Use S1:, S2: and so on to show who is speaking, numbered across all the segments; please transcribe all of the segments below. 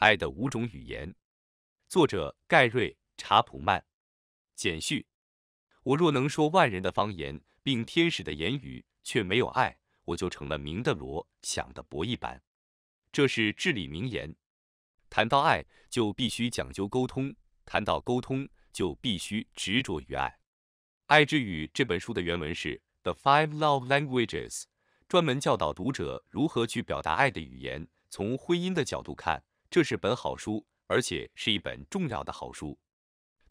S1: 爱的五种语言，作者盖瑞·查普曼。简叙：我若能说万人的方言，并天使的言语，却没有爱，我就成了明的罗想的博一般。这是至理名言。谈到爱，就必须讲究沟通；谈到沟通，就必须执着于爱。《爱之语》这本书的原文是《The Five Love Languages》，专门教导读者如何去表达爱的语言。从婚姻的角度看。这是本好书，而且是一本重要的好书。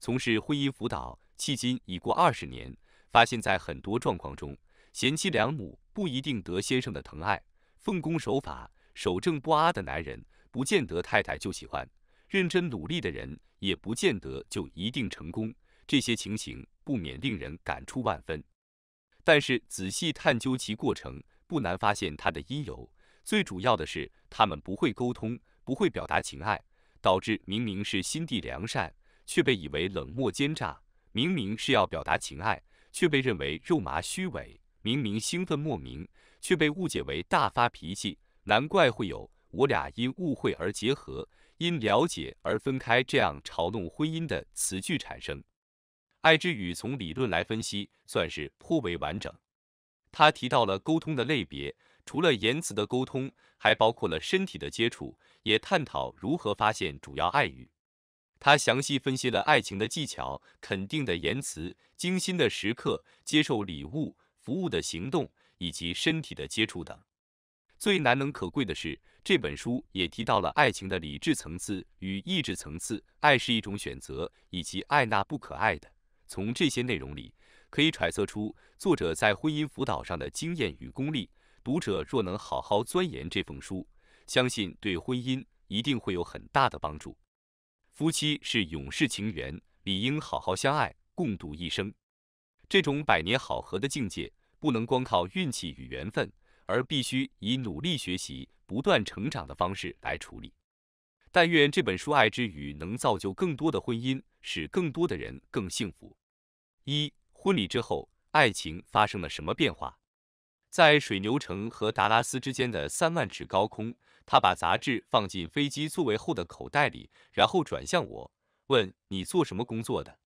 S1: 从事婚姻辅导迄今已过二十年，发现，在很多状况中，贤妻良母不一定得先生的疼爱，奉公守法、守正不阿的男人，不见得太太就喜欢；认真努力的人，也不见得就一定成功。这些情形不免令人感触万分。但是仔细探究其过程，不难发现它的因由。最主要的是，他们不会沟通。不会表达情爱，导致明明是心地良善却被以为冷漠奸诈；明明是要表达情爱却被认为肉麻虚伪；明明兴奋莫名却被误解为大发脾气。难怪会有“我俩因误会而结合，因了解而分开”这样嘲弄婚姻的词句产生。爱之语从理论来分析算是颇为完整，他提到了沟通的类别。除了言辞的沟通，还包括了身体的接触，也探讨如何发现主要爱语。他详细分析了爱情的技巧、肯定的言辞、精心的时刻、接受礼物、服务的行动以及身体的接触等。最难能可贵的是，这本书也提到了爱情的理智层次与意志层次，爱是一种选择，以及爱那不可爱的。从这些内容里，可以揣测出作者在婚姻辅导上的经验与功力。读者若能好好钻研这封书，相信对婚姻一定会有很大的帮助。夫妻是永世情缘，理应好好相爱，共度一生。这种百年好合的境界，不能光靠运气与缘分，而必须以努力学习、不断成长的方式来处理。但愿这本书《爱之语》能造就更多的婚姻，使更多的人更幸福。一婚礼之后，爱情发生了什么变化？在水牛城和达拉斯之间的三万尺高空，他把杂志放进飞机座位后的口袋里，然后转向我，问：“你做什么工作的？”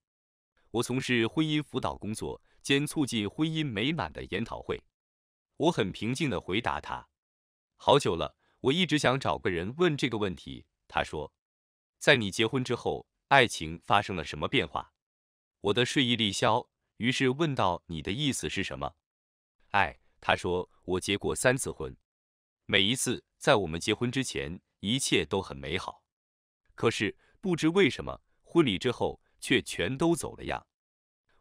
S1: 我从事婚姻辅导工作兼促进婚姻美满的研讨会。我很平静地回答他：“好久了，我一直想找个人问这个问题。”他说：“在你结婚之后，爱情发生了什么变化？”我的睡意立消，于是问到：“你的意思是什么？”哎。他说：“我结过三次婚，每一次在我们结婚之前，一切都很美好。可是不知为什么，婚礼之后却全都走了样。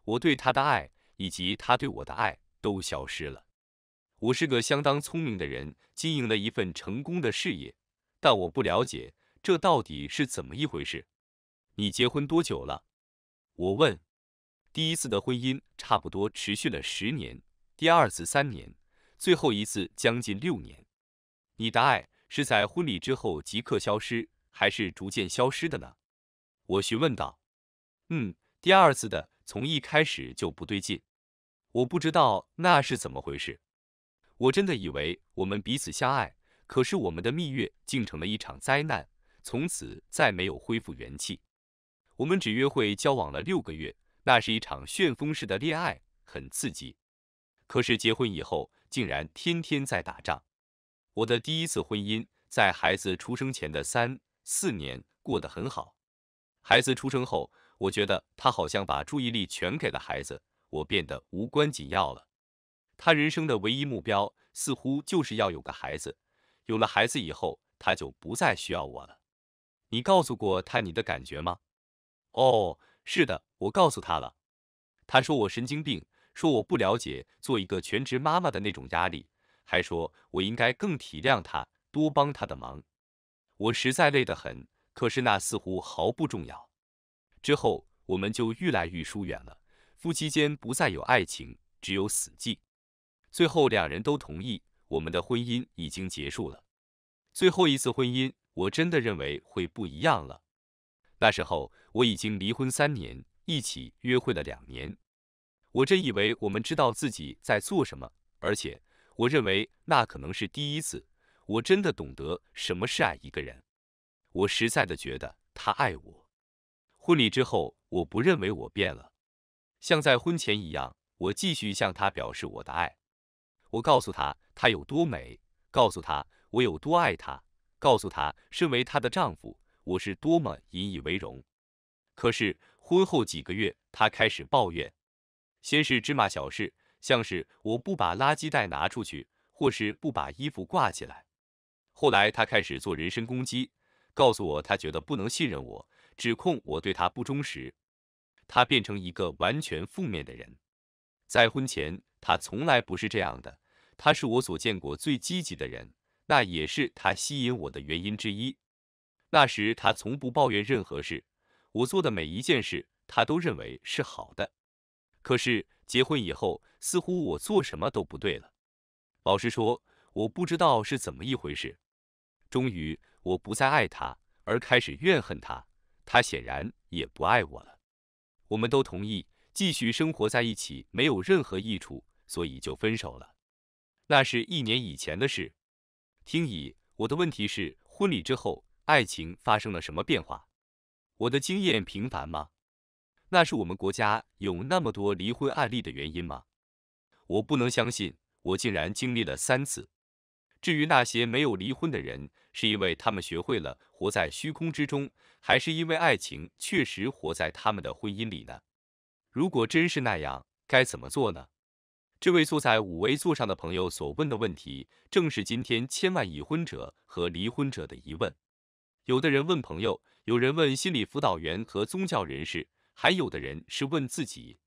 S1: 我对他的爱，以及他对我的爱，都消失了。我是个相当聪明的人，经营了一份成功的事业，但我不了解这到底是怎么一回事。”你结婚多久了？我问。第一次的婚姻差不多持续了十年。第二次三年，最后一次将近六年。你的爱是在婚礼之后即刻消失，还是逐渐消失的呢？我询问道。嗯，第二次的从一开始就不对劲，我不知道那是怎么回事。我真的以为我们彼此相爱，可是我们的蜜月竟成了一场灾难，从此再没有恢复元气。我们只约会交往了六个月，那是一场旋风式的恋爱，很刺激。可是结婚以后，竟然天天在打仗。我的第一次婚姻，在孩子出生前的三四年过得很好。孩子出生后，我觉得他好像把注意力全给了孩子，我变得无关紧要了。他人生的唯一目标，似乎就是要有个孩子。有了孩子以后，他就不再需要我了。你告诉过他你的感觉吗？哦，是的，我告诉他了。他说我神经病。说我不了解做一个全职妈妈的那种压力，还说我应该更体谅她，多帮她的忙。我实在累得很，可是那似乎毫不重要。之后我们就愈来愈疏远了，夫妻间不再有爱情，只有死寂。最后两人都同意我们的婚姻已经结束了。最后一次婚姻，我真的认为会不一样了。那时候我已经离婚三年，一起约会了两年。我真以为我们知道自己在做什么，而且我认为那可能是第一次，我真的懂得什么是爱一个人。我实在的觉得他爱我。婚礼之后，我不认为我变了，像在婚前一样，我继续向他表示我的爱。我告诉他他有多美，告诉他我有多爱他，告诉他身为他的丈夫，我是多么引以为荣。可是婚后几个月，他开始抱怨。先是芝麻小事，像是我不把垃圾袋拿出去，或是不把衣服挂起来。后来他开始做人身攻击，告诉我他觉得不能信任我，指控我对他不忠实。他变成一个完全负面的人。在婚前，他从来不是这样的。他是我所见过最积极的人，那也是他吸引我的原因之一。那时他从不抱怨任何事，我做的每一件事，他都认为是好的。可是结婚以后，似乎我做什么都不对了。老实说，我不知道是怎么一回事。终于，我不再爱他，而开始怨恨他。他显然也不爱我了。我们都同意继续生活在一起没有任何益处，所以就分手了。那是一年以前的事。听以，我的问题是，婚礼之后，爱情发生了什么变化？我的经验平凡吗？那是我们国家有那么多离婚案例的原因吗？我不能相信，我竟然经历了三次。至于那些没有离婚的人，是因为他们学会了活在虚空之中，还是因为爱情确实活在他们的婚姻里呢？如果真是那样，该怎么做呢？这位坐在五位座上的朋友所问的问题，正是今天千万已婚者和离婚者的疑问。有的人问朋友，有人问心理辅导员和宗教人士。还有的人是问自己，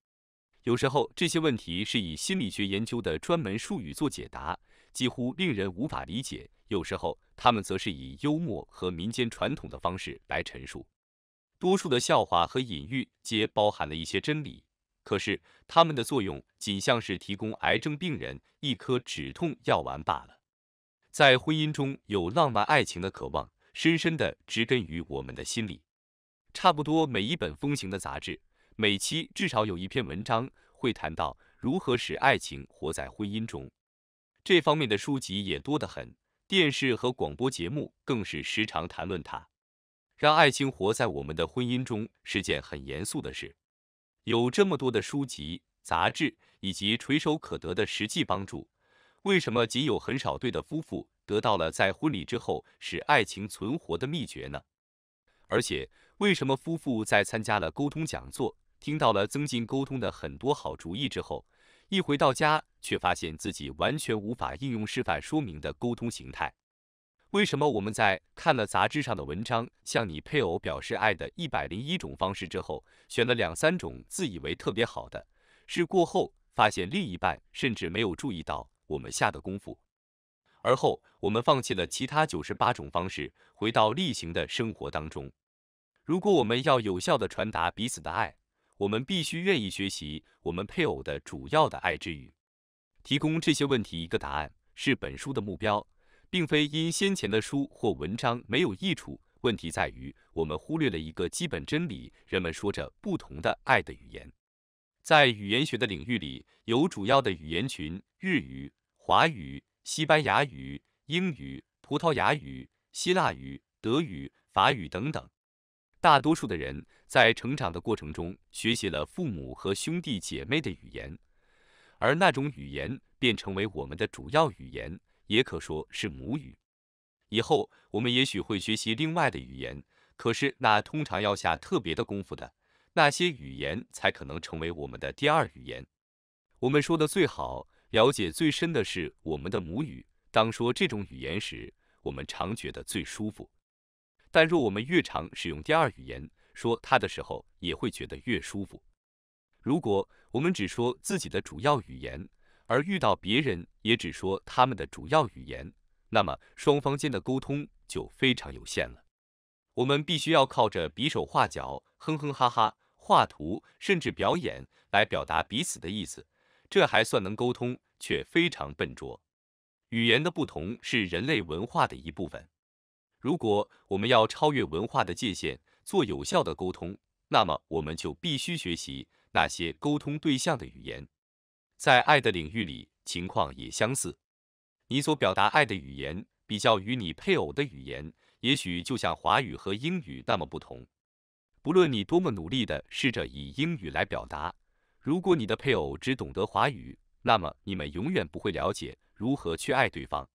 S1: 有时候这些问题是以心理学研究的专门术语做解答，几乎令人无法理解；有时候他们则是以幽默和民间传统的方式来陈述。多数的笑话和隐喻皆包含了一些真理，可是他们的作用仅像是提供癌症病人一颗止痛药丸罢了。在婚姻中有浪漫爱情的渴望，深深的植根于我们的心理。差不多每一本风行的杂志，每期至少有一篇文章会谈到如何使爱情活在婚姻中。这方面的书籍也多得很，电视和广播节目更是时常谈论它。让爱情活在我们的婚姻中是件很严肃的事。有这么多的书籍、杂志以及垂手可得的实际帮助，为什么仅有很少对的夫妇得到了在婚礼之后使爱情存活的秘诀呢？而且。为什么夫妇在参加了沟通讲座，听到了增进沟通的很多好主意之后，一回到家却发现自己完全无法应用示范说明的沟通形态？为什么我们在看了杂志上的文章《向你配偶表示爱的一百零一种方式》之后，选了两三种自以为特别好的，试过后发现另一半甚至没有注意到我们下的功夫，而后我们放弃了其他九十八种方式，回到例行的生活当中？如果我们要有效地传达彼此的爱，我们必须愿意学习我们配偶的主要的爱之语。提供这些问题一个答案是本书的目标，并非因先前的书或文章没有益处。问题在于我们忽略了一个基本真理：人们说着不同的爱的语言。在语言学的领域里，有主要的语言群：日语、华语、西班牙语、英语、葡萄牙语、希腊语、德语、法语等等。大多数的人在成长的过程中学习了父母和兄弟姐妹的语言，而那种语言便成为我们的主要语言，也可说是母语。以后我们也许会学习另外的语言，可是那通常要下特别的功夫的，那些语言才可能成为我们的第二语言。我们说的最好、了解最深的是我们的母语。当说这种语言时，我们常觉得最舒服。但若我们越常使用第二语言说它的时候，也会觉得越舒服。如果我们只说自己的主要语言，而遇到别人也只说他们的主要语言，那么双方间的沟通就非常有限了。我们必须要靠着比手画脚、哼哼哈哈、画图甚至表演来表达彼此的意思，这还算能沟通，却非常笨拙。语言的不同是人类文化的一部分。如果我们要超越文化的界限做有效的沟通，那么我们就必须学习那些沟通对象的语言。在爱的领域里，情况也相似。你所表达爱的语言，比较与你配偶的语言，也许就像华语和英语那么不同。不论你多么努力的试着以英语来表达，如果你的配偶只懂得华语，那么你们永远不会了解如何去爱对方。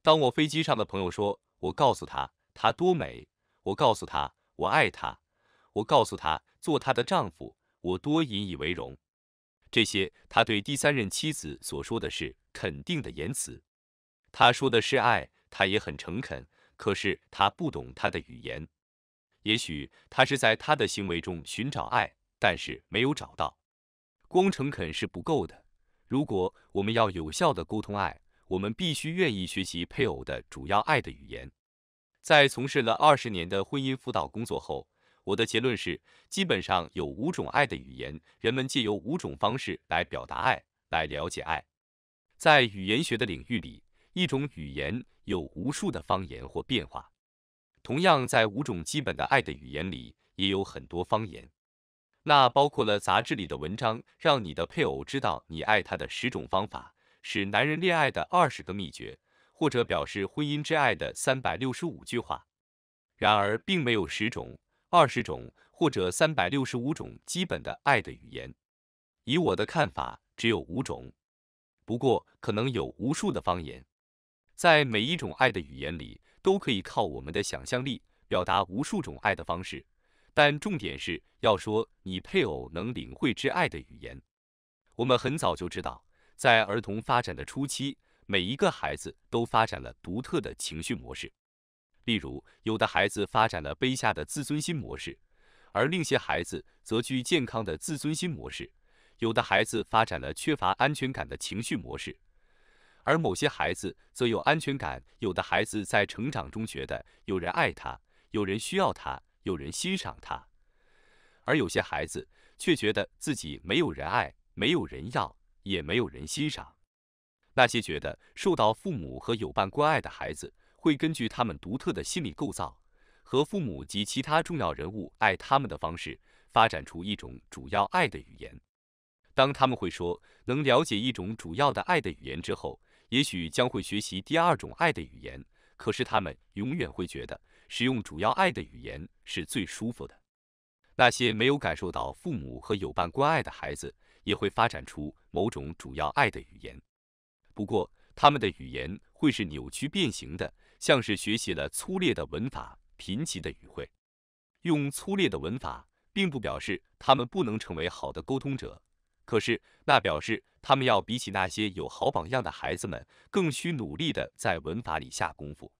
S1: 当我飞机上的朋友说。我告诉他，她多美。我告诉他，我爱她。我告诉他，做她的丈夫，我多引以为荣。这些他对第三任妻子所说的是肯定的言辞。他说的是爱，他也很诚恳。可是他不懂他的语言。也许他是在他的行为中寻找爱，但是没有找到。光诚恳是不够的。如果我们要有效的沟通爱，我们必须愿意学习配偶的主要爱的语言。在从事了二十年的婚姻辅导工作后，我的结论是，基本上有五种爱的语言，人们借由五种方式来表达爱，来了解爱。在语言学的领域里，一种语言有无数的方言或变化。同样，在五种基本的爱的语言里，也有很多方言。那包括了杂志里的文章，让你的配偶知道你爱他的十种方法。使男人恋爱的二十个秘诀，或者表示婚姻之爱的三百六十五句话。然而，并没有十种、二十种或者三百六十五种基本的爱的语言。以我的看法，只有五种。不过，可能有无数的方言。在每一种爱的语言里，都可以靠我们的想象力表达无数种爱的方式。但重点是要说你配偶能领会之爱的语言。我们很早就知道。在儿童发展的初期，每一个孩子都发展了独特的情绪模式。例如，有的孩子发展了卑下的自尊心模式，而另些孩子则具健康的自尊心模式。有的孩子发展了缺乏安全感的情绪模式，而某些孩子则有安全感。有的孩子在成长中觉得有人爱他，有人需要他，有人欣赏他，而有些孩子却觉得自己没有人爱，没有人要。也没有人欣赏那些觉得受到父母和友伴关爱的孩子，会根据他们独特的心理构造和父母及其他重要人物爱他们的方式，发展出一种主要爱的语言。当他们会说能了解一种主要的爱的语言之后，也许将会学习第二种爱的语言，可是他们永远会觉得使用主要爱的语言是最舒服的。那些没有感受到父母和友伴关爱的孩子。也会发展出某种主要爱的语言，不过他们的语言会是扭曲变形的，像是学习了粗劣的文法、贫瘠的语汇。用粗劣的文法，并不表示他们不能成为好的沟通者，可是那表示他们要比起那些有好榜样的孩子们，更需努力地在文法里下功夫。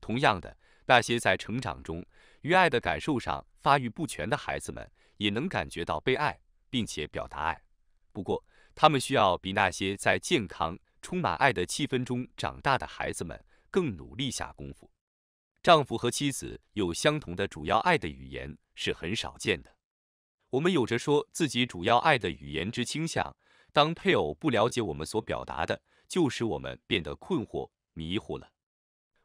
S1: 同样的，那些在成长中于爱的感受上发育不全的孩子们，也能感觉到被爱，并且表达爱。不过，他们需要比那些在健康、充满爱的气氛中长大的孩子们更努力下功夫。丈夫和妻子有相同的主要爱的语言是很少见的。我们有着说自己主要爱的语言之倾向。当配偶不了解我们所表达的，就使我们变得困惑、迷糊了。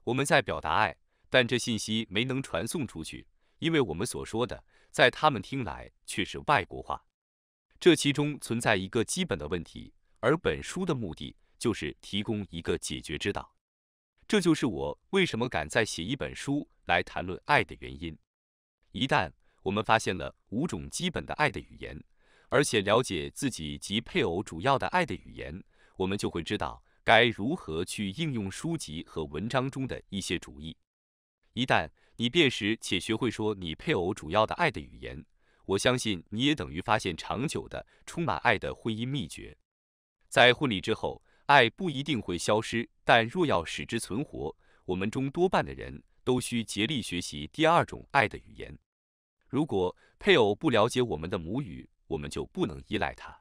S1: 我们在表达爱，但这信息没能传送出去，因为我们所说的在他们听来却是外国话。这其中存在一个基本的问题，而本书的目的就是提供一个解决之道。这就是我为什么敢再写一本书来谈论爱的原因。一旦我们发现了五种基本的爱的语言，而且了解自己及配偶主要的爱的语言，我们就会知道该如何去应用书籍和文章中的一些主意。一旦你辨识且学会说你配偶主要的爱的语言，我相信你也等于发现长久的充满爱的婚姻秘诀。在婚礼之后，爱不一定会消失，但若要使之存活，我们中多半的人都需竭力学习第二种爱的语言。如果配偶不了解我们的母语，我们就不能依赖他。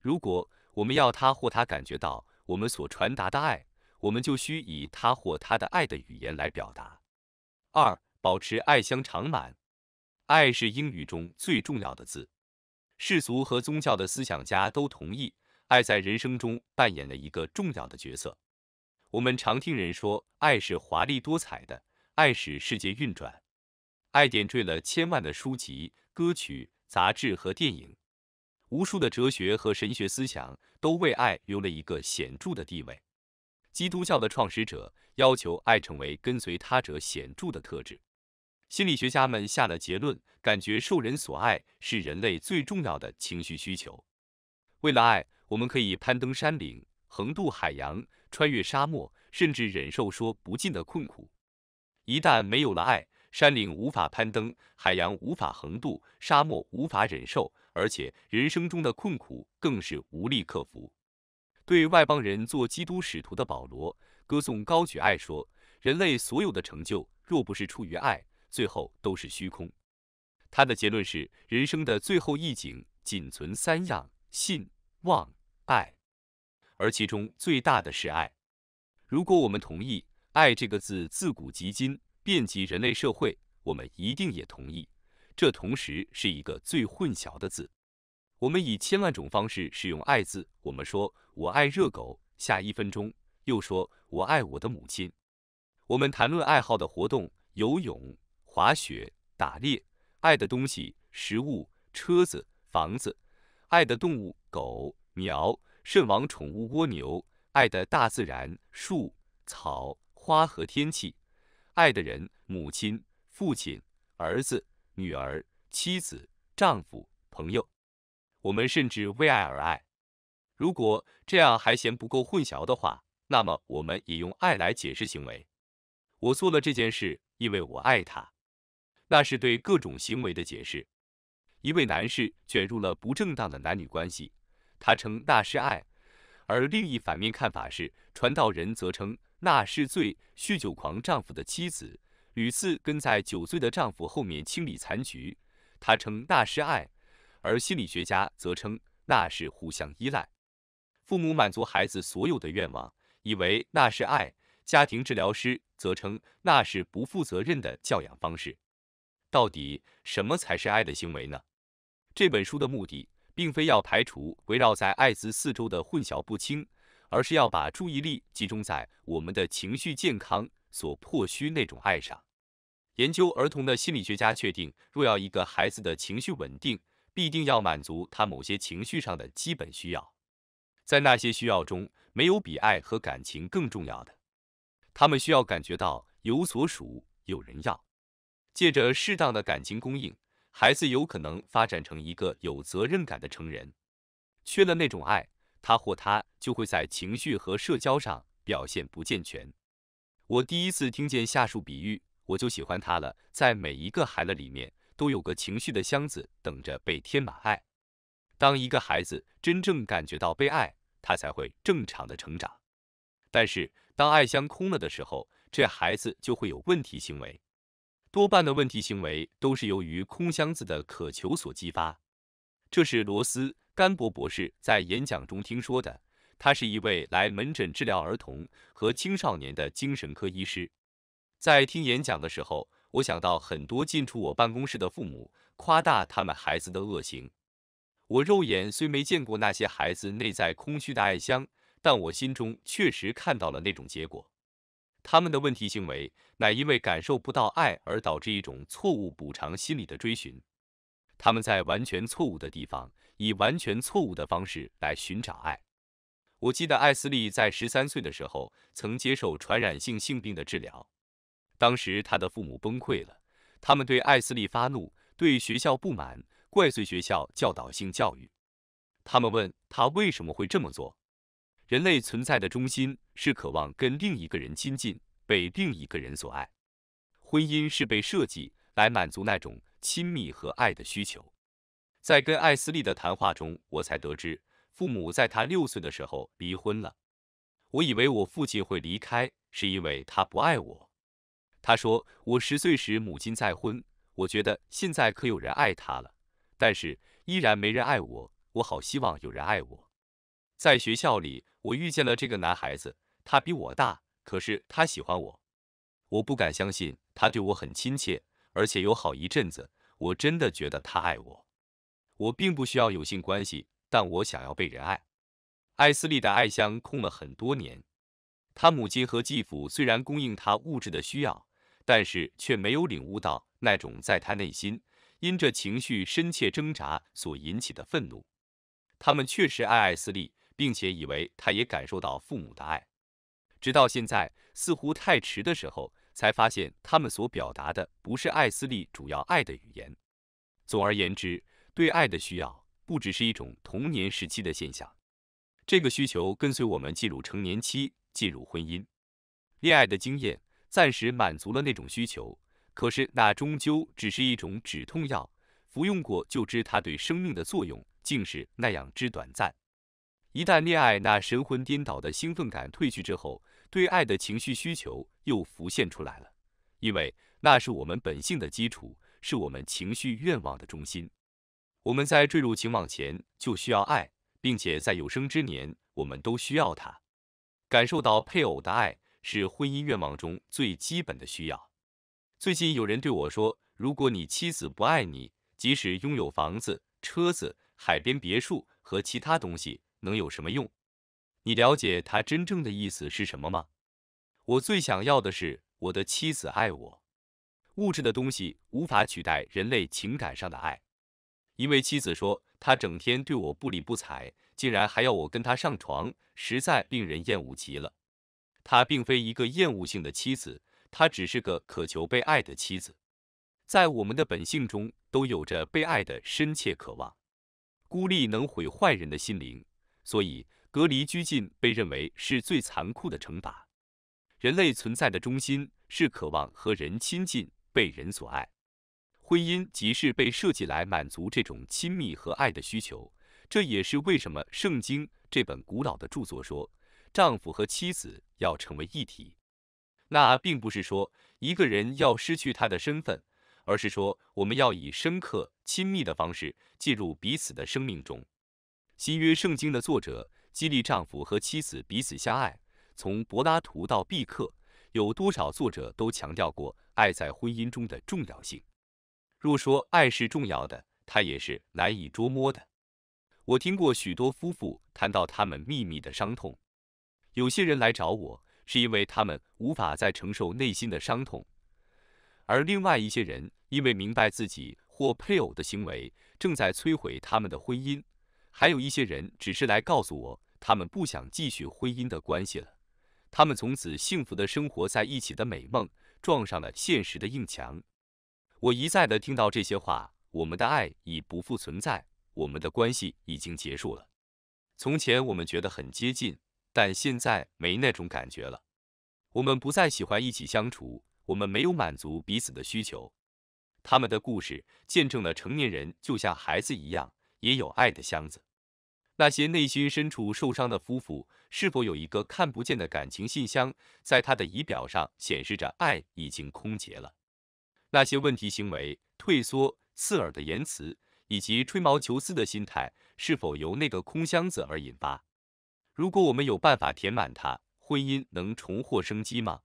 S1: 如果我们要他或他感觉到我们所传达的爱，我们就需以他或他的爱的语言来表达。二、保持爱香长满。爱是英语中最重要的字，世俗和宗教的思想家都同意，爱在人生中扮演了一个重要的角色。我们常听人说，爱是华丽多彩的，爱使世界运转，爱点缀了千万的书籍、歌曲、杂志和电影。无数的哲学和神学思想都为爱留了一个显著的地位。基督教的创始者要求爱成为跟随他者显著的特质。心理学家们下了结论：感觉受人所爱是人类最重要的情绪需求。为了爱，我们可以攀登山岭，横渡海洋，穿越沙漠，甚至忍受说不尽的困苦。一旦没有了爱，山岭无法攀登，海洋无法横渡，沙漠无法忍受，而且人生中的困苦更是无力克服。对外邦人做基督使徒的保罗，歌颂高举爱，说人类所有的成就，若不是出于爱，最后都是虚空。他的结论是，人生的最后一景仅存三样：信、望、爱。而其中最大的是爱。如果我们同意“爱”这个字自古及今遍及人类社会，我们一定也同意，这同时是一个最混淆的字。我们以千万种方式使用“爱”字，我们说我爱热狗，下一分钟又说我爱我的母亲。我们谈论爱好的活动，游泳。滑雪、打猎，爱的东西：食物、车子、房子；爱的动物：狗、鸟、肾王宠物蜗牛；爱的大自然：树、草、花和天气；爱的人：母亲、父亲、儿子、女儿、妻子、丈夫、朋友。我们甚至为爱而爱。如果这样还嫌不够混淆的话，那么我们也用爱来解释行为。我做了这件事，因为我爱他。那是对各种行为的解释。一位男士卷入了不正当的男女关系，他称那是爱；而另一反面看法是，传道人则称那是罪。酗酒狂丈夫的妻子屡次跟在酒醉的丈夫后面清理残局，他称那是爱；而心理学家则称那是互相依赖。父母满足孩子所有的愿望，以为那是爱；家庭治疗师则称那是不负责任的教养方式。到底什么才是爱的行为呢？这本书的目的并非要排除围绕在“爱”字四周的混淆不清，而是要把注意力集中在我们的情绪健康所迫需那种爱上。研究儿童的心理学家确定，若要一个孩子的情绪稳定，必定要满足他某些情绪上的基本需要。在那些需要中，没有比爱和感情更重要的。他们需要感觉到有所属，有人要。借着适当的感情供应，孩子有可能发展成一个有责任感的成人。缺了那种爱，他或她就会在情绪和社交上表现不健全。我第一次听见下述比喻，我就喜欢它了。在每一个孩子里面，都有个情绪的箱子，等着被填满爱。当一个孩子真正感觉到被爱，他才会正常的成长。但是，当爱箱空了的时候，这孩子就会有问题行为。多半的问题行为都是由于空箱子的渴求所激发，这是罗斯甘博博士在演讲中听说的。他是一位来门诊治疗儿童和青少年的精神科医师。在听演讲的时候，我想到很多进出我办公室的父母夸大他们孩子的恶行。我肉眼虽没见过那些孩子内在空虚的爱箱，但我心中确实看到了那种结果。他们的问题行为乃因为感受不到爱而导致一种错误补偿心理的追寻。他们在完全错误的地方，以完全错误的方式来寻找爱。我记得艾斯利在十三岁的时候曾接受传染性性病的治疗，当时他的父母崩溃了，他们对艾斯利发怒，对学校不满，怪罪学校教导性教育。他们问他为什么会这么做。人类存在的中心是渴望跟另一个人亲近，被另一个人所爱。婚姻是被设计来满足那种亲密和爱的需求。在跟艾斯利的谈话中，我才得知父母在他六岁的时候离婚了。我以为我父亲会离开，是因为他不爱我。他说我十岁时母亲再婚，我觉得现在可有人爱他了，但是依然没人爱我。我好希望有人爱我。在学校里，我遇见了这个男孩子，他比我大，可是他喜欢我。我不敢相信，他对我很亲切，而且有好一阵子，我真的觉得他爱我。我并不需要有性关系，但我想要被人爱。艾斯利的爱箱空了很多年，他母亲和继父虽然供应他物质的需要，但是却没有领悟到那种在他内心因这情绪深切挣扎所引起的愤怒。他们确实爱艾斯利。并且以为他也感受到父母的爱，直到现在似乎太迟的时候，才发现他们所表达的不是艾斯利主要爱的语言。总而言之，对爱的需要不只是一种童年时期的现象，这个需求跟随我们进入成年期，进入婚姻、恋爱的经验，暂时满足了那种需求，可是那终究只是一种止痛药，服用过就知它对生命的作用竟是那样之短暂。一旦恋爱那神魂颠倒的兴奋感褪去之后，对爱的情绪需求又浮现出来了，因为那是我们本性的基础，是我们情绪愿望的中心。我们在坠入情网前就需要爱，并且在有生之年，我们都需要它。感受到配偶的爱是婚姻愿望中最基本的需要。最近有人对我说：“如果你妻子不爱你，即使拥有房子、车子、海边别墅和其他东西。”能有什么用？你了解他真正的意思是什么吗？我最想要的是我的妻子爱我。物质的东西无法取代人类情感上的爱。一位妻子说，他整天对我不理不睬，竟然还要我跟他上床，实在令人厌恶极了。他并非一个厌恶性的妻子，他只是个渴求被爱的妻子。在我们的本性中都有着被爱的深切渴望。孤立能毁坏人的心灵。所以，隔离拘禁被认为是最残酷的惩罚。人类存在的中心是渴望和人亲近、被人所爱。婚姻即是被设计来满足这种亲密和爱的需求。这也是为什么《圣经》这本古老的著作说，丈夫和妻子要成为一体。那并不是说一个人要失去他的身份，而是说我们要以深刻、亲密的方式进入彼此的生命中。新约圣经的作者激励丈夫和妻子彼此相爱。从柏拉图到毕克，有多少作者都强调过爱在婚姻中的重要性？若说爱是重要的，它也是难以捉摸的。我听过许多夫妇谈到他们秘密的伤痛。有些人来找我，是因为他们无法再承受内心的伤痛；而另外一些人，因为明白自己或配偶的行为正在摧毁他们的婚姻。还有一些人只是来告诉我，他们不想继续婚姻的关系了，他们从此幸福的生活在一起的美梦撞上了现实的硬墙。我一再的听到这些话：，我们的爱已不复存在，我们的关系已经结束了。从前我们觉得很接近，但现在没那种感觉了。我们不再喜欢一起相处，我们没有满足彼此的需求。他们的故事见证了成年人就像孩子一样。也有爱的箱子，那些内心深处受伤的夫妇，是否有一个看不见的感情信箱，在他的仪表上显示着爱已经空竭了？那些问题行为、退缩、刺耳的言辞以及吹毛求疵的心态，是否由那个空箱子而引发？如果我们有办法填满它，婚姻能重获生机吗？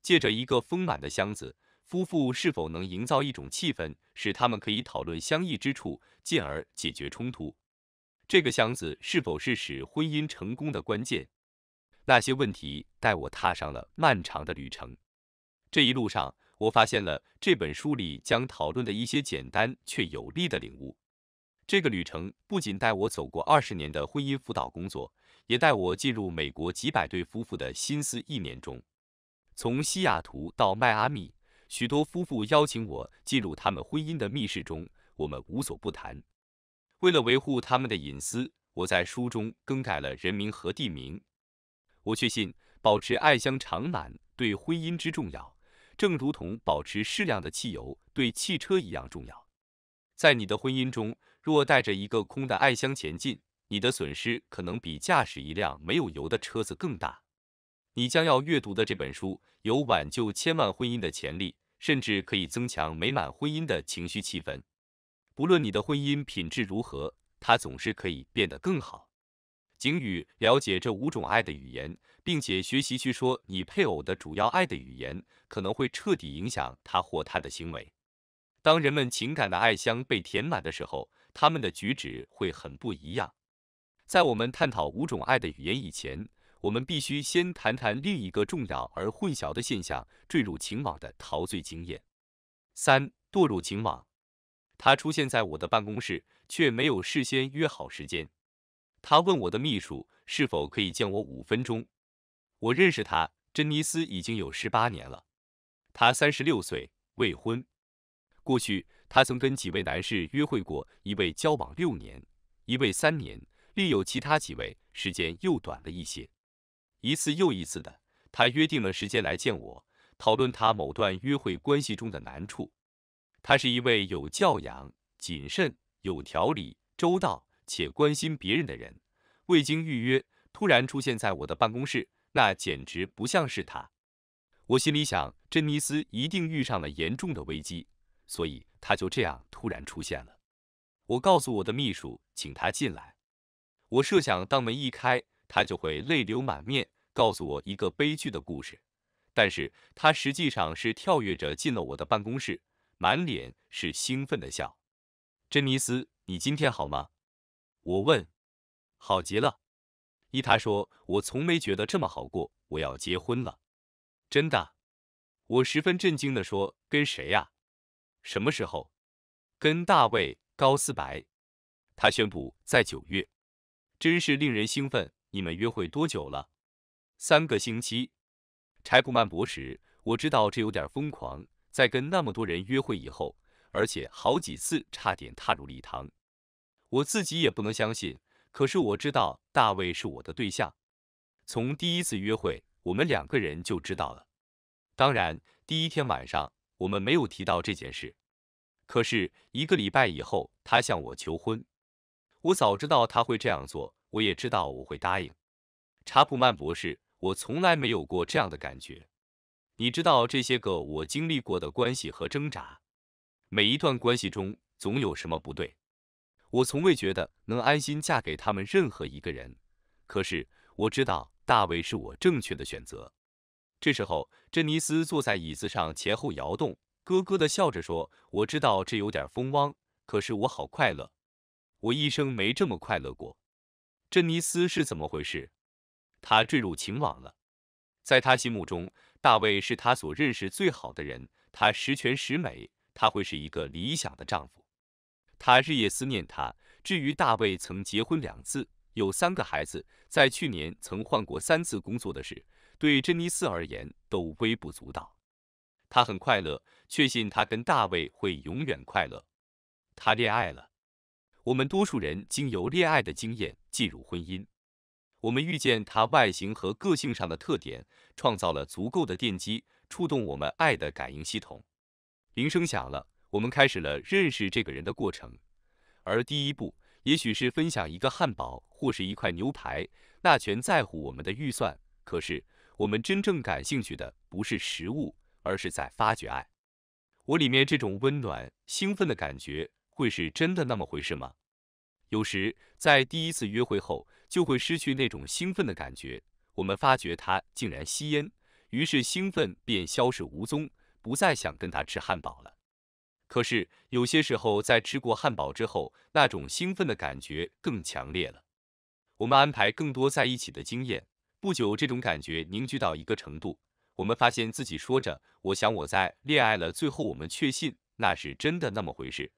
S1: 借着一个丰满的箱子。夫妇是否能营造一种气氛，使他们可以讨论相异之处，进而解决冲突？这个箱子是否是使婚姻成功的关键？那些问题带我踏上了漫长的旅程。这一路上，我发现了这本书里将讨论的一些简单却有力的领悟。这个旅程不仅带我走过二十年的婚姻辅导工作，也带我进入美国几百对夫妇的心思意念中，从西雅图到迈阿密。许多夫妇邀请我进入他们婚姻的密室中，我们无所不谈。为了维护他们的隐私，我在书中更改了人名和地名。我确信，保持爱香长满对婚姻之重要，正如同保持适量的汽油对汽车一样重要。在你的婚姻中，若带着一个空的爱香前进，你的损失可能比驾驶一辆没有油的车子更大。你将要阅读的这本书有挽救千万婚姻的潜力。甚至可以增强美满婚姻的情绪气氛。不论你的婚姻品质如何，它总是可以变得更好。景宇了解这五种爱的语言，并且学习去说你配偶的主要爱的语言，可能会彻底影响他或她的行为。当人们情感的爱箱被填满的时候，他们的举止会很不一样。在我们探讨五种爱的语言以前，我们必须先谈谈另一个重要而混淆的现象——坠入情网的陶醉经验。三、堕入情网。他出现在我的办公室，却没有事先约好时间。他问我的秘书是否可以见我五分钟。我认识他，珍妮斯已经有十八年了。他三十六岁，未婚。过去他曾跟几位男士约会过，一位交往六年，一位三年，另有其他几位时间又短了一些。一次又一次的，他约定了时间来见我，讨论他某段约会关系中的难处。他是一位有教养、谨慎、有条理、周到且关心别人的人。未经预约突然出现在我的办公室，那简直不像是他。我心里想，珍妮斯一定遇上了严重的危机，所以他就这样突然出现了。我告诉我的秘书，请他进来。我设想，当门一开，他就会泪流满面，告诉我一个悲剧的故事。但是他实际上是跳跃着进了我的办公室，满脸是兴奋的笑。珍妮斯，你今天好吗？我问。好极了，伊，他说，我从没觉得这么好过。我要结婚了，真的。我十分震惊地说，跟谁呀？什么时候？跟大卫·高斯白。他宣布在九月。真是令人兴奋。你们约会多久了？三个星期。柴古曼博士，我知道这有点疯狂，在跟那么多人约会以后，而且好几次差点踏入礼堂，我自己也不能相信。可是我知道大卫是我的对象，从第一次约会，我们两个人就知道了。当然，第一天晚上我们没有提到这件事，可是一个礼拜以后，他向我求婚，我早知道他会这样做。我也知道我会答应，查普曼博士，我从来没有过这样的感觉。你知道这些个我经历过的关系和挣扎，每一段关系中总有什么不对。我从未觉得能安心嫁给他们任何一个人，可是我知道大卫是我正确的选择。这时候，珍妮斯坐在椅子上前后摇动，咯咯的笑着说：“我知道这有点风汪，可是我好快乐，我一生没这么快乐过。”珍妮斯是怎么回事？她坠入情网了。在她心目中，大卫是他所认识最好的人，他十全十美，他会是一个理想的丈夫。她日夜思念他。至于大卫曾结婚两次，有三个孩子，在去年曾换过三次工作的事，对珍妮斯而言都微不足道。她很快乐，确信她跟大卫会永远快乐。她恋爱了。我们多数人经由恋爱的经验进入婚姻，我们遇见他外形和个性上的特点，创造了足够的电击，触动我们爱的感应系统。铃声响了，我们开始了认识这个人的过程，而第一步也许是分享一个汉堡或是一块牛排，那全在乎我们的预算。可是我们真正感兴趣的不是食物，而是在发掘爱。我里面这种温暖兴奋的感觉，会是真的那么回事吗？有时在第一次约会后，就会失去那种兴奋的感觉。我们发觉他竟然吸烟，于是兴奋便消失无踪，不再想跟他吃汉堡了。可是有些时候，在吃过汉堡之后，那种兴奋的感觉更强烈了。我们安排更多在一起的经验，不久这种感觉凝聚到一个程度，我们发现自己说着“我想我在恋爱了”。最后我们确信那是真的那么回事。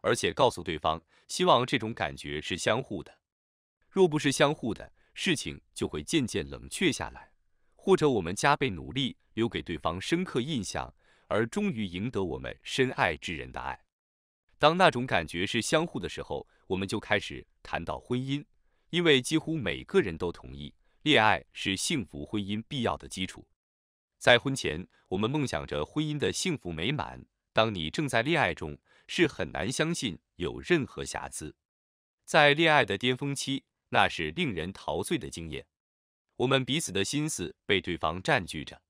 S1: 而且告诉对方，希望这种感觉是相互的。若不是相互的，事情就会渐渐冷却下来，或者我们加倍努力，留给对方深刻印象，而终于赢得我们深爱之人的爱。当那种感觉是相互的时候，我们就开始谈到婚姻，因为几乎每个人都同意，恋爱是幸福婚姻必要的基础。在婚前，我们梦想着婚姻的幸福美满。当你正在恋爱中，是很难相信有任何瑕疵。在恋爱的巅峰期，那是令人陶醉的经验。我们彼此的心思被对方占据着。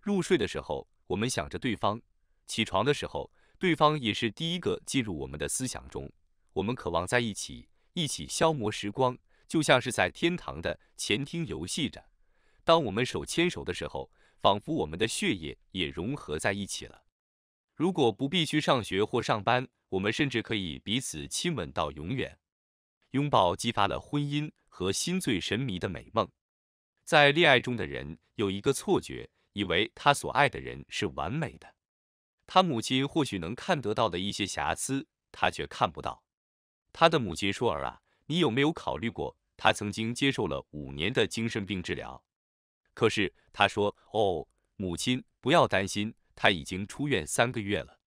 S1: 入睡的时候，我们想着对方；起床的时候，对方也是第一个进入我们的思想中。我们渴望在一起，一起消磨时光，就像是在天堂的前厅游戏着。当我们手牵手的时候，仿佛我们的血液也融合在一起了。如果不必须上学或上班，我们甚至可以彼此亲吻到永远。拥抱激发了婚姻和心醉神迷的美梦。在恋爱中的人有一个错觉，以为他所爱的人是完美的。他母亲或许能看得到的一些瑕疵，他却看不到。他的母亲说：“儿啊，你有没有考虑过，他曾经接受了五年的精神病治疗？”可是他说：“哦，母亲，不要担心。”他已经出院三个月了，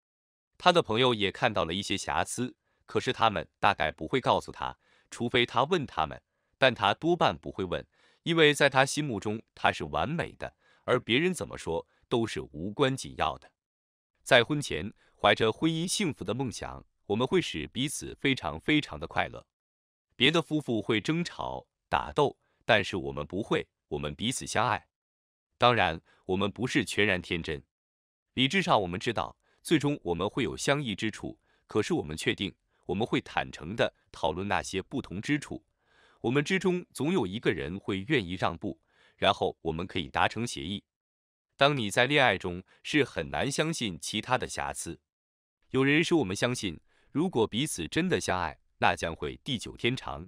S1: 他的朋友也看到了一些瑕疵，可是他们大概不会告诉他，除非他问他们，但他多半不会问，因为在他心目中他是完美的，而别人怎么说都是无关紧要的。在婚前，怀着婚姻幸福的梦想，我们会使彼此非常非常的快乐。别的夫妇会争吵打斗，但是我们不会，我们彼此相爱。当然，我们不是全然天真。理智上我们知道，最终我们会有相异之处。可是我们确定，我们会坦诚地讨论那些不同之处。我们之中总有一个人会愿意让步，然后我们可以达成协议。当你在恋爱中，是很难相信其他的瑕疵。有人使我们相信，如果彼此真的相爱，那将会地久天长。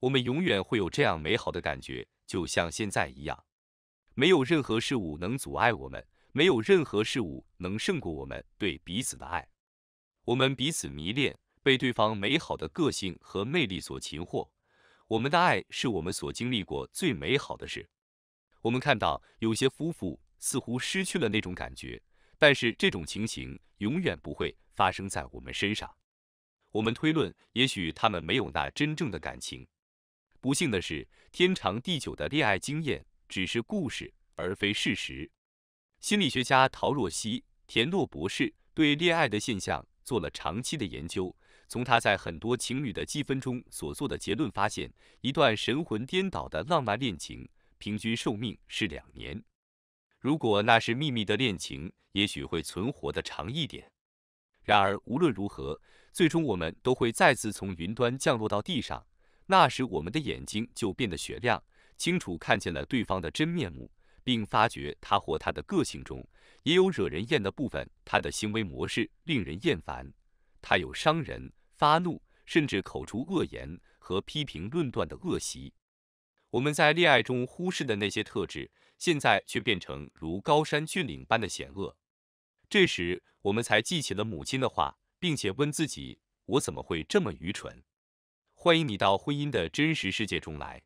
S1: 我们永远会有这样美好的感觉，就像现在一样。没有任何事物能阻碍我们。没有任何事物能胜过我们对彼此的爱。我们彼此迷恋，被对方美好的个性和魅力所擒获。我们的爱是我们所经历过最美好的事。我们看到有些夫妇似乎失去了那种感觉，但是这种情形永远不会发生在我们身上。我们推论，也许他们没有那真正的感情。不幸的是，天长地久的恋爱经验只是故事，而非事实。心理学家陶若溪、田诺博士对恋爱的现象做了长期的研究。从他在很多情侣的积分中所做的结论发现，一段神魂颠倒的浪漫恋情平均寿命是两年。如果那是秘密的恋情，也许会存活的长一点。然而无论如何，最终我们都会再次从云端降落到地上。那时我们的眼睛就变得雪亮，清楚看见了对方的真面目。并发觉他或他的个性中也有惹人厌的部分，他的行为模式令人厌烦，他有伤人、发怒，甚至口出恶言和批评论断的恶习。我们在恋爱中忽视的那些特质，现在却变成如高山峻岭般的险恶。这时，我们才记起了母亲的话，并且问自己：我怎么会这么愚蠢？欢迎你到婚姻的真实世界中来，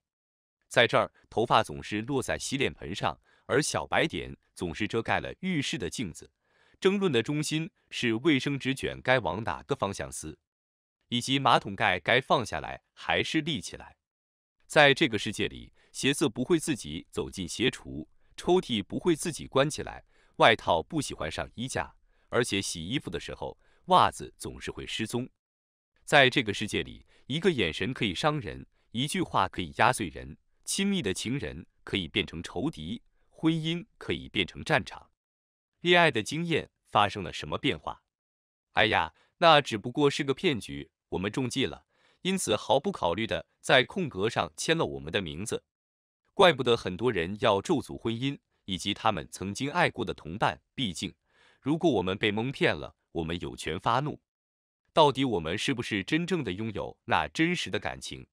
S1: 在这儿，头发总是落在洗脸盆上。而小白点总是遮盖了浴室的镜子，争论的中心是卫生纸卷该往哪个方向撕，以及马桶盖该放下来还是立起来。在这个世界里，鞋子不会自己走进鞋橱，抽屉不会自己关起来，外套不喜欢上衣架，而且洗衣服的时候袜子总是会失踪。在这个世界里，一个眼神可以伤人，一句话可以压碎人，亲密的情人可以变成仇敌。婚姻可以变成战场，恋爱的经验发生了什么变化？哎呀，那只不过是个骗局，我们中计了，因此毫不考虑的在空格上签了我们的名字。怪不得很多人要咒诅婚姻以及他们曾经爱过的同伴。毕竟，如果我们被蒙骗了，我们有权发怒。到底我们是不是真正的拥有那真实的感情？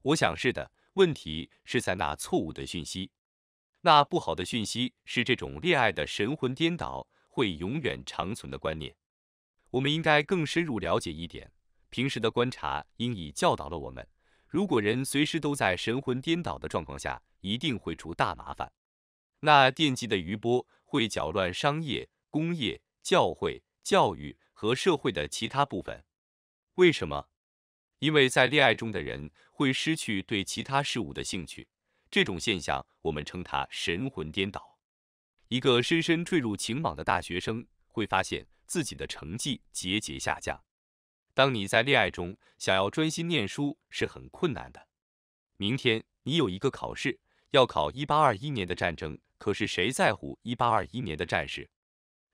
S1: 我想是的。问题是在那错误的讯息。那不好的讯息是这种恋爱的神魂颠倒会永远长存的观念。我们应该更深入了解一点。平时的观察应已教导了我们，如果人随时都在神魂颠倒的状况下，一定会出大麻烦。那电击的余波会搅乱商业、工业、教会、教育和社会的其他部分。为什么？因为在恋爱中的人会失去对其他事物的兴趣。这种现象，我们称它神魂颠倒。一个深深坠入情网的大学生会发现自己的成绩节节下降。当你在恋爱中想要专心念书是很困难的。明天你有一个考试，要考一八二一年的战争，可是谁在乎一八二一年的战事？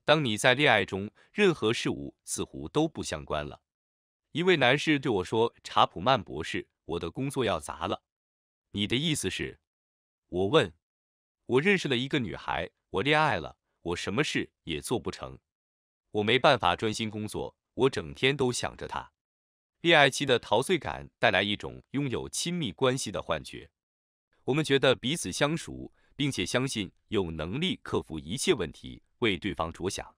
S1: 当你在恋爱中，任何事物似乎都不相关了。一位男士对我说：“查普曼博士，我的工作要砸了。”你的意思是？我问，我认识了一个女孩，我恋爱了，我什么事也做不成，我没办法专心工作，我整天都想着她。恋爱期的陶醉感带来一种拥有亲密关系的幻觉，我们觉得彼此相熟，并且相信有能力克服一切问题，为对方着想。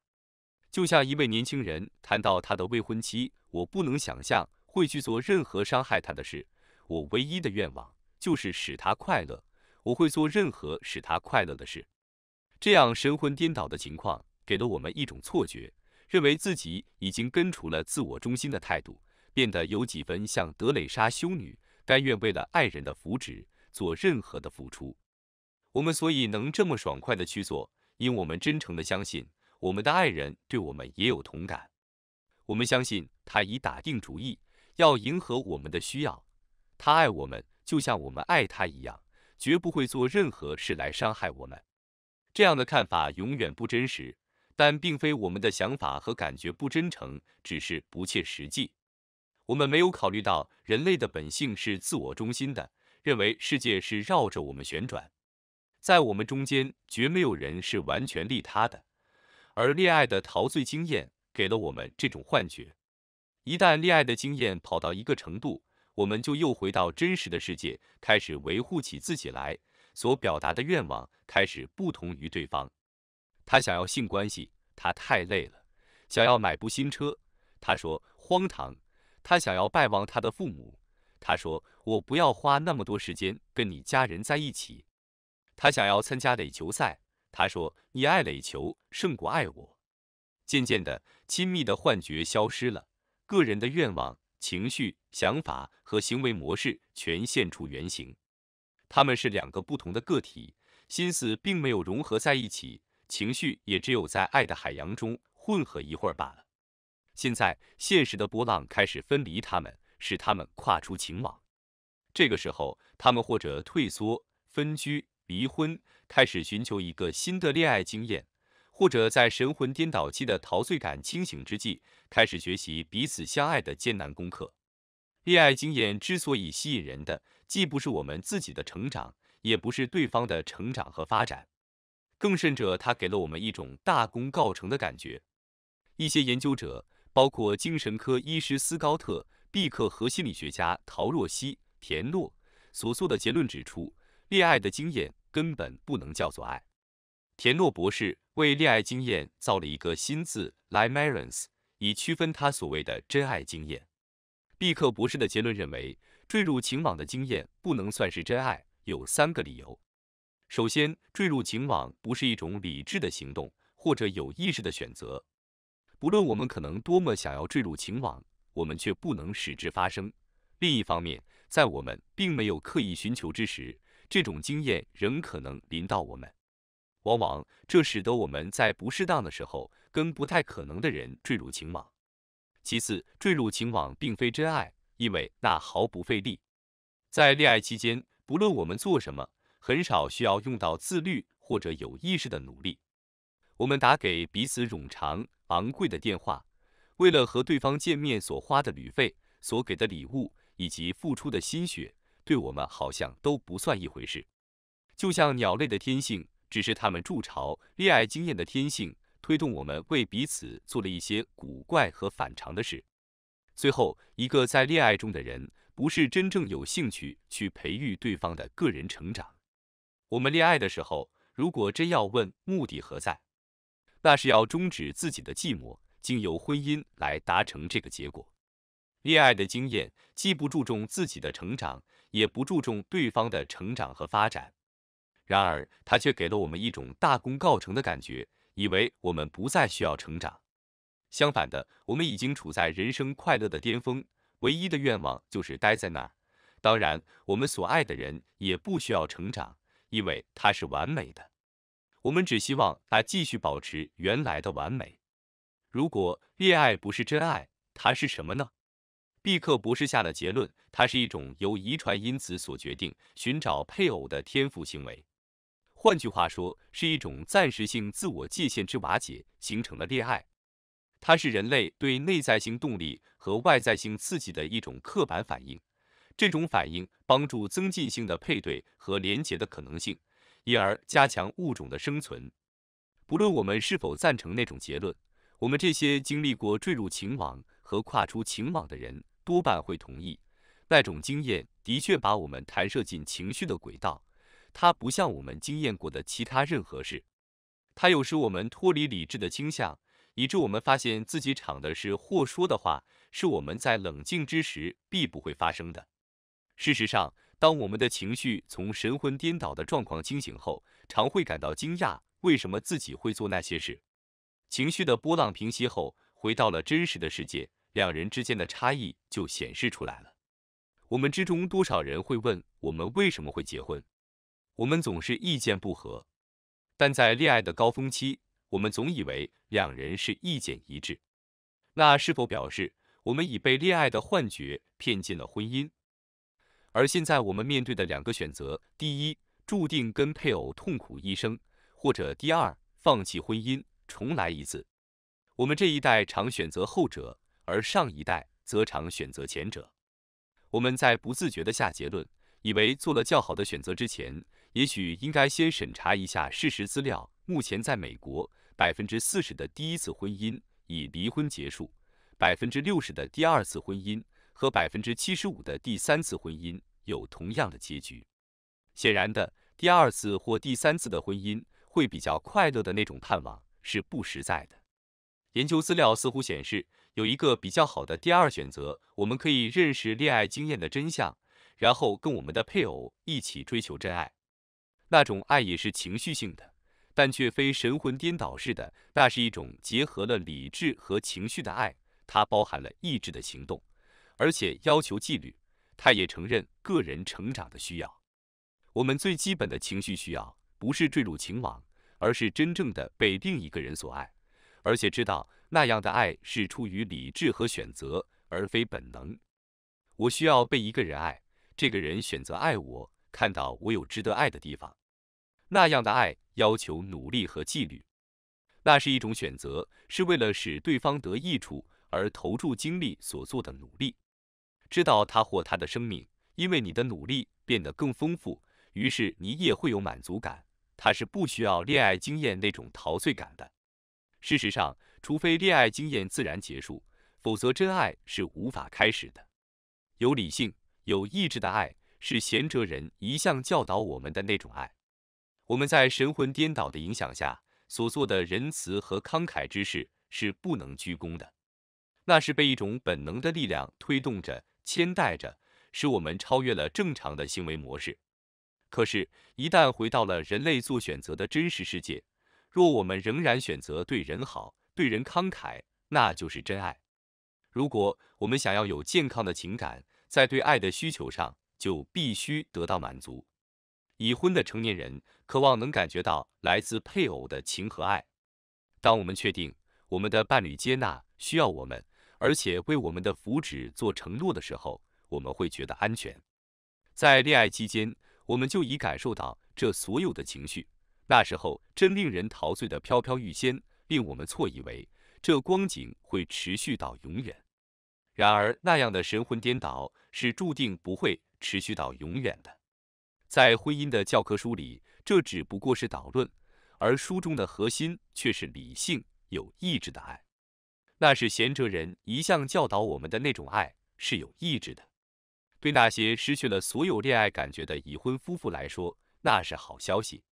S1: 就像一位年轻人谈到他的未婚妻，我不能想象会去做任何伤害他的事，我唯一的愿望就是使他快乐。我会做任何使他快乐的事，这样神魂颠倒的情况给了我们一种错觉，认为自己已经根除了自我中心的态度，变得有几分像德蕾莎修女，甘愿为了爱人的福祉做任何的付出。我们所以能这么爽快的去做，因我们真诚的相信我们的爱人对我们也有同感，我们相信他已打定主意要迎合我们的需要，他爱我们就像我们爱他一样。绝不会做任何事来伤害我们。这样的看法永远不真实，但并非我们的想法和感觉不真诚，只是不切实际。我们没有考虑到人类的本性是自我中心的，认为世界是绕着我们旋转。在我们中间，绝没有人是完全利他的，而恋爱的陶醉经验给了我们这种幻觉。一旦恋爱的经验跑到一个程度，我们就又回到真实的世界，开始维护起自己来。所表达的愿望开始不同于对方。他想要性关系，他太累了，想要买部新车。他说荒唐。他想要拜望他的父母。他说我不要花那么多时间跟你家人在一起。他想要参加垒球赛。他说你爱垒球胜过爱我。渐渐的，亲密的幻觉消失了，个人的愿望。情绪、想法和行为模式全现出原形，他们是两个不同的个体，心思并没有融合在一起，情绪也只有在爱的海洋中混合一会儿罢了。现在，现实的波浪开始分离他们，使他们跨出情网。这个时候，他们或者退缩、分居、离婚，开始寻求一个新的恋爱经验，或者在神魂颠倒期的陶醉感清醒之际。开始学习彼此相爱的艰难功课。恋爱经验之所以吸引人的，既不是我们自己的成长，也不是对方的成长和发展，更甚者，它给了我们一种大功告成的感觉。一些研究者，包括精神科医师斯高特·毕克和心理学家陶若溪、田诺所做的结论指出，恋爱的经验根本不能叫做爱。田诺博士为恋爱经验造了一个新字 l i m a r e n s 以区分他所谓的真爱经验，毕克博士的结论认为，坠入情网的经验不能算是真爱，有三个理由。首先，坠入情网不是一种理智的行动或者有意识的选择。不论我们可能多么想要坠入情网，我们却不能使之发生。另一方面，在我们并没有刻意寻求之时，这种经验仍可能临到我们。往往这使得我们在不适当的时候，跟不太可能的人坠入情网。其次，坠入情网并非真爱，因为那毫不费力。在恋爱期间，不论我们做什么，很少需要用到自律或者有意识的努力。我们打给彼此冗长昂贵的电话，为了和对方见面所花的旅费、所给的礼物以及付出的心血，对我们好像都不算一回事。就像鸟类的天性。只是他们筑巢、恋爱经验的天性推动我们为彼此做了一些古怪和反常的事。最后一个在恋爱中的人，不是真正有兴趣去培育对方的个人成长。我们恋爱的时候，如果真要问目的何在，那是要终止自己的寂寞，经由婚姻来达成这个结果。恋爱的经验既不注重自己的成长，也不注重对方的成长和发展。然而，他却给了我们一种大功告成的感觉，以为我们不再需要成长。相反的，我们已经处在人生快乐的巅峰，唯一的愿望就是待在那儿。当然，我们所爱的人也不需要成长，因为他是完美的。我们只希望他继续保持原来的完美。如果恋爱不是真爱，它是什么呢？毕克博士下的结论，它是一种由遗传因子所决定、寻找配偶的天赋行为。换句话说，是一种暂时性自我界限之瓦解，形成了恋爱。它是人类对内在性动力和外在性刺激的一种刻板反应。这种反应帮助增进性的配对和连结的可能性，因而加强物种的生存。不论我们是否赞成那种结论，我们这些经历过坠入情网和跨出情网的人，多半会同意，那种经验的确把我们弹射进情绪的轨道。它不像我们经验过的其他任何事，它有使我们脱离理智的倾向，以致我们发现自己讲的是或说的话是我们在冷静之时必不会发生的。事实上，当我们的情绪从神魂颠倒的状况清醒后，常会感到惊讶，为什么自己会做那些事。情绪的波浪平息后，回到了真实的世界，两人之间的差异就显示出来了。我们之中多少人会问，我们为什么会结婚？我们总是意见不合，但在恋爱的高峰期，我们总以为两人是意见一致。那是否表示我们已被恋爱的幻觉骗进了婚姻？而现在我们面对的两个选择：第一，注定跟配偶痛苦一生；或者第二，放弃婚姻，重来一次。我们这一代常选择后者，而上一代则常选择前者。我们在不自觉的下结论，以为做了较好的选择之前。也许应该先审查一下事实资料。目前，在美国，百分之四十的第一次婚姻以离婚结束，百分之六十的第二次婚姻和百分之七十五的第三次婚姻有同样的结局。显然的，第二次或第三次的婚姻会比较快乐的那种盼望是不实在的。研究资料似乎显示，有一个比较好的第二选择，我们可以认识恋爱经验的真相，然后跟我们的配偶一起追求真爱。那种爱也是情绪性的，但却非神魂颠倒式的。那是一种结合了理智和情绪的爱，它包含了意志的行动，而且要求纪律。它也承认个人成长的需要。我们最基本的情绪需要不是坠入情网，而是真正的被另一个人所爱，而且知道那样的爱是出于理智和选择，而非本能。我需要被一个人爱，这个人选择爱我，看到我有值得爱的地方。那样的爱要求努力和纪律，那是一种选择，是为了使对方得益处而投注精力所做的努力。知道他或他的生命因为你的努力变得更丰富，于是你也会有满足感。他是不需要恋爱经验那种陶醉感的。事实上，除非恋爱经验自然结束，否则真爱是无法开始的。有理性、有意志的爱，是贤哲人一向教导我们的那种爱。我们在神魂颠倒的影响下所做的仁慈和慷慨之事是不能居功的，那是被一种本能的力量推动着、牵带着，使我们超越了正常的行为模式。可是，一旦回到了人类做选择的真实世界，若我们仍然选择对人好、对人慷慨，那就是真爱。如果我们想要有健康的情感，在对爱的需求上就必须得到满足。已婚的成年人渴望能感觉到来自配偶的情和爱。当我们确定我们的伴侣接纳、需要我们，而且为我们的福祉做承诺的时候，我们会觉得安全。在恋爱期间，我们就已感受到这所有的情绪，那时候真令人陶醉的飘飘欲仙，令我们错以为这光景会持续到永远。然而，那样的神魂颠倒是注定不会持续到永远的。在婚姻的教科书里，这只不过是导论，而书中的核心却是理性有意志的爱，那是贤哲人一向教导我们的那种爱，是有意志的。对那些失去了所有恋爱感觉的已婚夫妇来说，那是好消息。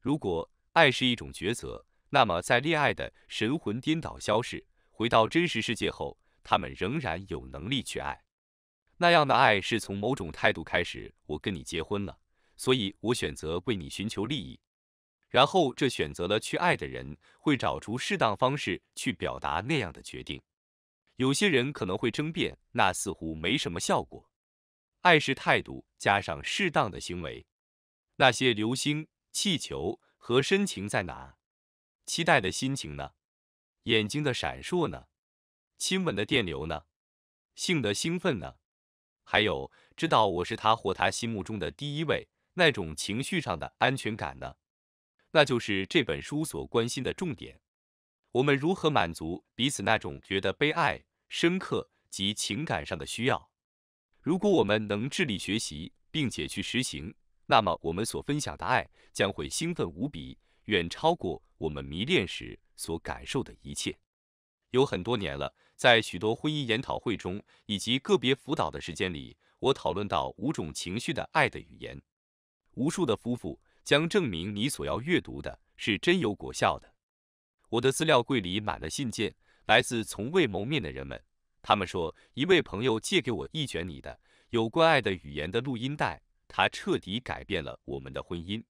S1: 如果爱是一种抉择，那么在恋爱的神魂颠倒消逝，回到真实世界后，他们仍然有能力去爱。那样的爱是从某种态度开始，我跟你结婚了。所以我选择为你寻求利益，然后这选择了去爱的人会找出适当方式去表达那样的决定。有些人可能会争辩，那似乎没什么效果。爱是态度加上适当的行为。那些流星、气球和深情在哪？期待的心情呢？眼睛的闪烁呢？亲吻的电流呢？性的兴奋呢？还有知道我是他或他心目中的第一位。那种情绪上的安全感呢？那就是这本书所关心的重点。我们如何满足彼此那种觉得被爱、深刻及情感上的需要？如果我们能致力学习并且去实行，那么我们所分享的爱将会兴奋无比，远超过我们迷恋时所感受的一切。有很多年了，在许多婚姻研讨会中以及个别辅导的时间里，我讨论到五种情绪的爱的语言。无数的夫妇将证明你所要阅读的是真有果效的。我的资料柜里满了信件，来自从未谋面的人们。他们说，一位朋友借给我一卷你的有关爱的语言的录音带，它彻底改变了我们的婚姻。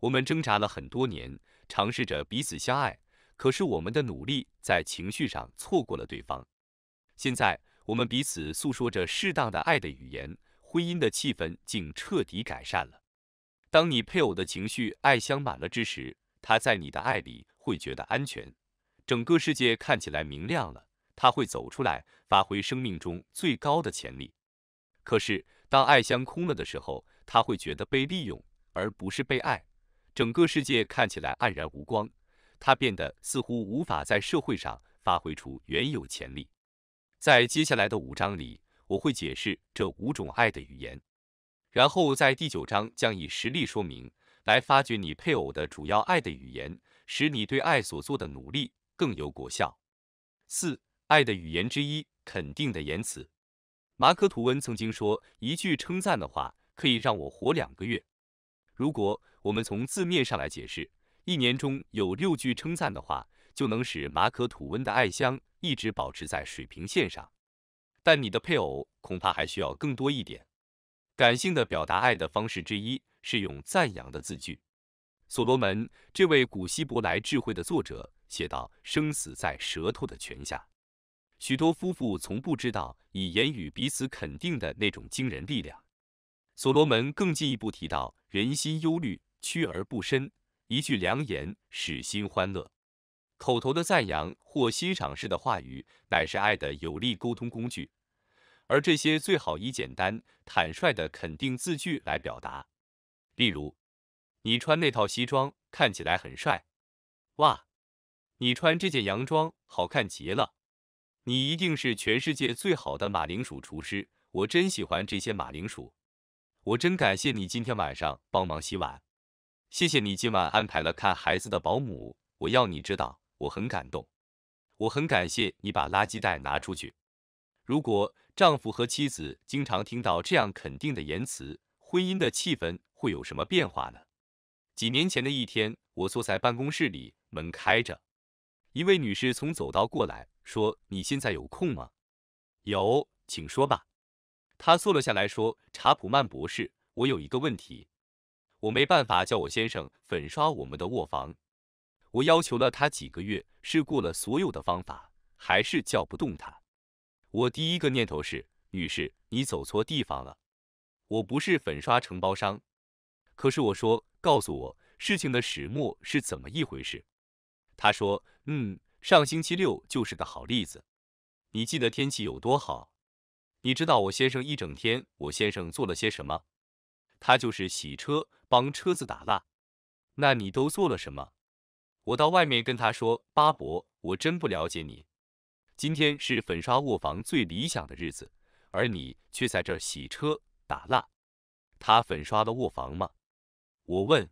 S1: 我们挣扎了很多年，尝试着彼此相爱，可是我们的努力在情绪上错过了对方。现在，我们彼此诉说着适当的爱的语言，婚姻的气氛竟彻底改善了。当你配偶的情绪爱箱满了之时，他在你的爱里会觉得安全，整个世界看起来明亮了，他会走出来，发挥生命中最高的潜力。可是，当爱箱空了的时候，他会觉得被利用，而不是被爱，整个世界看起来黯然无光，他变得似乎无法在社会上发挥出原有潜力。在接下来的五章里，我会解释这五种爱的语言。然后在第九章将以实例说明，来发掘你配偶的主要爱的语言，使你对爱所做的努力更有果效。四、爱的语言之一：肯定的言辞。马可·吐温曾经说，一句称赞的话可以让我活两个月。如果我们从字面上来解释，一年中有六句称赞的话，就能使马可·吐温的爱香一直保持在水平线上。但你的配偶恐怕还需要更多一点。感性的表达爱的方式之一是用赞扬的字句。所罗门这位古希伯来智慧的作者写道：“生死在舌头的泉下。”许多夫妇从不知道以言语彼此肯定的那种惊人力量。所罗门更进一步提到：“人心忧虑屈而不伸，一句良言使心欢乐。”口头的赞扬或欣赏式的话语，乃是爱的有力沟通工具。而这些最好以简单、坦率的肯定字句来表达，例如：你穿那套西装看起来很帅，哇！你穿这件洋装好看极了。你一定是全世界最好的马铃薯厨师，我真喜欢这些马铃薯。我真感谢你今天晚上帮忙洗碗。谢谢你今晚安排了看孩子的保姆，我要你知道我很感动。我很感谢你把垃圾袋拿出去。如果丈夫和妻子经常听到这样肯定的言辞，婚姻的气氛会有什么变化呢？几年前的一天，我坐在办公室里，门开着，一位女士从走道过来，说：“你现在有空吗？”“有，请说吧。”她坐了下来，说：“查普曼博士，我有一个问题，我没办法叫我先生粉刷我们的卧房，我要求了他几个月，试过了所有的方法，还是叫不动他。”我第一个念头是，女士，你走错地方了，我不是粉刷承包商。可是我说，告诉我事情的始末是怎么一回事。他说，嗯，上星期六就是个好例子。你记得天气有多好？你知道我先生一整天，我先生做了些什么？他就是洗车，帮车子打蜡。那你都做了什么？我到外面跟他说，巴伯，我真不了解你。今天是粉刷卧房最理想的日子，而你却在这儿洗车打蜡。他粉刷了卧房吗？我问。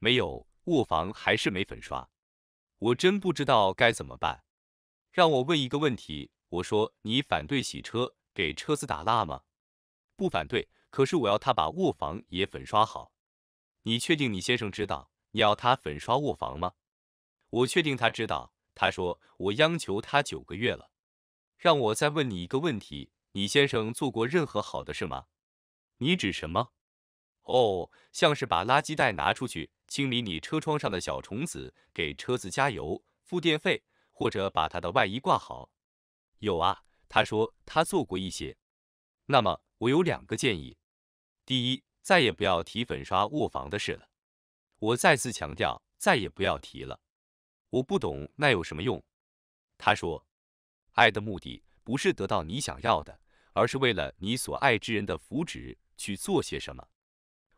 S1: 没有，卧房还是没粉刷。我真不知道该怎么办。让我问一个问题。我说，你反对洗车给车子打蜡吗？不反对。可是我要他把卧房也粉刷好。你确定你先生知道你要他粉刷卧房吗？我确定他知道。他说：“我央求他九个月了，让我再问你一个问题。你先生做过任何好的事吗？你指什么？哦，像是把垃圾袋拿出去清理，你车窗上的小虫子，给车子加油，付电费，或者把他的外衣挂好。有啊，他说他做过一些。那么我有两个建议。第一，再也不要提粉刷卧房的事了。我再次强调，再也不要提了。”我不懂那有什么用，他说，爱的目的不是得到你想要的，而是为了你所爱之人的福祉去做些什么。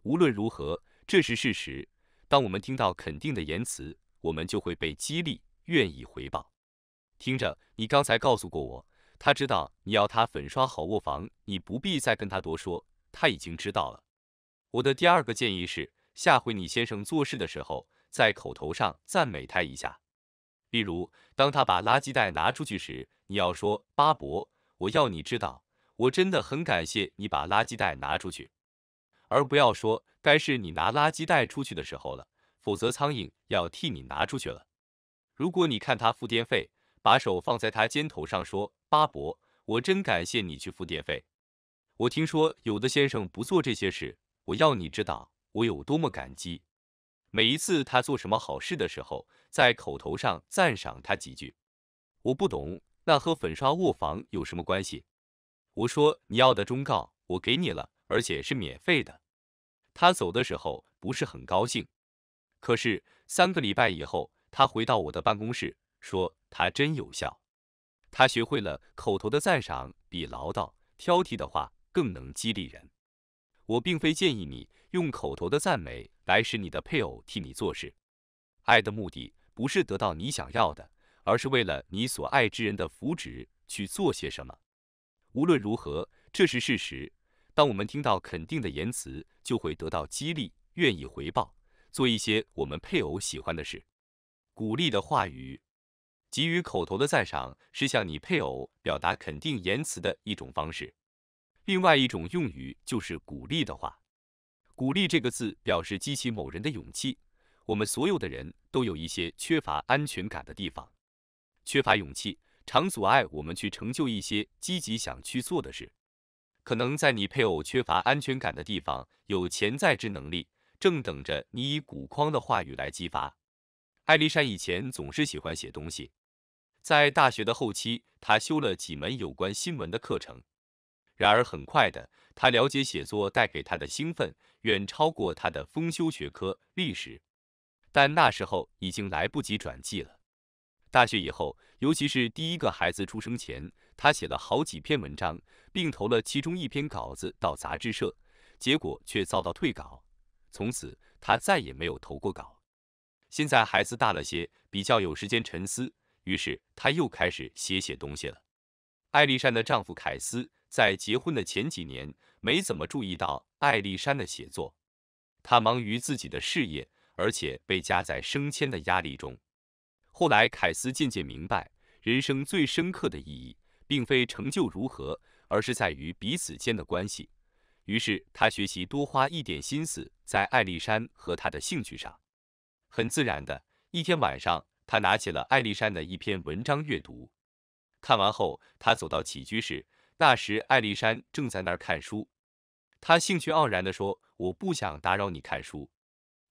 S1: 无论如何，这是事实。当我们听到肯定的言辞，我们就会被激励，愿意回报。听着，你刚才告诉过我，他知道你要他粉刷好卧房，你不必再跟他多说，他已经知道了。我的第二个建议是，下回你先生做事的时候，在口头上赞美他一下。比如，当他把垃圾袋拿出去时，你要说：“巴伯，我要你知道，我真的很感谢你把垃圾袋拿出去。”而不要说“该是你拿垃圾袋出去的时候了”，否则苍蝇要替你拿出去了。如果你看他付电费，把手放在他肩头上说：“巴伯，我真感谢你去付电费。”我听说有的先生不做这些事，我要你知道我有多么感激。每一次他做什么好事的时候，在口头上赞赏他几句。我不懂，那和粉刷卧房有什么关系？我说你要的忠告我给你了，而且是免费的。他走的时候不是很高兴，可是三个礼拜以后，他回到我的办公室说他真有效。他学会了口头的赞赏比唠叨挑剔的话更能激励人。我并非建议你用口头的赞美。来使你的配偶替你做事。爱的目的不是得到你想要的，而是为了你所爱之人的福祉去做些什么。无论如何，这是事实。当我们听到肯定的言辞，就会得到激励，愿意回报，做一些我们配偶喜欢的事。鼓励的话语，给予口头的赞赏，是向你配偶表达肯定言辞的一种方式。另外一种用语就是鼓励的话。鼓励这个字表示激起某人的勇气。我们所有的人都有一些缺乏安全感的地方，缺乏勇气，常阻碍我们去成就一些积极想去做的事。可能在你配偶缺乏安全感的地方，有潜在之能力，正等着你以鼓框的话语来激发。艾丽莎以前总是喜欢写东西，在大学的后期，她修了几门有关新闻的课程。然而，很快的，他了解写作带给他的兴奋远超过他的丰修学科历史。但那时候已经来不及转季了。大学以后，尤其是第一个孩子出生前，他写了好几篇文章，并投了其中一篇稿子到杂志社，结果却遭到退稿。从此，他再也没有投过稿。现在孩子大了些，比较有时间沉思，于是他又开始写写东西了。艾丽珊的丈夫凯斯。在结婚的前几年，没怎么注意到艾丽珊的写作。她忙于自己的事业，而且被夹在升迁的压力中。后来，凯斯渐渐明白，人生最深刻的意义，并非成就如何，而是在于彼此间的关系。于是，他学习多花一点心思在艾丽珊和他的兴趣上。很自然的一天晚上，他拿起了艾丽珊的一篇文章阅读。看完后，他走到起居室。那时，艾丽珊正在那儿看书。她兴趣盎然地说：“我不想打扰你看书，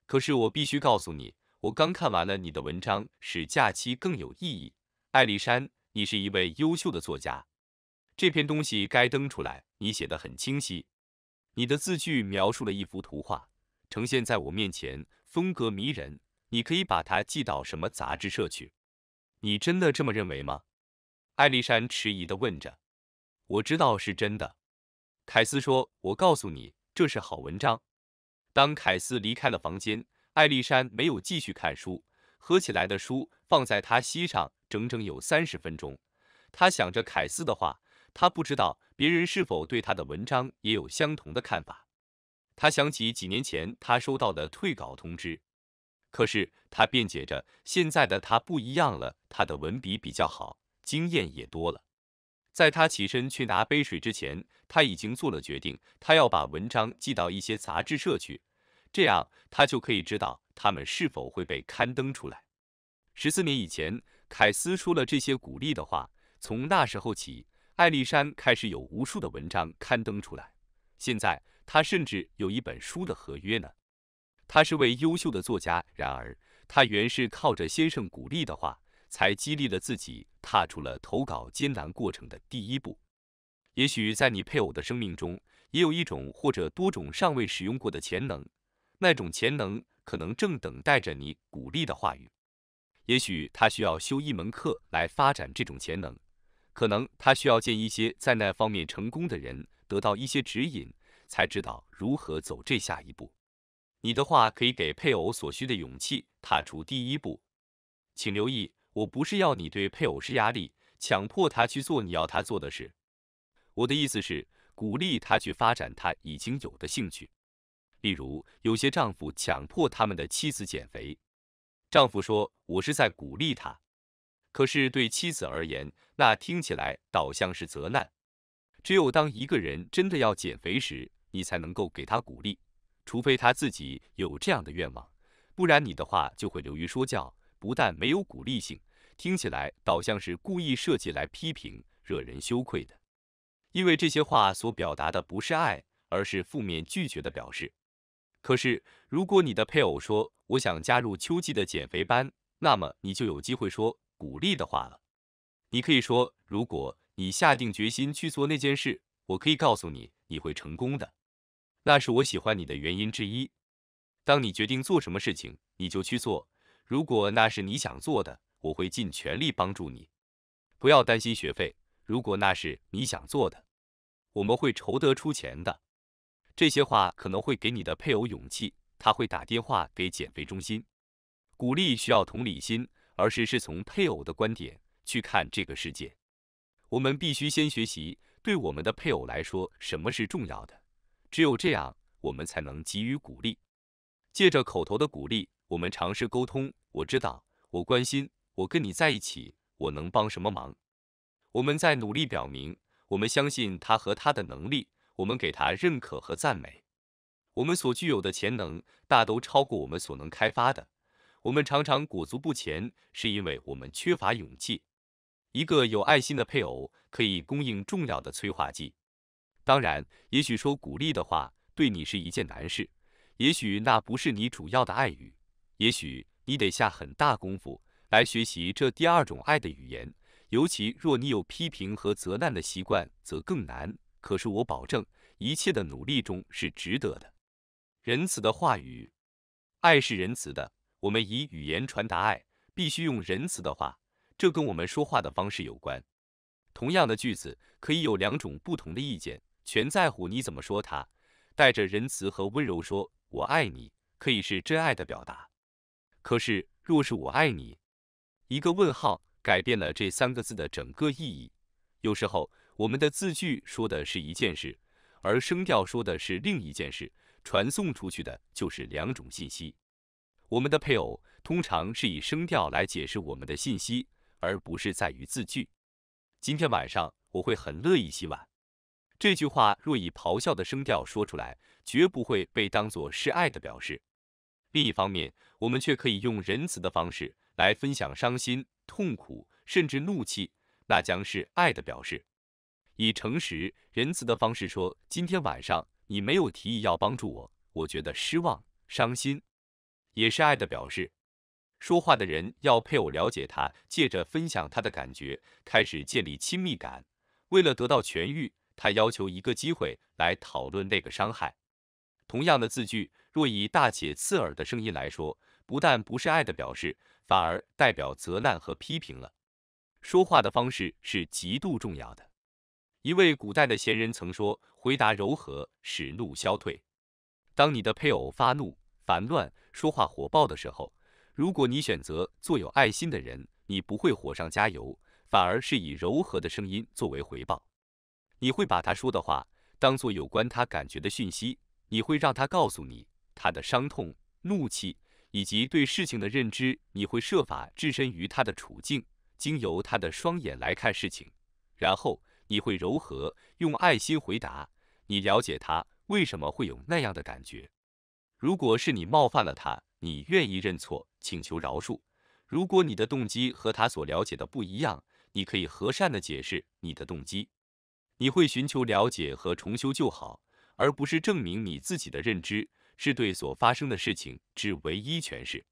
S1: 可是我必须告诉你，我刚看完了你的文章，使假期更有意义。艾丽珊，你是一位优秀的作家，这篇东西该登出来，你写的很清晰，你的字句描述了一幅图画，呈现在我面前，风格迷人。你可以把它寄到什么杂志社去？你真的这么认为吗？”艾丽珊迟疑地问着。我知道是真的，凯斯说：“我告诉你，这是好文章。”当凯斯离开了房间，艾丽珊没有继续看书，合起来的书放在她膝上整整有三十分钟。她想着凯斯的话，她不知道别人是否对她的文章也有相同的看法。她想起几年前她收到的退稿通知，可是她辩解着现在的她不一样了，她的文笔比较好，经验也多了。在他起身去拿杯水之前，他已经做了决定。他要把文章寄到一些杂志社去，这样他就可以知道他们是否会被刊登出来。十四年以前，凯斯说了这些鼓励的话。从那时候起，艾丽珊开始有无数的文章刊登出来。现在，他甚至有一本书的合约呢。他是位优秀的作家。然而，他原是靠着先生鼓励的话。才激励了自己踏出了投稿艰难过程的第一步。也许在你配偶的生命中，也有一种或者多种尚未使用过的潜能，那种潜能可能正等待着你鼓励的话语。也许他需要修一门课来发展这种潜能，可能他需要见一些在那方面成功的人，得到一些指引，才知道如何走这下一步。你的话可以给配偶所需的勇气，踏出第一步。请留意。我不是要你对配偶施压力，强迫他去做你要他做的事。我的意思是鼓励他去发展他已经有的兴趣。例如，有些丈夫强迫他们的妻子减肥。丈夫说：“我是在鼓励他。”可是对妻子而言，那听起来倒像是责难。只有当一个人真的要减肥时，你才能够给他鼓励，除非他自己有这样的愿望，不然你的话就会流于说教。不但没有鼓励性，听起来倒像是故意设计来批评、惹人羞愧的，因为这些话所表达的不是爱，而是负面拒绝的表示。可是，如果你的配偶说“我想加入秋季的减肥班”，那么你就有机会说鼓励的话了。你可以说：“如果你下定决心去做那件事，我可以告诉你，你会成功的。那是我喜欢你的原因之一。当你决定做什么事情，你就去做。”如果那是你想做的，我会尽全力帮助你。不要担心学费。如果那是你想做的，我们会筹得出钱的。这些话可能会给你的配偶勇气，他会打电话给减肥中心。鼓励需要同理心，而是是从配偶的观点去看这个世界。我们必须先学习对我们的配偶来说什么是重要的，只有这样，我们才能给予鼓励。借着口头的鼓励。我们尝试沟通，我知道，我关心，我跟你在一起，我能帮什么忙？我们在努力表明，我们相信他和他的能力，我们给他认可和赞美。我们所具有的潜能大都超过我们所能开发的。我们常常裹足不前，是因为我们缺乏勇气。一个有爱心的配偶可以供应重要的催化剂。当然，也许说鼓励的话对你是一件难事，也许那不是你主要的爱语。也许你得下很大功夫来学习这第二种爱的语言，尤其若你有批评和责难的习惯，则更难。可是我保证，一切的努力中是值得的。仁慈的话语，爱是仁慈的。我们以语言传达爱，必须用仁慈的话。这跟我们说话的方式有关。同样的句子可以有两种不同的意见，全在乎你怎么说它。带着仁慈和温柔说“我爱你”，可以是真爱的表达。可是，若是我爱你，一个问号改变了这三个字的整个意义。有时候，我们的字句说的是一件事，而声调说的是另一件事，传送出去的就是两种信息。我们的配偶通常是以声调来解释我们的信息，而不是在于字句。今天晚上，我会很乐意洗碗。这句话若以咆哮的声调说出来，绝不会被当做示爱的表示。另一方面，我们却可以用仁慈的方式来分享伤心、痛苦，甚至怒气，那将是爱的表示。以诚实、仁慈的方式说：“今天晚上你没有提议要帮助我，我觉得失望、伤心，也是爱的表示。”说话的人要配偶了解他，借着分享他的感觉，开始建立亲密感。为了得到痊愈，他要求一个机会来讨论那个伤害。同样的字句。若以大且刺耳的声音来说，不但不是爱的表示，反而代表责难和批评了。说话的方式是极度重要的。一位古代的贤人曾说：“回答柔和，使怒消退。”当你的配偶发怒、烦乱、说话火爆的时候，如果你选择做有爱心的人，你不会火上加油，反而是以柔和的声音作为回报。你会把他说的话当做有关他感觉的讯息，你会让他告诉你。他的伤痛、怒气以及对事情的认知，你会设法置身于他的处境，经由他的双眼来看事情，然后你会柔和用爱心回答，你了解他为什么会有那样的感觉。如果是你冒犯了他，你愿意认错，请求饶恕。如果你的动机和他所了解的不一样，你可以和善地解释你的动机。你会寻求了解和重修旧好，而不是证明你自己的认知。是对所发生的事情之唯一诠释，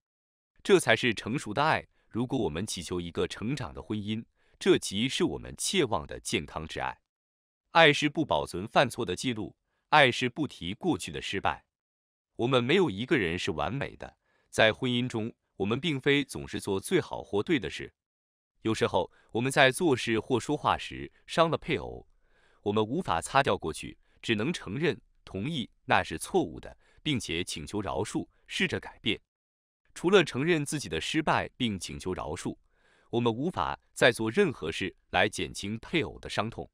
S1: 这才是成熟的爱。如果我们祈求一个成长的婚姻，这即是我们切望的健康之爱。爱是不保存犯错的记录，爱是不提过去的失败。我们没有一个人是完美的，在婚姻中，我们并非总是做最好或对的事。有时候我们在做事或说话时伤了配偶，我们无法擦掉过去，只能承认同意那是错误的。并且请求饶恕，试着改变。除了承认自己的失败并请求饶恕，我们无法再做任何事来减轻配偶的伤痛。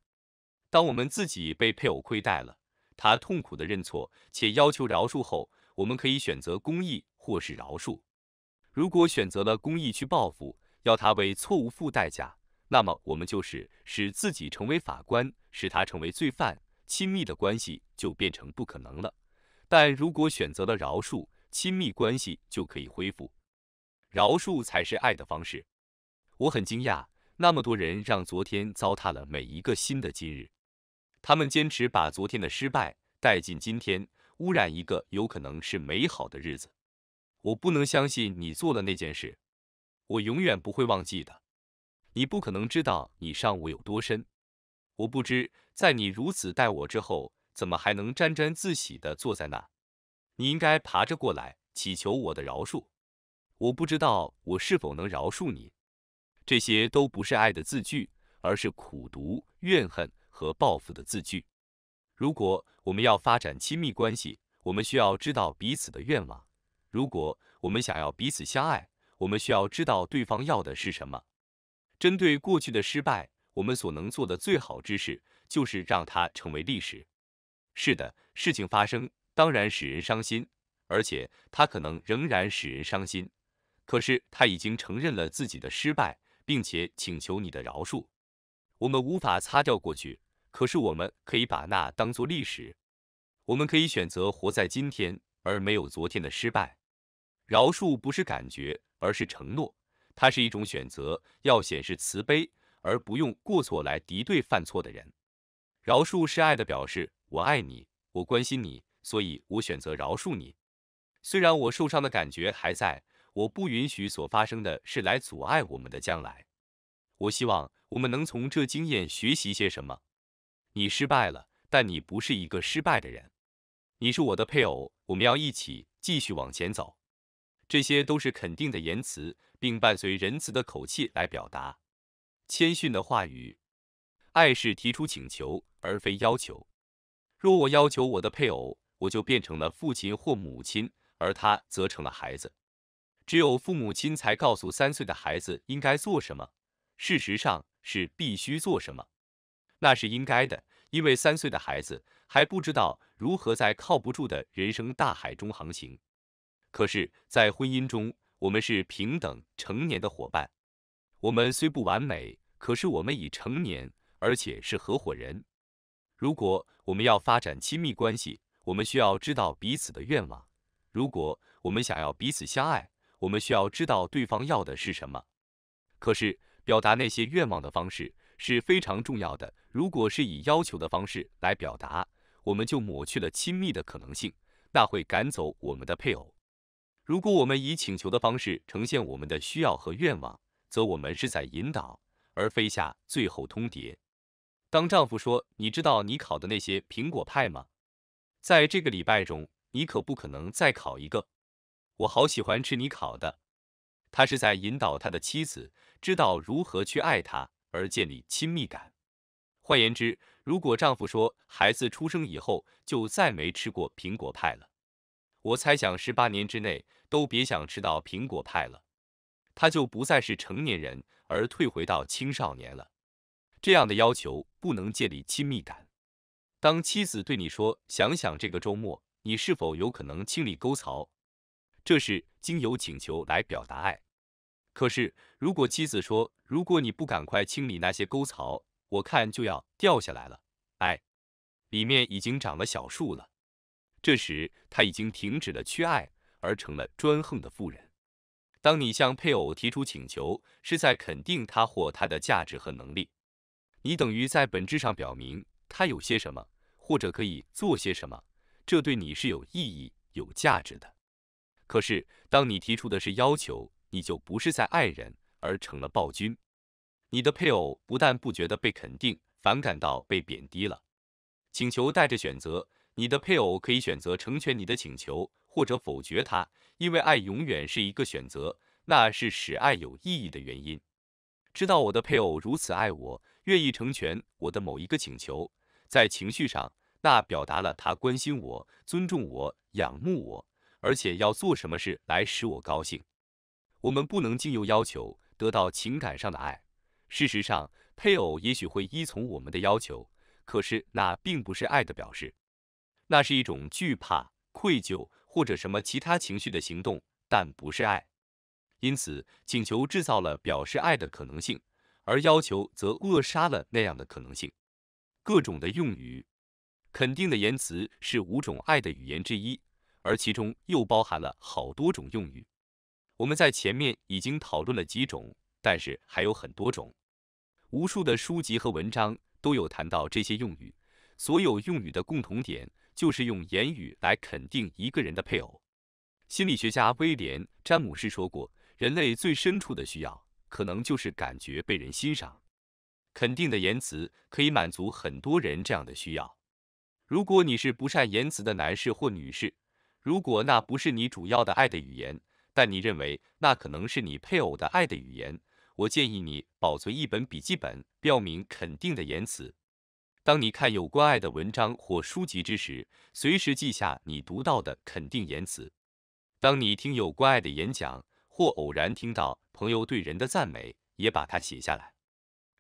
S1: 当我们自己被配偶亏待了，他痛苦的认错且要求饶恕后，我们可以选择公义或是饶恕。如果选择了公义去报复，要他为错误付代价，那么我们就是使自己成为法官，使他成为罪犯，亲密的关系就变成不可能了。但如果选择了饶恕，亲密关系就可以恢复。饶恕才是爱的方式。我很惊讶，那么多人让昨天糟蹋了每一个新的今日。他们坚持把昨天的失败带进今天，污染一个有可能是美好的日子。我不能相信你做了那件事，我永远不会忘记的。你不可能知道你伤我有多深。我不知在你如此待我之后。怎么还能沾沾自喜的坐在那？你应该爬着过来祈求我的饶恕。我不知道我是否能饶恕你。这些都不是爱的字句，而是苦读、怨恨和报复的字句。如果我们要发展亲密关系，我们需要知道彼此的愿望；如果我们想要彼此相爱，我们需要知道对方要的是什么。针对过去的失败，我们所能做的最好之事就是让它成为历史。是的，事情发生当然使人伤心，而且他可能仍然使人伤心。可是他已经承认了自己的失败，并且请求你的饶恕。我们无法擦掉过去，可是我们可以把那当作历史。我们可以选择活在今天，而没有昨天的失败。饶恕不是感觉，而是承诺。它是一种选择，要显示慈悲，而不用过错来敌对犯错的人。饶恕是爱的表示。我爱你，我关心你，所以我选择饶恕你。虽然我受伤的感觉还在，我不允许所发生的事来阻碍我们的将来。我希望我们能从这经验学习些什么。你失败了，但你不是一个失败的人。你是我的配偶，我们要一起继续往前走。这些都是肯定的言辞，并伴随仁慈的口气来表达。谦逊的话语，爱是提出请求而非要求。若我要求我的配偶，我就变成了父亲或母亲，而他则成了孩子。只有父母亲才告诉三岁的孩子应该做什么，事实上是必须做什么。那是应该的，因为三岁的孩子还不知道如何在靠不住的人生大海中航行。可是，在婚姻中，我们是平等成年的伙伴。我们虽不完美，可是我们已成年，而且是合伙人。如果我们要发展亲密关系，我们需要知道彼此的愿望；如果我们想要彼此相爱，我们需要知道对方要的是什么。可是，表达那些愿望的方式是非常重要的。如果是以要求的方式来表达，我们就抹去了亲密的可能性，那会赶走我们的配偶。如果我们以请求的方式呈现我们的需要和愿望，则我们是在引导，而非下最后通牒。当丈夫说：“你知道你烤的那些苹果派吗？在这个礼拜中，你可不可能再烤一个？我好喜欢吃你烤的。”他是在引导他的妻子知道如何去爱他，而建立亲密感。换言之，如果丈夫说孩子出生以后就再没吃过苹果派了，我猜想十八年之内都别想吃到苹果派了，他就不再是成年人，而退回到青少年了。这样的要求不能建立亲密感。当妻子对你说：“想想这个周末，你是否有可能清理沟槽？”这是经由请求来表达爱。可是，如果妻子说：“如果你不赶快清理那些沟槽，我看就要掉下来了，爱里面已经长了小树了。”这时，他已经停止了缺爱，而成了专横的妇人。当你向配偶提出请求，是在肯定他或她的价值和能力。你等于在本质上表明他有些什么，或者可以做些什么，这对你是有意义、有价值的。可是，当你提出的是要求，你就不是在爱人，而成了暴君。你的配偶不但不觉得被肯定，反感到被贬低了。请求带着选择，你的配偶可以选择成全你的请求，或者否决它，因为爱永远是一个选择，那是使爱有意义的原因。知道我的配偶如此爱我。愿意成全我的某一个请求，在情绪上，那表达了他关心我、尊重我、仰慕我，而且要做什么事来使我高兴。我们不能经由要求得到情感上的爱。事实上，配偶也许会依从我们的要求，可是那并不是爱的表示，那是一种惧怕、愧疚或者什么其他情绪的行动，但不是爱。因此，请求制造了表示爱的可能性。而要求则扼杀了那样的可能性。各种的用语，肯定的言辞是五种爱的语言之一，而其中又包含了好多种用语。我们在前面已经讨论了几种，但是还有很多种。无数的书籍和文章都有谈到这些用语。所有用语的共同点就是用言语来肯定一个人的配偶。心理学家威廉·詹姆斯说过：“人类最深处的需要。”可能就是感觉被人欣赏，肯定的言辞可以满足很多人这样的需要。如果你是不善言辞的男士或女士，如果那不是你主要的爱的语言，但你认为那可能是你配偶的爱的语言，我建议你保存一本笔记本，标明肯定的言辞。当你看有关爱的文章或书籍之时，随时记下你读到的肯定言辞。当你听有关爱的演讲，或偶然听到朋友对人的赞美，也把它写下来。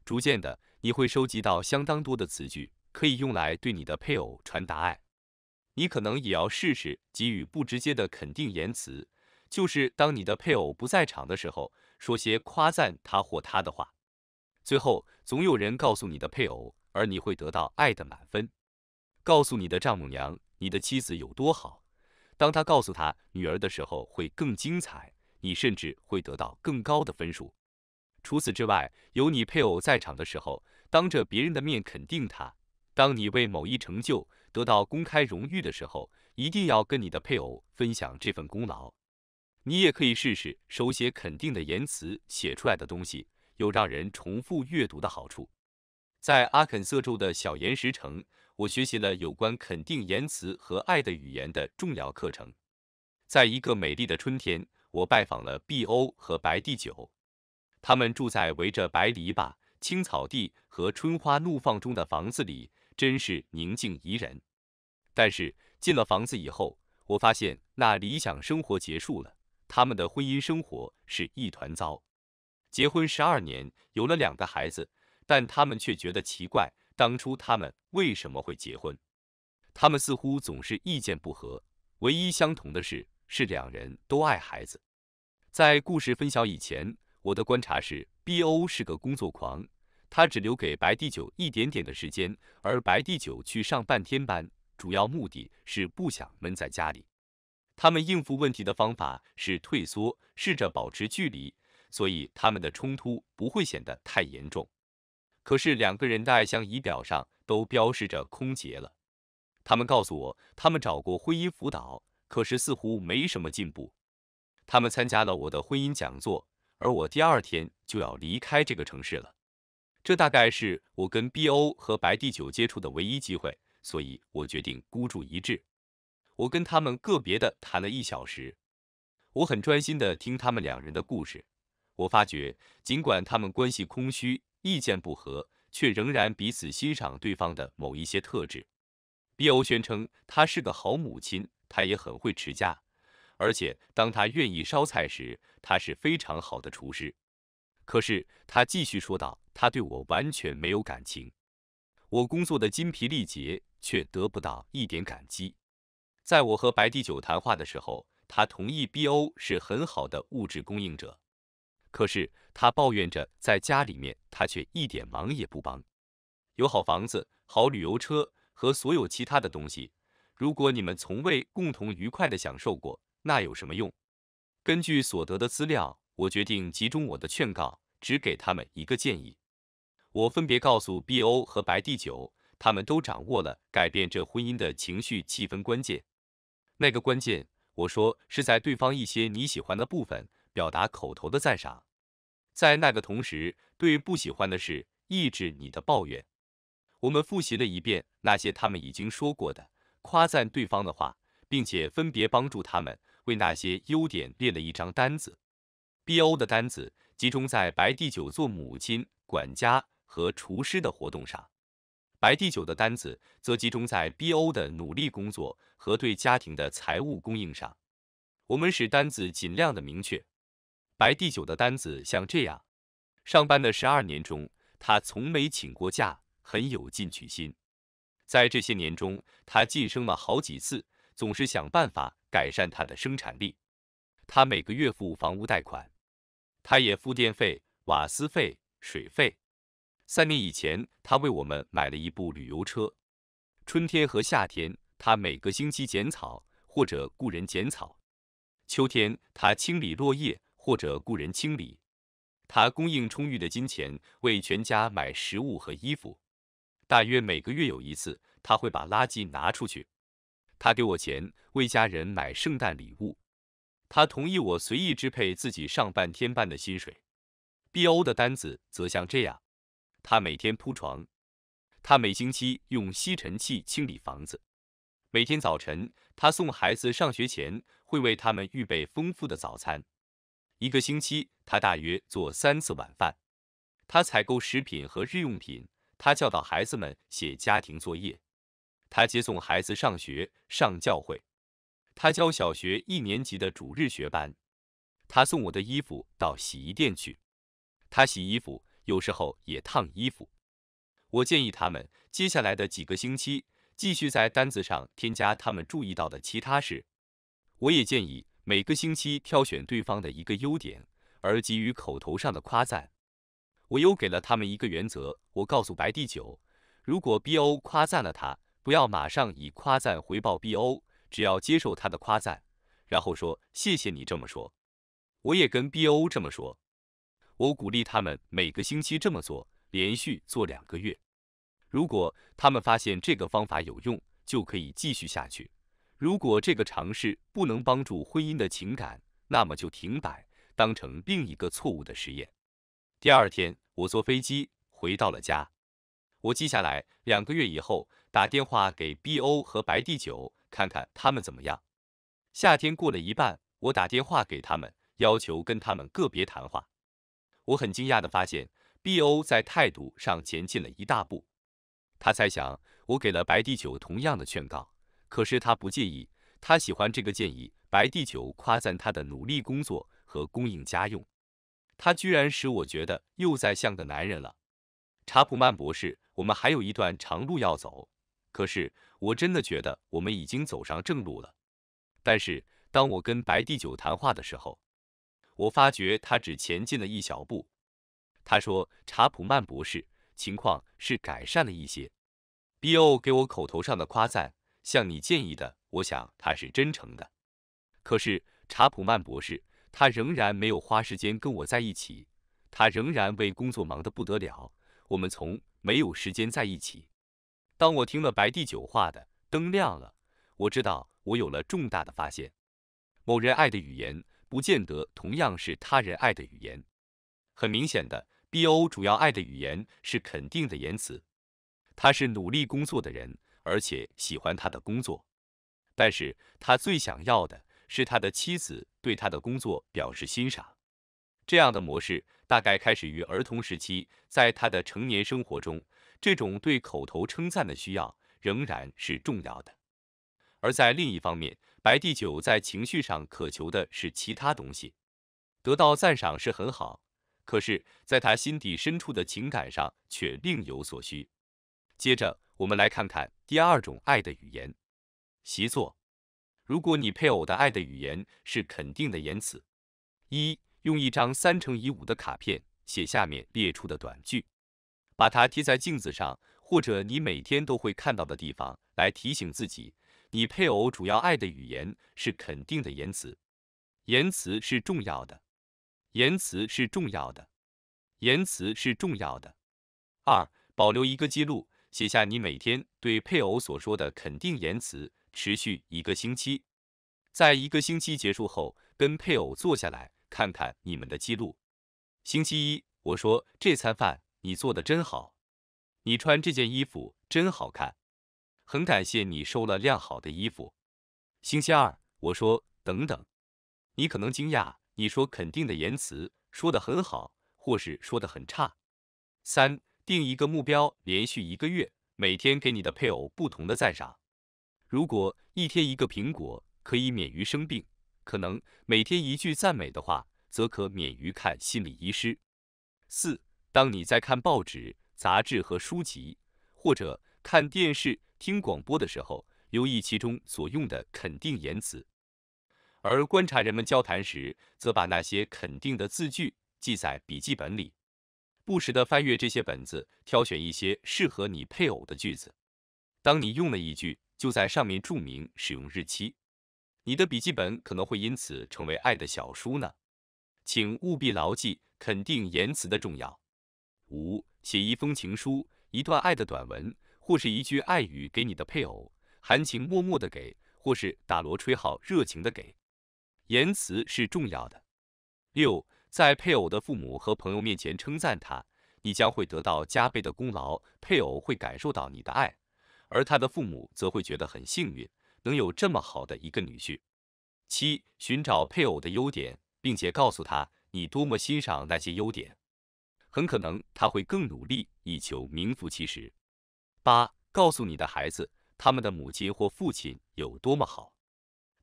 S1: 逐渐的，你会收集到相当多的词句，可以用来对你的配偶传达爱。你可能也要试试给予不直接的肯定言辞，就是当你的配偶不在场的时候，说些夸赞他或她的话。最后，总有人告诉你的配偶，而你会得到爱的满分。告诉你的丈母娘你的妻子有多好，当他告诉他女儿的时候会更精彩。你甚至会得到更高的分数。除此之外，有你配偶在场的时候，当着别人的面肯定他；当你为某一成就得到公开荣誉的时候，一定要跟你的配偶分享这份功劳。你也可以试试手写肯定的言辞，写出来的东西有让人重复阅读的好处。在阿肯色州的小岩石城，我学习了有关肯定言辞和爱的语言的重要课程。在一个美丽的春天。我拜访了碧欧和白帝九，他们住在围着白篱笆、青草地和春花怒放中的房子里，真是宁静宜人。但是进了房子以后，我发现那理想生活结束了。他们的婚姻生活是一团糟。结婚十二年，有了两个孩子，但他们却觉得奇怪，当初他们为什么会结婚？他们似乎总是意见不合，唯一相同的是。是两人都爱孩子。在故事分享以前，我的观察是，BO 是个工作狂，他只留给白帝九一点点的时间，而白帝九去上半天班，主要目的是不想闷在家里。他们应付问题的方法是退缩，试着保持距离，所以他们的冲突不会显得太严重。可是两个人的爱，像仪表上都标示着空劫了。他们告诉我，他们找过婚姻辅导。可是似乎没什么进步。他们参加了我的婚姻讲座，而我第二天就要离开这个城市了。这大概是我跟 B O 和白地九接触的唯一机会，所以我决定孤注一掷。我跟他们个别的谈了一小时，我很专心的听他们两人的故事。我发觉，尽管他们关系空虚、意见不合，却仍然彼此欣赏对方的某一些特质。B O 宣称他是个好母亲。他也很会持家，而且当他愿意烧菜时，他是非常好的厨师。可是他继续说道：“他对我完全没有感情，我工作的精疲力竭，却得不到一点感激。”在我和白地九谈话的时候，他同意 B.O 是很好的物质供应者。可是他抱怨着，在家里面他却一点忙也不帮，有好房子、好旅游车和所有其他的东西。如果你们从未共同愉快地享受过，那有什么用？根据所得的资料，我决定集中我的劝告，只给他们一个建议。我分别告诉 B.O 和白帝九，他们都掌握了改变这婚姻的情绪气氛关键。那个关键，我说是在对方一些你喜欢的部分表达口头的赞赏，在那个同时，对不喜欢的事抑制你的抱怨。我们复习了一遍那些他们已经说过的。夸赞对方的话，并且分别帮助他们为那些优点列了一张单子。B.O. 的单子集中在白帝九做母亲、管家和厨师的活动上，白帝九的单子则集中在 B.O. 的努力工作和对家庭的财务供应上。我们使单子尽量的明确。白帝九的单子像这样：上班的十二年中，他从没请过假，很有进取心。在这些年中，他晋升了好几次，总是想办法改善他的生产力。他每个月付房屋贷款，他也付电费、瓦斯费、水费。三年以前，他为我们买了一部旅游车。春天和夏天，他每个星期剪草，或者雇人剪草；秋天，他清理落叶，或者雇人清理。他供应充裕的金钱，为全家买食物和衣服。大约每个月有一次，他会把垃圾拿出去。他给我钱为家人买圣诞礼物。他同意我随意支配自己上半天班的薪水。BO 的单子则像这样：他每天铺床，他每星期用吸尘器清理房子。每天早晨，他送孩子上学前会为他们预备丰富的早餐。一个星期他大约做三次晚饭。他采购食品和日用品。他教导孩子们写家庭作业，他接送孩子上学、上教会，他教小学一年级的主日学班，他送我的衣服到洗衣店去，他洗衣服，有时候也烫衣服。我建议他们接下来的几个星期继续在单子上添加他们注意到的其他事。我也建议每个星期挑选对方的一个优点，而给予口头上的夸赞。我又给了他们一个原则，我告诉白第九，如果 BO 夸赞了他，不要马上以夸赞回报 BO，只要接受他的夸赞，然后说谢谢你这么说。我也跟 BO 这么说，我鼓励他们每个星期这么做，连续做两个月。如果他们发现这个方法有用，就可以继续下去；如果这个尝试不能帮助婚姻的情感，那么就停摆，当成另一个错误的实验。第二天，我坐飞机回到了家。我记下来，两个月以后打电话给 B O 和白帝九，看看他们怎么样。夏天过了一半，我打电话给他们，要求跟他们个别谈话。我很惊讶的发现，B O 在态度上前进了一大步。他猜想我给了白帝九同样的劝告，可是他不介意，他喜欢这个建议。白地九夸赞他的努力工作和供应家用。他居然使我觉得又在像个男人了，查普曼博士，我们还有一段长路要走。可是我真的觉得我们已经走上正路了。但是当我跟白帝九谈话的时候，我发觉他只前进了一小步。他说：“查普曼博士，情况是改善了一些。”比 o 给我口头上的夸赞，向你建议的，我想他是真诚的。可是查普曼博士。他仍然没有花时间跟我在一起，他仍然为工作忙得不得了，我们从没有时间在一起。当我听了白帝九话的灯亮了，我知道我有了重大的发现。某人爱的语言不见得同样是他人爱的语言。很明显的，B O 主要爱的语言是肯定的言辞。他是努力工作的人，而且喜欢他的工作，但是他最想要的。是他的妻子对他的工作表示欣赏，这样的模式大概开始于儿童时期，在他的成年生活中，这种对口头称赞的需要仍然是重要的。而在另一方面，白帝九在情绪上渴求的是其他东西，得到赞赏是很好，可是，在他心底深处的情感上却另有所需。接着，我们来看看第二种爱的语言习作。如果你配偶的爱的语言是肯定的言辞，一用一张三乘以五的卡片写下面列出的短句，把它贴在镜子上或者你每天都会看到的地方来提醒自己，你配偶主要爱的语言是肯定的言辞。言辞是重要的，言辞是重要的，言辞是重要的。二保留一个记录，写下你每天对配偶所说的肯定言辞。持续一个星期，在一个星期结束后，跟配偶坐下来看看你们的记录。星期一，我说这餐饭你做的真好，你穿这件衣服真好看，很感谢你收了晾好的衣服。星期二，我说等等，你可能惊讶，你说肯定的言辞说的很好，或是说的很差。三，定一个目标，连续一个月，每天给你的配偶不同的赞赏。如果一天一个苹果可以免于生病，可能每天一句赞美的话，则可免于看心理医师。四，当你在看报纸、杂志和书籍，或者看电视、听广播的时候，留意其中所用的肯定言辞；而观察人们交谈时，则把那些肯定的字句记在笔记本里，不时地翻阅这些本子，挑选一些适合你配偶的句子。当你用了一句。就在上面注明使用日期，你的笔记本可能会因此成为爱的小书呢。请务必牢记肯定言辞的重要。五、写一封情书，一段爱的短文，或是一句爱语给你的配偶，含情脉脉的给，或是打锣吹号热情的给，言辞是重要的。六、在配偶的父母和朋友面前称赞他，你将会得到加倍的功劳，配偶会感受到你的爱。而他的父母则会觉得很幸运，能有这么好的一个女婿。七、寻找配偶的优点，并且告诉他你多么欣赏那些优点，很可能他会更努力以求名副其实。八、告诉你的孩子他们的母亲或父亲有多么好，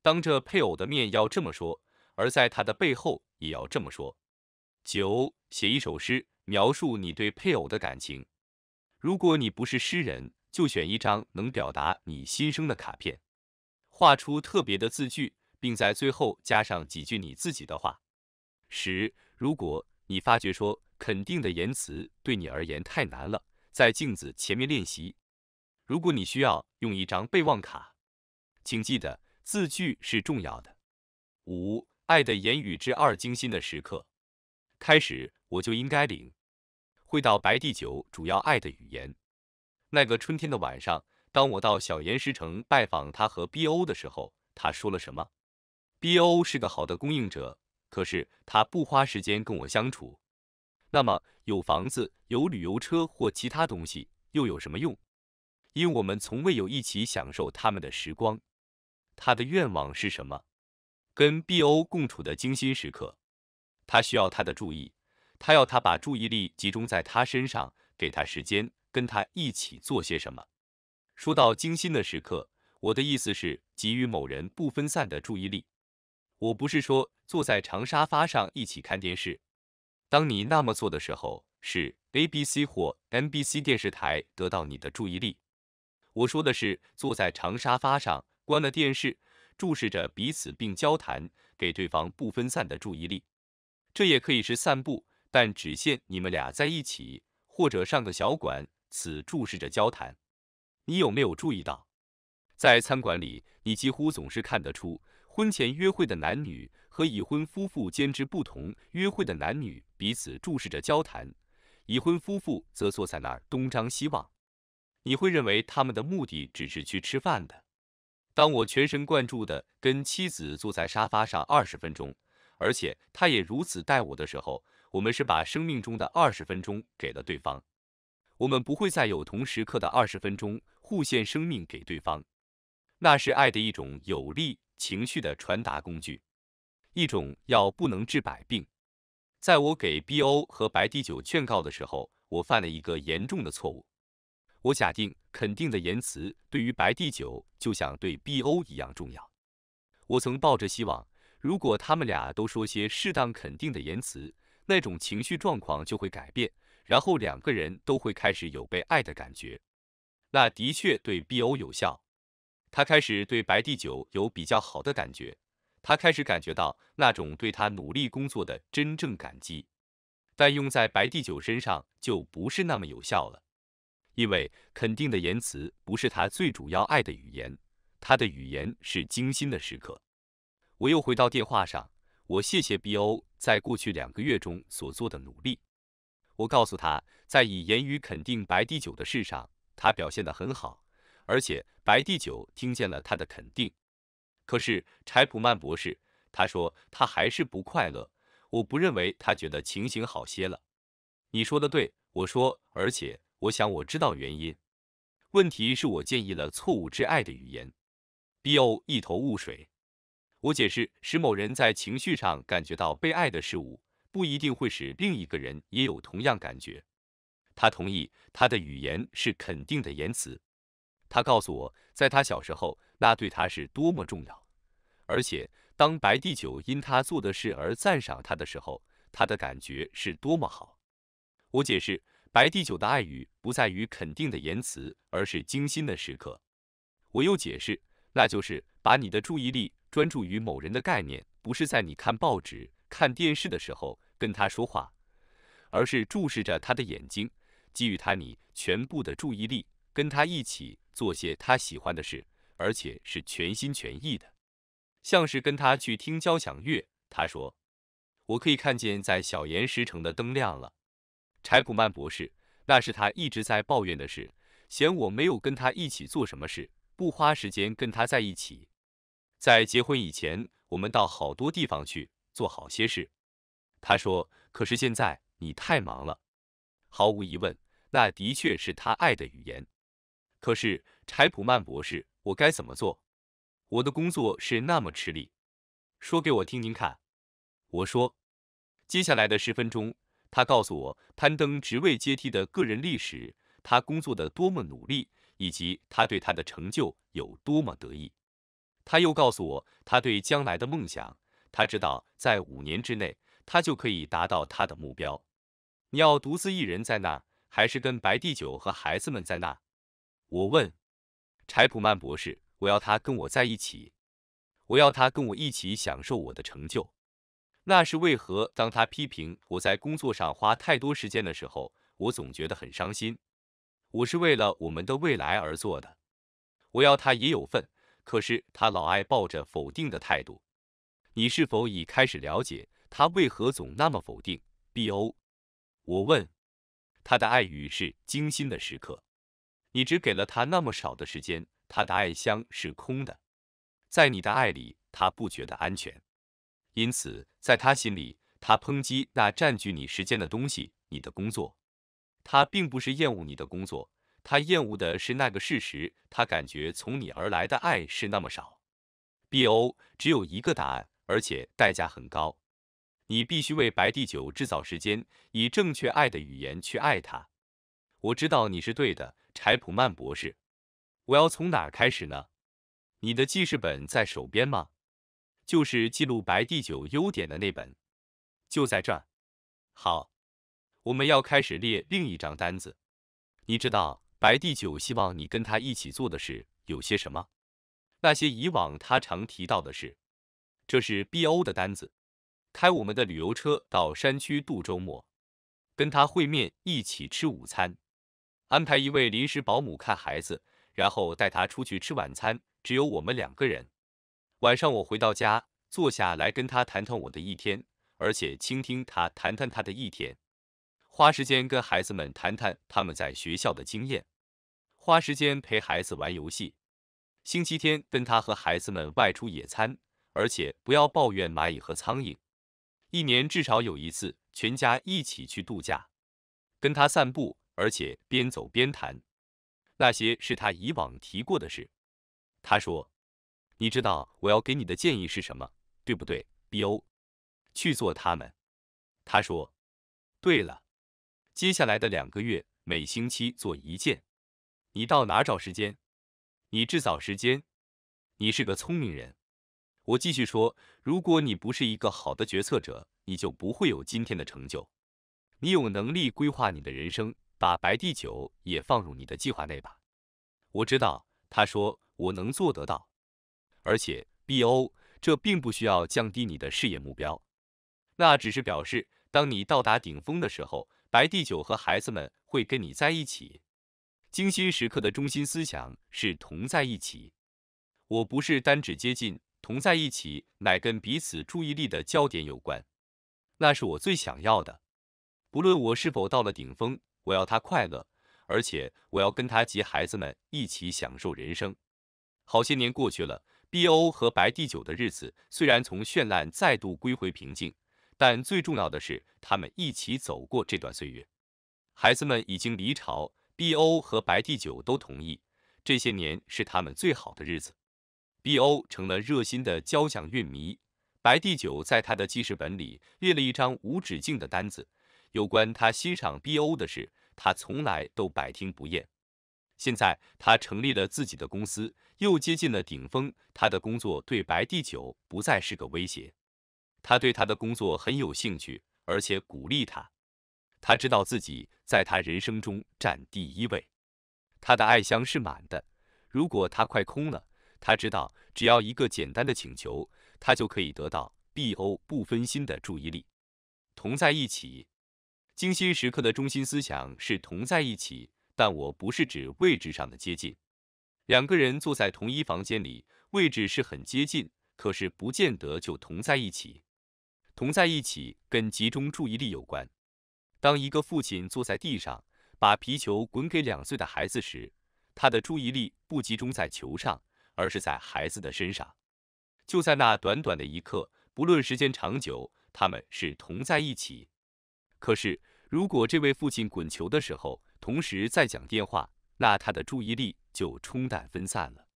S1: 当着配偶的面要这么说，而在他的背后也要这么说。九、写一首诗描述你对配偶的感情，如果你不是诗人。就选一张能表达你心声的卡片，画出特别的字句，并在最后加上几句你自己的话。十，如果你发觉说肯定的言辞对你而言太难了，在镜子前面练习。如果你需要用一张备忘卡，请记得字句是重要的。五，爱的言语之二，精心的时刻。开始我就应该领会到白地九主要爱的语言。那个春天的晚上，当我到小岩石城拜访他和 B.O. 的时候，他说了什么？B.O. 是个好的供应者，可是他不花时间跟我相处。那么有房子、有旅游车或其他东西又有什么用？因为我们从未有一起享受他们的时光。他的愿望是什么？跟 B.O. 共处的精心时刻。他需要他的注意，他要他把注意力集中在他身上，给他时间。跟他一起做些什么？说到精心的时刻，我的意思是给予某人不分散的注意力。我不是说坐在长沙发上一起看电视。当你那么做的时候，是 A B C 或 N B C 电视台得到你的注意力。我说的是坐在长沙发上，关了电视，注视着彼此并交谈，给对方不分散的注意力。这也可以是散步，但只限你们俩在一起，或者上个小馆。此注视着交谈。你有没有注意到，在餐馆里，你几乎总是看得出婚前约会的男女和已婚夫妇兼之不同：约会的男女彼此注视着交谈，已婚夫妇则坐在那儿东张西望。你会认为他们的目的只是去吃饭的。当我全神贯注的跟妻子坐在沙发上二十分钟，而且他也如此待我的时候，我们是把生命中的二十分钟给了对方。我们不会再有同时刻的二十分钟互献生命给对方，那是爱的一种有力情绪的传达工具，一种药不能治百病。在我给 B.O. 和白帝九劝告的时候，我犯了一个严重的错误，我假定肯定的言辞对于白帝九就像对 B.O. 一样重要。我曾抱着希望，如果他们俩都说些适当肯定的言辞，那种情绪状况就会改变。然后两个人都会开始有被爱的感觉，那的确对 BO 有效。他开始对白帝九有比较好的感觉，他开始感觉到那种对他努力工作的真正感激。但用在白帝九身上就不是那么有效了，因为肯定的言辞不是他最主要爱的语言，他的语言是精心的时刻。我又回到电话上，我谢谢 BO 在过去两个月中所做的努力。我告诉他，在以言语肯定白地酒的事上，他表现得很好，而且白地酒听见了他的肯定。可是柴普曼博士，他说他还是不快乐。我不认为他觉得情形好些了。你说的对，我说，而且我想我知道原因。问题是我建议了错误之爱的语言。B.O. 一头雾水。我解释使某人在情绪上感觉到被爱的事物。不一定会使另一个人也有同样感觉。他同意，他的语言是肯定的言辞。他告诉我，在他小时候，那对他是多么重要。而且，当白地九因他做的事而赞赏他的时候，他的感觉是多么好。我解释，白地九的爱语不在于肯定的言辞，而是精心的时刻。我又解释，那就是把你的注意力专注于某人的概念，不是在你看报纸、看电视的时候。跟他说话，而是注视着他的眼睛，给予他你全部的注意力，跟他一起做些他喜欢的事，而且是全心全意的，像是跟他去听交响乐。他说：“我可以看见在小岩石城的灯亮了。”柴普曼博士，那是他一直在抱怨的事，嫌我没有跟他一起做什么事，不花时间跟他在一起。在结婚以前，我们到好多地方去，做好些事。他说：“可是现在你太忙了。”毫无疑问，那的确是他爱的语言。可是，柴普曼博士，我该怎么做？我的工作是那么吃力。说给我听听看。我说：“接下来的十分钟，他告诉我攀登职位阶梯的个人历史，他工作的多么努力，以及他对他的成就有多么得意。”他又告诉我他对将来的梦想。他知道在五年之内。他就可以达到他的目标。你要独自一人在那还是跟白地九和孩子们在那我问柴普曼博士，我要他跟我在一起，我要他跟我一起享受我的成就。那是为何？当他批评我在工作上花太多时间的时候，我总觉得很伤心。我是为了我们的未来而做的。我要他也有份，可是他老爱抱着否定的态度。你是否已开始了解？他为何总那么否定？B.O. 我问，他的爱语是精心的时刻，你只给了他那么少的时间，他的爱箱是空的，在你的爱里，他不觉得安全，因此，在他心里，他抨击那占据你时间的东西，你的工作。他并不是厌恶你的工作，他厌恶的是那个事实，他感觉从你而来的爱是那么少。B.O. 只有一个答案，而且代价很高。你必须为白帝九制造时间，以正确爱的语言去爱他。我知道你是对的，柴普曼博士。我要从哪儿开始呢？你的记事本在手边吗？就是记录白帝九优点的那本，就在这儿。好，我们要开始列另一张单子。你知道白帝九希望你跟他一起做的事有些什么？那些以往他常提到的事。这是 B.O 的单子。开我们的旅游车到山区度周末，跟他会面一起吃午餐，安排一位临时保姆看孩子，然后带他出去吃晚餐，只有我们两个人。晚上我回到家，坐下来跟他谈谈我的一天，而且倾听他谈谈他的一天，花时间跟孩子们谈谈他们在学校的经验，花时间陪孩子玩游戏。星期天跟他和孩子们外出野餐，而且不要抱怨蚂蚁和苍蝇。一年至少有一次，全家一起去度假，跟他散步，而且边走边谈。那些是他以往提过的事。他说：“你知道我要给你的建议是什么，对不对，BO？去做他们。”他说：“对了，接下来的两个月，每星期做一件。你到哪找时间？你制造时间。你是个聪明人。”我继续说。如果你不是一个好的决策者，你就不会有今天的成就。你有能力规划你的人生，把白地九也放入你的计划内吧。我知道，他说我能做得到，而且，BO，这并不需要降低你的事业目标，那只是表示，当你到达顶峰的时候，白地九和孩子们会跟你在一起。精心时刻的中心思想是同在一起。我不是单指接近。同在一起，乃跟彼此注意力的焦点有关。那是我最想要的。不论我是否到了顶峰，我要他快乐，而且我要跟他及孩子们一起享受人生。好些年过去了，b O 和白帝九的日子虽然从绚烂再度归回平静，但最重要的是，他们一起走过这段岁月。孩子们已经离巢，b O 和白帝九都同意，这些年是他们最好的日子。B.O. 成了热心的交响乐迷。白帝九在他的记事本里列了一张无止境的单子，有关他欣赏 B.O. 的事，他从来都百听不厌。现在他成立了自己的公司，又接近了顶峰，他的工作对白帝九不再是个威胁。他对他的工作很有兴趣，而且鼓励他。他知道自己在他人生中占第一位，他的爱箱是满的。如果他快空了，他知道，只要一个简单的请求，他就可以得到 B O 不分心的注意力。同在一起，精心时刻的中心思想是同在一起，但我不是指位置上的接近。两个人坐在同一房间里，位置是很接近，可是不见得就同在一起。同在一起跟集中注意力有关。当一个父亲坐在地上，把皮球滚给两岁的孩子时，他的注意力不集中在球上。而是在孩子的身上。就在那短短的一刻，不论时间长久，他们是同在一起。可是，如果这位父亲滚球的时候，同时在讲电话，那他的注意力就冲淡分散了。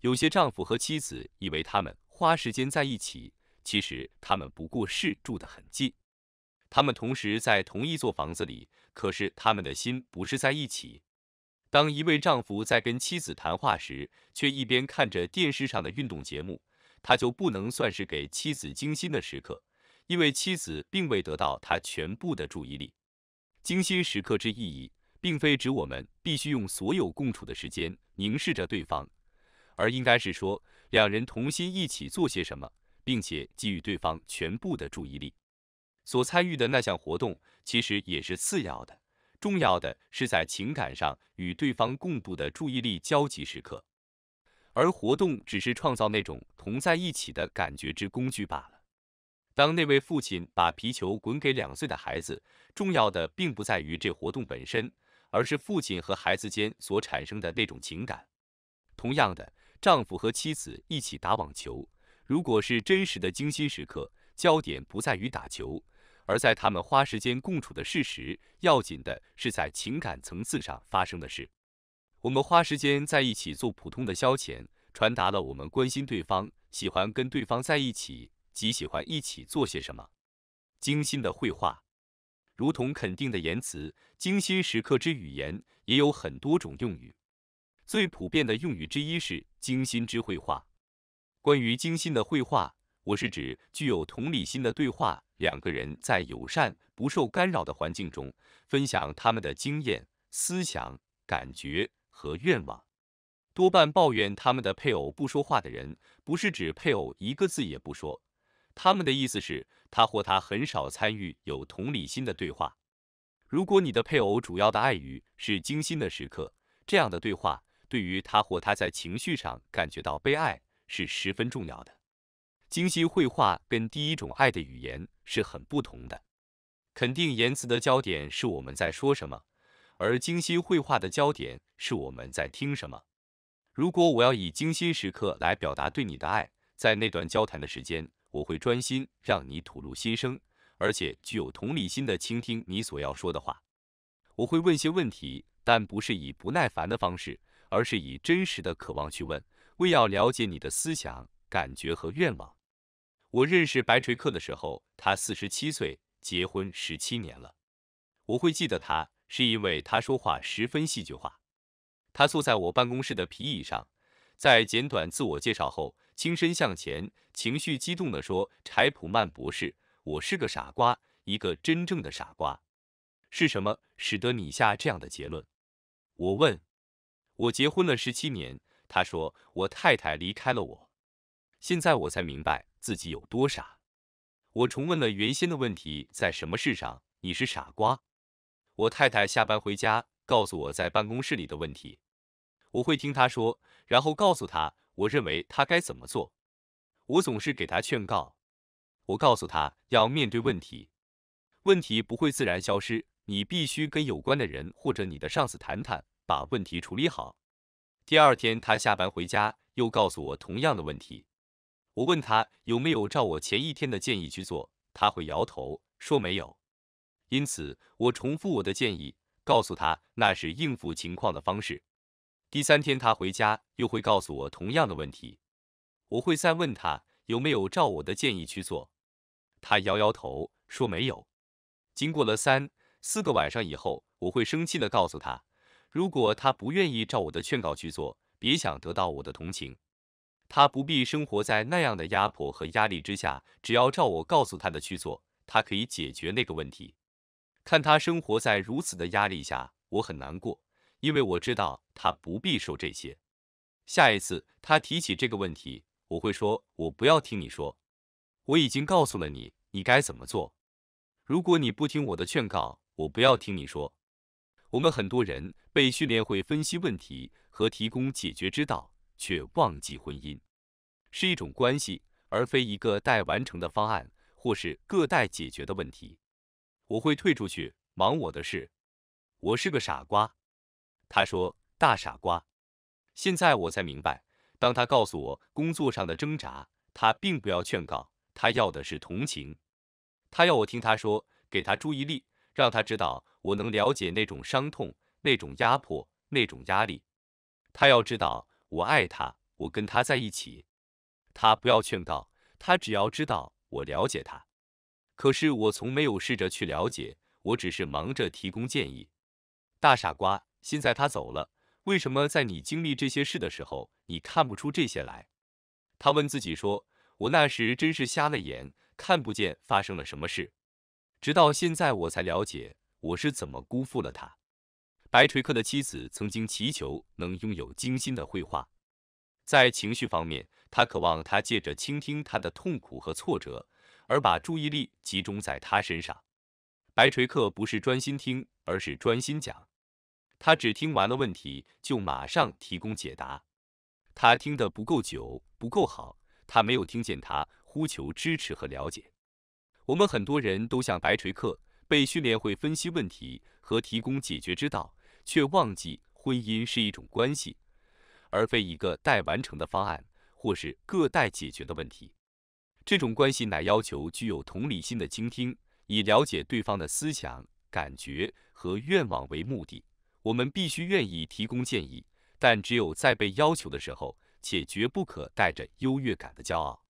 S1: 有些丈夫和妻子以为他们花时间在一起，其实他们不过是住得很近，他们同时在同一座房子里，可是他们的心不是在一起。当一位丈夫在跟妻子谈话时，却一边看着电视上的运动节目，他就不能算是给妻子精心的时刻，因为妻子并未得到他全部的注意力。精心时刻之意义，并非指我们必须用所有共处的时间凝视着对方，而应该是说两人同心一起做些什么，并且给予对方全部的注意力。所参与的那项活动其实也是次要的。重要的是在情感上与对方共度的注意力交集时刻，而活动只是创造那种同在一起的感觉之工具罢了。当那位父亲把皮球滚给两岁的孩子，重要的并不在于这活动本身，而是父亲和孩子间所产生的那种情感。同样的，丈夫和妻子一起打网球，如果是真实的精心时刻，焦点不在于打球。而在他们花时间共处的事实，要紧的是在情感层次上发生的事。我们花时间在一起做普通的消遣，传达了我们关心对方，喜欢跟对方在一起，及喜欢一起做些什么。精心的绘画，如同肯定的言辞，精心时刻之语言，也有很多种用语。最普遍的用语之一是精心之绘画。关于精心的绘画。我是指具有同理心的对话，两个人在友善、不受干扰的环境中分享他们的经验、思想、感觉和愿望。多半抱怨他们的配偶不说话的人，不是指配偶一个字也不说，他们的意思是，他或她很少参与有同理心的对话。如果你的配偶主要的爱语是精心的时刻，这样的对话对于他或她在情绪上感觉到被爱是十分重要的。精心绘画跟第一种爱的语言是很不同的。肯定言辞的焦点是我们在说什么，而精心绘画的焦点是我们在听什么。如果我要以精心时刻来表达对你的爱，在那段交谈的时间，我会专心让你吐露心声，而且具有同理心的倾听你所要说的话。我会问些问题，但不是以不耐烦的方式，而是以真实的渴望去问，为要了解你的思想、感觉和愿望。我认识白锤克的时候，他四十七岁，结婚十七年了。我会记得他，是因为他说话十分戏剧化。他坐在我办公室的皮椅上，在简短自我介绍后，轻身向前，情绪激动地说：“柴普曼博士，我是个傻瓜，一个真正的傻瓜。是什么使得你下这样的结论？”我问。我结婚了十七年，他说：“我太太离开了我。”现在我才明白。自己有多傻？我重问了原先的问题，在什么事上你是傻瓜？我太太下班回家，告诉我在办公室里的问题，我会听她说，然后告诉她我认为她该怎么做。我总是给她劝告，我告诉她要面对问题，问题不会自然消失，你必须跟有关的人或者你的上司谈谈，把问题处理好。第二天她下班回家，又告诉我同样的问题。我问他有没有照我前一天的建议去做，他会摇头说没有。因此，我重复我的建议，告诉他那是应付情况的方式。第三天他回家又会告诉我同样的问题，我会再问他有没有照我的建议去做，他摇摇头说没有。经过了三四个晚上以后，我会生气的告诉他，如果他不愿意照我的劝告去做，别想得到我的同情。他不必生活在那样的压迫和压力之下，只要照我告诉他的去做，他可以解决那个问题。看他生活在如此的压力下，我很难过，因为我知道他不必受这些。下一次他提起这个问题，我会说，我不要听你说，我已经告诉了你，你该怎么做。如果你不听我的劝告，我不要听你说。我们很多人被训练会分析问题和提供解决之道。却忘记，婚姻是一种关系，而非一个待完成的方案，或是个待解决的问题。我会退出去，忙我的事。我是个傻瓜，他说，大傻瓜。现在我才明白，当他告诉我工作上的挣扎，他并不要劝告，他要的是同情，他要我听他说，给他注意力，让他知道我能了解那种伤痛，那种压迫，那种压力。他要知道。我爱他，我跟他在一起，他不要劝告他，只要知道我了解他。可是我从没有试着去了解，我只是忙着提供建议。大傻瓜，现在他走了，为什么在你经历这些事的时候，你看不出这些来？他问自己说，我那时真是瞎了眼，看不见发生了什么事。直到现在，我才了解我是怎么辜负了他。白垂克的妻子曾经祈求能拥有精心的绘画。在情绪方面，他渴望他借着倾听他的痛苦和挫折，而把注意力集中在他身上。白垂克不是专心听，而是专心讲。他只听完了问题，就马上提供解答。他听得不够久，不够好，他没有听见他呼求支持和了解。我们很多人都像白垂克，被训练会分析问题和提供解决之道。却忘记，婚姻是一种关系，而非一个待完成的方案，或是各待解决的问题。这种关系乃要求具有同理心的倾听，以了解对方的思想、感觉和愿望为目的。我们必须愿意提供建议，但只有在被要求的时候，且绝不可带着优越感的骄傲。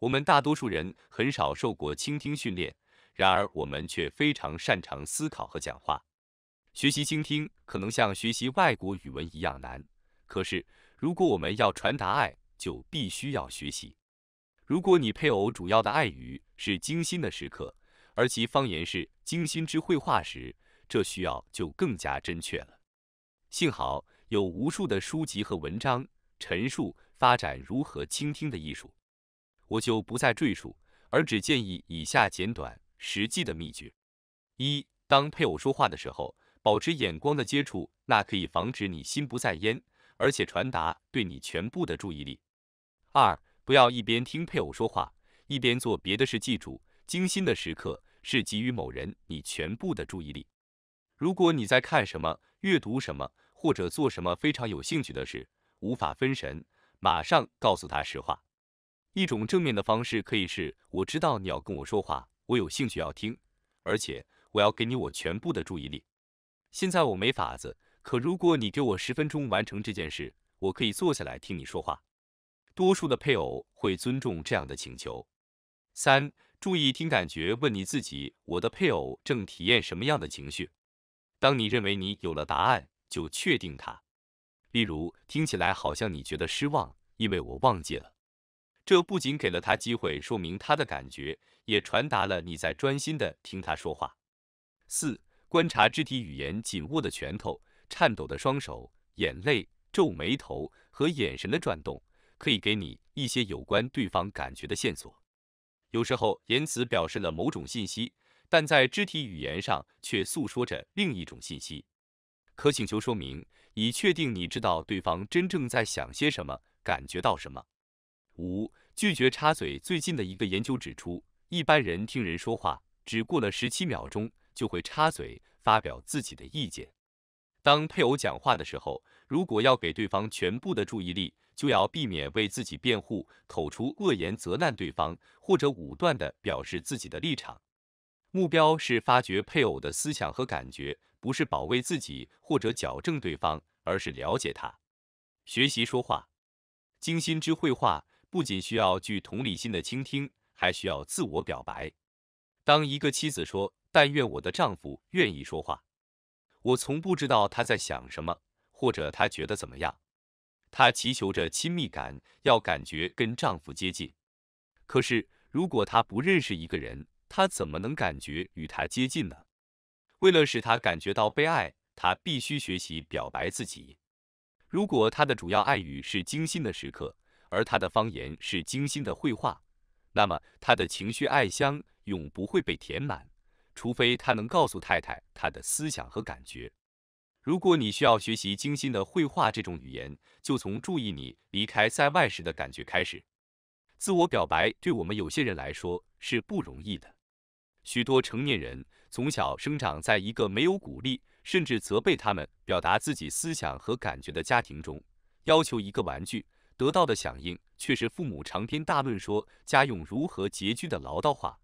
S1: 我们大多数人很少受过倾听训练，然而我们却非常擅长思考和讲话。学习倾听可能像学习外国语文一样难，可是如果我们要传达爱，就必须要学习。如果你配偶主要的爱语是精心的时刻，而其方言是精心之绘画时，这需要就更加精确了。幸好有无数的书籍和文章陈述发展如何倾听的艺术，我就不再赘述，而只建议以下简短实际的秘诀：一，当配偶说话的时候。保持眼光的接触，那可以防止你心不在焉，而且传达对你全部的注意力。二，不要一边听配偶说话，一边做别的事。记住，精心的时刻是给予某人你全部的注意力。如果你在看什么、阅读什么或者做什么非常有兴趣的事，无法分神，马上告诉他实话。一种正面的方式可以是：我知道你要跟我说话，我有兴趣要听，而且我要给你我全部的注意力。现在我没法子，可如果你给我十分钟完成这件事，我可以坐下来听你说话。多数的配偶会尊重这样的请求。三、注意听感觉，问你自己，我的配偶正体验什么样的情绪？当你认为你有了答案，就确定它。例如，听起来好像你觉得失望，因为我忘记了。这不仅给了他机会说明他的感觉，也传达了你在专心的听他说话。四。观察肢体语言，紧握的拳头、颤抖的双手、眼泪、皱眉头和眼神的转动，可以给你一些有关对方感觉的线索。有时候，言辞表示了某种信息，但在肢体语言上却诉说着另一种信息。可请求说明，以确定你知道对方真正在想些什么，感觉到什么。五、拒绝插嘴。最近的一个研究指出，一般人听人说话只过了十七秒钟。就会插嘴发表自己的意见。当配偶讲话的时候，如果要给对方全部的注意力，就要避免为自己辩护、口出恶言、责难对方或者武断的表示自己的立场。目标是发掘配偶的思想和感觉，不是保卫自己或者矫正对方，而是了解他。学习说话，精心之绘画不仅需要具同理心的倾听，还需要自我表白。当一个妻子说，但愿我的丈夫愿意说话。我从不知道他在想什么，或者他觉得怎么样。她祈求着亲密感，要感觉跟丈夫接近。可是如果她不认识一个人，她怎么能感觉与他接近呢？为了使她感觉到被爱，她必须学习表白自己。如果她的主要爱语是精心的时刻，而她的方言是精心的绘画，那么她的情绪爱箱永不会被填满。除非他能告诉太太他的思想和感觉。如果你需要学习精心的绘画这种语言，就从注意你离开塞外时的感觉开始。自我表白对我们有些人来说是不容易的。许多成年人从小生长在一个没有鼓励甚至责备他们表达自己思想和感觉的家庭中，要求一个玩具得到的响应却是父母长篇大论说家用如何拮据的唠叨话。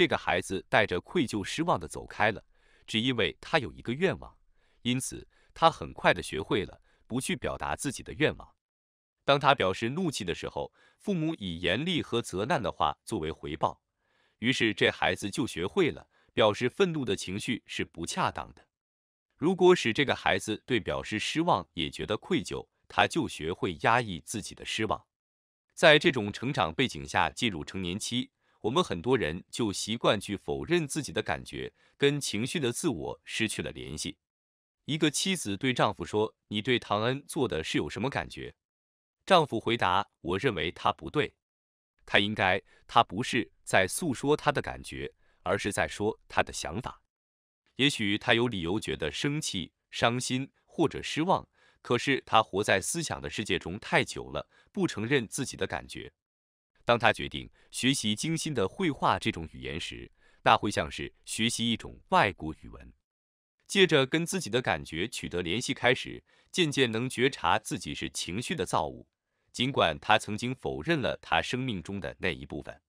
S1: 这个孩子带着愧疚、失望的走开了，只因为他有一个愿望，因此他很快的学会了不去表达自己的愿望。当他表示怒气的时候，父母以严厉和责难的话作为回报，于是这孩子就学会了表示愤怒的情绪是不恰当的。如果使这个孩子对表示失望也觉得愧疚，他就学会压抑自己的失望。在这种成长背景下进入成年期。我们很多人就习惯去否认自己的感觉，跟情绪的自我失去了联系。一个妻子对丈夫说：“你对唐恩做的是有什么感觉？”丈夫回答：“我认为他不对，他应该……他不是在诉说他的感觉，而是在说他的想法。也许他有理由觉得生气、伤心或者失望，可是他活在思想的世界中太久了，不承认自己的感觉。”当他决定学习精心的绘画这种语言时，那会像是学习一种外国语文。借着跟自己的感觉取得联系，开始渐渐能觉察自己是情绪的造物。尽管他曾经否认了他生命中的那一部分。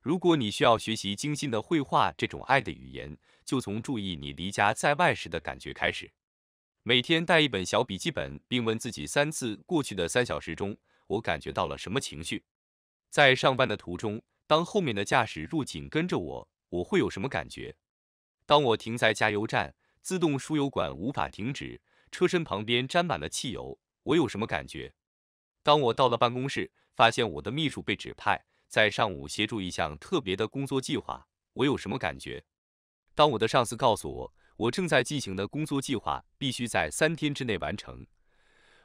S1: 如果你需要学习精心的绘画这种爱的语言，就从注意你离家在外时的感觉开始。每天带一本小笔记本，并问自己三次：过去的三小时中，我感觉到了什么情绪？在上班的途中，当后面的驾驶入紧跟着我，我会有什么感觉？当我停在加油站，自动输油管无法停止，车身旁边沾满了汽油，我有什么感觉？当我到了办公室，发现我的秘书被指派在上午协助一项特别的工作计划，我有什么感觉？当我的上司告诉我，我正在进行的工作计划必须在三天之内完成，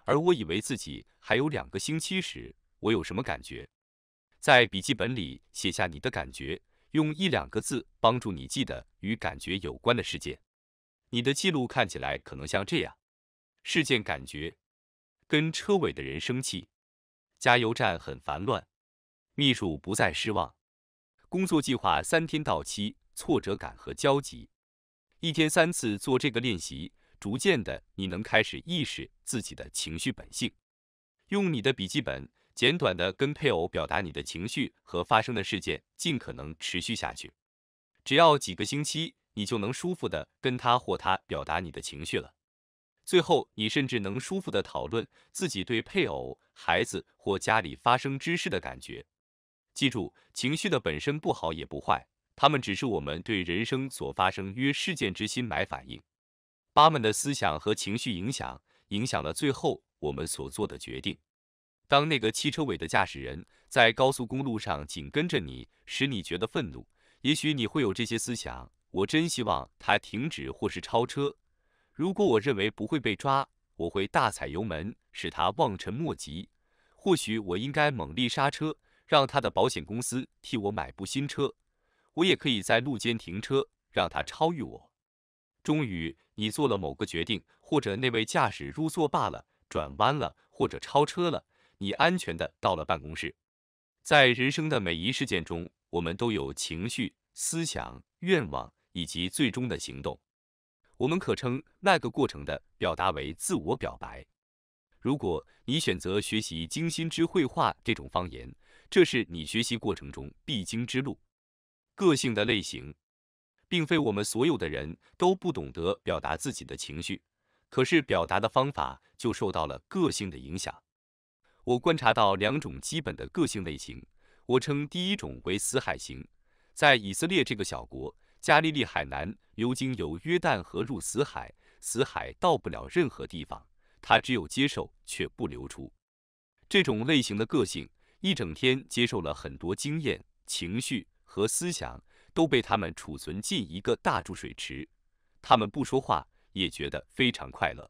S1: 而我以为自己还有两个星期时，我有什么感觉？在笔记本里写下你的感觉，用一两个字帮助你记得与感觉有关的事件。你的记录看起来可能像这样：事件、感觉、跟车尾的人生气、加油站很烦乱、秘书不再失望、工作计划三天到期、挫折感和焦急。一天三次做这个练习，逐渐的你能开始意识自己的情绪本性。用你的笔记本。简短的跟配偶表达你的情绪和发生的事件，尽可能持续下去。只要几个星期，你就能舒服的跟他或他表达你的情绪了。最后，你甚至能舒服的讨论自己对配偶、孩子或家里发生之事的感觉。记住，情绪的本身不好也不坏，它们只是我们对人生所发生约事件之心来反应。八们的思想和情绪影响，影响了最后我们所做的决定。当那个汽车尾的驾驶人在高速公路上紧跟着你，使你觉得愤怒，也许你会有这些思想：我真希望他停止或是超车。如果我认为不会被抓，我会大踩油门，使他望尘莫及。或许我应该猛力刹车，让他的保险公司替我买部新车。我也可以在路间停车，让他超越我。终于，你做了某个决定，或者那位驾驶入座罢了、转弯了，或者超车了。你安全的到了办公室，在人生的每一事件中，我们都有情绪、思想、愿望以及最终的行动。我们可称那个过程的表达为自我表白。如果你选择学习精心之绘画这种方言，这是你学习过程中必经之路。个性的类型，并非我们所有的人都不懂得表达自己的情绪，可是表达的方法就受到了个性的影响。我观察到两种基本的个性类型，我称第一种为死海型。在以色列这个小国，加利利海南流经有约旦河入死海，死海到不了任何地方，它只有接受却不流出。这种类型的个性，一整天接受了很多经验、情绪和思想，都被他们储存进一个大注水池。他们不说话，也觉得非常快乐。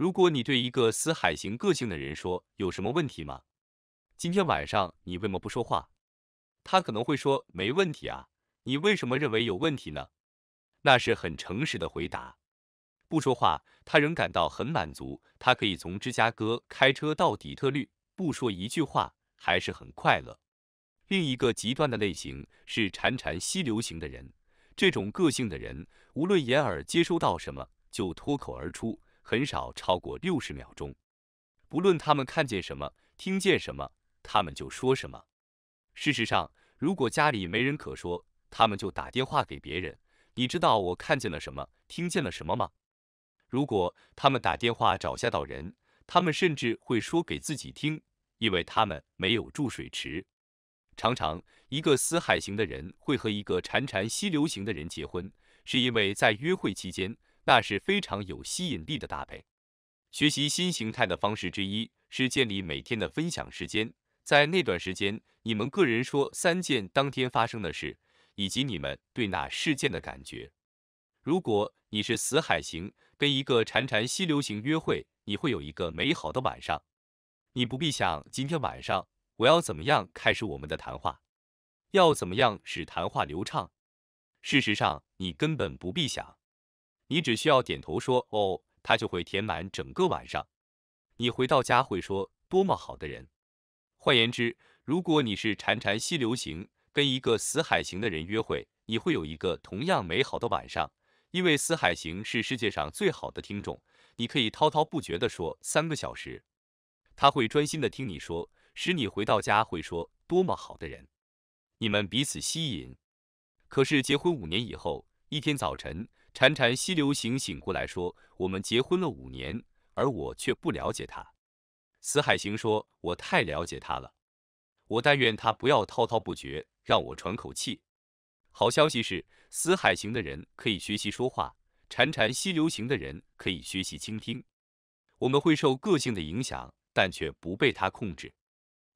S1: 如果你对一个死海型个性的人说有什么问题吗？今天晚上你为什么不说话？他可能会说没问题啊，你为什么认为有问题呢？那是很诚实的回答。不说话，他仍感到很满足，他可以从芝加哥开车到底特律，不说一句话，还是很快乐。另一个极端的类型是潺潺溪流型的人，这种个性的人无论眼耳接收到什么，就脱口而出。很少超过六十秒钟。不论他们看见什么，听见什么，他们就说什么。事实上，如果家里没人可说，他们就打电话给别人。你知道我看见了什么，听见了什么吗？如果他们打电话找下到人，他们甚至会说给自己听，因为他们没有注水池。常常，一个死海型的人会和一个潺潺溪流型的人结婚，是因为在约会期间。那是非常有吸引力的搭配。学习新形态的方式之一是建立每天的分享时间，在那段时间，你们个人说三件当天发生的事，以及你们对那事件的感觉。如果你是死海型，跟一个潺潺溪流型约会，你会有一个美好的晚上。你不必想今天晚上我要怎么样开始我们的谈话，要怎么样使谈话流畅。事实上，你根本不必想。你只需要点头说哦，他就会填满整个晚上。你回到家会说多么好的人。换言之，如果你是潺潺溪流型，跟一个死海型的人约会，你会有一个同样美好的晚上，因为死海型是世界上最好的听众，你可以滔滔不绝的说三个小时，他会专心的听你说，使你回到家会说多么好的人。你们彼此吸引。可是结婚五年以后，一天早晨。潺潺溪流行醒过来说：“我们结婚了五年，而我却不了解他。”死海行说：“我太了解他了，我但愿他不要滔滔不绝，让我喘口气。”好消息是，死海型的人可以学习说话，潺潺溪流行的人可以学习倾听。我们会受个性的影响，但却不被他控制。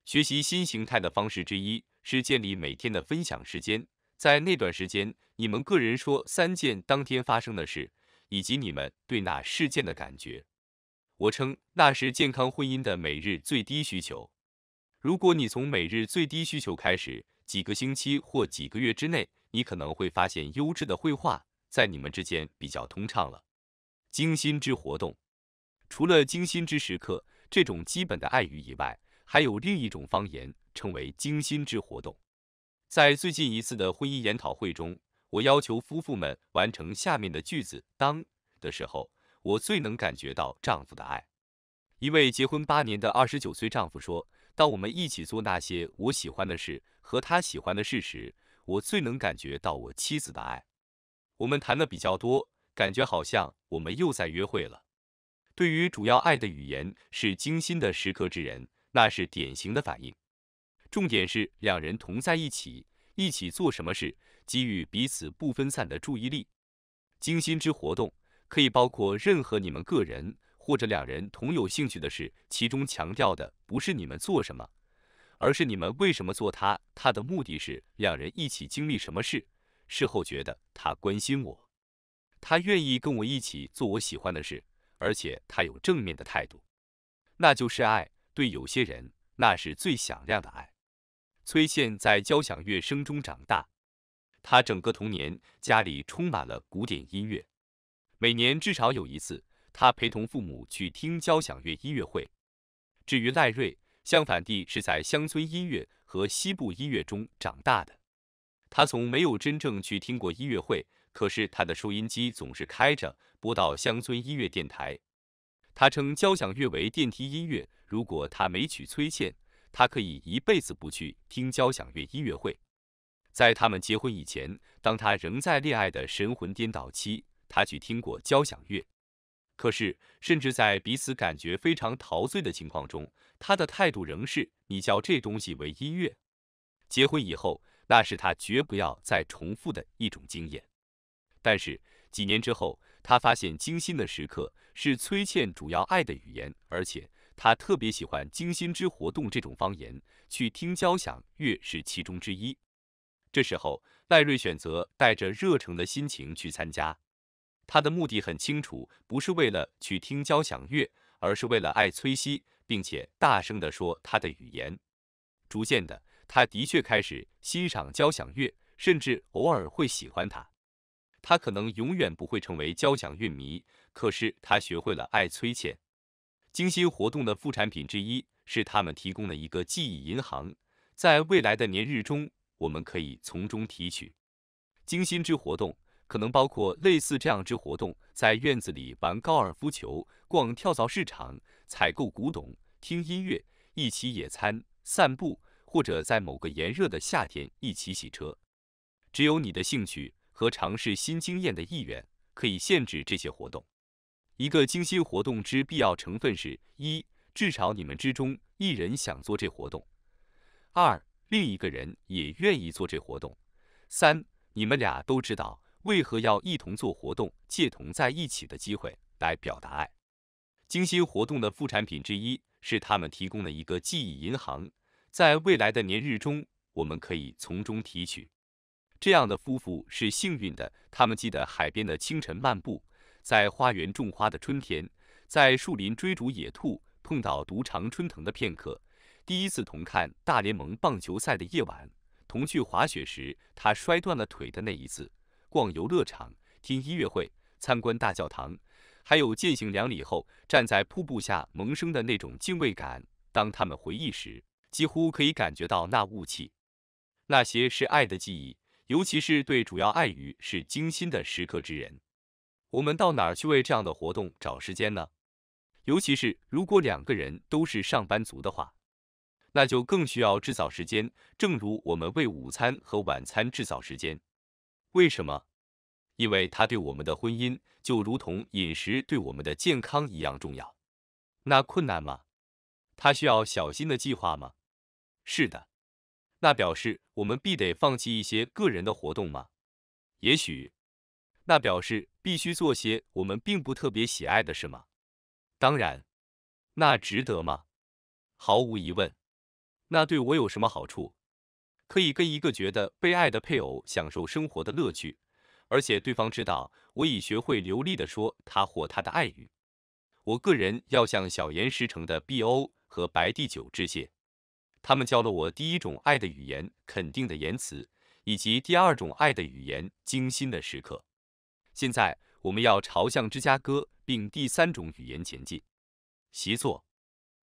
S1: 学习新形态的方式之一是建立每天的分享时间。在那段时间，你们个人说三件当天发生的事，以及你们对那事件的感觉。我称那是健康婚姻的每日最低需求。如果你从每日最低需求开始，几个星期或几个月之内，你可能会发现优质的绘画在你们之间比较通畅了。精心之活动，除了精心之时刻这种基本的爱语以外，还有另一种方言，称为精心之活动。在最近一次的婚姻研讨会中，我要求夫妇们完成下面的句子：当的时候，我最能感觉到丈夫的爱。一位结婚八年的二十九岁丈夫说：“当我们一起做那些我喜欢的事和他喜欢的事时，我最能感觉到我妻子的爱。我们谈的比较多，感觉好像我们又在约会了。”对于主要爱的语言是精心的时刻之人，那是典型的反应。重点是两人同在一起，一起做什么事，给予彼此不分散的注意力。精心之活动可以包括任何你们个人或者两人同有兴趣的事。其中强调的不是你们做什么，而是你们为什么做它。它的目的是两人一起经历什么事，事后觉得他关心我，他愿意跟我一起做我喜欢的事，而且他有正面的态度，那就是爱。对有些人，那是最响亮的爱。崔健在交响乐声中长大，他整个童年家里充满了古典音乐，每年至少有一次，他陪同父母去听交响乐音乐会。至于赖瑞，相反地是在乡村音乐和西部音乐中长大的，他从没有真正去听过音乐会，可是他的收音机总是开着，播到乡村音乐电台。他称交响乐为电梯音乐。如果他没娶崔健。他可以一辈子不去听交响乐音乐会。在他们结婚以前，当他仍在恋爱的神魂颠倒期，他去听过交响乐。可是，甚至在彼此感觉非常陶醉的情况中，他的态度仍是你叫这东西为音乐。结婚以后，那是他绝不要再重复的一种经验。但是几年之后，他发现惊心的时刻是崔倩主要爱的语言，而且。他特别喜欢“精心之活动”这种方言，去听交响乐是其中之一。这时候，赖瑞选择带着热诚的心情去参加。他的目的很清楚，不是为了去听交响乐，而是为了爱崔西，并且大声地说他的语言。逐渐的，他的确开始欣赏交响乐，甚至偶尔会喜欢它。他可能永远不会成为交响乐迷，可是他学会了爱崔茜。精心活动的副产品之一是，他们提供了一个记忆银行，在未来的年日中，我们可以从中提取。精心之活动可能包括类似这样之活动：在院子里玩高尔夫球、逛跳蚤市场、采购古董、听音乐、一起野餐、散步，或者在某个炎热的夏天一起洗车。只有你的兴趣和尝试新经验的意愿可以限制这些活动。一个精心活动之必要成分是：一、至少你们之中一人想做这活动；二、另一个人也愿意做这活动；三、你们俩都知道为何要一同做活动，借同在一起的机会来表达爱。精心活动的副产品之一是他们提供了一个记忆银行，在未来的年日中我们可以从中提取。这样的夫妇是幸运的，他们记得海边的清晨漫步。在花园种花的春天，在树林追逐野兔碰到毒长春藤的片刻，第一次同看大联盟棒球赛的夜晚，同去滑雪时他摔断了腿的那一次，逛游乐场、听音乐会、参观大教堂，还有践行两里后站在瀑布下萌生的那种敬畏感。当他们回忆时，几乎可以感觉到那雾气。那些是爱的记忆，尤其是对主要爱于是精心的时刻之人。我们到哪儿去为这样的活动找时间呢？尤其是如果两个人都是上班族的话，那就更需要制造时间。正如我们为午餐和晚餐制造时间，为什么？因为它对我们的婚姻就如同饮食对我们的健康一样重要。那困难吗？它需要小心的计划吗？是的。那表示我们必得放弃一些个人的活动吗？也许。那表示必须做些我们并不特别喜爱的事吗？当然。那值得吗？毫无疑问。那对我有什么好处？可以跟一个觉得被爱的配偶享受生活的乐趣，而且对方知道我已学会流利的说他或他的爱语。我个人要向小岩石城的 B.O 和白帝九致谢，他们教了我第一种爱的语言——肯定的言辞，以及第二种爱的语言——精心的时刻。现在我们要朝向芝加哥并第三种语言前进。习作：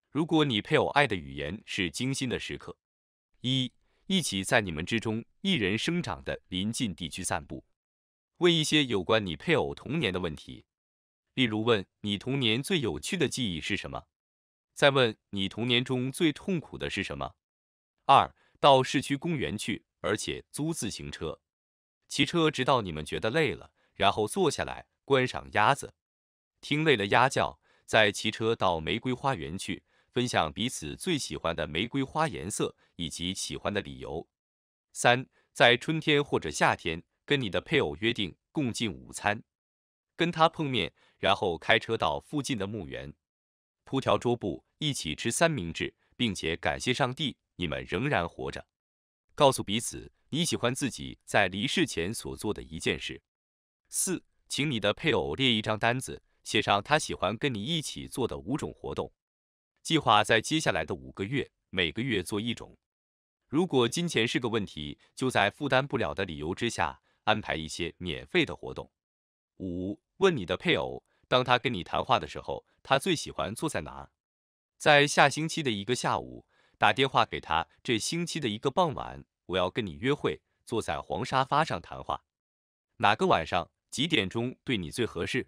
S1: 如果你配偶爱的语言是精心的时刻，一一起在你们之中一人生长的邻近地区散步，问一些有关你配偶童年的问题，例如问你童年最有趣的记忆是什么，再问你童年中最痛苦的是什么。二到市区公园去，而且租自行车，骑车直到你们觉得累了。然后坐下来观赏鸭子，听累了鸭叫，再骑车到玫瑰花园去分享彼此最喜欢的玫瑰花颜色以及喜欢的理由。三，在春天或者夏天，跟你的配偶约定共进午餐，跟他碰面，然后开车到附近的墓园，铺条桌布，一起吃三明治，并且感谢上帝你们仍然活着。告诉彼此你喜欢自己在离世前所做的一件事。四，请你的配偶列一张单子，写上他喜欢跟你一起做的五种活动，计划在接下来的五个月，每个月做一种。如果金钱是个问题，就在负担不了的理由之下，安排一些免费的活动。五，问你的配偶，当他跟你谈话的时候，他最喜欢坐在哪在下星期的一个下午，打电话给他。这星期的一个傍晚，我要跟你约会，坐在黄沙发上谈话。哪个晚上？几点钟对你最合适？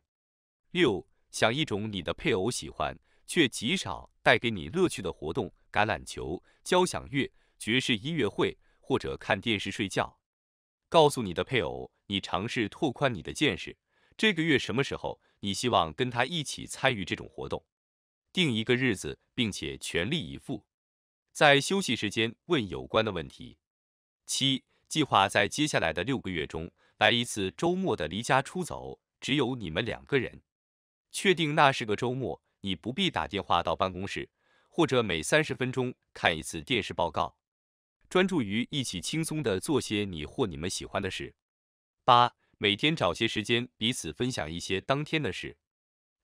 S1: 六，想一种你的配偶喜欢却极少带给你乐趣的活动，橄榄球、交响乐、爵士音乐会或者看电视睡觉。告诉你的配偶，你尝试拓宽你的见识。这个月什么时候你希望跟他一起参与这种活动？定一个日子，并且全力以赴。在休息时间问有关的问题。七，计划在接下来的六个月中。来一次周末的离家出走，只有你们两个人。确定那是个周末，你不必打电话到办公室，或者每三十分钟看一次电视报告。专注于一起轻松地做些你或你们喜欢的事。八，每天找些时间彼此分享一些当天的事。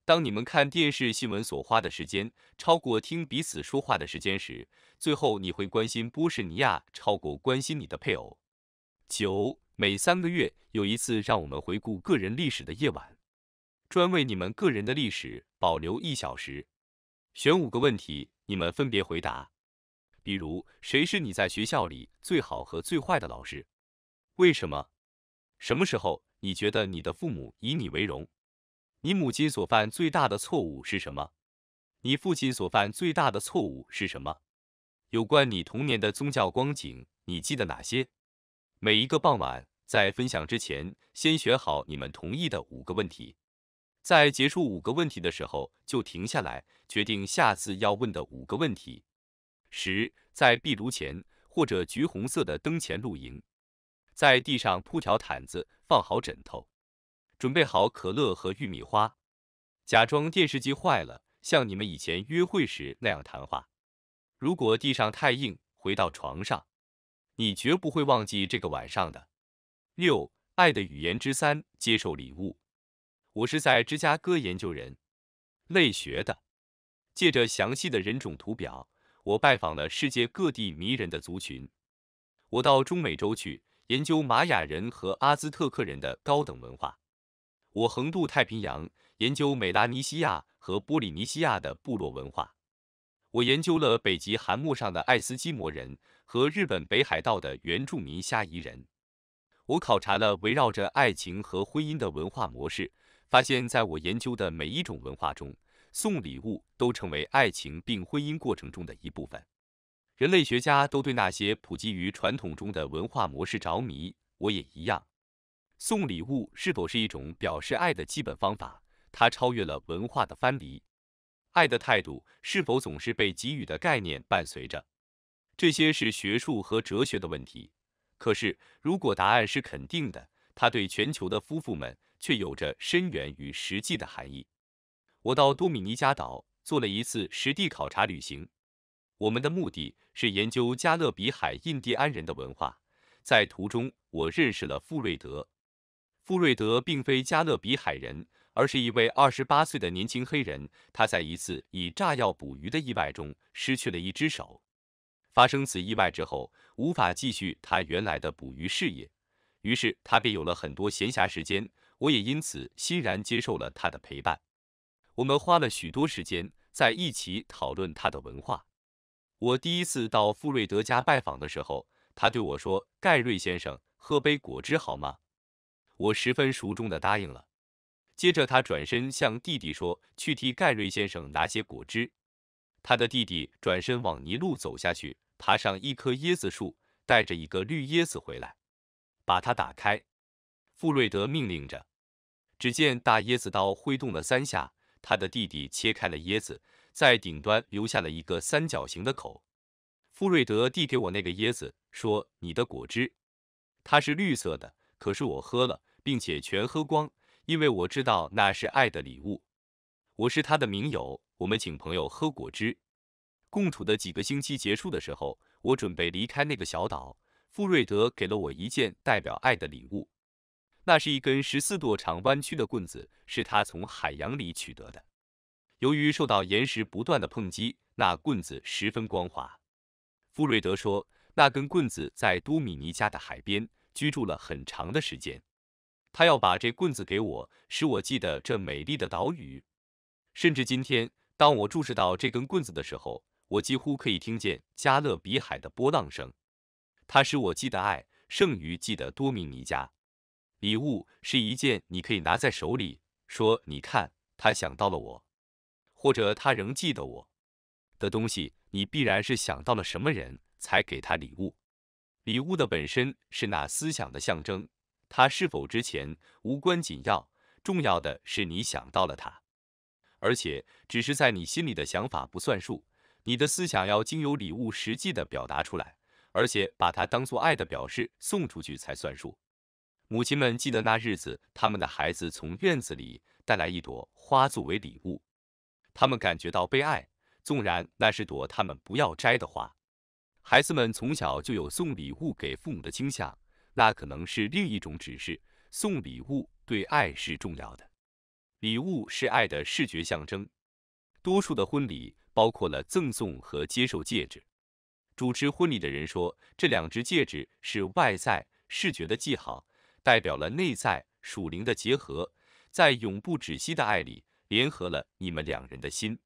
S1: 当你们看电视新闻所花的时间超过听彼此说话的时间时，最后你会关心波士尼亚超过关心你的配偶。九。每三个月有一次让我们回顾个人历史的夜晚，专为你们个人的历史保留一小时。选五个问题，你们分别回答。比如，谁是你在学校里最好和最坏的老师？为什么？什么时候你觉得你的父母以你为荣？你母亲所犯最大的错误是什么？你父亲所犯最大的错误是什么？有关你童年的宗教光景，你记得哪些？每一个傍晚，在分享之前，先选好你们同意的五个问题，在结束五个问题的时候就停下来，决定下次要问的五个问题。十，在壁炉前或者橘红色的灯前露营，在地上铺条毯子，放好枕头，准备好可乐和玉米花，假装电视机坏了，像你们以前约会时那样谈话。如果地上太硬，回到床上。你绝不会忘记这个晚上的。六，爱的语言之三，接受礼物。我是在芝加哥研究人类学的。借着详细的人种图表，我拜访了世界各地迷人的族群。我到中美洲去研究玛雅人和阿兹特克人的高等文化。我横渡太平洋研究美拉尼西亚和波利尼西亚的部落文化。我研究了北极寒漠上的爱斯基摩人。和日本北海道的原住民虾夷人，我考察了围绕着爱情和婚姻的文化模式，发现在我研究的每一种文化中，送礼物都成为爱情并婚姻过程中的一部分。人类学家都对那些普及于传统中的文化模式着迷，我也一样。送礼物是否是一种表示爱的基本方法？它超越了文化的藩篱。爱的态度是否总是被给予的概念伴随着？这些是学术和哲学的问题，可是如果答案是肯定的，它对全球的夫妇们却有着深远与实际的含义。我到多米尼加岛做了一次实地考察旅行，我们的目的是研究加勒比海印第安人的文化。在途中，我认识了富瑞德。富瑞德并非加勒比海人，而是一位二十八岁的年轻黑人。他在一次以炸药捕鱼的意外中失去了一只手。发生此意外之后，无法继续他原来的捕鱼事业，于是他便有了很多闲暇时间。我也因此欣然接受了他的陪伴。我们花了许多时间在一起讨论他的文化。我第一次到富瑞德家拜访的时候，他对我说：“盖瑞先生，喝杯果汁好吗？”我十分熟中的答应了。接着他转身向弟弟说：“去替盖瑞先生拿些果汁。”他的弟弟转身往泥路走下去，爬上一棵椰子树，带着一个绿椰子回来，把它打开。富瑞德命令着，只见大椰子刀挥动了三下，他的弟弟切开了椰子，在顶端留下了一个三角形的口。富瑞德递给我那个椰子，说：“你的果汁，它是绿色的，可是我喝了，并且全喝光，因为我知道那是爱的礼物。”我是他的名友，我们请朋友喝果汁，共处的几个星期结束的时候，我准备离开那个小岛。富瑞德给了我一件代表爱的礼物，那是一根十四度长弯曲的棍子，是他从海洋里取得的。由于受到岩石不断的碰击，那棍子十分光滑。富瑞德说，那根棍子在多米尼加的海边居住了很长的时间。他要把这棍子给我，使我记得这美丽的岛屿。甚至今天，当我注视到这根棍子的时候，我几乎可以听见加勒比海的波浪声。它使我记得爱，胜于记得多米尼加。礼物是一件你可以拿在手里，说“你看”，他想到了我，或者他仍记得我的东西。你必然是想到了什么人才给他礼物。礼物的本身是那思想的象征，它是否值钱无关紧要，重要的是你想到了他。而且只是在你心里的想法不算数，你的思想要经由礼物实际的表达出来，而且把它当做爱的表示送出去才算数。母亲们记得那日子，他们的孩子从院子里带来一朵花作为礼物，他们感觉到被爱，纵然那是朵他们不要摘的花。孩子们从小就有送礼物给父母的倾向，那可能是另一种指示：送礼物对爱是重要的。礼物是爱的视觉象征。多数的婚礼包括了赠送和接受戒指。主持婚礼的人说，这两只戒指是外在视觉的记号，代表了内在属灵的结合，在永不止息的爱里联合了你们两人的心。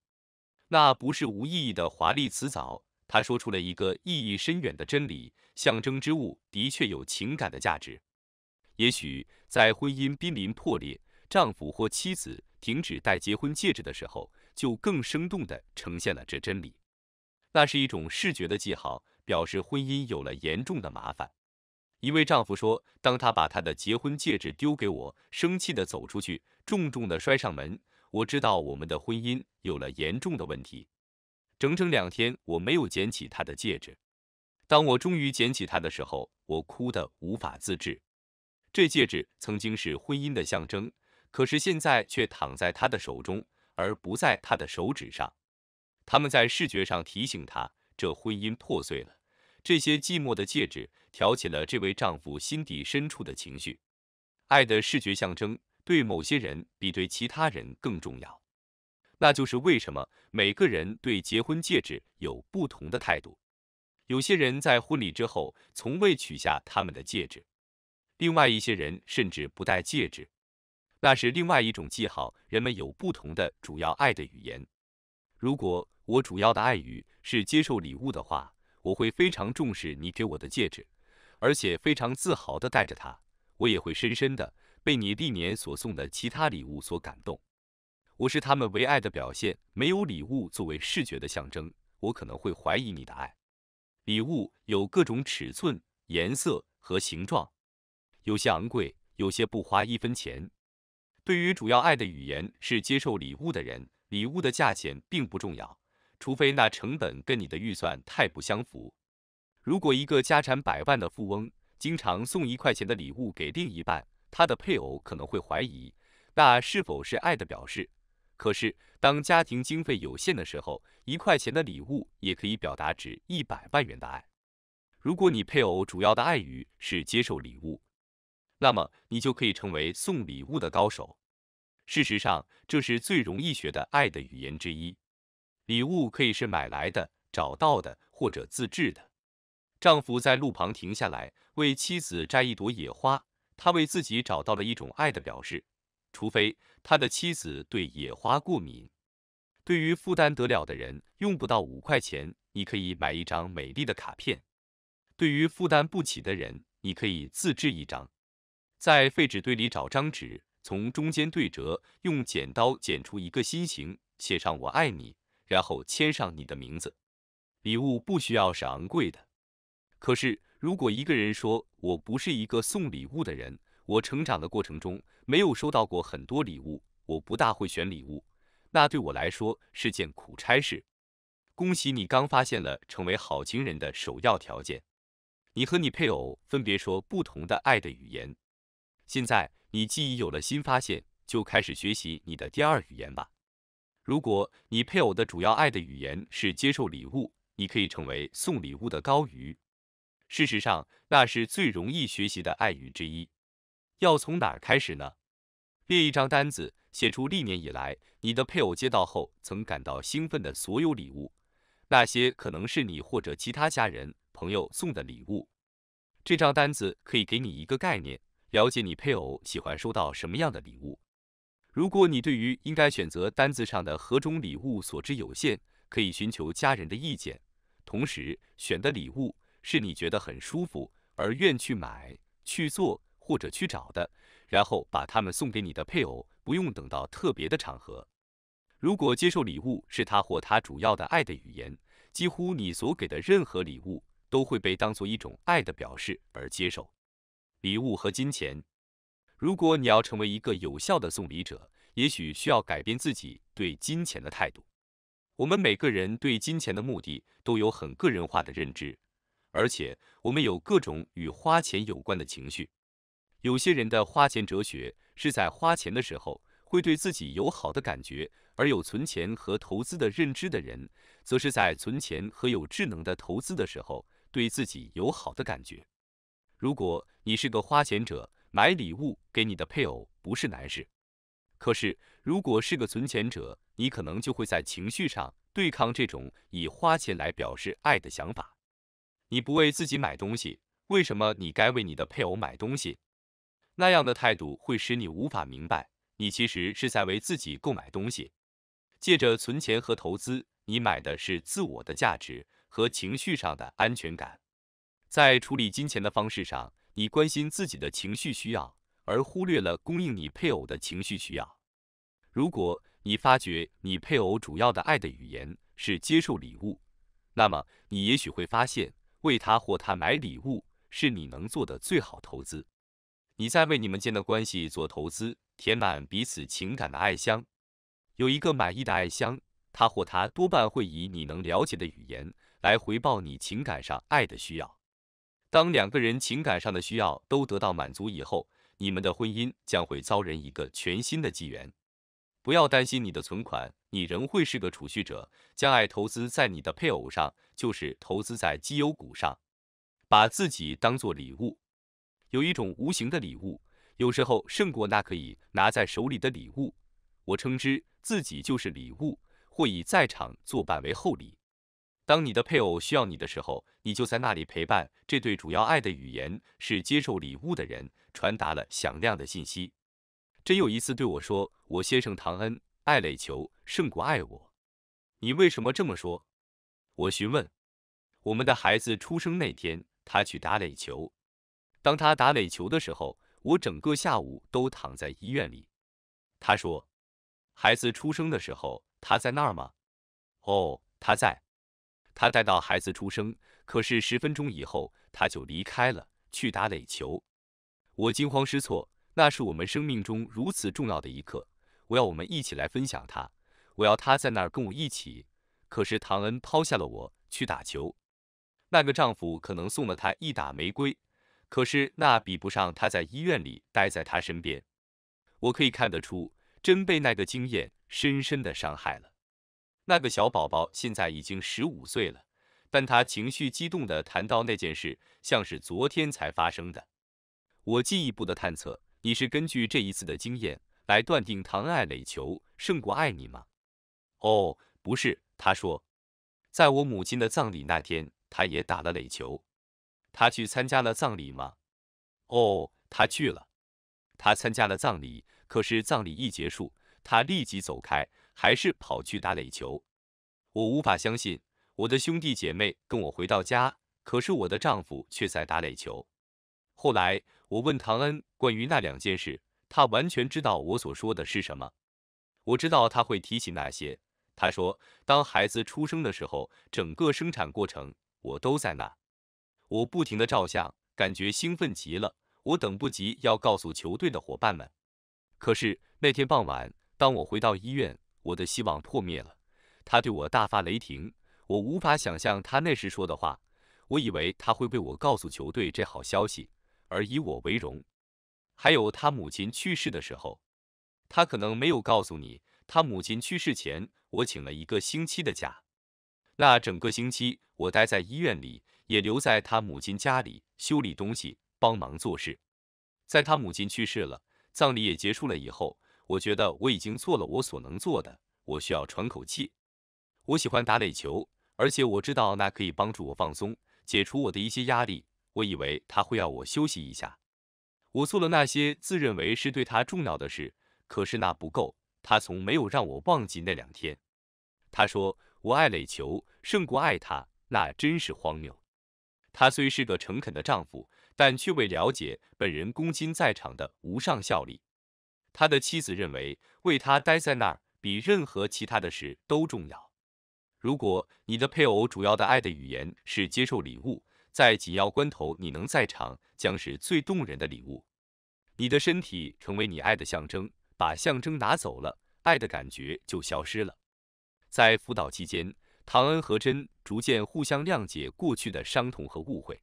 S1: 那不是无意义的华丽辞藻，他说出了一个意义深远的真理：象征之物的确有情感的价值。也许在婚姻濒临破裂。丈夫或妻子停止戴结婚戒指的时候，就更生动地呈现了这真理。那是一种视觉的记号，表示婚姻有了严重的麻烦。一位丈夫说：“当他把他的结婚戒指丢给我，生气地走出去，重重地摔上门，我知道我们的婚姻有了严重的问题。整整两天，我没有捡起他的戒指。当我终于捡起他的时候，我哭得无法自制。这戒指曾经是婚姻的象征。”可是现在却躺在他的手中，而不在他的手指上。他们在视觉上提醒他，这婚姻破碎了。这些寂寞的戒指挑起了这位丈夫心底深处的情绪。爱的视觉象征对某些人比对其他人更重要。那就是为什么每个人对结婚戒指有不同的态度。有些人在婚礼之后从未取下他们的戒指，另外一些人甚至不戴戒指。那是另外一种记号，人们有不同的主要爱的语言。如果我主要的爱语是接受礼物的话，我会非常重视你给我的戒指，而且非常自豪地带着它。我也会深深地被你历年所送的其他礼物所感动。我是他们唯爱的表现，没有礼物作为视觉的象征，我可能会怀疑你的爱。礼物有各种尺寸、颜色和形状，有些昂贵，有些不花一分钱。对于主要爱的语言是接受礼物的人，礼物的价钱并不重要，除非那成本跟你的预算太不相符。如果一个家产百万的富翁经常送一块钱的礼物给另一半，他的配偶可能会怀疑那是否是爱的表示。可是当家庭经费有限的时候，一块钱的礼物也可以表达值一百万元的爱。如果你配偶主要的爱语是接受礼物。那么你就可以成为送礼物的高手。事实上，这是最容易学的爱的语言之一。礼物可以是买来的、找到的或者自制的。丈夫在路旁停下来为妻子摘一朵野花，他为自己找到了一种爱的表示。除非他的妻子对野花过敏。对于负担得了的人，用不到五块钱，你可以买一张美丽的卡片。对于负担不起的人，你可以自制一张。在废纸堆里找张纸，从中间对折，用剪刀剪出一个心形，写上“我爱你”，然后签上你的名字。礼物不需要是昂贵的，可是如果一个人说“我不是一个送礼物的人”，我成长的过程中没有收到过很多礼物，我不大会选礼物，那对我来说是件苦差事。恭喜你刚发现了成为好情人的首要条件：你和你配偶分别说不同的爱的语言。现在你既已有了新发现，就开始学习你的第二语言吧。如果你配偶的主要爱的语言是接受礼物，你可以成为送礼物的高鱼。事实上，那是最容易学习的爱语之一。要从哪儿开始呢？列一张单子，写出历年以来你的配偶接到后曾感到兴奋的所有礼物，那些可能是你或者其他家人、朋友送的礼物。这张单子可以给你一个概念。了解你配偶喜欢收到什么样的礼物。如果你对于应该选择单子上的何种礼物所知有限，可以寻求家人的意见。同时，选的礼物是你觉得很舒服而愿去买、去做或者去找的。然后把他们送给你的配偶，不用等到特别的场合。如果接受礼物是他或他主要的爱的语言，几乎你所给的任何礼物都会被当做一种爱的表示而接受。礼物和金钱。如果你要成为一个有效的送礼者，也许需要改变自己对金钱的态度。我们每个人对金钱的目的都有很个人化的认知，而且我们有各种与花钱有关的情绪。有些人的花钱哲学是在花钱的时候会对自己有好的感觉，而有存钱和投资的认知的人，则是在存钱和有智能的投资的时候对自己有好的感觉。如果你是个花钱者，买礼物给你的配偶不是难事。可是，如果是个存钱者，你可能就会在情绪上对抗这种以花钱来表示爱的想法。你不为自己买东西，为什么你该为你的配偶买东西？那样的态度会使你无法明白，你其实是在为自己购买东西。借着存钱和投资，你买的是自我的价值和情绪上的安全感。在处理金钱的方式上，你关心自己的情绪需要，而忽略了供应你配偶的情绪需要。如果你发觉你配偶主要的爱的语言是接受礼物，那么你也许会发现为他或她买礼物是你能做的最好投资。你在为你们间的关系做投资，填满彼此情感的爱箱。有一个满意的爱箱，他或她多半会以你能了解的语言来回报你情感上爱的需要。当两个人情感上的需要都得到满足以后，你们的婚姻将会遭人一个全新的纪元。不要担心你的存款，你仍会是个储蓄者。将爱投资在你的配偶上，就是投资在基友股上。把自己当做礼物，有一种无形的礼物，有时候胜过那可以拿在手里的礼物。我称之自己就是礼物，或以在场作伴为厚礼。当你的配偶需要你的时候，你就在那里陪伴。这对主要爱的语言是接受礼物的人传达了响亮的信息。真有一次对我说：“我先生唐恩爱垒球胜过爱我。”你为什么这么说？我询问。我们的孩子出生那天，他去打垒球。当他打垒球的时候，我整个下午都躺在医院里。他说：“孩子出生的时候，他在那儿吗？”“哦，他在。”他带到孩子出生，可是十分钟以后他就离开了，去打垒球。我惊慌失措，那是我们生命中如此重要的一刻，我要我们一起来分享它，我要他在那儿跟我一起。可是唐恩抛下了我去打球，那个丈夫可能送了他一打玫瑰，可是那比不上他在医院里待在他身边。我可以看得出，真被那个经验深深的伤害了。那个小宝宝现在已经十五岁了，但他情绪激动地谈到那件事，像是昨天才发生的。我进一步的探测，你是根据这一次的经验来断定唐爱垒球胜过爱你吗？哦，不是，他说，在我母亲的葬礼那天，他也打了垒球。他去参加了葬礼吗？哦，他去了，他参加了葬礼。可是葬礼一结束，他立即走开。还是跑去打垒球，我无法相信我的兄弟姐妹跟我回到家，可是我的丈夫却在打垒球。后来我问唐恩关于那两件事，他完全知道我所说的是什么。我知道他会提起那些。他说，当孩子出生的时候，整个生产过程我都在那，我不停的照相，感觉兴奋极了。我等不及要告诉球队的伙伴们。可是那天傍晚，当我回到医院。我的希望破灭了，他对我大发雷霆。我无法想象他那时说的话。我以为他会为我告诉球队这好消息而以我为荣。还有他母亲去世的时候，他可能没有告诉你，他母亲去世前，我请了一个星期的假。那整个星期，我待在医院里，也留在他母亲家里修理东西，帮忙做事。在他母亲去世了，葬礼也结束了以后。我觉得我已经做了我所能做的，我需要喘口气。我喜欢打垒球，而且我知道那可以帮助我放松，解除我的一些压力。我以为他会要我休息一下，我做了那些自认为是对他重要的事，可是那不够。他从没有让我忘记那两天。他说我爱垒球胜过爱他，那真是荒谬。他虽是个诚恳的丈夫，但却未了解本人攻心在场的无上效力。他的妻子认为，为他待在那儿比任何其他的事都重要。如果你的配偶主要的爱的语言是接受礼物，在紧要关头你能在场，将是最动人的礼物。你的身体成为你爱的象征，把象征拿走了，爱的感觉就消失了。在辅导期间，唐恩和真逐渐互相谅解过去的伤痛和误会，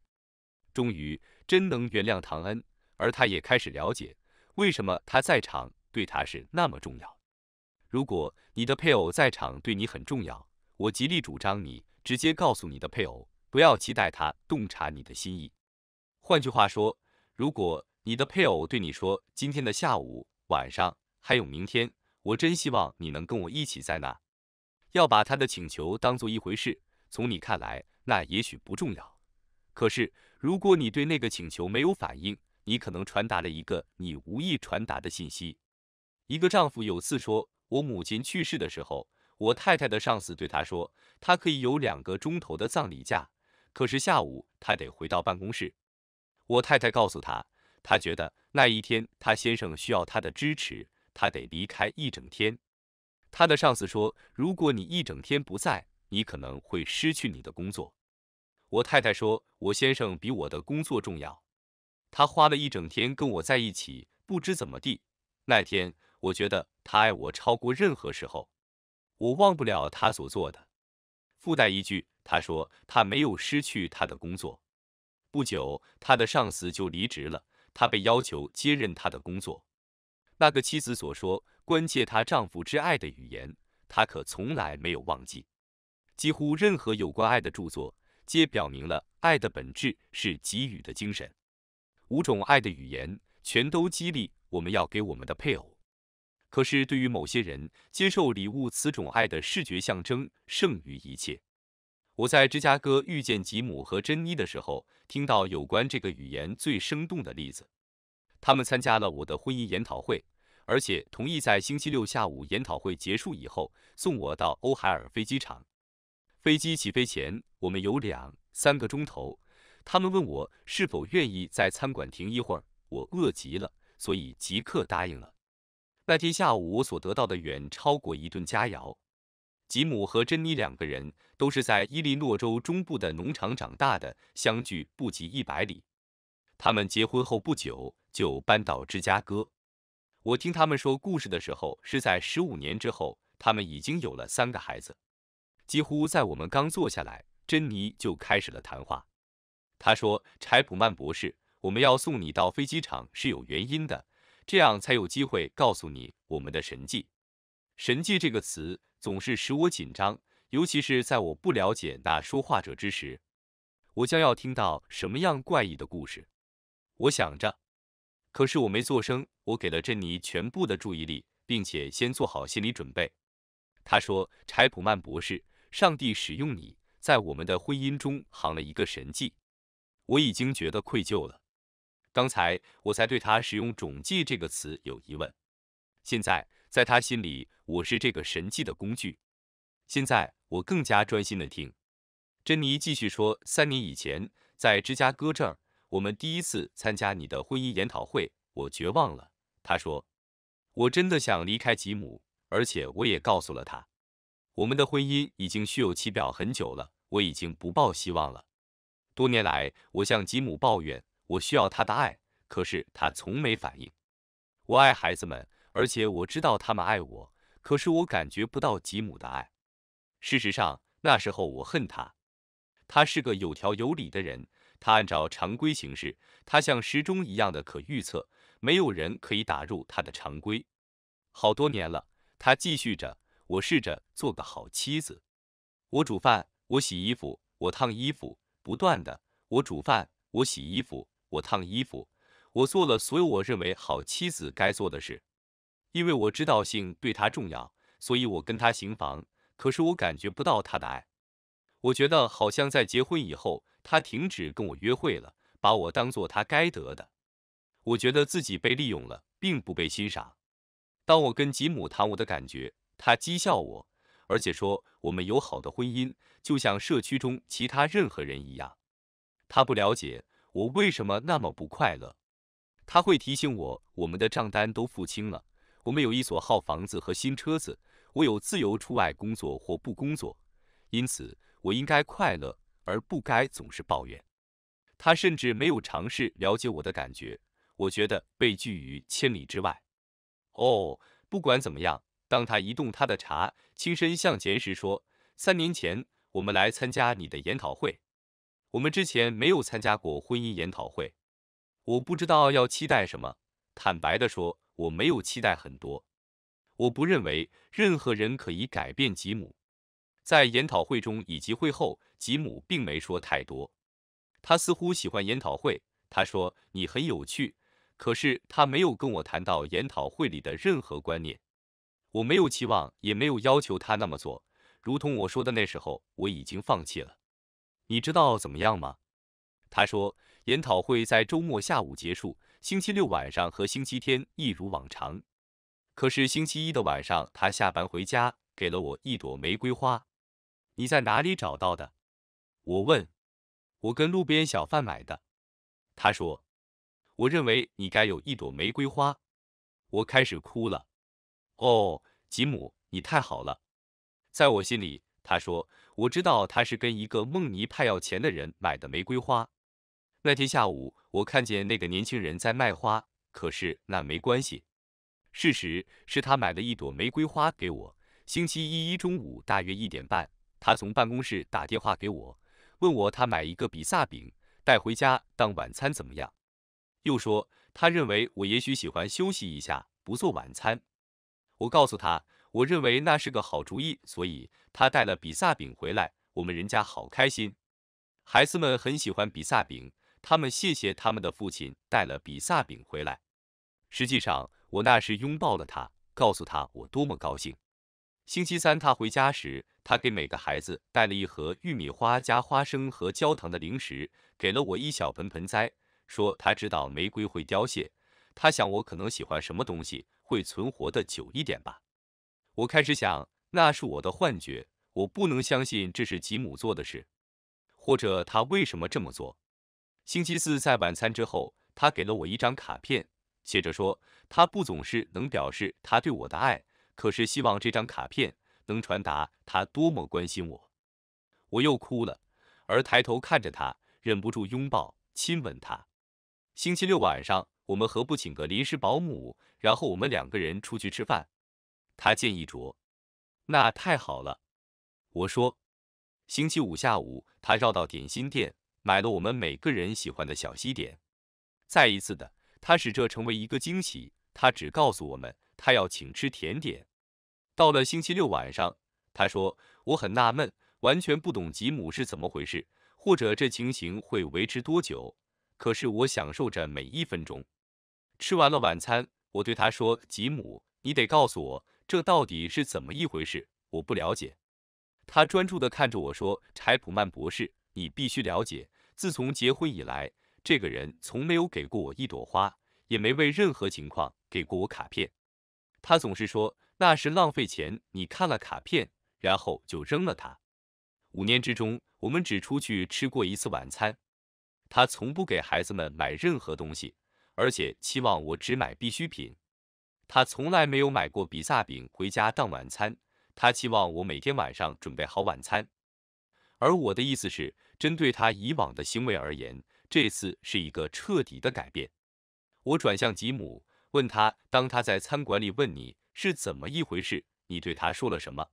S1: 终于真能原谅唐恩，而他也开始了解。为什么他在场对他是那么重要？如果你的配偶在场对你很重要，我极力主张你直接告诉你的配偶，不要期待他洞察你的心意。换句话说，如果你的配偶对你说今天的下午、晚上还有明天，我真希望你能跟我一起在那，要把他的请求当做一回事。从你看来，那也许不重要，可是如果你对那个请求没有反应，你可能传达了一个你无意传达的信息。一个丈夫有次说，我母亲去世的时候，我太太的上司对他说，他可以有两个钟头的葬礼假，可是下午他得回到办公室。我太太告诉他，他觉得那一天他先生需要他的支持，他得离开一整天。他的上司说，如果你一整天不在，你可能会失去你的工作。我太太说，我先生比我的工作重要。他花了一整天跟我在一起。不知怎么地，那天我觉得他爱我超过任何时候。我忘不了他所做的。附带一句，他说他没有失去他的工作。不久，他的上司就离职了，他被要求接任他的工作。那个妻子所说关切她丈夫之爱的语言，他可从来没有忘记。几乎任何有关爱的著作，皆表明了爱的本质是给予的精神。五种爱的语言全都激励我们要给我们的配偶。可是，对于某些人，接受礼物此种爱的视觉象征胜于一切。我在芝加哥遇见吉姆和珍妮的时候，听到有关这个语言最生动的例子。他们参加了我的婚姻研讨会，而且同意在星期六下午研讨会结束以后送我到欧海尔飞机场。飞机起飞前，我们有两三个钟头。他们问我是否愿意在餐馆停一会儿，我饿极了，所以即刻答应了。那天下午，我所得到的远超过一顿佳肴。吉姆和珍妮两个人都是在伊利诺州中部的农场长大的，相距不及一百里。他们结婚后不久就搬到芝加哥。我听他们说故事的时候是在十五年之后，他们已经有了三个孩子。几乎在我们刚坐下来，珍妮就开始了谈话。他说：“柴普曼博士，我们要送你到飞机场是有原因的，这样才有机会告诉你我们的神迹。”神迹这个词总是使我紧张，尤其是在我不了解那说话者之时。我将要听到什么样怪异的故事？我想着，可是我没做声。我给了珍妮全部的注意力，并且先做好心理准备。他说：“柴普曼博士，上帝使用你在我们的婚姻中行了一个神迹。”我已经觉得愧疚了。刚才我才对他使用“种计”这个词有疑问，现在在他心里，我是这个神迹的工具。现在我更加专心地听。珍妮继续说：“三年以前，在芝加哥这儿，我们第一次参加你的婚姻研讨会，我绝望了。”她说：“我真的想离开吉姆，而且我也告诉了他，我们的婚姻已经虚有其表很久了，我已经不抱希望了。”多年来，我向吉姆抱怨，我需要他的爱，可是他从没反应。我爱孩子们，而且我知道他们爱我，可是我感觉不到吉姆的爱。事实上，那时候我恨他。他是个有条有理的人，他按照常规行事，他像时钟一样的可预测，没有人可以打入他的常规。好多年了，他继续着。我试着做个好妻子，我煮饭，我洗衣服，我烫衣服。不断的，我煮饭，我洗衣服，我烫衣服，我做了所有我认为好妻子该做的事。因为我知道性对他重要，所以我跟他行房。可是我感觉不到他的爱，我觉得好像在结婚以后，他停止跟我约会了，把我当做他该得的。我觉得自己被利用了，并不被欣赏。当我跟吉姆谈我的感觉，他讥笑我。而且说我们有好的婚姻，就像社区中其他任何人一样。他不了解我为什么那么不快乐。他会提醒我，我们的账单都付清了，我们有一所好房子和新车子，我有自由出外工作或不工作，因此我应该快乐，而不该总是抱怨。他甚至没有尝试了解我的感觉。我觉得被拒于千里之外。哦，不管怎么样。当他移动他的茶，倾身向前时，说：“三年前，我们来参加你的研讨会。我们之前没有参加过婚姻研讨会。我不知道要期待什么。坦白的说，我没有期待很多。我不认为任何人可以改变吉姆。在研讨会中以及会后，吉姆并没说太多。他似乎喜欢研讨会。他说你很有趣，可是他没有跟我谈到研讨会里的任何观念。”我没有期望，也没有要求他那么做，如同我说的，那时候我已经放弃了。你知道怎么样吗？他说，研讨会在周末下午结束，星期六晚上和星期天一如往常。可是星期一的晚上，他下班回家，给了我一朵玫瑰花。你在哪里找到的？我问。我跟路边小贩买的。他说，我认为你该有一朵玫瑰花。我开始哭了。哦，吉姆，你太好了，在我心里，他说，我知道他是跟一个梦尼派要钱的人买的玫瑰花。那天下午，我看见那个年轻人在卖花，可是那没关系。事实是他买了一朵玫瑰花给我。星期一，一中午大约一点半，他从办公室打电话给我，问我他买一个比萨饼带回家当晚餐怎么样，又说他认为我也许喜欢休息一下，不做晚餐。我告诉他，我认为那是个好主意，所以他带了比萨饼回来。我们人家好开心，孩子们很喜欢比萨饼。他们谢谢他们的父亲带了比萨饼回来。实际上，我那时拥抱了他，告诉他我多么高兴。星期三他回家时，他给每个孩子带了一盒玉米花加花生和焦糖的零食，给了我一小盆盆栽，说他知道玫瑰会凋谢。他想，我可能喜欢什么东西会存活的久一点吧。我开始想，那是我的幻觉，我不能相信这是吉姆做的事，或者他为什么这么做。星期四在晚餐之后，他给了我一张卡片，写着说，他不总是能表示他对我的爱，可是希望这张卡片能传达他多么关心我。我又哭了，而抬头看着他，忍不住拥抱亲吻他。星期六晚上。我们何不请个临时保姆，然后我们两个人出去吃饭？他建议着。那太好了，我说。星期五下午，他绕到点心店，买了我们每个人喜欢的小西点。再一次的，他使这成为一个惊喜。他只告诉我们，他要请吃甜点。到了星期六晚上，他说，我很纳闷，完全不懂吉姆是怎么回事，或者这情形会维持多久。可是我享受着每一分钟。吃完了晚餐，我对他说：“吉姆，你得告诉我这到底是怎么一回事，我不了解。”他专注地看着我说：“柴普曼博士，你必须了解，自从结婚以来，这个人从没有给过我一朵花，也没为任何情况给过我卡片。他总是说那是浪费钱。你看了卡片，然后就扔了它。五年之中，我们只出去吃过一次晚餐。他从不给孩子们买任何东西。”而且期望我只买必需品，他从来没有买过比萨饼回家当晚餐。他期望我每天晚上准备好晚餐。而我的意思是，针对他以往的行为而言，这次是一个彻底的改变。我转向吉姆，问他，当他在餐馆里问你是怎么一回事，你对他说了什么？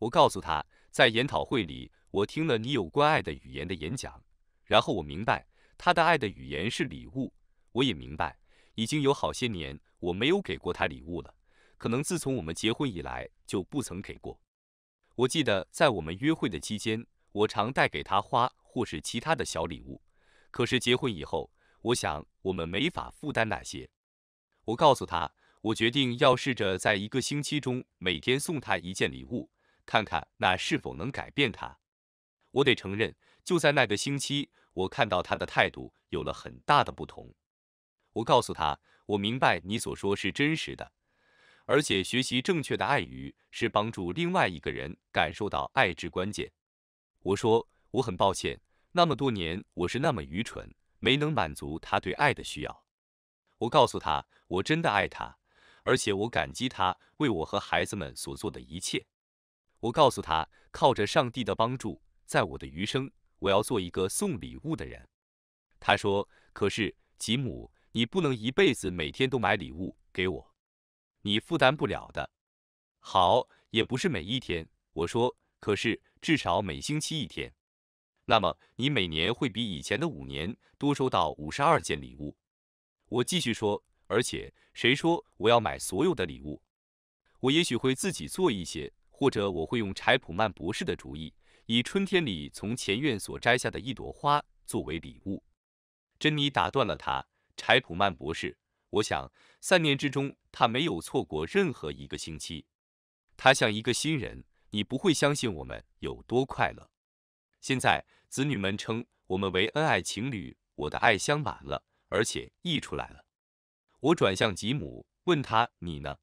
S1: 我告诉他，在研讨会里，我听了你有关爱的语言的演讲，然后我明白他的爱的语言是礼物。我也明白，已经有好些年我没有给过他礼物了。可能自从我们结婚以来就不曾给过。我记得在我们约会的期间，我常带给他花或是其他的小礼物。可是结婚以后，我想我们没法负担那些。我告诉他，我决定要试着在一个星期中每天送他一件礼物，看看那是否能改变他。我得承认，就在那个星期，我看到他的态度有了很大的不同。我告诉他，我明白你所说是真实的，而且学习正确的爱语是帮助另外一个人感受到爱之关键。我说我很抱歉，那么多年我是那么愚蠢，没能满足他对爱的需要。我告诉他，我真的爱他，而且我感激他为我和孩子们所做的一切。我告诉他，靠着上帝的帮助，在我的余生，我要做一个送礼物的人。他说，可是吉姆。你不能一辈子每天都买礼物给我，你负担不了的。好，也不是每一天，我说。可是至少每星期一天。那么你每年会比以前的五年多收到五十二件礼物。我继续说，而且谁说我要买所有的礼物？我也许会自己做一些，或者我会用柴普曼博士的主意，以春天里从前院所摘下的一朵花作为礼物。珍妮打断了他。柴普曼博士，我想三年之中他没有错过任何一个星期。他像一个新人，你不会相信我们有多快乐。现在，子女们称我们为恩爱情侣。我的爱装满了，而且溢出来了。我转向吉姆，问他：“你呢？”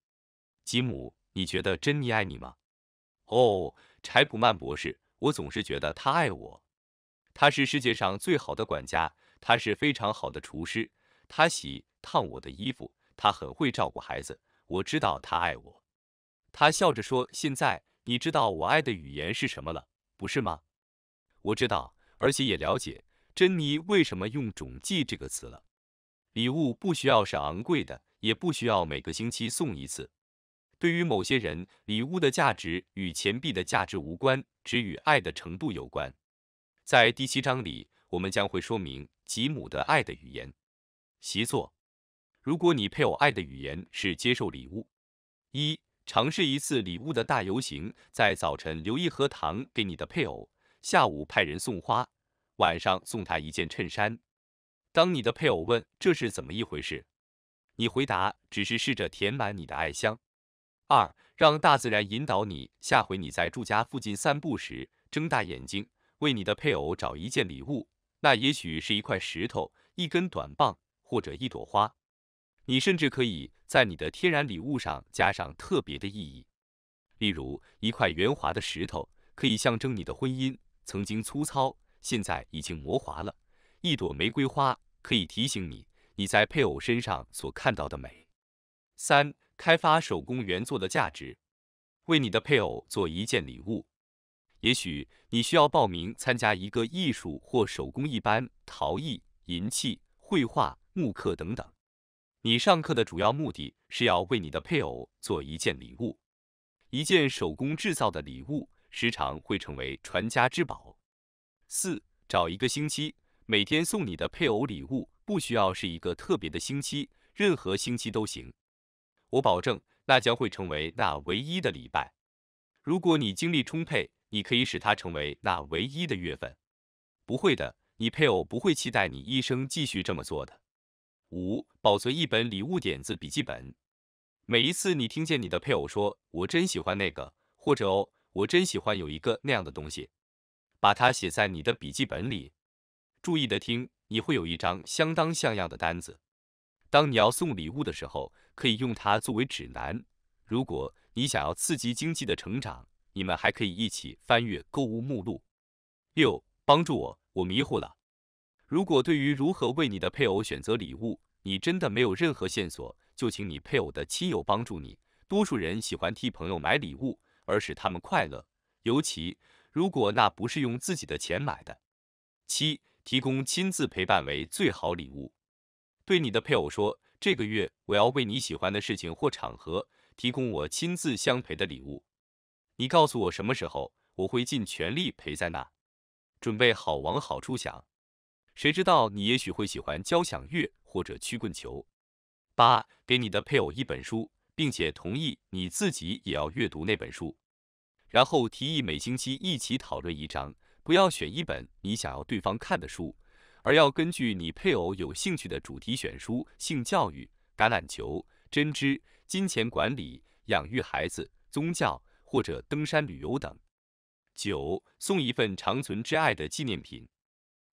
S1: 吉姆，你觉得珍妮爱你吗？哦，柴普曼博士，我总是觉得她爱我。他是世界上最好的管家，他是非常好的厨师。他洗烫我的衣服，他很会照顾孩子，我知道他爱我。他笑着说：“现在你知道我爱的语言是什么了，不是吗？”我知道，而且也了解珍妮为什么用‘种记’这个词了。礼物不需要是昂贵的，也不需要每个星期送一次。对于某些人，礼物的价值与钱币的价值无关，只与爱的程度有关。在第七章里，我们将会说明吉姆的爱的语言。习作：如果你配偶爱的语言是接受礼物，一尝试一次礼物的大游行，在早晨留一盒糖给你的配偶，下午派人送花，晚上送他一件衬衫。当你的配偶问这是怎么一回事，你回答只是试着填满你的爱箱。二让大自然引导你，下回你在住家附近散步时，睁大眼睛为你的配偶找一件礼物，那也许是一块石头，一根短棒。或者一朵花，你甚至可以在你的天然礼物上加上特别的意义，例如一块圆滑的石头可以象征你的婚姻曾经粗糙，现在已经磨滑了；一朵玫瑰花可以提醒你你在配偶身上所看到的美。三、开发手工原作的价值，为你的配偶做一件礼物，也许你需要报名参加一个艺术或手工艺班，陶艺、银器、绘画。慕课等等，你上课的主要目的是要为你的配偶做一件礼物，一件手工制造的礼物，时常会成为传家之宝。四，找一个星期，每天送你的配偶礼物，不需要是一个特别的星期，任何星期都行。我保证，那将会成为那唯一的礼拜。如果你精力充沛，你可以使它成为那唯一的月份。不会的，你配偶不会期待你一生继续这么做的。五、保存一本礼物点子笔记本。每一次你听见你的配偶说“我真喜欢那个”或者“哦，我真喜欢有一个那样的东西”，把它写在你的笔记本里。注意的听，你会有一张相当像样的单子。当你要送礼物的时候，可以用它作为指南。如果你想要刺激经济的成长，你们还可以一起翻阅购物目录。六、帮助我，我迷糊了。如果对于如何为你的配偶选择礼物，你真的没有任何线索，就请你配偶的亲友帮助你。多数人喜欢替朋友买礼物，而使他们快乐，尤其如果那不是用自己的钱买的。七，提供亲自陪伴为最好礼物。对你的配偶说，这个月我要为你喜欢的事情或场合，提供我亲自相陪的礼物。你告诉我什么时候，我会尽全力陪在那。准备好往好处想。谁知道你也许会喜欢交响乐或者曲棍球。八，给你的配偶一本书，并且同意你自己也要阅读那本书，然后提议每星期一起讨论一章。不要选一本你想要对方看的书，而要根据你配偶有兴趣的主题选书：性教育、橄榄球、针织、金钱管理、养育孩子、宗教或者登山旅游等。九，送一份长存之爱的纪念品。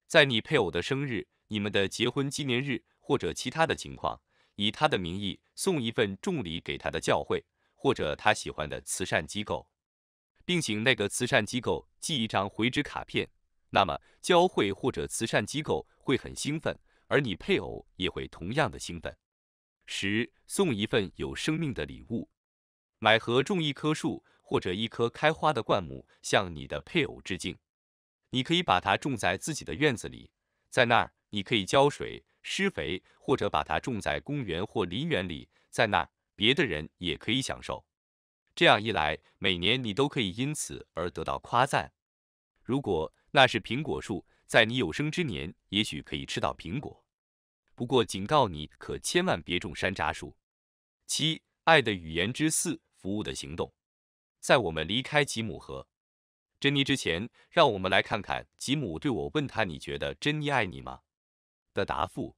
S1: 在你配偶的生日、你们的结婚纪念日或者其他的情况，以他的名义送一份重礼给他的教会或者他喜欢的慈善机构，并请那个慈善机构寄一张回执卡片。那么教会或者慈善机构会很兴奋，而你配偶也会同样的兴奋。十、送一份有生命的礼物，买和种一棵树或者一棵开花的灌木，向你的配偶致敬。你可以把它种在自己的院子里，在那儿你可以浇水、施肥，或者把它种在公园或林园里，在那儿别的人也可以享受。这样一来，每年你都可以因此而得到夸赞。如果那是苹果树，在你有生之年也许可以吃到苹果。不过警告你，可千万别种山楂树。七、爱的语言之四：服务的行动。在我们离开吉姆河。珍妮之前让我们来看看吉姆对我问他你觉得珍妮爱你吗的答复。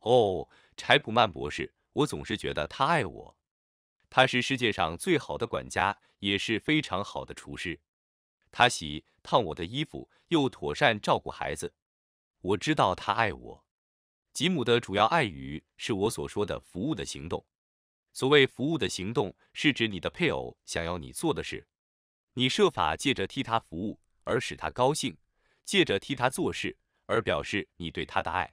S1: 哦，柴普曼博士，我总是觉得他爱我。他是世界上最好的管家，也是非常好的厨师。他洗烫我的衣服，又妥善照顾孩子。我知道他爱我。吉姆的主要爱语是我所说的服务的行动。所谓服务的行动，是指你的配偶想要你做的事。你设法借着替他服务而使他高兴，借着替他做事而表示你对他的爱。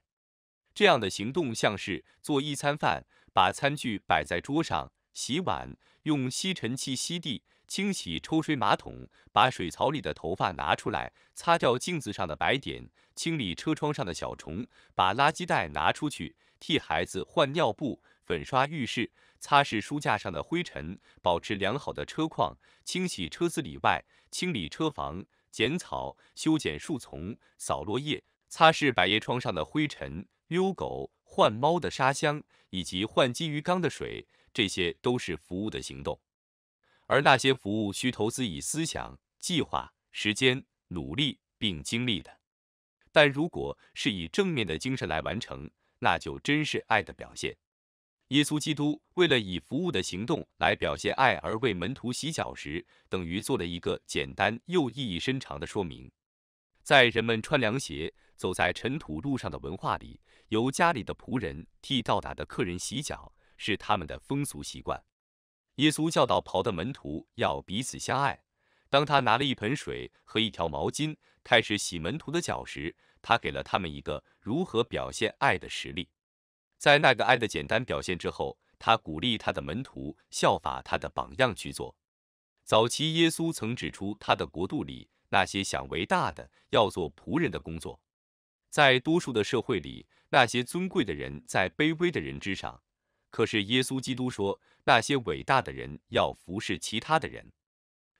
S1: 这样的行动像是做一餐饭，把餐具摆在桌上，洗碗，用吸尘器吸地，清洗抽水马桶，把水槽里的头发拿出来，擦掉镜子上的白点，清理车窗上的小虫，把垃圾袋拿出去，替孩子换尿布，粉刷浴室。擦拭书架上的灰尘，保持良好的车况，清洗车子里外，清理车房，剪草，修剪树丛，扫落叶，擦拭百叶窗上的灰尘，遛狗，换猫的沙箱，以及换金鱼缸的水，这些都是服务的行动。而那些服务需投资以思想、计划、时间、努力并经历的。但如果是以正面的精神来完成，那就真是爱的表现。耶稣基督为了以服务的行动来表现爱，而为门徒洗脚时，等于做了一个简单又意义深长的说明。在人们穿凉鞋走在尘土路上的文化里，由家里的仆人替到达的客人洗脚是他们的风俗习惯。耶稣教导袍的门徒要彼此相爱。当他拿了一盆水和一条毛巾，开始洗门徒的脚时，他给了他们一个如何表现爱的实例。在那个爱的简单表现之后，他鼓励他的门徒效法他的榜样去做。早期耶稣曾指出，他的国度里那些想伟大的要做仆人的工作。在多数的社会里，那些尊贵的人在卑微的人之上，可是耶稣基督说，那些伟大的人要服侍其他的人。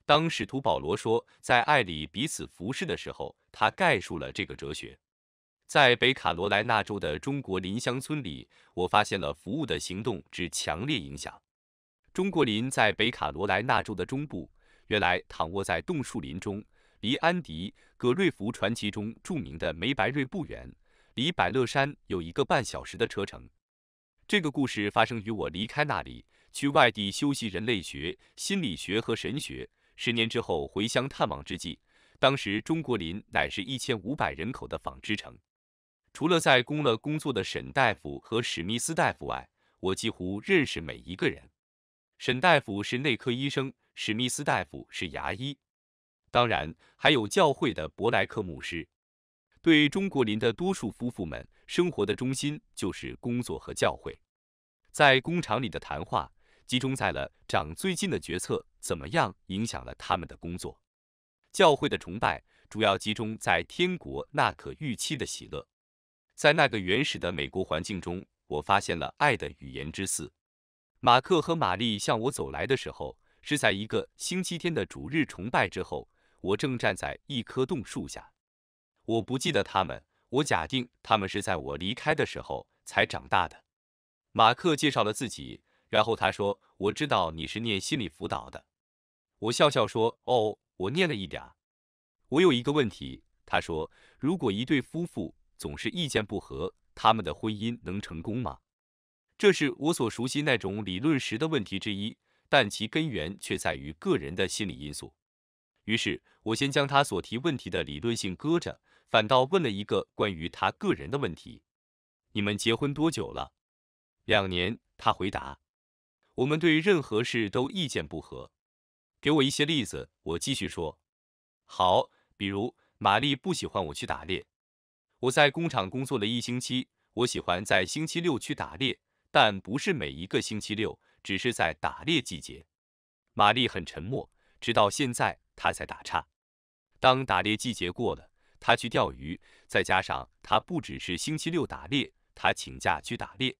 S1: 当使徒保罗说在爱里彼此服侍的时候，他概述了这个哲学。在北卡罗来纳州的中国林乡村里，我发现了服务的行动之强烈影响。中国林在北卡罗来纳州的中部，原来躺卧在冻树林中，离安迪·葛瑞福传奇中著名的梅白瑞不远，离百乐山有一个半小时的车程。这个故事发生于我离开那里去外地修习人类学、心理学和神学十年之后回乡探望之际。当时中国林乃是一千五百人口的纺织城。除了在工了工作的沈大夫和史密斯大夫外，我几乎认识每一个人。沈大夫是内科医生，史密斯大夫是牙医，当然还有教会的伯莱克牧师。对中国林的多数夫妇们，生活的中心就是工作和教会。在工厂里的谈话集中在了长最近的决策怎么样影响了他们的工作。教会的崇拜主要集中在天国那可预期的喜乐。在那个原始的美国环境中，我发现了爱的语言之四。马克和玛丽向我走来的时候，是在一个星期天的主日崇拜之后。我正站在一棵洞树下。我不记得他们，我假定他们是在我离开的时候才长大的。马克介绍了自己，然后他说：“我知道你是念心理辅导的。”我笑笑说：“哦，我念了一点儿。”我有一个问题。他说：“如果一对夫妇……”总是意见不合，他们的婚姻能成功吗？这是我所熟悉那种理论时的问题之一，但其根源却在于个人的心理因素。于是，我先将他所提问题的理论性搁着，反倒问了一个关于他个人的问题：你们结婚多久了？两年。他回答。我们对任何事都意见不合。给我一些例子。我继续说。好，比如玛丽不喜欢我去打猎。我在工厂工作了一星期。我喜欢在星期六去打猎，但不是每一个星期六，只是在打猎季节。玛丽很沉默，直到现在她才打岔。当打猎季节过了，她去钓鱼。再加上她不只是星期六打猎，她请假去打猎，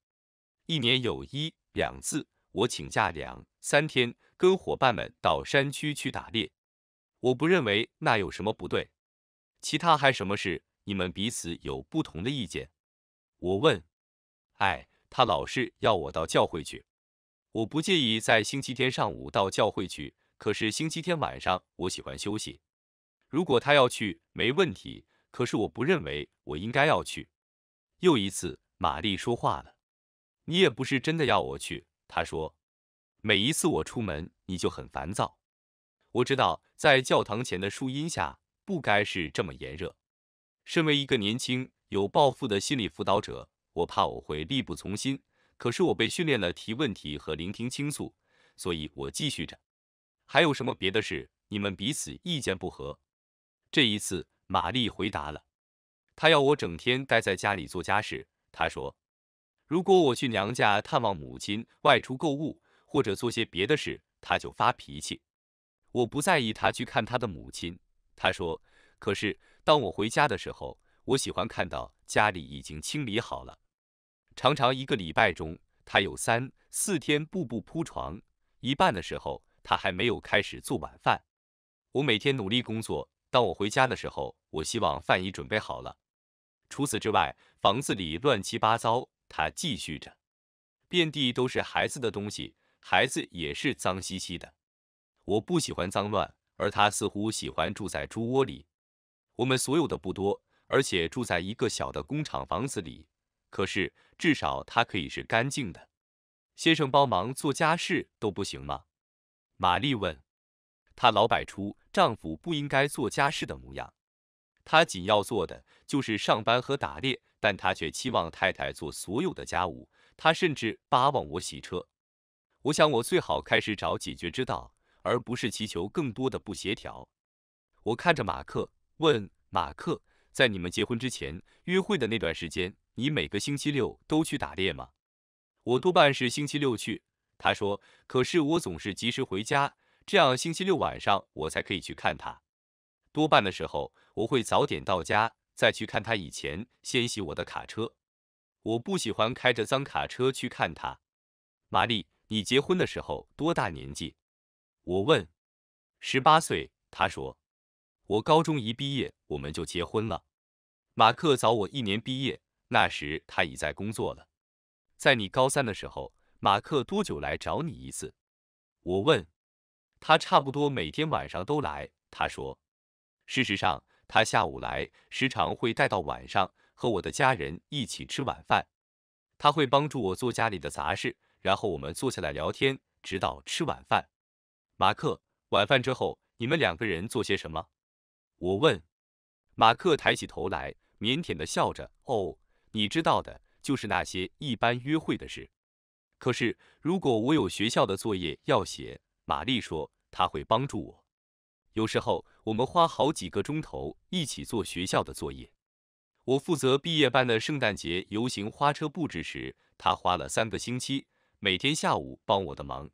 S1: 一年有一两次。我请假两三天，跟伙伴们到山区去打猎。我不认为那有什么不对。其他还什么事？你们彼此有不同的意见，我问，哎，他老是要我到教会去，我不介意在星期天上午到教会去，可是星期天晚上我喜欢休息。如果他要去，没问题，可是我不认为我应该要去。又一次，玛丽说话了，你也不是真的要我去，她说，每一次我出门，你就很烦躁。我知道在教堂前的树荫下，不该是这么炎热。身为一个年轻有抱负的心理辅导者，我怕我会力不从心。可是我被训练了提问题和聆听倾诉，所以我继续着。还有什么别的事？你们彼此意见不合？这一次，玛丽回答了。她要我整天待在家里做家事。她说，如果我去娘家探望母亲、外出购物或者做些别的事，她就发脾气。我不在意她去看她的母亲。她说，可是。当我回家的时候，我喜欢看到家里已经清理好了。常常一个礼拜中，他有三四天步步铺床。一半的时候，他还没有开始做晚饭。我每天努力工作。当我回家的时候，我希望饭已准备好了。除此之外，房子里乱七八糟。他继续着，遍地都是孩子的东西，孩子也是脏兮兮的。我不喜欢脏乱，而他似乎喜欢住在猪窝里。我们所有的不多，而且住在一个小的工厂房子里。可是至少它可以是干净的。先生帮忙做家事都不行吗？玛丽问。她老摆出丈夫不应该做家事的模样。她仅要做的就是上班和打猎，但她却期望太太做所有的家务。她甚至巴望我洗车。我想我最好开始找解决之道，而不是祈求更多的不协调。我看着马克。问马克，在你们结婚之前约会的那段时间，你每个星期六都去打猎吗？我多半是星期六去。他说，可是我总是及时回家，这样星期六晚上我才可以去看他。多半的时候我会早点到家，再去看他。以前先洗我的卡车，我不喜欢开着脏卡车去看他。玛丽，你结婚的时候多大年纪？我问。十八岁，他说。我高中一毕业，我们就结婚了。马克早我一年毕业，那时他已在工作了。在你高三的时候，马克多久来找你一次？我问他，差不多每天晚上都来。他说，事实上他下午来，时常会带到晚上，和我的家人一起吃晚饭。他会帮助我做家里的杂事，然后我们坐下来聊天，直到吃晚饭。马克，晚饭之后你们两个人做些什么？我问，马克抬起头来，腼腆的笑着。哦，你知道的，就是那些一般约会的事。可是如果我有学校的作业要写，玛丽说她会帮助我。有时候我们花好几个钟头一起做学校的作业。我负责毕业班的圣诞节游行花车布置时，她花了三个星期，每天下午帮我的忙。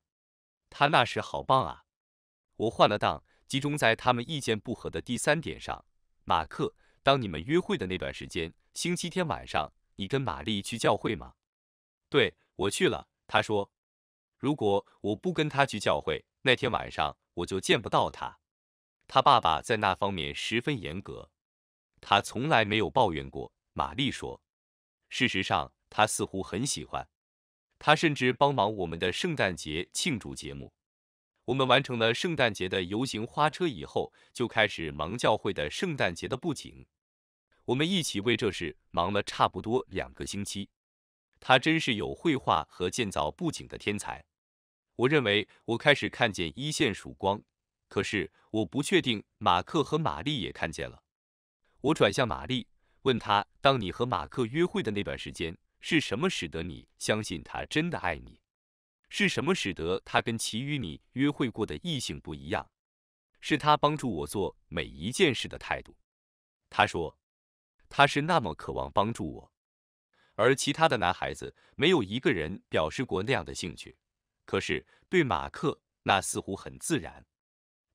S1: 她那时好棒啊！我换了档，集中在他们意见不合的第三点上。马克，当你们约会的那段时间，星期天晚上，你跟玛丽去教会吗？对，我去了。他说，如果我不跟他去教会，那天晚上我就见不到他。他爸爸在那方面十分严格，他从来没有抱怨过。玛丽说，事实上，他似乎很喜欢。他甚至帮忙我们的圣诞节庆祝节目。我们完成了圣诞节的游行花车以后，就开始忙教会的圣诞节的布景。我们一起为这事忙了差不多两个星期。他真是有绘画和建造布景的天才。我认为我开始看见一线曙光，可是我不确定马克和玛丽也看见了。我转向玛丽，问他：当你和马克约会的那段时间，是什么使得你相信他真的爱你？是什么使得他跟其余你约会过的异性不一样？是他帮助我做每一件事的态度。他说，他是那么渴望帮助我，而其他的男孩子没有一个人表示过那样的兴趣。可是对马克，那似乎很自然。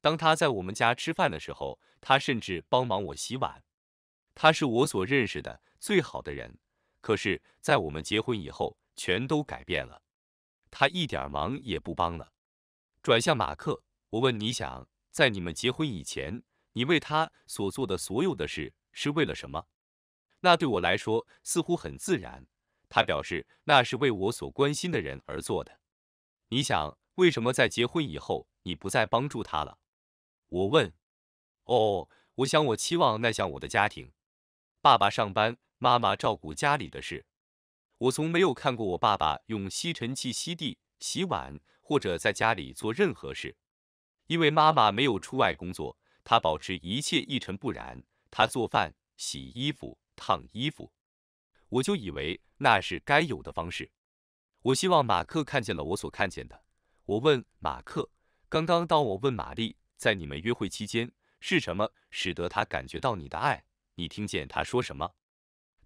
S1: 当他在我们家吃饭的时候，他甚至帮忙我洗碗。他是我所认识的最好的人。可是，在我们结婚以后，全都改变了。他一点忙也不帮了。转向马克，我问你想，在你们结婚以前，你为他所做的所有的事是为了什么？那对我来说似乎很自然。他表示那是为我所关心的人而做的。你想为什么在结婚以后你不再帮助他了？我问。哦，我想我期望那像我的家庭，爸爸上班，妈妈照顾家里的事。我从没有看过我爸爸用吸尘器吸地、洗碗或者在家里做任何事，因为妈妈没有出外工作，她保持一切一尘不染。她做饭、洗衣服、烫衣服，我就以为那是该有的方式。我希望马克看见了我所看见的。我问马克，刚刚当我问玛丽，在你们约会期间是什么使得她感觉到你的爱，你听见她说什么？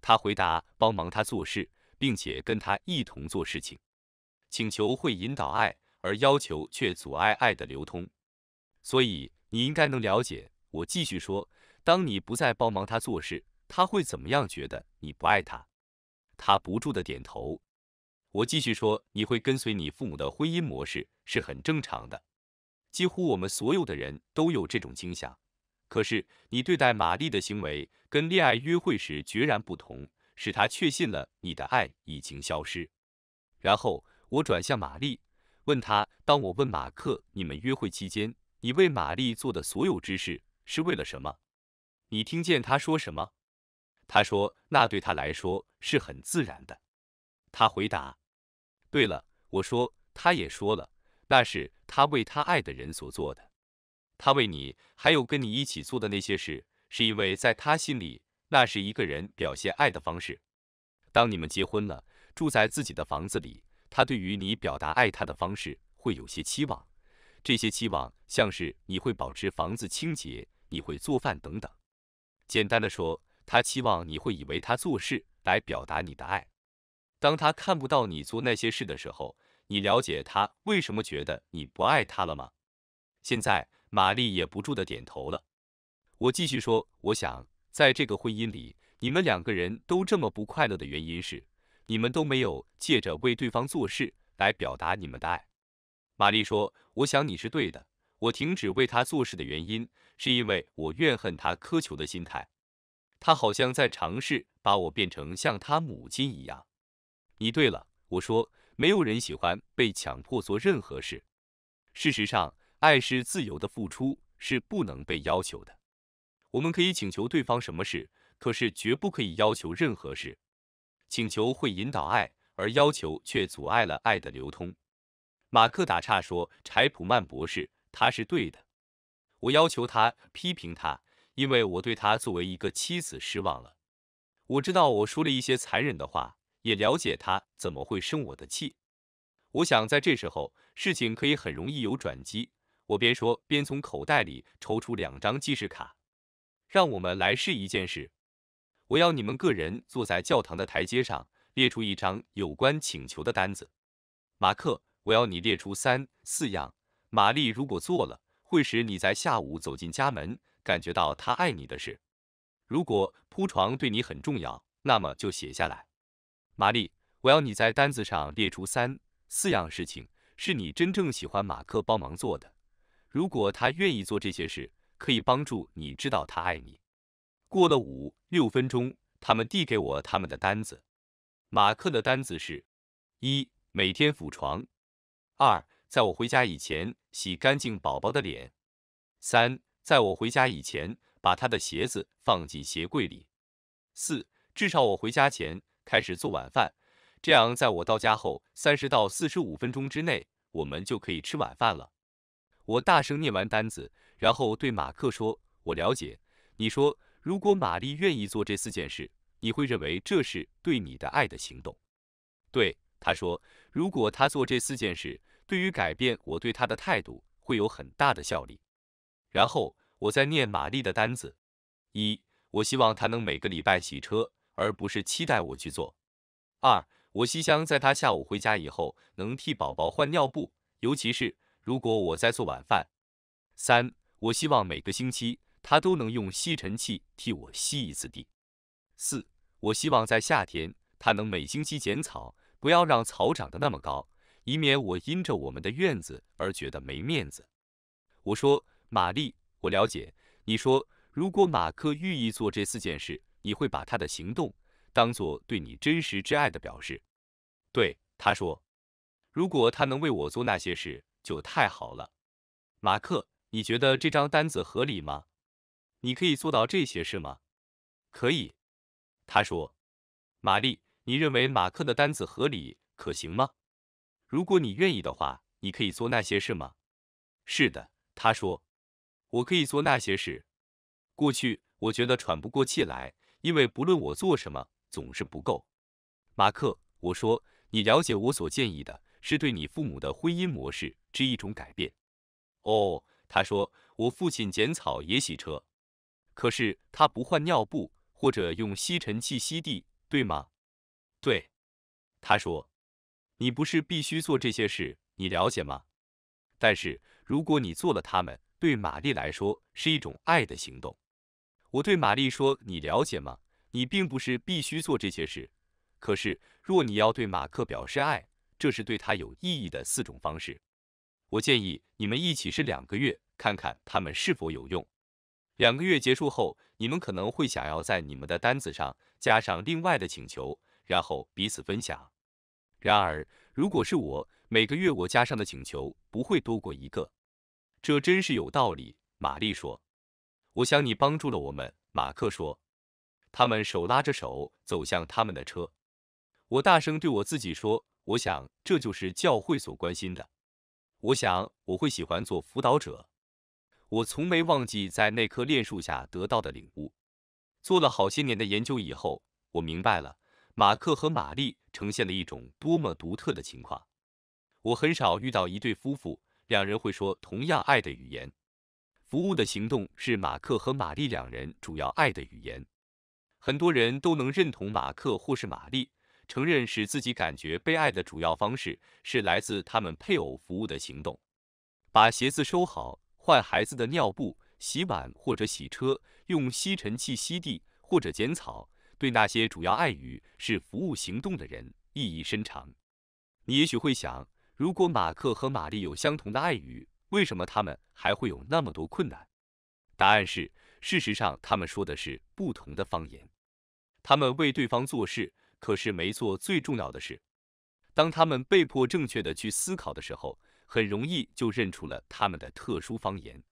S1: 他回答：帮忙她做事。并且跟他一同做事情，请求会引导爱，而要求却阻碍爱的流通。所以你应该能了解。我继续说，当你不再帮忙他做事，他会怎么样？觉得你不爱他。他不住的点头。我继续说，你会跟随你父母的婚姻模式是很正常的，几乎我们所有的人都有这种倾向。可是你对待玛丽的行为跟恋爱约会时决然不同。使他确信了你的爱已经消失。然后我转向玛丽，问他：当我问马克，你们约会期间，你为玛丽做的所有之事是为了什么？你听见他说什么？他说：“那对他来说是很自然的。”他回答：“对了。”我说：“他也说了，那是他为他爱的人所做的。他为你还有跟你一起做的那些事，是因为在他心里。”那是一个人表现爱的方式。当你们结婚了，住在自己的房子里，他对于你表达爱他的方式会有些期望。这些期望像是你会保持房子清洁，你会做饭等等。简单的说，他期望你会以为他做事来表达你的爱。当他看不到你做那些事的时候，你了解他为什么觉得你不爱他了吗？现在，玛丽也不住的点头了。我继续说，我想。在这个婚姻里，你们两个人都这么不快乐的原因是，你们都没有借着为对方做事来表达你们的爱。玛丽说：“我想你是对的。我停止为他做事的原因，是因为我怨恨他苛求的心态。他好像在尝试把我变成像他母亲一样。”你对了，我说，没有人喜欢被强迫做任何事。事实上，爱是自由的付出，是不能被要求的。我们可以请求对方什么事，可是绝不可以要求任何事。请求会引导爱，而要求却阻碍了爱的流通。马克打岔说：“柴普曼博士，他是对的。我要求他批评他，因为我对他作为一个妻子失望了。我知道我说了一些残忍的话，也了解他怎么会生我的气。我想在这时候事情可以很容易有转机。”我边说边从口袋里抽出两张记事卡。让我们来试一件事，我要你们个人坐在教堂的台阶上，列出一张有关请求的单子。马克，我要你列出三四样。玛丽，如果做了会使你在下午走进家门感觉到他爱你的事，如果铺床对你很重要，那么就写下来。玛丽，我要你在单子上列出三四样事情，是你真正喜欢马克帮忙做的。如果他愿意做这些事。可以帮助你知道他爱你。过了五六分钟，他们递给我他们的单子。马克的单子是：一、每天抚床；二、在我回家以前洗干净宝宝的脸；三、在我回家以前把他的鞋子放进鞋柜里；四、至少我回家前开始做晚饭，这样在我到家后三十到四十五分钟之内，我们就可以吃晚饭了。我大声念完单子。然后对马克说：“我了解。你说，如果玛丽愿意做这四件事，你会认为这是对你的爱的行动？”对他说：“如果他做这四件事，对于改变我对他的态度会有很大的效力。”然后我在念玛丽的单子：一，我希望他能每个礼拜洗车，而不是期待我去做；二，我希望在他下午回家以后能替宝宝换尿布，尤其是如果我在做晚饭；三。我希望每个星期他都能用吸尘器替我吸一次地。四，我希望在夏天他能每星期剪草，不要让草长得那么高，以免我因着我们的院子而觉得没面子。我说，玛丽，我了解。你说，如果马克愿意做这四件事，你会把他的行动当做对你真实之爱的表示？对，他说，如果他能为我做那些事，就太好了。马克。你觉得这张单子合理吗？你可以做到这些事吗？可以。他说，玛丽，你认为马克的单子合理可行吗？如果你愿意的话，你可以做那些事吗？是的，他说，我可以做那些事。过去我觉得喘不过气来，因为不论我做什么，总是不够。马克，我说，你了解我所建议的是对你父母的婚姻模式之一种改变。哦。他说：“我父亲剪草也洗车，可是他不换尿布或者用吸尘器吸地，对吗？”“对。”他说：“你不是必须做这些事，你了解吗？但是如果你做了，他们对玛丽来说是一种爱的行动。”我对玛丽说：“你了解吗？你并不是必须做这些事，可是若你要对马克表示爱，这是对他有意义的四种方式。”我建议你们一起试两个月，看看他们是否有用。两个月结束后，你们可能会想要在你们的单子上加上另外的请求，然后彼此分享。然而，如果是我，每个月我加上的请求不会多过一个。这真是有道理，玛丽说。我想你帮助了我们，马克说。他们手拉着手走向他们的车。我大声对我自己说，我想这就是教会所关心的。我想我会喜欢做辅导者。我从没忘记在那棵炼树下得到的领悟。做了好些年的研究以后，我明白了马克和玛丽呈现了一种多么独特的情况。我很少遇到一对夫妇，两人会说同样爱的语言。服务的行动是马克和玛丽两人主要爱的语言。很多人都能认同马克或是玛丽。承认使自己感觉被爱的主要方式是来自他们配偶服务的行动，把鞋子收好、换孩子的尿布、洗碗或者洗车、用吸尘器吸地或者剪草，对那些主要爱语是服务行动的人意义深长。你也许会想，如果马克和玛丽有相同的爱语，为什么他们还会有那么多困难？答案是，事实上他们说的是不同的方言，他们为对方做事。可是没做最重要的事。当他们被迫正确的去思考的时候，很容易就认出了他们的特殊方言。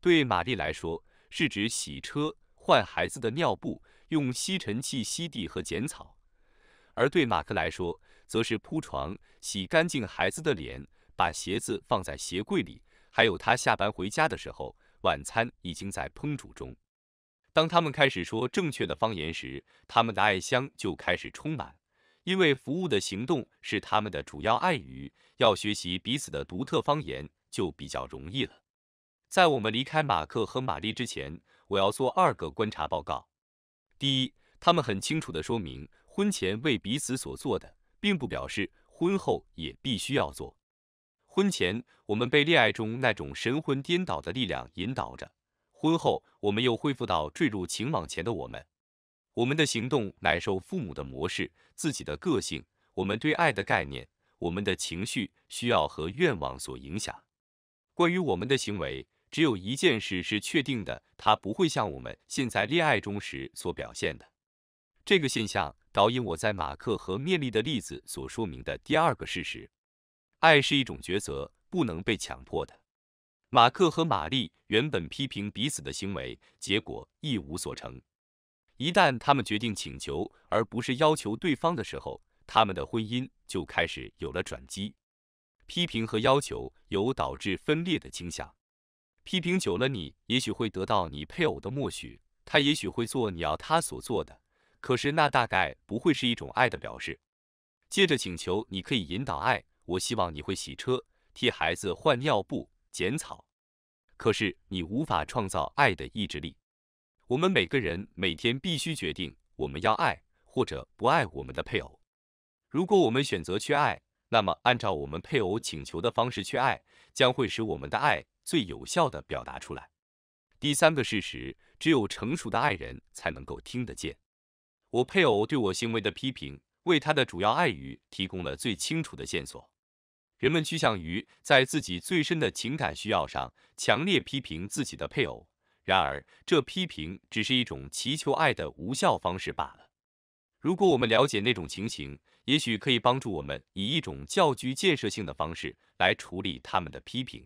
S1: 对玛丽来说，是指洗车、换孩子的尿布、用吸尘器吸地和剪草；而对马克来说，则是铺床、洗干净孩子的脸、把鞋子放在鞋柜里，还有他下班回家的时候，晚餐已经在烹煮中。当他们开始说正确的方言时，他们的爱乡就开始充满，因为服务的行动是他们的主要爱语，要学习彼此的独特方言就比较容易了。在我们离开马克和玛丽之前，我要做二个观察报告。第一，他们很清楚的说明，婚前为彼此所做的，并不表示婚后也必须要做。婚前，我们被恋爱中那种神魂颠倒的力量引导着。婚后，我们又恢复到坠入情网前的我们。我们的行动乃受父母的模式、自己的个性、我们对爱的概念、我们的情绪需要和愿望所影响。关于我们的行为，只有一件事是确定的：它不会像我们现在恋爱中时所表现的。这个现象导引我在马克和面利的例子所说明的第二个事实：爱是一种抉择，不能被强迫的。马克和玛丽原本批评彼此的行为，结果一无所成。一旦他们决定请求而不是要求对方的时候，他们的婚姻就开始有了转机。批评和要求有导致分裂的倾向。批评久了，你也许会得到你配偶的默许，他也许会做你要他所做的，可是那大概不会是一种爱的表示。借着请求，你可以引导爱。我希望你会洗车，替孩子换尿布。剪草，可是你无法创造爱的意志力。我们每个人每天必须决定我们要爱或者不爱我们的配偶。如果我们选择去爱，那么按照我们配偶请求的方式去爱，将会使我们的爱最有效的表达出来。第三个事实，只有成熟的爱人才能够听得见。我配偶对我行为的批评，为他的主要爱语提供了最清楚的线索。人们趋向于在自己最深的情感需要上强烈批评自己的配偶，然而这批评只是一种祈求爱的无效方式罢了。如果我们了解那种情形，也许可以帮助我们以一种较具建设性的方式来处理他们的批评。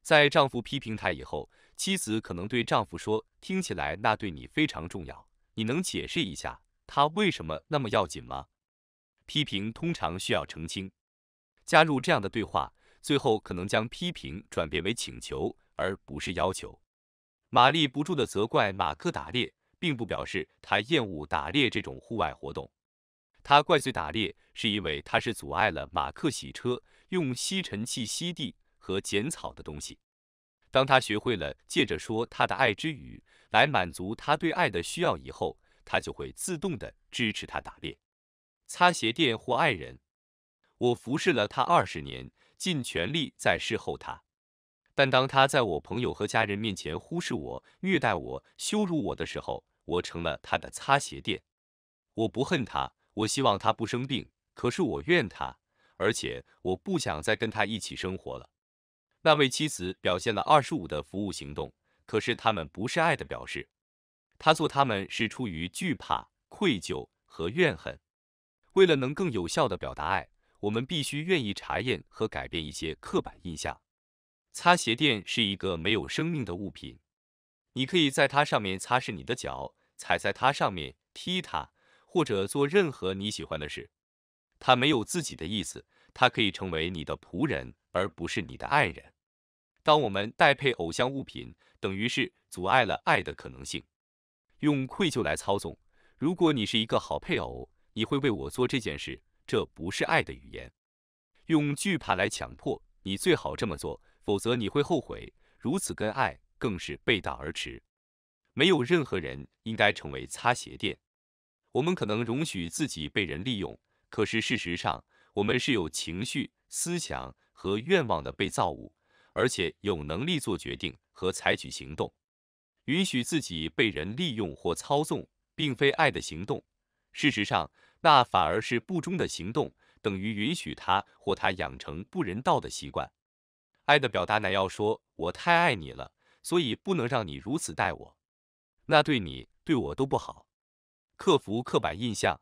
S1: 在丈夫批评她以后，妻子可能对丈夫说：“听起来那对你非常重要，你能解释一下他为什么那么要紧吗？”批评通常需要澄清。加入这样的对话，最后可能将批评转变为请求，而不是要求。玛丽不住地责怪马克打猎，并不表示她厌恶打猎这种户外活动。她怪罪打猎，是因为他是阻碍了马克洗车、用吸尘器吸地和剪草的东西。当他学会了借着说他的爱之语来满足他对爱的需要以后，他就会自动地支持他打猎、擦鞋垫或爱人。我服侍了他二十年，尽全力在侍候他，但当他在我朋友和家人面前忽视我、虐待我、羞辱我的时候，我成了他的擦鞋垫。我不恨他，我希望他不生病，可是我怨他，而且我不想再跟他一起生活了。那位妻子表现了二十五的服务行动，可是他们不是爱的表示。他做他们是出于惧怕、愧疚和怨恨，为了能更有效地表达爱。我们必须愿意查验和改变一些刻板印象。擦鞋垫是一个没有生命的物品，你可以在它上面擦拭你的脚，踩在它上面，踢它，或者做任何你喜欢的事。它没有自己的意思，它可以成为你的仆人，而不是你的爱人。当我们代配偶像物品，等于是阻碍了爱的可能性。用愧疚来操纵。如果你是一个好配偶，你会为我做这件事。这不是爱的语言，用惧怕来强迫你最好这么做，否则你会后悔。如此跟爱更是背道而驰。没有任何人应该成为擦鞋垫。我们可能容许自己被人利用，可是事实上，我们是有情绪、思想和愿望的被造物，而且有能力做决定和采取行动。允许自己被人利用或操纵，并非爱的行动。事实上，那反而是不忠的行动，等于允许他或她养成不人道的习惯。爱的表达，乃要说我太爱你了，所以不能让你如此待我，那对你对我都不好。克服刻板印象，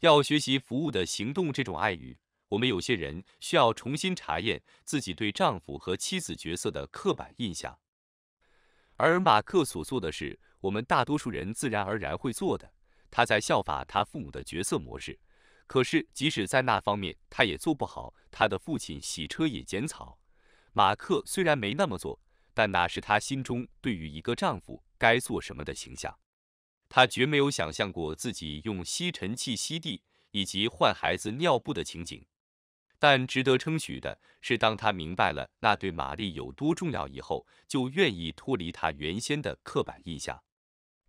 S1: 要学习服务的行动这种爱语。我们有些人需要重新查验自己对丈夫和妻子角色的刻板印象，而马克所做的事，我们大多数人自然而然会做的。他在效法他父母的角色模式，可是即使在那方面，他也做不好。他的父亲洗车也剪草，马克虽然没那么做，但那是他心中对于一个丈夫该做什么的形象。他绝没有想象过自己用吸尘器吸地以及换孩子尿布的情景。但值得称许的是，当他明白了那对玛丽有多重要以后，就愿意脱离他原先的刻板印象。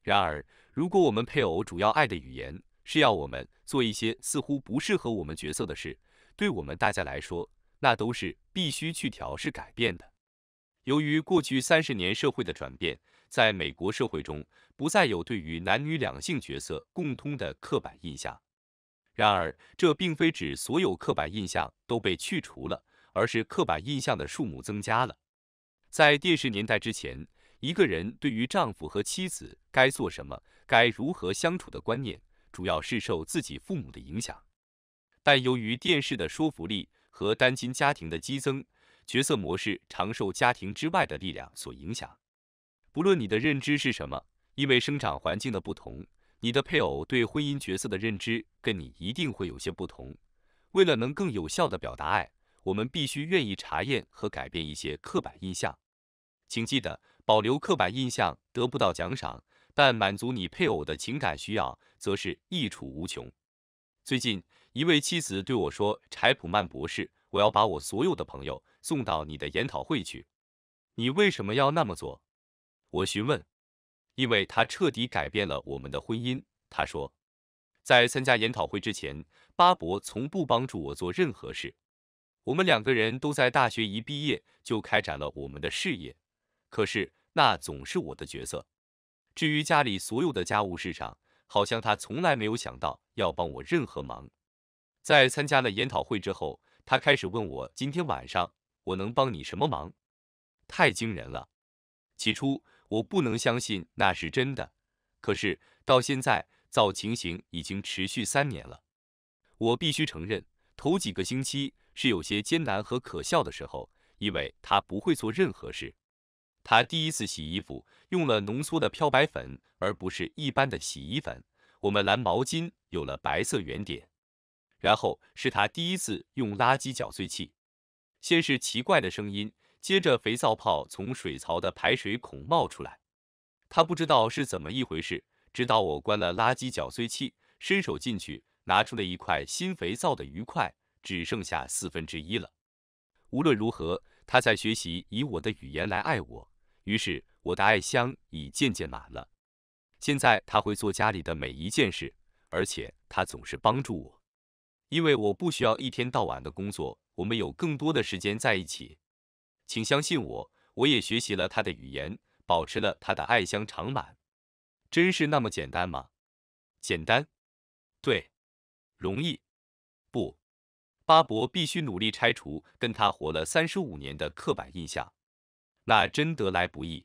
S1: 然而，如果我们配偶主要爱的语言是要我们做一些似乎不适合我们角色的事，对我们大家来说，那都是必须去调试改变的。由于过去三十年社会的转变，在美国社会中不再有对于男女两性角色共通的刻板印象。然而，这并非指所有刻板印象都被去除了，而是刻板印象的数目增加了。在电视年代之前，一个人对于丈夫和妻子该做什么。该如何相处的观念，主要是受自己父母的影响。但由于电视的说服力和单亲家庭的激增，角色模式常受家庭之外的力量所影响。不论你的认知是什么，因为生长环境的不同，你的配偶对婚姻角色的认知跟你一定会有些不同。为了能更有效的表达爱，我们必须愿意查验和改变一些刻板印象。请记得，保留刻板印象得不到奖赏。但满足你配偶的情感需要，则是益处无穷。最近，一位妻子对我说：“柴普曼博士，我要把我所有的朋友送到你的研讨会去。你为什么要那么做？”我询问。因为他彻底改变了我们的婚姻。他说：“在参加研讨会之前，巴伯从不帮助我做任何事。我们两个人都在大学一毕业就开展了我们的事业，可是那总是我的角色。”至于家里所有的家务事上，好像他从来没有想到要帮我任何忙。在参加了研讨会之后，他开始问我今天晚上我能帮你什么忙？太惊人了！起初我不能相信那是真的，可是到现在，造情形已经持续三年了。我必须承认，头几个星期是有些艰难和可笑的时候，因为他不会做任何事。他第一次洗衣服用了浓缩的漂白粉，而不是一般的洗衣粉。我们蓝毛巾有了白色圆点。然后是他第一次用垃圾搅碎器，先是奇怪的声音，接着肥皂泡从水槽的排水孔冒出来。他不知道是怎么一回事，直到我关了垃圾搅碎器，伸手进去，拿出了一块新肥皂的余块，只剩下四分之一了。无论如何。他在学习以我的语言来爱我，于是我的爱香已渐渐满了。现在他会做家里的每一件事，而且他总是帮助我，因为我不需要一天到晚的工作，我们有更多的时间在一起。请相信我，我也学习了他的语言，保持了他的爱香长满。真是那么简单吗？简单，对，容易，不。巴伯必须努力拆除跟他活了三十五年的刻板印象，那真得来不易。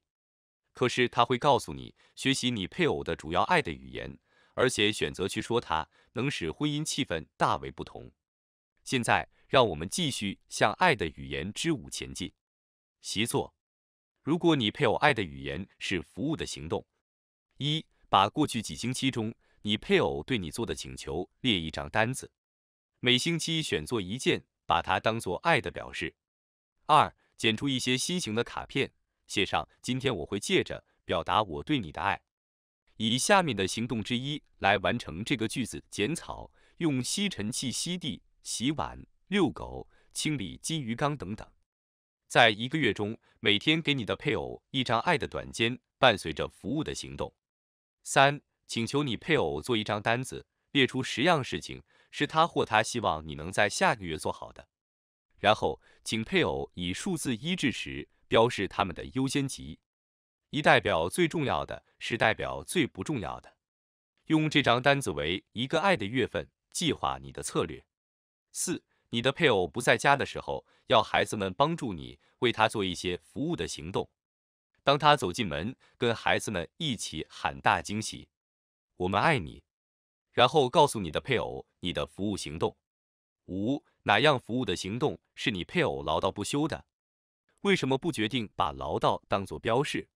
S1: 可是他会告诉你，学习你配偶的主要爱的语言，而且选择去说它，能使婚姻气氛大为不同。现在，让我们继续向爱的语言之舞前进。习作：如果你配偶爱的语言是服务的行动，一，把过去几星期中你配偶对你做的请求列一张单子。每星期选做一件，把它当做爱的表示。二，剪出一些心形的卡片，写上“今天我会借着表达我对你的爱”，以下面的行动之一来完成这个句子：剪草、用吸尘器吸地、洗碗、遛狗、清理金鱼缸等等。在一个月中，每天给你的配偶一张爱的短笺，伴随着服务的行动。三，请求你配偶做一张单子，列出十样事情。是他或他希望你能在下个月做好的。然后，请配偶以数字一至十标示他们的优先级，一代表最重要的，十代表最不重要的。用这张单子为一个爱的月份计划你的策略。四，你的配偶不在家的时候，要孩子们帮助你为他做一些服务的行动。当他走进门，跟孩子们一起喊大惊喜，我们爱你。然后告诉你的配偶你的服务行动。五哪样服务的行动是你配偶唠叨不休的？为什么不决定把唠叨当做标示？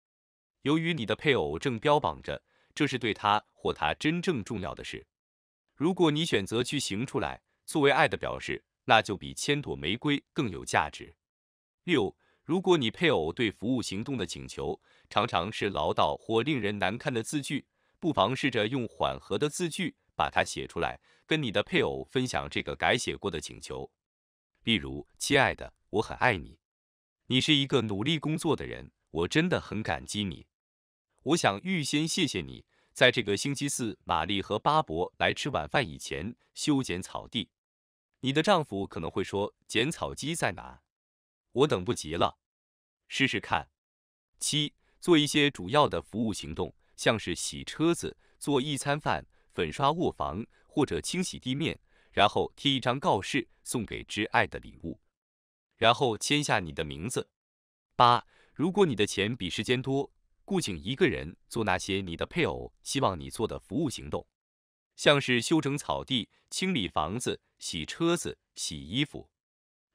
S1: 由于你的配偶正标榜着这是对他或他真正重要的事。如果你选择去行出来作为爱的表示，那就比千朵玫瑰更有价值。六如果你配偶对服务行动的请求常常是唠叨或令人难堪的字句，不妨试着用缓和的字句。把它写出来，跟你的配偶分享这个改写过的请求。例如，亲爱的，我很爱你，你是一个努力工作的人，我真的很感激你。我想预先谢谢你，在这个星期四，玛丽和巴伯来吃晚饭以前修剪草地。你的丈夫可能会说，剪草机在哪？我等不及了，试试看。七，做一些主要的服务行动，像是洗车子、做一餐饭。粉刷卧房或者清洗地面，然后贴一张告示，送给挚爱的礼物，然后签下你的名字。八，如果你的钱比时间多，雇请一个人做那些你的配偶希望你做的服务行动，像是修整草地、清理房子、洗车子、洗衣服。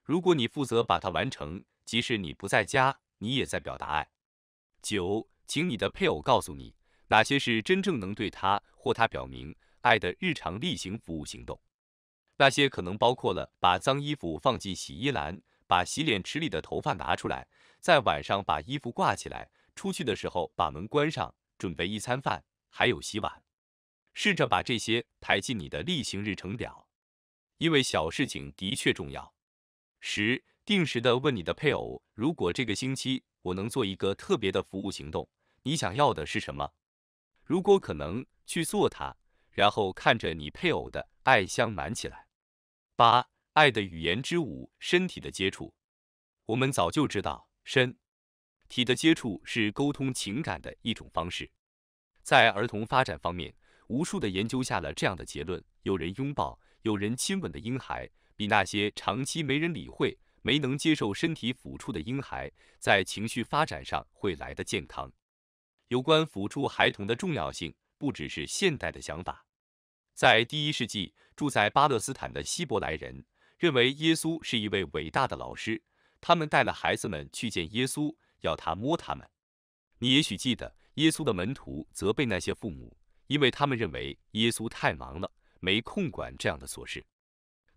S1: 如果你负责把它完成，即使你不在家，你也在表达爱。九，请你的配偶告诉你。哪些是真正能对他或他表明爱的日常例行服务行动？那些可能包括了把脏衣服放进洗衣篮，把洗脸池里的头发拿出来，在晚上把衣服挂起来，出去的时候把门关上，准备一餐饭，还有洗碗。试着把这些排进你的例行日程表，因为小事情的确重要。十，定时的问你的配偶，如果这个星期我能做一个特别的服务行动，你想要的是什么？如果可能去做它，然后看着你配偶的爱香满起来。八，爱的语言之舞，身体的接触。我们早就知道，身体的接触是沟通情感的一种方式。在儿童发展方面，无数的研究下了这样的结论：有人拥抱、有人亲吻的婴孩，比那些长期没人理会、没能接受身体抚触的婴孩，在情绪发展上会来的健康。有关辅助孩童的重要性，不只是现代的想法。在第一世纪住在巴勒斯坦的希伯来人认为耶稣是一位伟大的老师，他们带了孩子们去见耶稣，要他摸他们。你也许记得，耶稣的门徒责备那些父母，因为他们认为耶稣太忙了，没空管这样的琐事。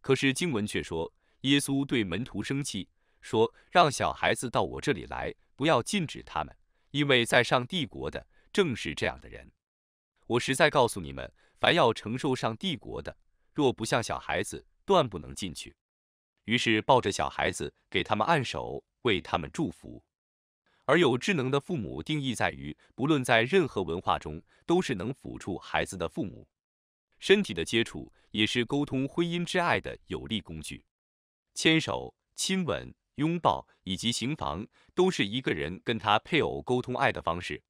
S1: 可是经文却说，耶稣对门徒生气，说：“让小孩子到我这里来，不要禁止他们。”因为在上帝国的正是这样的人，我实在告诉你们，凡要承受上帝国的，若不像小孩子，断不能进去。于是抱着小孩子，给他们按手，为他们祝福。而有智能的父母定义在于，不论在任何文化中，都是能辅助孩子的父母。身体的接触也是沟通婚姻之爱的有力工具，牵手、亲吻。拥抱以及行房都是一个人跟他配偶沟通爱的方式。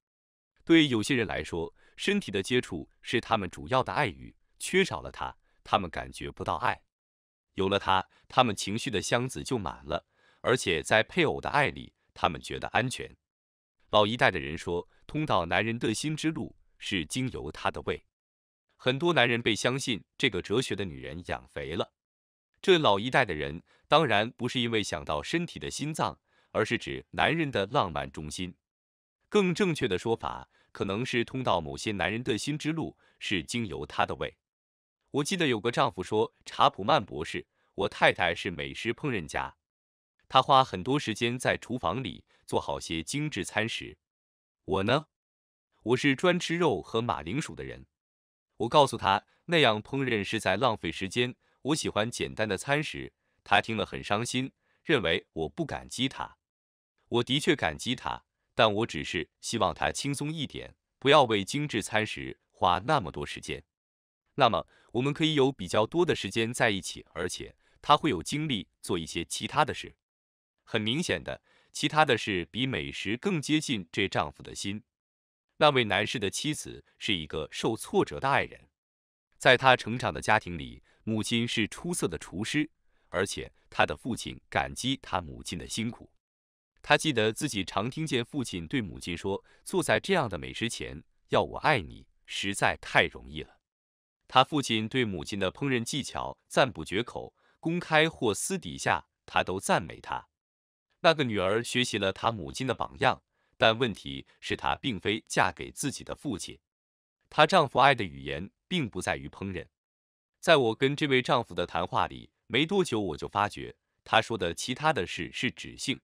S1: 对有些人来说，身体的接触是他们主要的爱语，缺少了他，他们感觉不到爱；有了它，他们情绪的箱子就满了，而且在配偶的爱里，他们觉得安全。老一代的人说，通到男人的心之路是经由他的胃，很多男人被相信这个哲学的女人养肥了。这老一代的人当然不是因为想到身体的心脏，而是指男人的浪漫中心。更正确的说法可能是通到某些男人的心之路是经由他的胃。我记得有个丈夫说：“查普曼博士，我太太是美食烹饪家，她花很多时间在厨房里做好些精致餐食。我呢，我是专吃肉和马铃薯的人。我告诉他，那样烹饪是在浪费时间。”我喜欢简单的餐食，他听了很伤心，认为我不感激他。我的确感激他，但我只是希望他轻松一点，不要为精致餐食花那么多时间。那么，我们可以有比较多的时间在一起，而且他会有精力做一些其他的事。很明显的，其他的事比美食更接近这丈夫的心。那位男士的妻子是一个受挫折的爱人，在他成长的家庭里。母亲是出色的厨师，而且他的父亲感激他母亲的辛苦。他记得自己常听见父亲对母亲说：“坐在这样的美食前，要我爱你，实在太容易了。”他父亲对母亲的烹饪技巧赞不绝口，公开或私底下他都赞美她。那个女儿学习了她母亲的榜样，但问题是她并非嫁给自己的父亲。她丈夫爱的语言并不在于烹饪。在我跟这位丈夫的谈话里，没多久我就发觉他说的其他的事是指性。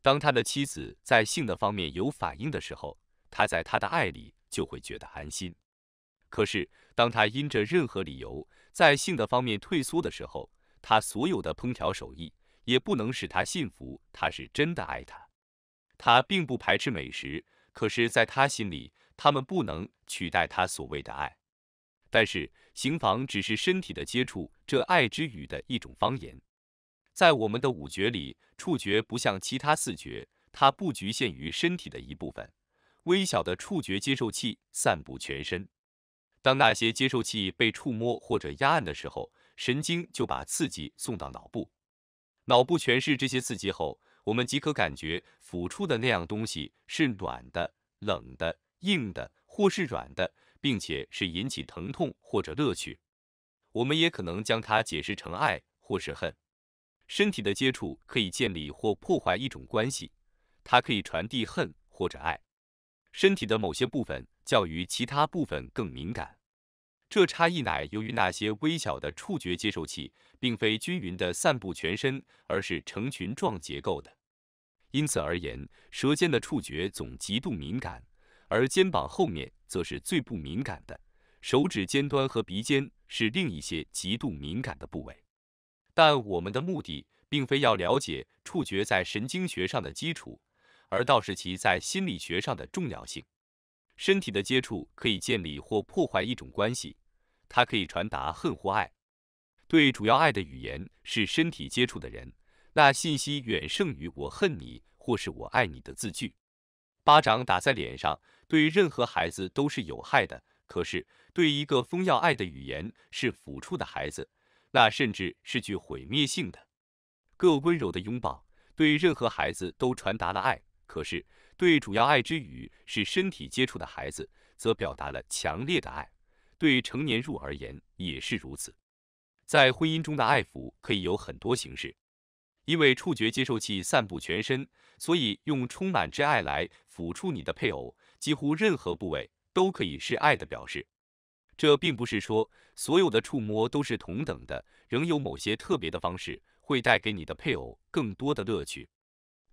S1: 当他的妻子在性的方面有反应的时候，他在他的爱里就会觉得安心。可是，当他因着任何理由在性的方面退缩的时候，他所有的烹调手艺也不能使他信服他是真的爱他。他并不排斥美食，可是，在他心里，他们不能取代他所谓的爱。但是，行房只是身体的接触，这爱之语的一种方言。在我们的五觉里，触觉不像其他四觉，它不局限于身体的一部分，微小的触觉接受器散布全身。当那些接受器被触摸或者压按的时候，神经就把刺激送到脑部，脑部诠释这些刺激后，我们即可感觉抚触的那样东西是软的、冷的、硬的，或是软的。并且是引起疼痛或者乐趣，我们也可能将它解释成爱或是恨。身体的接触可以建立或破坏一种关系，它可以传递恨或者爱。身体的某些部分较于其他部分更敏感，这差异乃由于那些微小的触觉接受器并非均匀的散布全身，而是成群状结构的。因此而言，舌尖的触觉总极度敏感。而肩膀后面则是最不敏感的，手指尖端和鼻尖是另一些极度敏感的部位。但我们的目的并非要了解触觉在神经学上的基础，而倒是其在心理学上的重要性。身体的接触可以建立或破坏一种关系，它可以传达恨或爱。对主要爱的语言是身体接触的人，那信息远胜于我恨你或是我爱你的字句。巴掌打在脸上，对任何孩子都是有害的。可是，对一个疯要爱的语言是抚触的孩子，那甚至是具毁灭性的。各温柔的拥抱，对任何孩子都传达了爱。可是，对主要爱之语是身体接触的孩子，则表达了强烈的爱。对成年入而言也是如此。在婚姻中的爱抚可以有很多形式，因为触觉接受器散布全身，所以用充满之爱来。抚触你的配偶，几乎任何部位都可以是爱的表示。这并不是说所有的触摸都是同等的，仍有某些特别的方式会带给你的配偶更多的乐趣。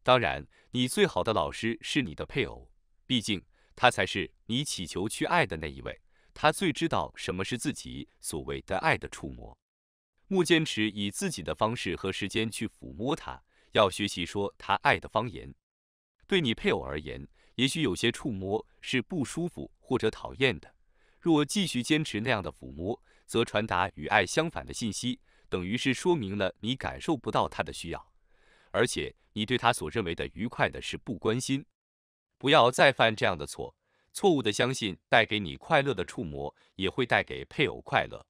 S1: 当然，你最好的老师是你的配偶，毕竟他才是你祈求去爱的那一位，他最知道什么是自己所谓的爱的触摸。木坚持以自己的方式和时间去抚摸他，要学习说他爱的方言。对你配偶而言，也许有些触摸是不舒服或者讨厌的。若继续坚持那样的抚摸，则传达与爱相反的信息，等于是说明了你感受不到他的需要，而且你对他所认为的愉快的事不关心。不要再犯这样的错，错误的相信带给你快乐的触摸也会带给配偶快乐。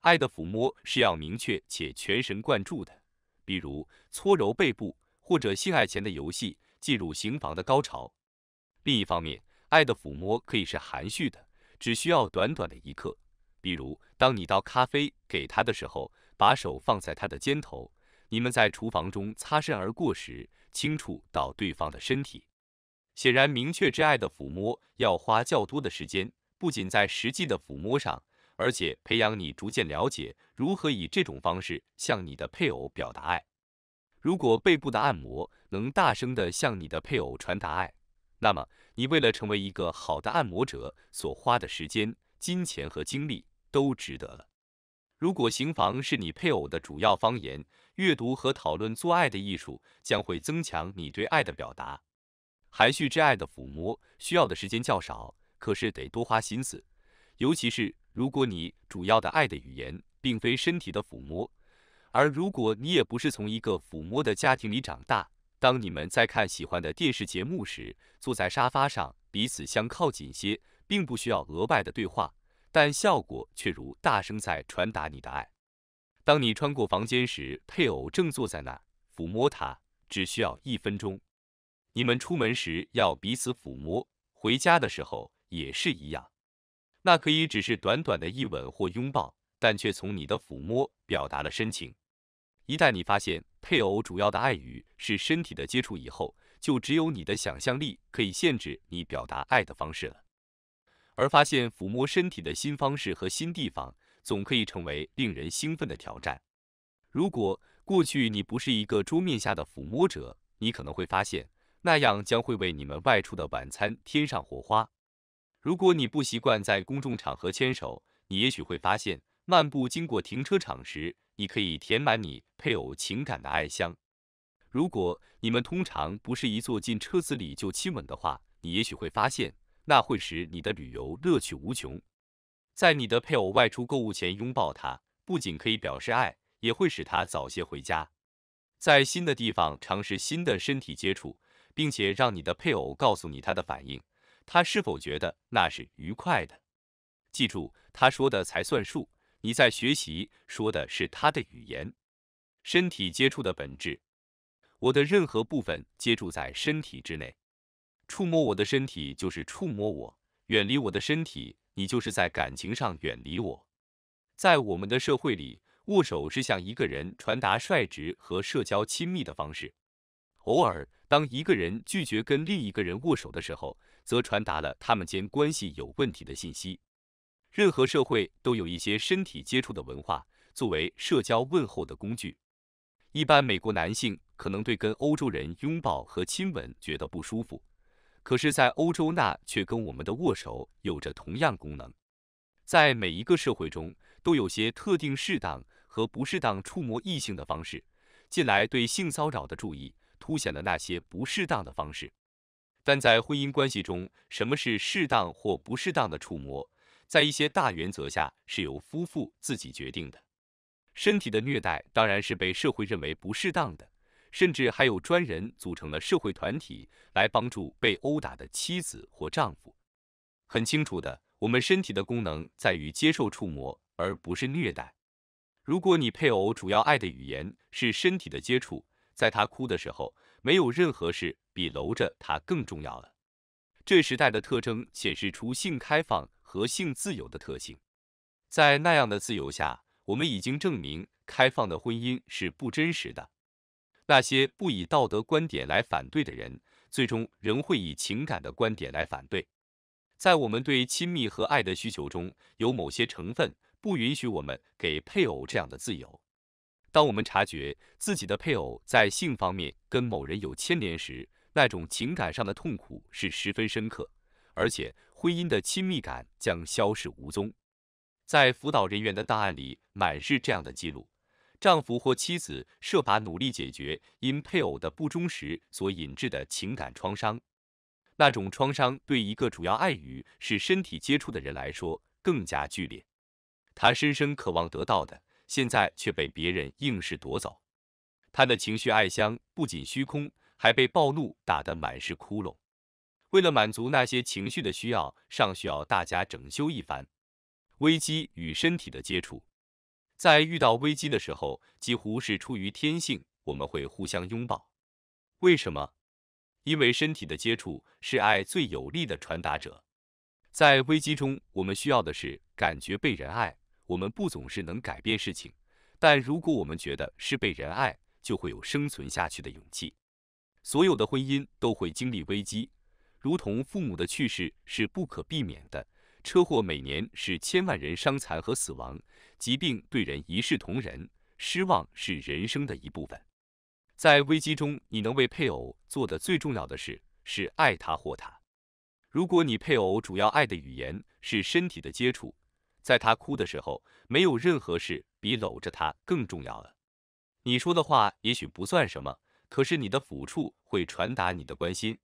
S1: 爱的抚摸是要明确且全神贯注的，比如搓揉背部或者性爱前的游戏，进入行房的高潮。另一方面，爱的抚摸可以是含蓄的，只需要短短的一刻。比如，当你倒咖啡给他的时候，把手放在他的肩头；你们在厨房中擦身而过时，轻触到对方的身体。显然，明确之爱的抚摸要花较多的时间，不仅在实际的抚摸上，而且培养你逐渐了解如何以这种方式向你的配偶表达爱。如果背部的按摩能大声地向你的配偶传达爱。那么，你为了成为一个好的按摩者，所花的时间、金钱和精力都值得了。如果行房是你配偶的主要方言，阅读和讨论做爱的艺术将会增强你对爱的表达。含蓄之爱的抚摸需要的时间较少，可是得多花心思，尤其是如果你主要的爱的语言并非身体的抚摸，而如果你也不是从一个抚摸的家庭里长大。当你们在看喜欢的电视节目时，坐在沙发上彼此相靠紧些，并不需要额外的对话，但效果却如大声在传达你的爱。当你穿过房间时，配偶正坐在那，抚摸他，只需要一分钟。你们出门时要彼此抚摸，回家的时候也是一样。那可以只是短短的一吻或拥抱，但却从你的抚摸表达了深情。一旦你发现，配偶主要的爱语是身体的接触，以后就只有你的想象力可以限制你表达爱的方式了。而发现抚摸身体的新方式和新地方，总可以成为令人兴奋的挑战。如果过去你不是一个桌面下的抚摸者，你可能会发现那样将会为你们外出的晚餐添上火花。如果你不习惯在公众场合牵手，你也许会发现漫步经过停车场时。你可以填满你配偶情感的爱箱。如果你们通常不是一坐进车子里就亲吻的话，你也许会发现那会使你的旅游乐趣无穷。在你的配偶外出购物前拥抱他，不仅可以表示爱，也会使他早些回家。在新的地方尝试新的身体接触，并且让你的配偶告诉你他的反应，他是否觉得那是愉快的。记住，他说的才算数。你在学习说的是他的语言，身体接触的本质。我的任何部分接触在身体之内，触摸我的身体就是触摸我，远离我的身体，你就是在感情上远离我。在我们的社会里，握手是向一个人传达率直和社交亲密的方式。偶尔，当一个人拒绝跟另一个人握手的时候，则传达了他们间关系有问题的信息。任何社会都有一些身体接触的文化作为社交问候的工具。一般美国男性可能对跟欧洲人拥抱和亲吻觉得不舒服，可是，在欧洲那却跟我们的握手有着同样功能。在每一个社会中都有些特定适当和不适当触摸异性的方式。近来对性骚扰的注意凸显了那些不适当的方式。但在婚姻关系中，什么是适当或不适当的触摸？在一些大原则下，是由夫妇自己决定的。身体的虐待当然是被社会认为不适当的，甚至还有专人组成了社会团体来帮助被殴打的妻子或丈夫。很清楚的，我们身体的功能在于接受触摸，而不是虐待。如果你配偶主要爱的语言是身体的接触，在他哭的时候，没有任何事比搂着他更重要了。这时代的特征显示出性开放。和性自由的特性，在那样的自由下，我们已经证明开放的婚姻是不真实的。那些不以道德观点来反对的人，最终仍会以情感的观点来反对。在我们对亲密和爱的需求中，有某些成分不允许我们给配偶这样的自由。当我们察觉自己的配偶在性方面跟某人有牵连时，那种情感上的痛苦是十分深刻，而且。婚姻的亲密感将消失无踪，在辅导人员的档案里满是这样的记录：丈夫或妻子设法努力解决因配偶的不忠实所引致的情感创伤，那种创伤对一个主要爱与是身体接触的人来说更加剧烈。他深深渴望得到的，现在却被别人硬是夺走。他的情绪爱箱不仅虚空，还被暴怒打得满是窟窿。为了满足那些情绪的需要，尚需要大家整修一番。危机与身体的接触，在遇到危机的时候，几乎是出于天性，我们会互相拥抱。为什么？因为身体的接触是爱最有力的传达者。在危机中，我们需要的是感觉被人爱。我们不总是能改变事情，但如果我们觉得是被人爱，就会有生存下去的勇气。所有的婚姻都会经历危机。如同父母的去世是不可避免的，车祸每年是千万人伤残和死亡，疾病对人一视同仁，失望是人生的一部分。在危机中，你能为配偶做的最重要的事是爱他或他。如果你配偶主要爱的语言是身体的接触，在他哭的时候，没有任何事比搂着他更重要了。你说的话也许不算什么，可是你的抚触会传达你的关心。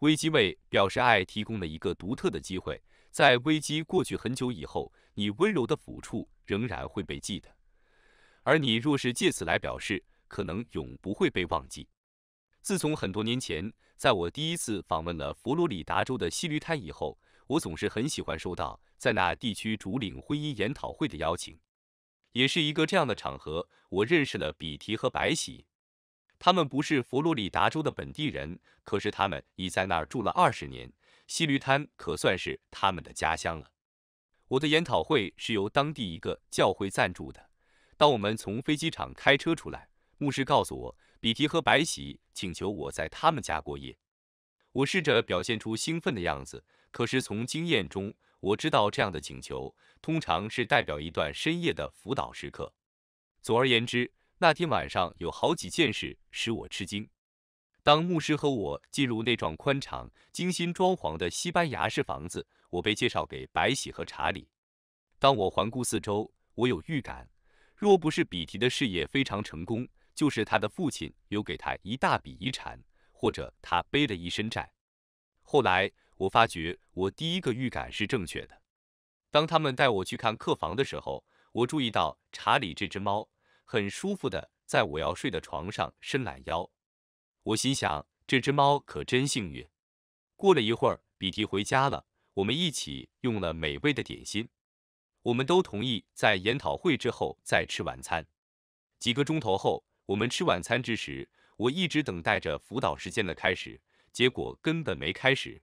S1: 危机为表示爱提供了一个独特的机会，在危机过去很久以后，你温柔的抚触仍然会被记得，而你若是借此来表示，可能永不会被忘记。自从很多年前，在我第一次访问了佛罗里达州的西律滩以后，我总是很喜欢收到在那地区主领婚姻研讨会的邀请，也是一个这样的场合，我认识了比提和白喜。他们不是佛罗里达州的本地人，可是他们已在那儿住了二十年。西驴滩可算是他们的家乡了。我的研讨会是由当地一个教会赞助的。当我们从飞机场开车出来，牧师告诉我，比提和白喜请求我在他们家过夜。我试着表现出兴奋的样子，可是从经验中我知道，这样的请求通常是代表一段深夜的辅导时刻。总而言之。那天晚上有好几件事使我吃惊。当牧师和我进入那幢宽敞、精心装潢的西班牙式房子，我被介绍给白喜和查理。当我环顾四周，我有预感：若不是比提的事业非常成功，就是他的父亲留给他一大笔遗产，或者他背了一身债。后来我发觉，我第一个预感是正确的。当他们带我去看客房的时候，我注意到查理这只猫。很舒服的，在我要睡的床上伸懒腰。我心想，这只猫可真幸运。过了一会儿，比提回家了，我们一起用了美味的点心。我们都同意在研讨会之后再吃晚餐。几个钟头后，我们吃晚餐之时，我一直等待着辅导时间的开始，结果根本没开始。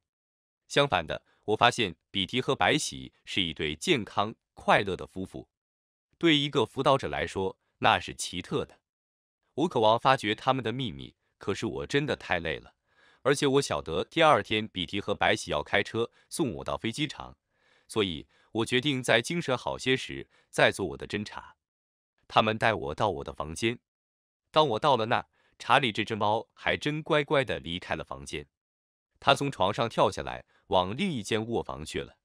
S1: 相反的，我发现比提和白喜是一对健康快乐的夫妇。对一个辅导者来说，那是奇特的，我渴望发掘他们的秘密。可是我真的太累了，而且我晓得第二天比提和白喜要开车送我到飞机场，所以我决定在精神好些时再做我的侦查。他们带我到我的房间，当我到了那，查理这只猫还真乖乖地离开了房间。它从床上跳下来，往另一间卧房去了。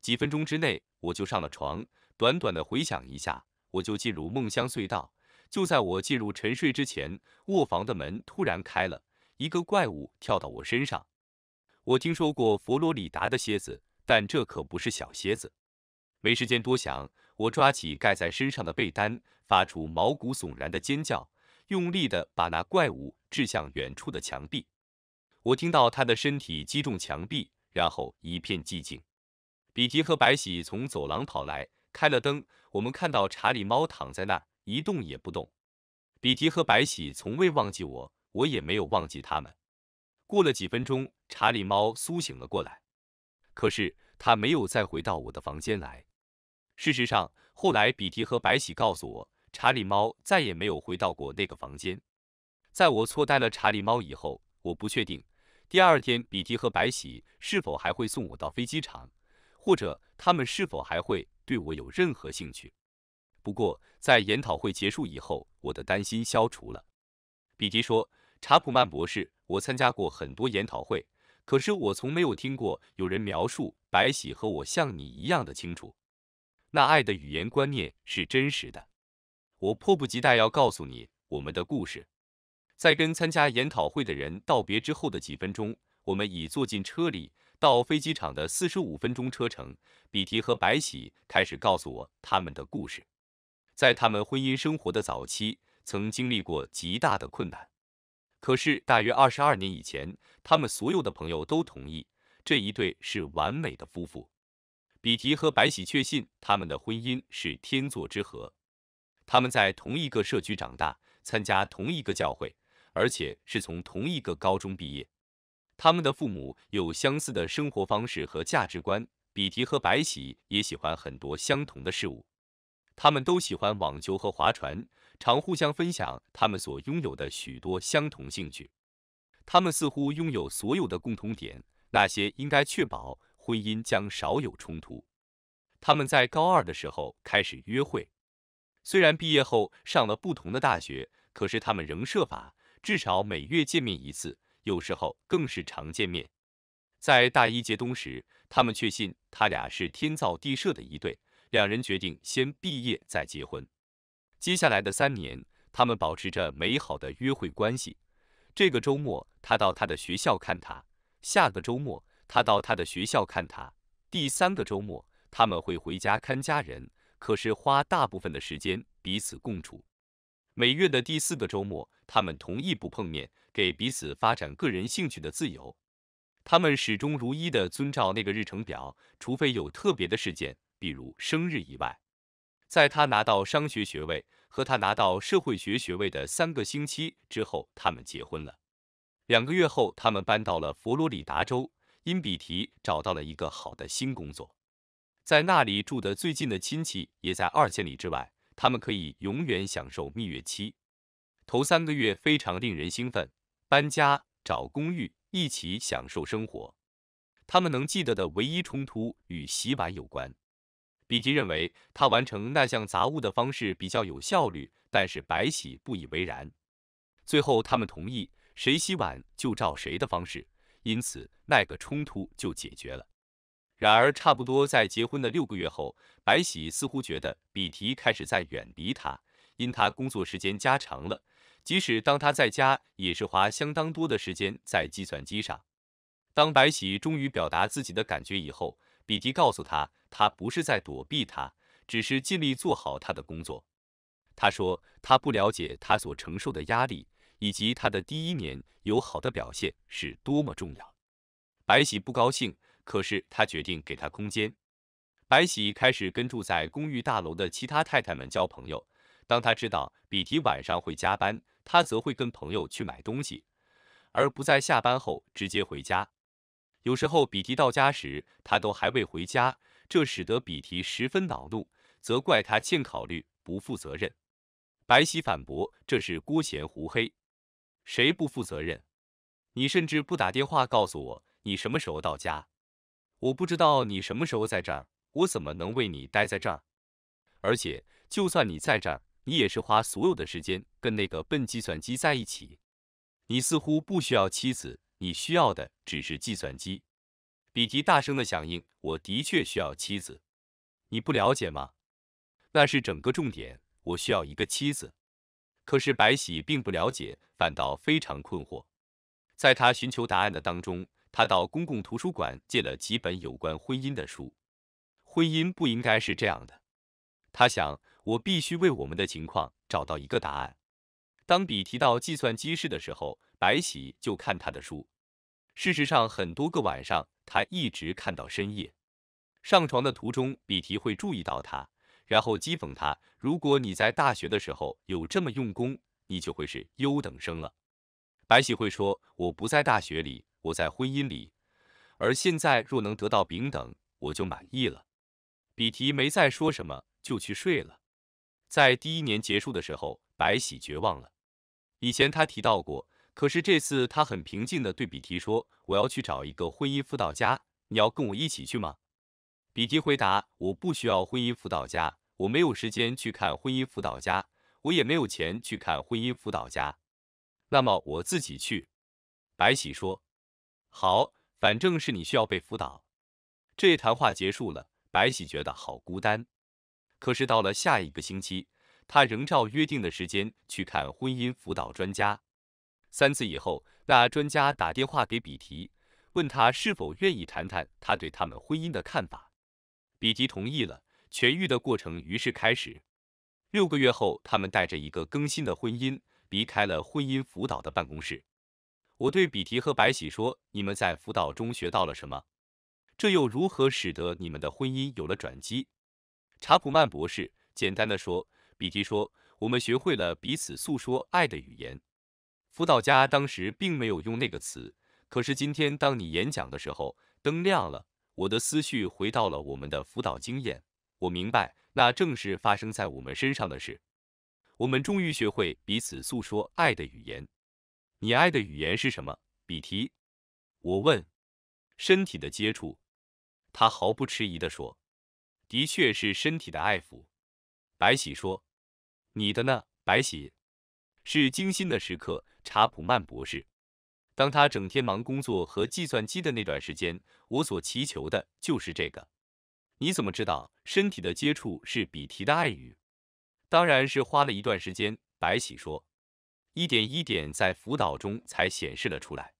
S1: 几分钟之内，我就上了床，短短的回想一下。我就进入梦乡隧道。就在我进入沉睡之前，卧房的门突然开了，一个怪物跳到我身上。我听说过佛罗里达的蝎子，但这可不是小蝎子。没时间多想，我抓起盖在身上的被单，发出毛骨悚然的尖叫，用力地把那怪物掷向远处的墙壁。我听到他的身体击中墙壁，然后一片寂静。比迪和白喜从走廊跑来。开了灯，我们看到查理猫躺在那儿一动也不动。比提和白喜从未忘记我，我也没有忘记他们。过了几分钟，查理猫苏醒了过来，可是他没有再回到我的房间来。事实上，后来比提和白喜告诉我，查理猫再也没有回到过那个房间。在我错待了查理猫以后，我不确定第二天比提和白喜是否还会送我到飞机场，或者他们是否还会。对我有任何兴趣。不过，在研讨会结束以后，我的担心消除了。比迪说：“查普曼博士，我参加过很多研讨会，可是我从没有听过有人描述白喜和我像你一样的清楚。那爱的语言观念是真实的。我迫不及待要告诉你我们的故事。”在跟参加研讨会的人道别之后的几分钟，我们已坐进车里。到飞机场的四十五分钟车程，比提和白喜开始告诉我他们的故事。在他们婚姻生活的早期，曾经历过极大的困难。可是大约二十二年以前，他们所有的朋友都同意这一对是完美的夫妇。比提和白喜确信他们的婚姻是天作之合。他们在同一个社区长大，参加同一个教会，而且是从同一个高中毕业。他们的父母有相似的生活方式和价值观。比提和白喜也喜欢很多相同的事物。他们都喜欢网球和划船，常互相分享他们所拥有的许多相同兴趣。他们似乎拥有所有的共同点，那些应该确保婚姻将少有冲突。他们在高二的时候开始约会，虽然毕业后上了不同的大学，可是他们仍设法至少每月见面一次。有时候更是常见面。在大一结冬时，他们确信他俩是天造地设的一对，两人决定先毕业再结婚。接下来的三年，他们保持着美好的约会关系。这个周末，他到他的学校看他；下个周末，他到他的学校看他；第三个周末，他们会回家看家人，可是花大部分的时间彼此共处。每月的第四个周末，他们同意不碰面。给彼此发展个人兴趣的自由，他们始终如一地遵照那个日程表，除非有特别的事件，比如生日以外。在他拿到商学学位和他拿到社会学学位的三个星期之后，他们结婚了。两个月后，他们搬到了佛罗里达州。因比提找到了一个好的新工作，在那里住的最近的亲戚也在二千里之外，他们可以永远享受蜜月期。头三个月非常令人兴奋。搬家找公寓，一起享受生活。他们能记得的唯一冲突与洗碗有关。比提认为他完成那项杂物的方式比较有效率，但是白喜不以为然。最后他们同意谁洗碗就照谁的方式，因此那个冲突就解决了。然而差不多在结婚的六个月后，白喜似乎觉得比提开始在远离他，因他工作时间加长了。即使当他在家，也是花相当多的时间在计算机上。当白喜终于表达自己的感觉以后，比迪告诉他，他不是在躲避他，只是尽力做好他的工作。他说他不了解他所承受的压力，以及他的第一年有好的表现是多么重要。白喜不高兴，可是他决定给他空间。白喜开始跟住在公寓大楼的其他太太们交朋友。当他知道比迪晚上会加班，他则会跟朋友去买东西，而不在下班后直接回家。有时候比提到家时，他都还未回家，这使得比提十分恼怒，责怪他欠考虑、不负责任。白喜反驳：“这是郭贤胡黑，谁不负责任？你甚至不打电话告诉我你什么时候到家，我不知道你什么时候在这儿，我怎么能为你待在这儿？而且就算你在这儿。”你也是花所有的时间跟那个笨计算机在一起，你似乎不需要妻子，你需要的只是计算机。比提大声的响应，我的确需要妻子，你不了解吗？那是整个重点，我需要一个妻子。可是白喜并不了解，反倒非常困惑。在他寻求答案的当中，他到公共图书馆借了几本有关婚姻的书。婚姻不应该是这样的，他想。我必须为我们的情况找到一个答案。当比提到计算机室的时候，白喜就看他的书。事实上，很多个晚上他一直看到深夜。上床的途中，比提会注意到他，然后讥讽他：“如果你在大学的时候有这么用功，你就会是优等生了。”白喜会说：“我不在大学里，我在婚姻里。而现在若能得到丙等，我就满意了。”比提没再说什么，就去睡了。在第一年结束的时候，白喜绝望了。以前他提到过，可是这次他很平静地对比提说：“我要去找一个婚姻辅导家，你要跟我一起去吗？”比提回答：“我不需要婚姻辅导家，我没有时间去看婚姻辅导家，我也没有钱去看婚姻辅导家。那么我自己去。”白喜说：“好，反正是你需要被辅导。”这谈话结束了，白喜觉得好孤单。可是到了下一个星期，他仍照约定的时间去看婚姻辅导专家。三次以后，那专家打电话给比提，问他是否愿意谈谈他对他们婚姻的看法。比提同意了，痊愈的过程于是开始。六个月后，他们带着一个更新的婚姻离开了婚姻辅导的办公室。我对比提和白喜说：“你们在辅导中学到了什么？这又如何使得你们的婚姻有了转机？”查普曼博士，简单的说，比提说，我们学会了彼此诉说爱的语言。辅导家当时并没有用那个词，可是今天当你演讲的时候，灯亮了，我的思绪回到了我们的辅导经验，我明白那正是发生在我们身上的事。我们终于学会彼此诉说爱的语言。你爱的语言是什么，比提？我问。身体的接触。他毫不迟疑的说。的确是身体的爱抚，白喜说：“你的呢？”白喜是精心的时刻，查普曼博士。当他整天忙工作和计算机的那段时间，我所祈求的就是这个。你怎么知道身体的接触是比提的爱语？当然是花了一段时间，白喜说，一点一点在辅导中才显示了出来。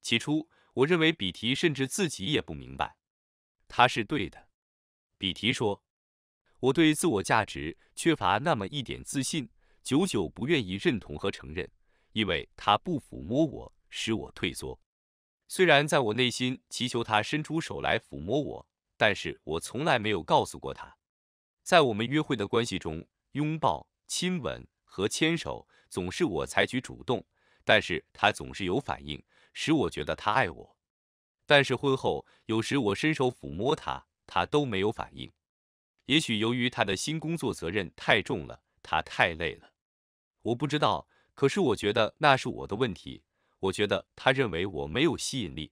S1: 起初我认为比提甚至自己也不明白，他是对的。比提说：“我对自我价值缺乏那么一点自信，久久不愿意认同和承认，因为他不抚摸我，使我退缩。虽然在我内心祈求他伸出手来抚摸我，但是我从来没有告诉过他。在我们约会的关系中，拥抱、亲吻和牵手总是我采取主动，但是他总是有反应，使我觉得他爱我。但是婚后，有时我伸手抚摸他。”他都没有反应，也许由于他的新工作责任太重了，他太累了，我不知道。可是我觉得那是我的问题，我觉得他认为我没有吸引力。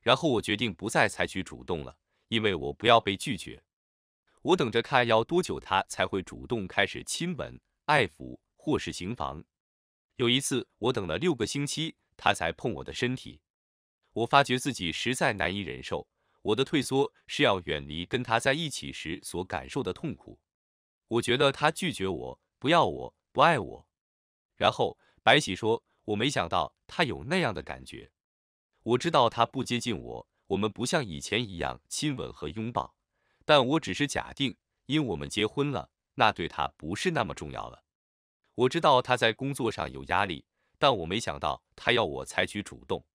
S1: 然后我决定不再采取主动了，因为我不要被拒绝。我等着看要多久他才会主动开始亲吻、爱抚或是行房。有一次我等了六个星期，他才碰我的身体，我发觉自己实在难以忍受。我的退缩是要远离跟他在一起时所感受的痛苦。我觉得他拒绝我，不要我，不爱我。然后白喜说：“我没想到他有那样的感觉。我知道他不接近我，我们不像以前一样亲吻和拥抱。但我只是假定，因我们结婚了，那对他不是那么重要了。我知道他在工作上有压力，但我没想到他要我采取主动。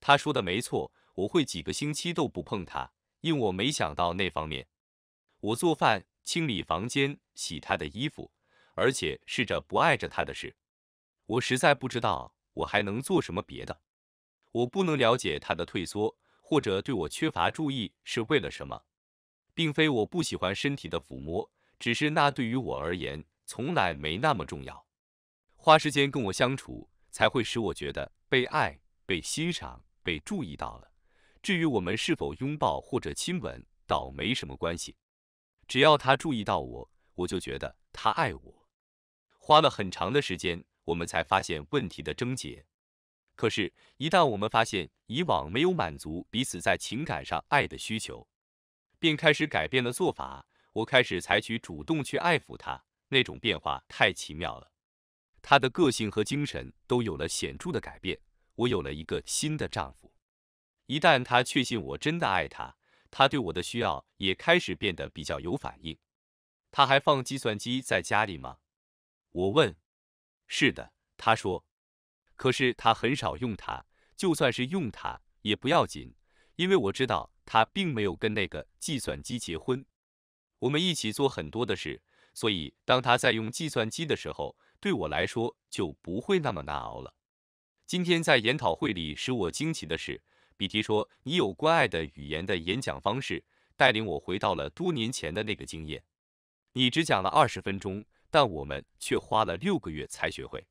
S1: 他说的没错。”我会几个星期都不碰他，因我没想到那方面。我做饭、清理房间、洗他的衣服，而且试着不碍着他的事。我实在不知道我还能做什么别的。我不能了解他的退缩或者对我缺乏注意是为了什么，并非我不喜欢身体的抚摸，只是那对于我而言从来没那么重要。花时间跟我相处才会使我觉得被爱、被欣赏、被注意到了。至于我们是否拥抱或者亲吻，倒没什么关系。只要他注意到我，我就觉得他爱我。花了很长的时间，我们才发现问题的症结。可是，一旦我们发现以往没有满足彼此在情感上爱的需求，便开始改变了做法。我开始采取主动去爱抚他，那种变化太奇妙了。他的个性和精神都有了显著的改变。我有了一个新的丈夫。一旦他确信我真的爱他，他对我的需要也开始变得比较有反应。他还放计算机在家里吗？我问。是的，他说。可是他很少用它，就算是用它也不要紧，因为我知道他并没有跟那个计算机结婚。我们一起做很多的事，所以当他在用计算机的时候，对我来说就不会那么难熬了。今天在研讨会里使我惊奇的是。比提说：“你有关爱的语言的演讲方式，带领我回到了多年前的那个经验。你只讲了二十分钟，但我们却花了六个月才学会。”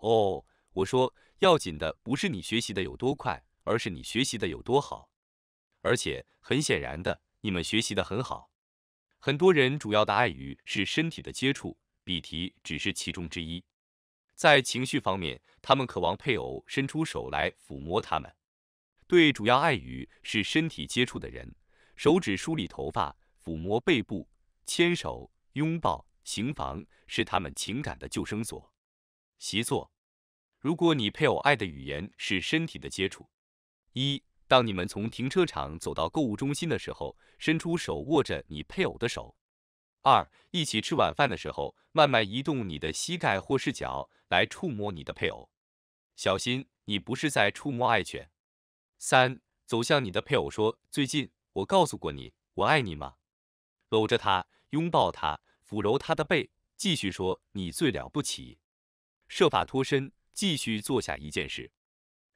S1: 哦，我说，要紧的不是你学习的有多快，而是你学习的有多好。而且很显然的，你们学习的很好。很多人主要的爱语是身体的接触，比提只是其中之一。在情绪方面，他们渴望配偶伸出手来抚摸他们。对，主要爱语是身体接触的人，手指梳理头发，抚摸背部，牵手、拥抱、行房是他们情感的救生所。习作：如果你配偶爱的语言是身体的接触，一、当你们从停车场走到购物中心的时候，伸出手握着你配偶的手；二、一起吃晚饭的时候，慢慢移动你的膝盖或视角来触摸你的配偶。小心，你不是在触摸爱犬。三，走向你的配偶说，最近我告诉过你，我爱你吗？搂着他，拥抱他，抚揉他的背，继续说，你最了不起。设法脱身，继续做下一件事。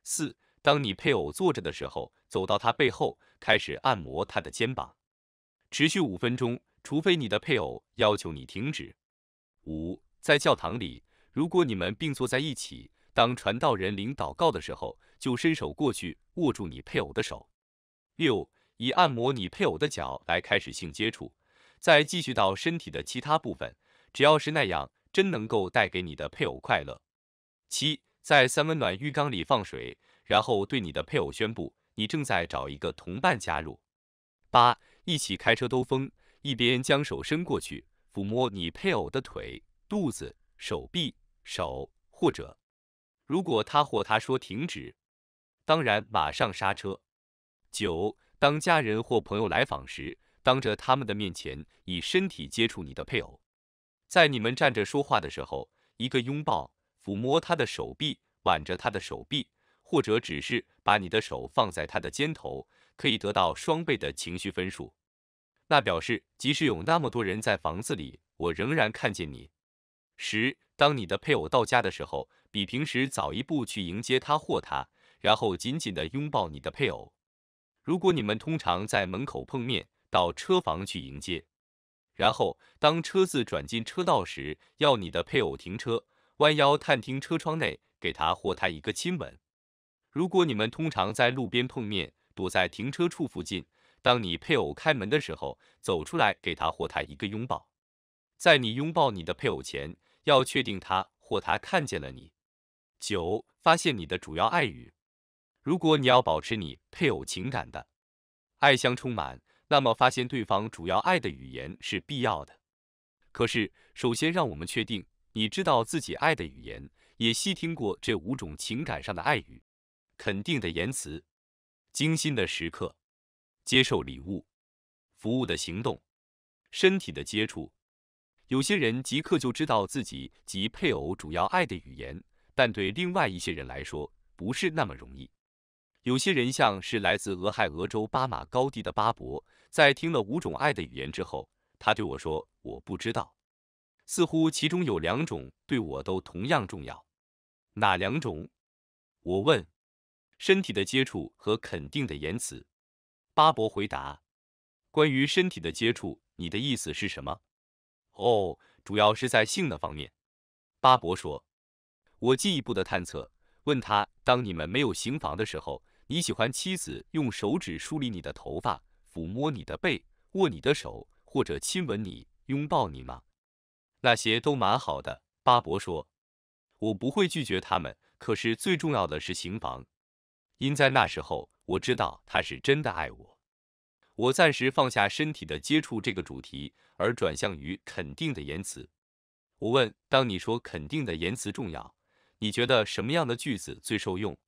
S1: 四，当你配偶坐着的时候，走到他背后，开始按摩他的肩膀，持续五分钟，除非你的配偶要求你停止。五，在教堂里，如果你们并坐在一起。当传道人领祷告的时候，就伸手过去握住你配偶的手。六，以按摩你配偶的脚来开始性接触，再继续到身体的其他部分，只要是那样真能够带给你的配偶快乐。七，在三温暖浴缸里放水，然后对你的配偶宣布你正在找一个同伴加入。八，一起开车兜风，一边将手伸过去抚摸你配偶的腿、肚子、手臂、手或者。如果他或她说停止，当然马上刹车。九，当家人或朋友来访时，当着他们的面前以身体接触你的配偶，在你们站着说话的时候，一个拥抱、抚摸他的手臂、挽着他的手臂，或者只是把你的手放在他的肩头，可以得到双倍的情绪分数。那表示即使有那么多人在房子里，我仍然看见你。十。当你的配偶到家的时候，比平时早一步去迎接他或她，然后紧紧地拥抱你的配偶。如果你们通常在门口碰面，到车房去迎接，然后当车子转进车道时，要你的配偶停车，弯腰探听车窗内，给他或她一个亲吻。如果你们通常在路边碰面，躲在停车处附近，当你配偶开门的时候，走出来给他或她一个拥抱。在你拥抱你的配偶前，要确定他或他看见了你。九、发现你的主要爱语。如果你要保持你配偶情感的爱香充满，那么发现对方主要爱的语言是必要的。可是，首先让我们确定你知道自己爱的语言，也细听过这五种情感上的爱语：肯定的言辞、精心的时刻、接受礼物、服务的行动、身体的接触。有些人即刻就知道自己及配偶主要爱的语言，但对另外一些人来说不是那么容易。有些人像是来自俄亥俄州巴马高地的巴伯，在听了五种爱的语言之后，他对我说：“我不知道，似乎其中有两种对我都同样重要。哪两种？”我问。身体的接触和肯定的言辞。巴伯回答：“关于身体的接触，你的意思是什么？”哦，主要是在性那方面，巴伯说。我进一步的探测，问他，当你们没有行房的时候，你喜欢妻子用手指梳理你的头发，抚摸你的背，握你的手，或者亲吻你，拥抱你吗？那些都蛮好的，巴伯说。我不会拒绝他们，可是最重要的是行房，因在那时候我知道他是真的爱我。我暂时放下身体的接触这个主题，而转向于肯定的言辞。我问：当你说肯定的言辞重要，你觉得什么样的句子最受用？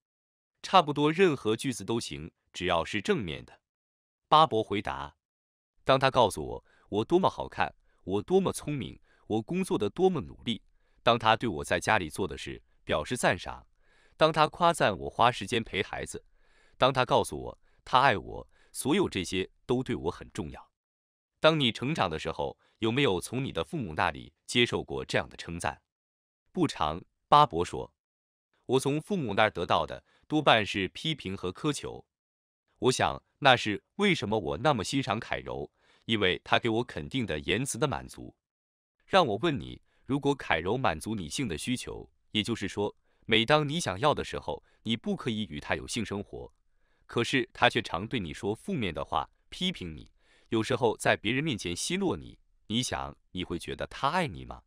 S1: 差不多任何句子都行，只要是正面的。巴伯回答：当他告诉我我多么好看，我多么聪明，我工作的多么努力；当他对我在家里做的事表示赞赏；当他夸赞我花时间陪孩子；当他告诉我他爱我，所有这些。都对我很重要。当你成长的时候，有没有从你的父母那里接受过这样的称赞？不长，巴伯说，我从父母那儿得到的多半是批评和苛求。我想那是为什么我那么欣赏凯柔，因为他给我肯定的言辞的满足。让我问你，如果凯柔满足你性的需求，也就是说，每当你想要的时候，你不可以与他有性生活，可是他却常对你说负面的话。批评你，有时候在别人面前奚落你，你想你会觉得他爱你吗？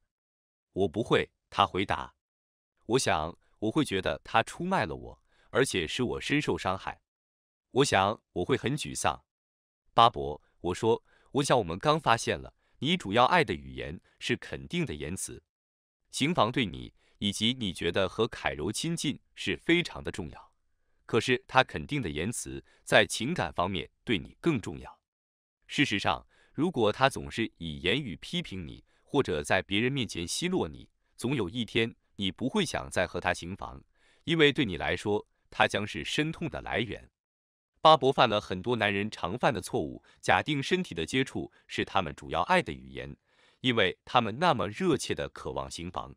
S1: 我不会，他回答。我想我会觉得他出卖了我，而且使我深受伤害。我想我会很沮丧。巴博，我说，我想我们刚发现了，你主要爱的语言是肯定的言辞，行房对你，以及你觉得和凯柔亲近是非常的重要。可是他肯定的言辞在情感方面对你更重要。事实上，如果他总是以言语批评你，或者在别人面前奚落你，总有一天你不会想再和他行房，因为对你来说，他将是深痛的来源。巴伯犯了很多男人常犯的错误，假定身体的接触是他们主要爱的语言，因为他们那么热切的渴望行房。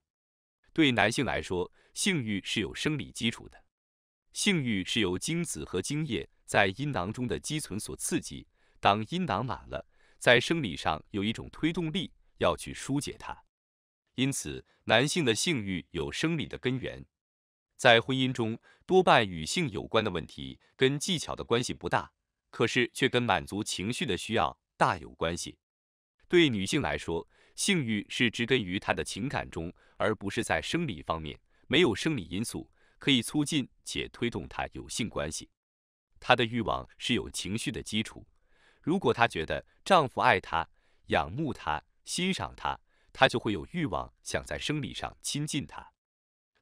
S1: 对男性来说，性欲是有生理基础的。性欲是由精子和精液在阴囊中的积存所刺激，当阴囊满了，在生理上有一种推动力要去疏解它，因此男性的性欲有生理的根源。在婚姻中，多半与性有关的问题跟技巧的关系不大，可是却跟满足情绪的需要大有关系。对女性来说，性欲是植根于她的情感中，而不是在生理方面，没有生理因素。可以促进且推动他有性关系，他的欲望是有情绪的基础。如果他觉得丈夫爱他、仰慕他、欣赏他，他就会有欲望想在生理上亲近他。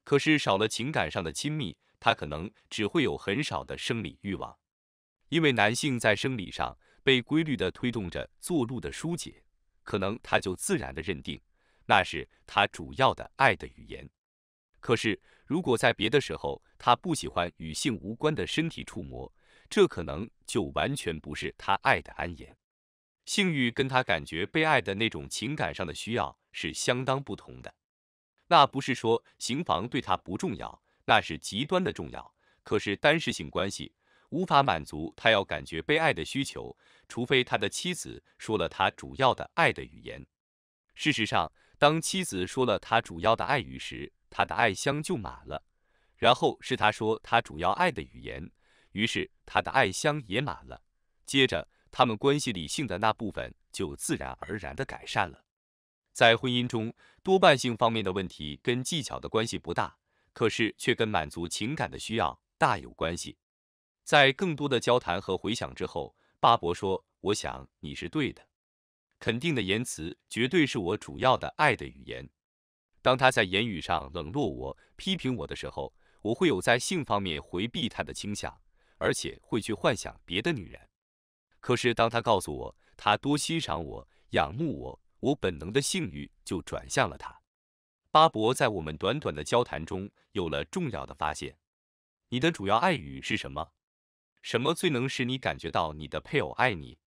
S1: 可是少了情感上的亲密，他可能只会有很少的生理欲望，因为男性在生理上被规律的推动着做路的疏解，可能他就自然的认定那是他主要的爱的语言。可是，如果在别的时候他不喜欢与性无关的身体触摸，这可能就完全不是他爱的安言。性欲跟他感觉被爱的那种情感上的需要是相当不同的。那不是说行房对他不重要，那是极端的重要。可是单是性关系无法满足他要感觉被爱的需求，除非他的妻子说了他主要的爱的语言。事实上，当妻子说了他主要的爱语时，他的爱箱就满了，然后是他说他主要爱的语言，于是他的爱箱也满了。接着，他们关系理性的那部分就自然而然的改善了。在婚姻中，多半性方面的问题跟技巧的关系不大，可是却跟满足情感的需要大有关系。在更多的交谈和回想之后，巴伯说：“我想你是对的，肯定的言辞绝对是我主要的爱的语言。”当他在言语上冷落我、批评我的时候，我会有在性方面回避他的倾向，而且会去幻想别的女人。可是当他告诉我他多欣赏我、仰慕我，我本能的性欲就转向了他。巴博在我们短短的交谈中有了重要的发现：你的主要爱语是什么？什么最能使你感觉到你的配偶爱你？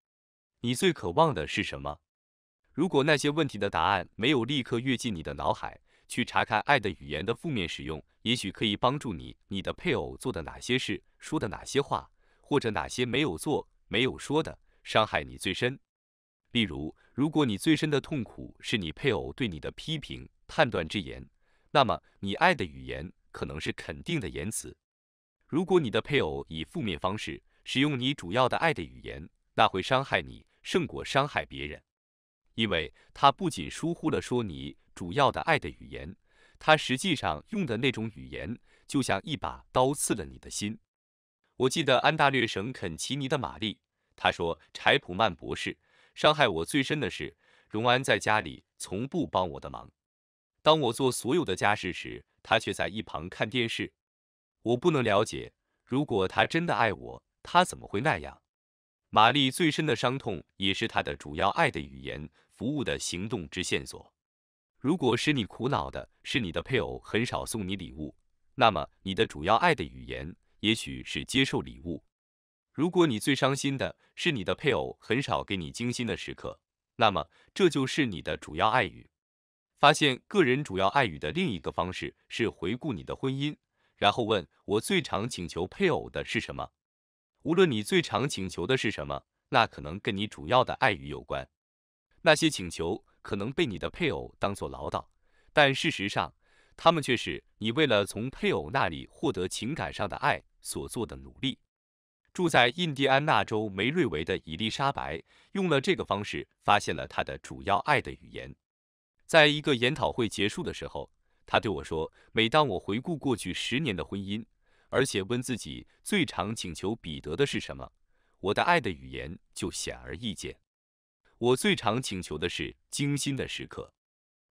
S1: 你最渴望的是什么？如果那些问题的答案没有立刻跃进你的脑海，去查看爱的语言的负面使用，也许可以帮助你。你的配偶做的哪些事、说的哪些话，或者哪些没有做、没有说的，伤害你最深。例如，如果你最深的痛苦是你配偶对你的批评、判断之言，那么你爱的语言可能是肯定的言辞。如果你的配偶以负面方式使用你主要的爱的语言，那会伤害你胜过伤害别人，因为他不仅疏忽了说你。主要的爱的语言，他实际上用的那种语言，就像一把刀刺了你的心。我记得安大略省肯奇尼的玛丽，她说：“柴普曼博士伤害我最深的是，荣安在家里从不帮我的忙。当我做所有的家事时，他却在一旁看电视。我不能了解，如果他真的爱我，他怎么会那样？”玛丽最深的伤痛，也是她的主要爱的语言服务的行动之线索。如果是你苦恼的是你的配偶很少送你礼物，那么你的主要爱的语言也许是接受礼物。如果你最伤心的是你的配偶很少给你精心的时刻，那么这就是你的主要爱语。发现个人主要爱语的另一个方式是回顾你的婚姻，然后问我最常请求配偶的是什么。无论你最常请求的是什么，那可能跟你主要的爱语有关。那些请求。可能被你的配偶当作唠叨，但事实上，他们却是你为了从配偶那里获得情感上的爱所做的努力。住在印第安纳州梅瑞维的伊丽莎白用了这个方式发现了他的主要爱的语言。在一个研讨会结束的时候，他对我说：“每当我回顾过去十年的婚姻，而且问自己最常请求彼得的是什么，我的爱的语言就显而易见。”我最常请求的是精心的时刻，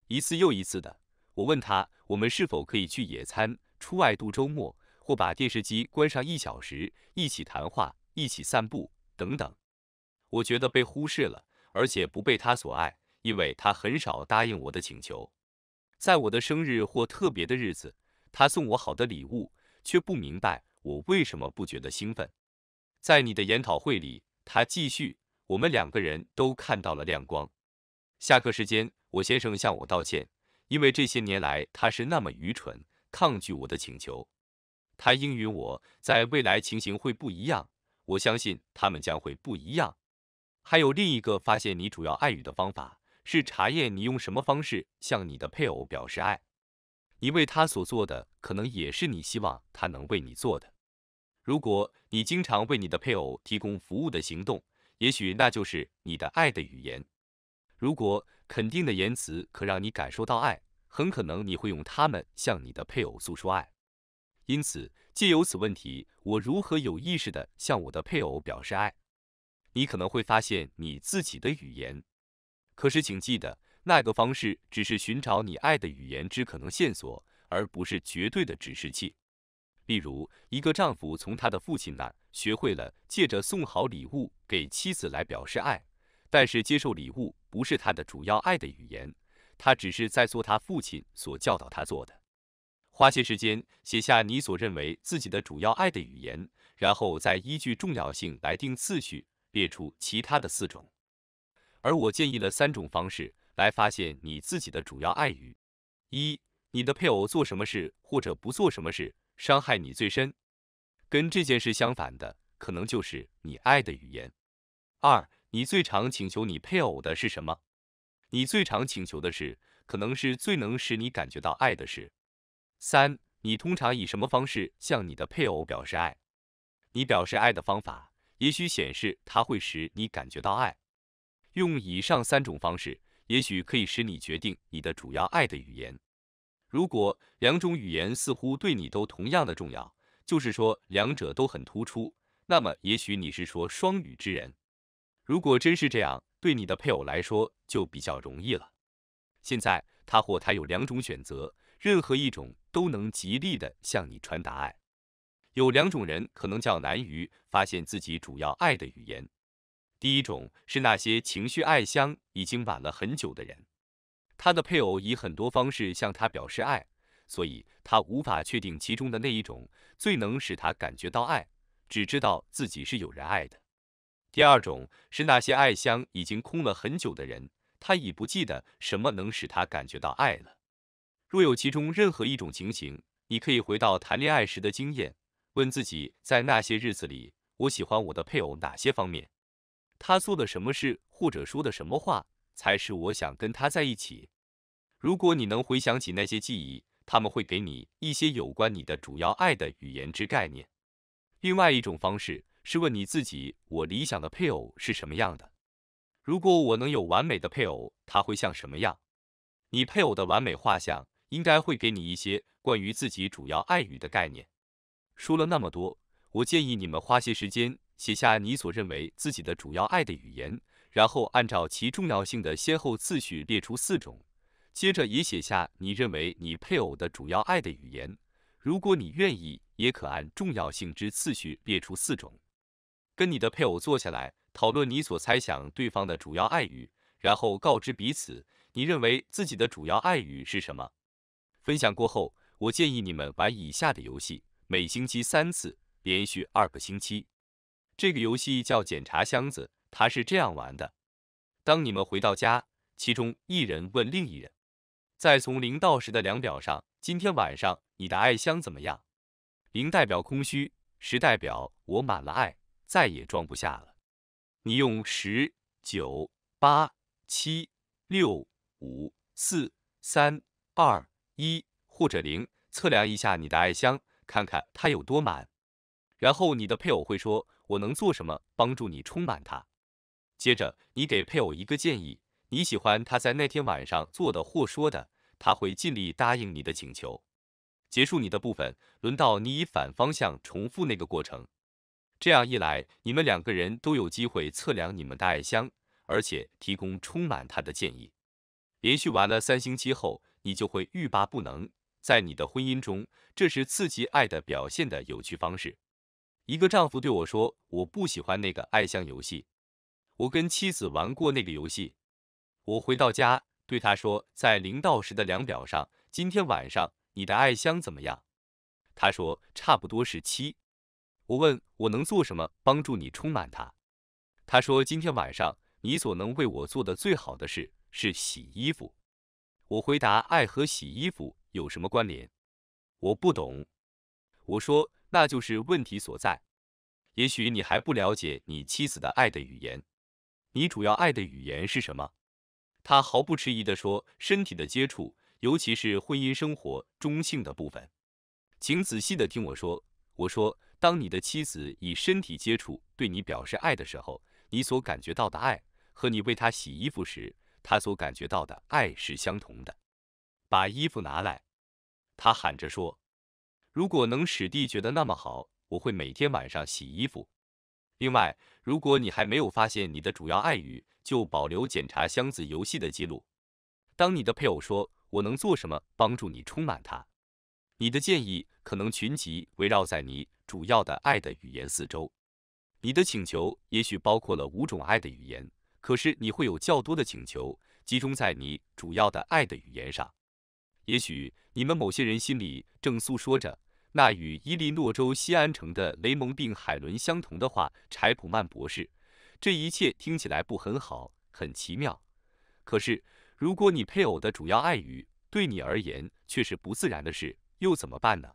S1: 一次又一次的，我问他，我们是否可以去野餐、出外度周末，或把电视机关上一小时，一起谈话、一起散步等等。我觉得被忽视了，而且不被他所爱，因为他很少答应我的请求。在我的生日或特别的日子，他送我好的礼物，却不明白我为什么不觉得兴奋。在你的研讨会里，他继续。我们两个人都看到了亮光。下课时间，我先生向我道歉，因为这些年来他是那么愚蠢，抗拒我的请求。他应允我在未来情形会不一样。我相信他们将会不一样。还有另一个发现你主要爱语的方法是查验你用什么方式向你的配偶表示爱。你为他所做的可能也是你希望他能为你做的。如果你经常为你的配偶提供服务的行动。也许那就是你的爱的语言。如果肯定的言辞可让你感受到爱，很可能你会用它们向你的配偶诉说爱。因此，借由此问题，我如何有意识地向我的配偶表示爱？你可能会发现你自己的语言。可是，请记得，那个方式只是寻找你爱的语言之可能线索，而不是绝对的指示器。例如，一个丈夫从他的父亲那儿学会了借着送好礼物给妻子来表示爱，但是接受礼物不是他的主要爱的语言，他只是在做他父亲所教导他做的。花些时间写下你所认为自己的主要爱的语言，然后再依据重要性来定次序，列出其他的四种。而我建议了三种方式来发现你自己的主要爱语：一、你的配偶做什么事或者不做什么事。伤害你最深，跟这件事相反的，可能就是你爱的语言。二，你最常请求你配偶的是什么？你最常请求的是，可能是最能使你感觉到爱的事。三，你通常以什么方式向你的配偶表示爱？你表示爱的方法，也许显示它会使你感觉到爱。用以上三种方式，也许可以使你决定你的主要爱的语言。如果两种语言似乎对你都同样的重要，就是说两者都很突出，那么也许你是说双语之人。如果真是这样，对你的配偶来说就比较容易了。现在他或她有两种选择，任何一种都能极力的向你传达爱。有两种人可能较难于发现自己主要爱的语言。第一种是那些情绪爱箱已经晚了很久的人。他的配偶以很多方式向他表示爱，所以他无法确定其中的那一种最能使他感觉到爱，只知道自己是有人爱的。第二种是那些爱箱已经空了很久的人，他已不记得什么能使他感觉到爱了。若有其中任何一种情形，你可以回到谈恋爱时的经验，问自己在那些日子里，我喜欢我的配偶哪些方面，他做的什么事或者说的什么话。才是我想跟他在一起。如果你能回想起那些记忆，他们会给你一些有关你的主要爱的语言之概念。另外一种方式是问你自己：我理想的配偶是什么样的？如果我能有完美的配偶，他会像什么样？你配偶的完美画像应该会给你一些关于自己主要爱语的概念。说了那么多，我建议你们花些时间写下你所认为自己的主要爱的语言。然后按照其重要性的先后次序列出四种，接着也写下你认为你配偶的主要爱的语言。如果你愿意，也可按重要性之次序列出四种。跟你的配偶坐下来讨论你所猜想对方的主要爱语，然后告知彼此你认为自己的主要爱语是什么。分享过后，我建议你们玩以下的游戏，每星期三次，连续二个星期。这个游戏叫检查箱子。他是这样玩的：当你们回到家，其中一人问另一人，在从零到十的量表上，今天晚上你的爱箱怎么样？零代表空虚，十代表我满了爱，再也装不下了。你用十九八七六五四三二一或者零测量一下你的爱箱，看看它有多满。然后你的配偶会说：“我能做什么帮助你充满它？”接着，你给配偶一个建议，你喜欢他在那天晚上做的或说的，他会尽力答应你的请求。结束你的部分，轮到你以反方向重复那个过程。这样一来，你们两个人都有机会测量你们的爱香，而且提供充满他的建议。连续玩了三星期后，你就会欲罢不能。在你的婚姻中，这是刺激爱的表现的有趣方式。一个丈夫对我说：“我不喜欢那个爱香游戏。”我跟妻子玩过那个游戏。我回到家对他说：“在零到十的量表上，今天晚上你的爱箱怎么样？”他说：“差不多是七。”我问：“我能做什么帮助你充满它？”他说：“今天晚上你所能为我做的最好的事是洗衣服。”我回答：“爱和洗衣服有什么关联？我不懂。”我说：“那就是问题所在。也许你还不了解你妻子的爱的语言。”你主要爱的语言是什么？他毫不迟疑地说，身体的接触，尤其是婚姻生活中性的部分。请仔细的听我说。我说，当你的妻子以身体接触对你表示爱的时候，你所感觉到的爱，和你为她洗衣服时，她所感觉到的爱是相同的。把衣服拿来，他喊着说。如果能使弟觉得那么好，我会每天晚上洗衣服。另外，如果你还没有发现你的主要爱语，就保留检查箱子游戏的记录。当你的配偶说“我能做什么帮助你充满它”，你的建议可能群集围绕在你主要的爱的语言四周。你的请求也许包括了五种爱的语言，可是你会有较多的请求集中在你主要的爱的语言上。也许你们某些人心里正诉说着。那与伊利诺州西安城的雷蒙病海伦相同的话，柴普曼博士，这一切听起来不很好，很奇妙。可是，如果你配偶的主要爱语对你而言却是不自然的事，又怎么办呢？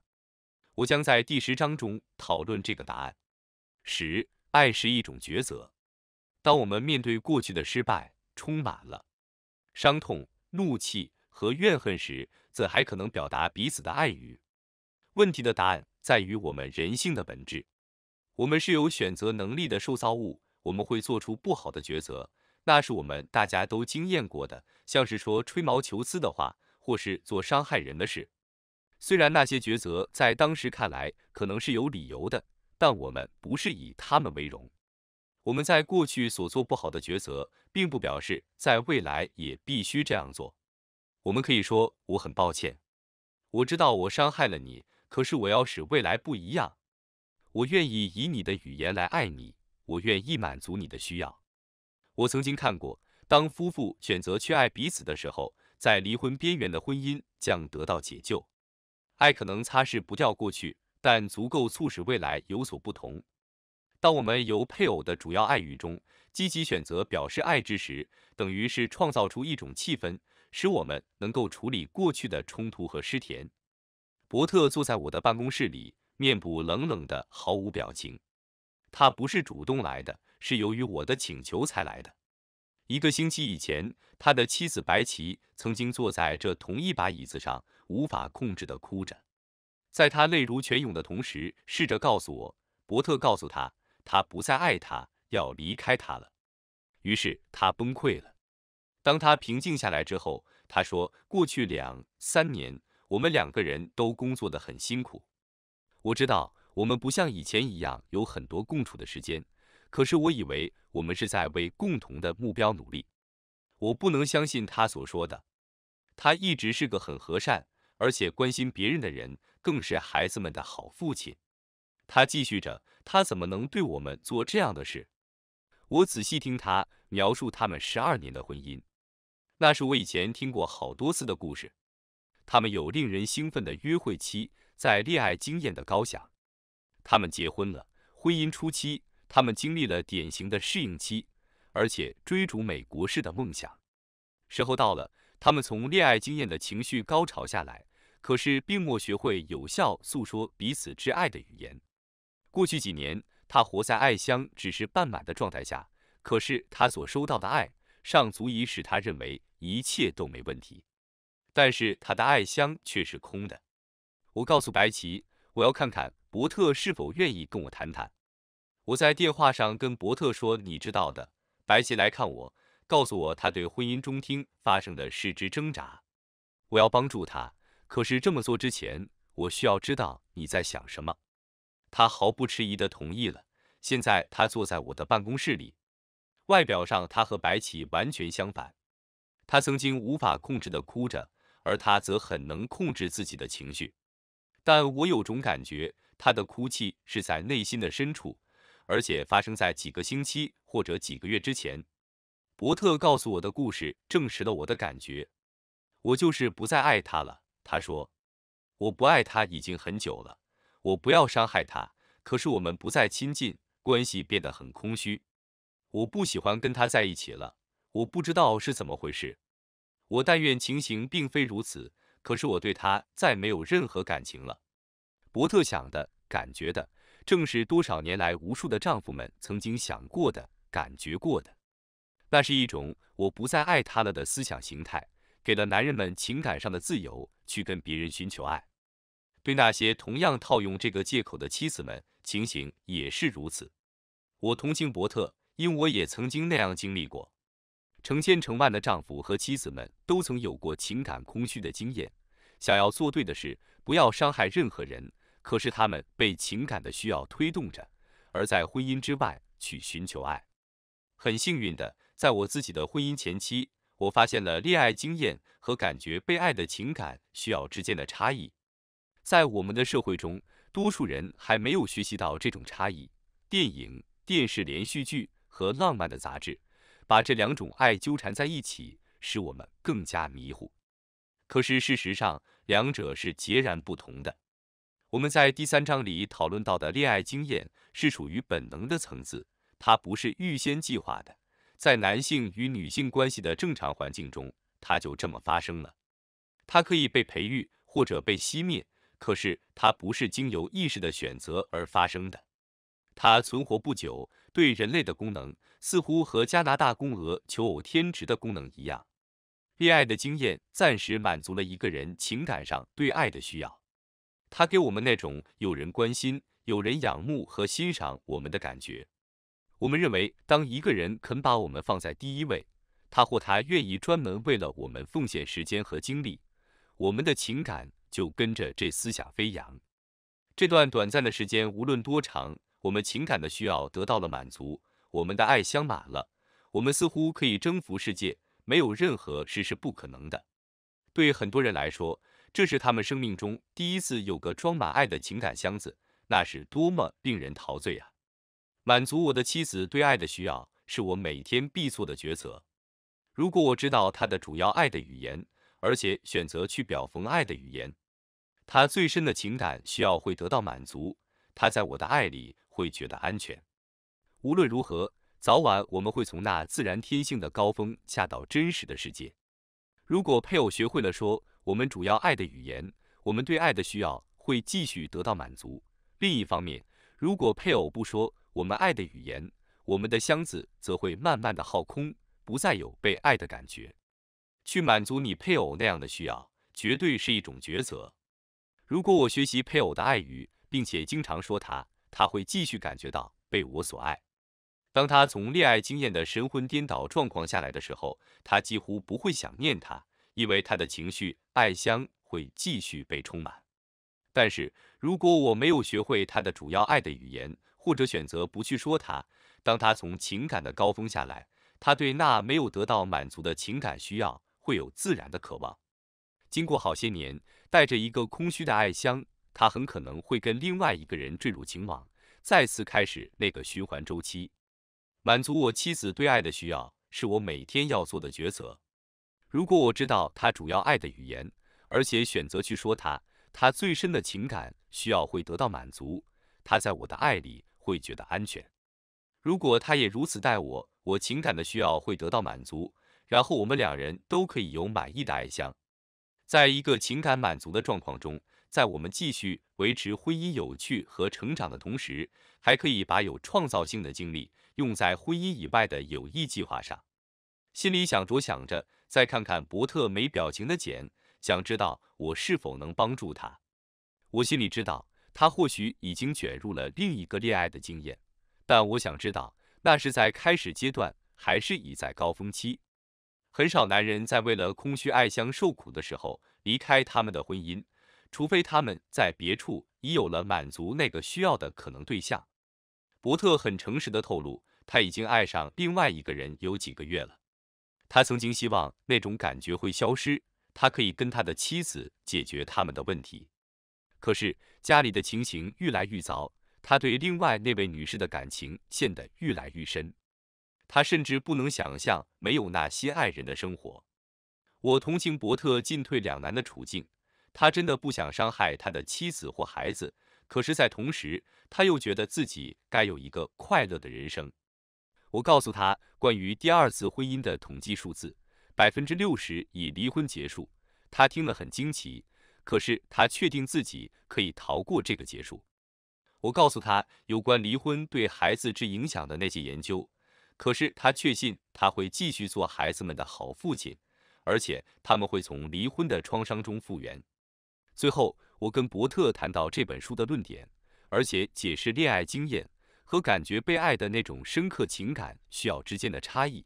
S1: 我将在第十章中讨论这个答案。十，爱是一种抉择。当我们面对过去的失败，充满了伤痛、怒气和怨恨时，怎还可能表达彼此的爱语？问题的答案在于我们人性的本质。我们是有选择能力的受造物，我们会做出不好的抉择，那是我们大家都经验过的，像是说吹毛求疵的话，或是做伤害人的事。虽然那些抉择在当时看来可能是有理由的，但我们不是以他们为荣。我们在过去所做不好的抉择，并不表示在未来也必须这样做。我们可以说我很抱歉，我知道我伤害了你。可是我要使未来不一样，我愿意以你的语言来爱你，我愿意满足你的需要。我曾经看过，当夫妇选择去爱彼此的时候，在离婚边缘的婚姻将得到解救。爱可能擦拭不掉过去，但足够促使未来有所不同。当我们由配偶的主要爱语中积极选择表示爱之时，等于是创造出一种气氛，使我们能够处理过去的冲突和失田。伯特坐在我的办公室里，面部冷冷的，毫无表情。他不是主动来的，是由于我的请求才来的。一个星期以前，他的妻子白琪曾经坐在这同一把椅子上，无法控制的哭着。在他泪如泉涌的同时，试着告诉我，伯特告诉他，他不再爱他，要离开他了。于是他崩溃了。当他平静下来之后，他说，过去两三年。我们两个人都工作的很辛苦，我知道我们不像以前一样有很多共处的时间，可是我以为我们是在为共同的目标努力。我不能相信他所说的，他一直是个很和善而且关心别人的人，更是孩子们的好父亲。他继续着，他怎么能对我们做这样的事？我仔细听他描述他们十二年的婚姻，那是我以前听过好多次的故事。他们有令人兴奋的约会期，在恋爱经验的高下，他们结婚了，婚姻初期，他们经历了典型的适应期，而且追逐美国式的梦想。时候到了，他们从恋爱经验的情绪高潮下来，可是并没学会有效诉说彼此之爱的语言。过去几年，他活在爱香只是半满的状态下，可是他所收到的爱尚足以使他认为一切都没问题。但是他的爱箱却是空的。我告诉白棋，我要看看伯特是否愿意跟我谈谈。我在电话上跟伯特说：“你知道的，白棋来看我，告诉我他对婚姻中听发生的事之挣扎。我要帮助他，可是这么做之前，我需要知道你在想什么。”他毫不迟疑的同意了。现在他坐在我的办公室里，外表上他和白棋完全相反。他曾经无法控制的哭着。而他则很能控制自己的情绪，但我有种感觉，他的哭泣是在内心的深处，而且发生在几个星期或者几个月之前。伯特告诉我的故事证实了我的感觉。我就是不再爱他了，他说，我不爱他已经很久了，我不要伤害他，可是我们不再亲近，关系变得很空虚，我不喜欢跟他在一起了，我不知道是怎么回事。我但愿情形并非如此，可是我对她再没有任何感情了。伯特想的、感觉的，正是多少年来无数的丈夫们曾经想过的感觉过的。那是一种我不再爱他了的思想形态，给了男人们情感上的自由，去跟别人寻求爱。对那些同样套用这个借口的妻子们，情形也是如此。我同情伯特，因我也曾经那样经历过。成千成万的丈夫和妻子们都曾有过情感空虚的经验。想要做对的事，不要伤害任何人。可是他们被情感的需要推动着，而在婚姻之外去寻求爱。很幸运的，在我自己的婚姻前期，我发现了恋爱经验和感觉被爱的情感需要之间的差异。在我们的社会中，多数人还没有学习到这种差异。电影、电视连续剧和浪漫的杂志。把这两种爱纠缠在一起，使我们更加迷糊。可是事实上，两者是截然不同的。我们在第三章里讨论到的恋爱经验是属于本能的层次，它不是预先计划的。在男性与女性关系的正常环境中，它就这么发生了。它可以被培育或者被熄灭，可是它不是经由意识的选择而发生的。它存活不久。对人类的功能似乎和加拿大公鹅求偶天职的功能一样，恋爱的经验暂时满足了一个人情感上对爱的需要。它给我们那种有人关心、有人仰慕和欣赏我们的感觉。我们认为，当一个人肯把我们放在第一位，他或他愿意专门为了我们奉献时间和精力，我们的情感就跟着这思想飞扬。这段短暂的时间，无论多长。我们情感的需要得到了满足，我们的爱相满了，我们似乎可以征服世界，没有任何事是不可能的。对很多人来说，这是他们生命中第一次有个装满爱的情感箱子，那是多么令人陶醉啊！满足我的妻子对爱的需要是我每天必做的抉择。如果我知道她的主要爱的语言，而且选择去表逢爱的语言，她最深的情感需要会得到满足。她在我的爱里。会觉得安全。无论如何，早晚我们会从那自然天性的高峰下到真实的世界。如果配偶学会了说我们主要爱的语言，我们对爱的需要会继续得到满足。另一方面，如果配偶不说我们爱的语言，我们的箱子则会慢慢的耗空，不再有被爱的感觉。去满足你配偶那样的需要，绝对是一种抉择。如果我学习配偶的爱语，并且经常说他，他会继续感觉到被我所爱。当他从恋爱经验的神魂颠倒状况下来的时候，他几乎不会想念他，因为他的情绪爱香会继续被充满。但是如果我没有学会他的主要爱的语言，或者选择不去说他，当他从情感的高峰下来，他对那没有得到满足的情感需要会有自然的渴望。经过好些年，带着一个空虚的爱香他很可能会跟另外一个人坠入情网，再次开始那个循环周期。满足我妻子对爱的需要，是我每天要做的抉择。如果我知道他主要爱的语言，而且选择去说他，他最深的情感需要会得到满足，他在我的爱里会觉得安全。如果他也如此待我，我情感的需要会得到满足，然后我们两人都可以有满意的爱相。在一个情感满足的状况中。在我们继续维持婚姻有趣和成长的同时，还可以把有创造性的精力用在婚姻以外的有益计划上。心里想着想着，再看看伯特没表情的简，想知道我是否能帮助他。我心里知道，他或许已经卷入了另一个恋爱的经验，但我想知道那是在开始阶段还是已在高峰期。很少男人在为了空虚爱香受苦的时候离开他们的婚姻。除非他们在别处已有了满足那个需要的可能对象，伯特很诚实地透露，他已经爱上另外一个人有几个月了。他曾经希望那种感觉会消失，他可以跟他的妻子解决他们的问题。可是家里的情形愈来愈糟，他对另外那位女士的感情陷得愈来愈深。他甚至不能想象没有那心爱人的生活。我同情伯特进退两难的处境。他真的不想伤害他的妻子或孩子，可是，在同时，他又觉得自己该有一个快乐的人生。我告诉他关于第二次婚姻的统计数字，百分之六十以离婚结束。他听了很惊奇，可是他确定自己可以逃过这个结束。我告诉他有关离婚对孩子之影响的那些研究，可是他确信他会继续做孩子们的好父亲，而且他们会从离婚的创伤中复原。最后，我跟伯特谈到这本书的论点，而且解释恋爱经验和感觉被爱的那种深刻情感需要之间的差异。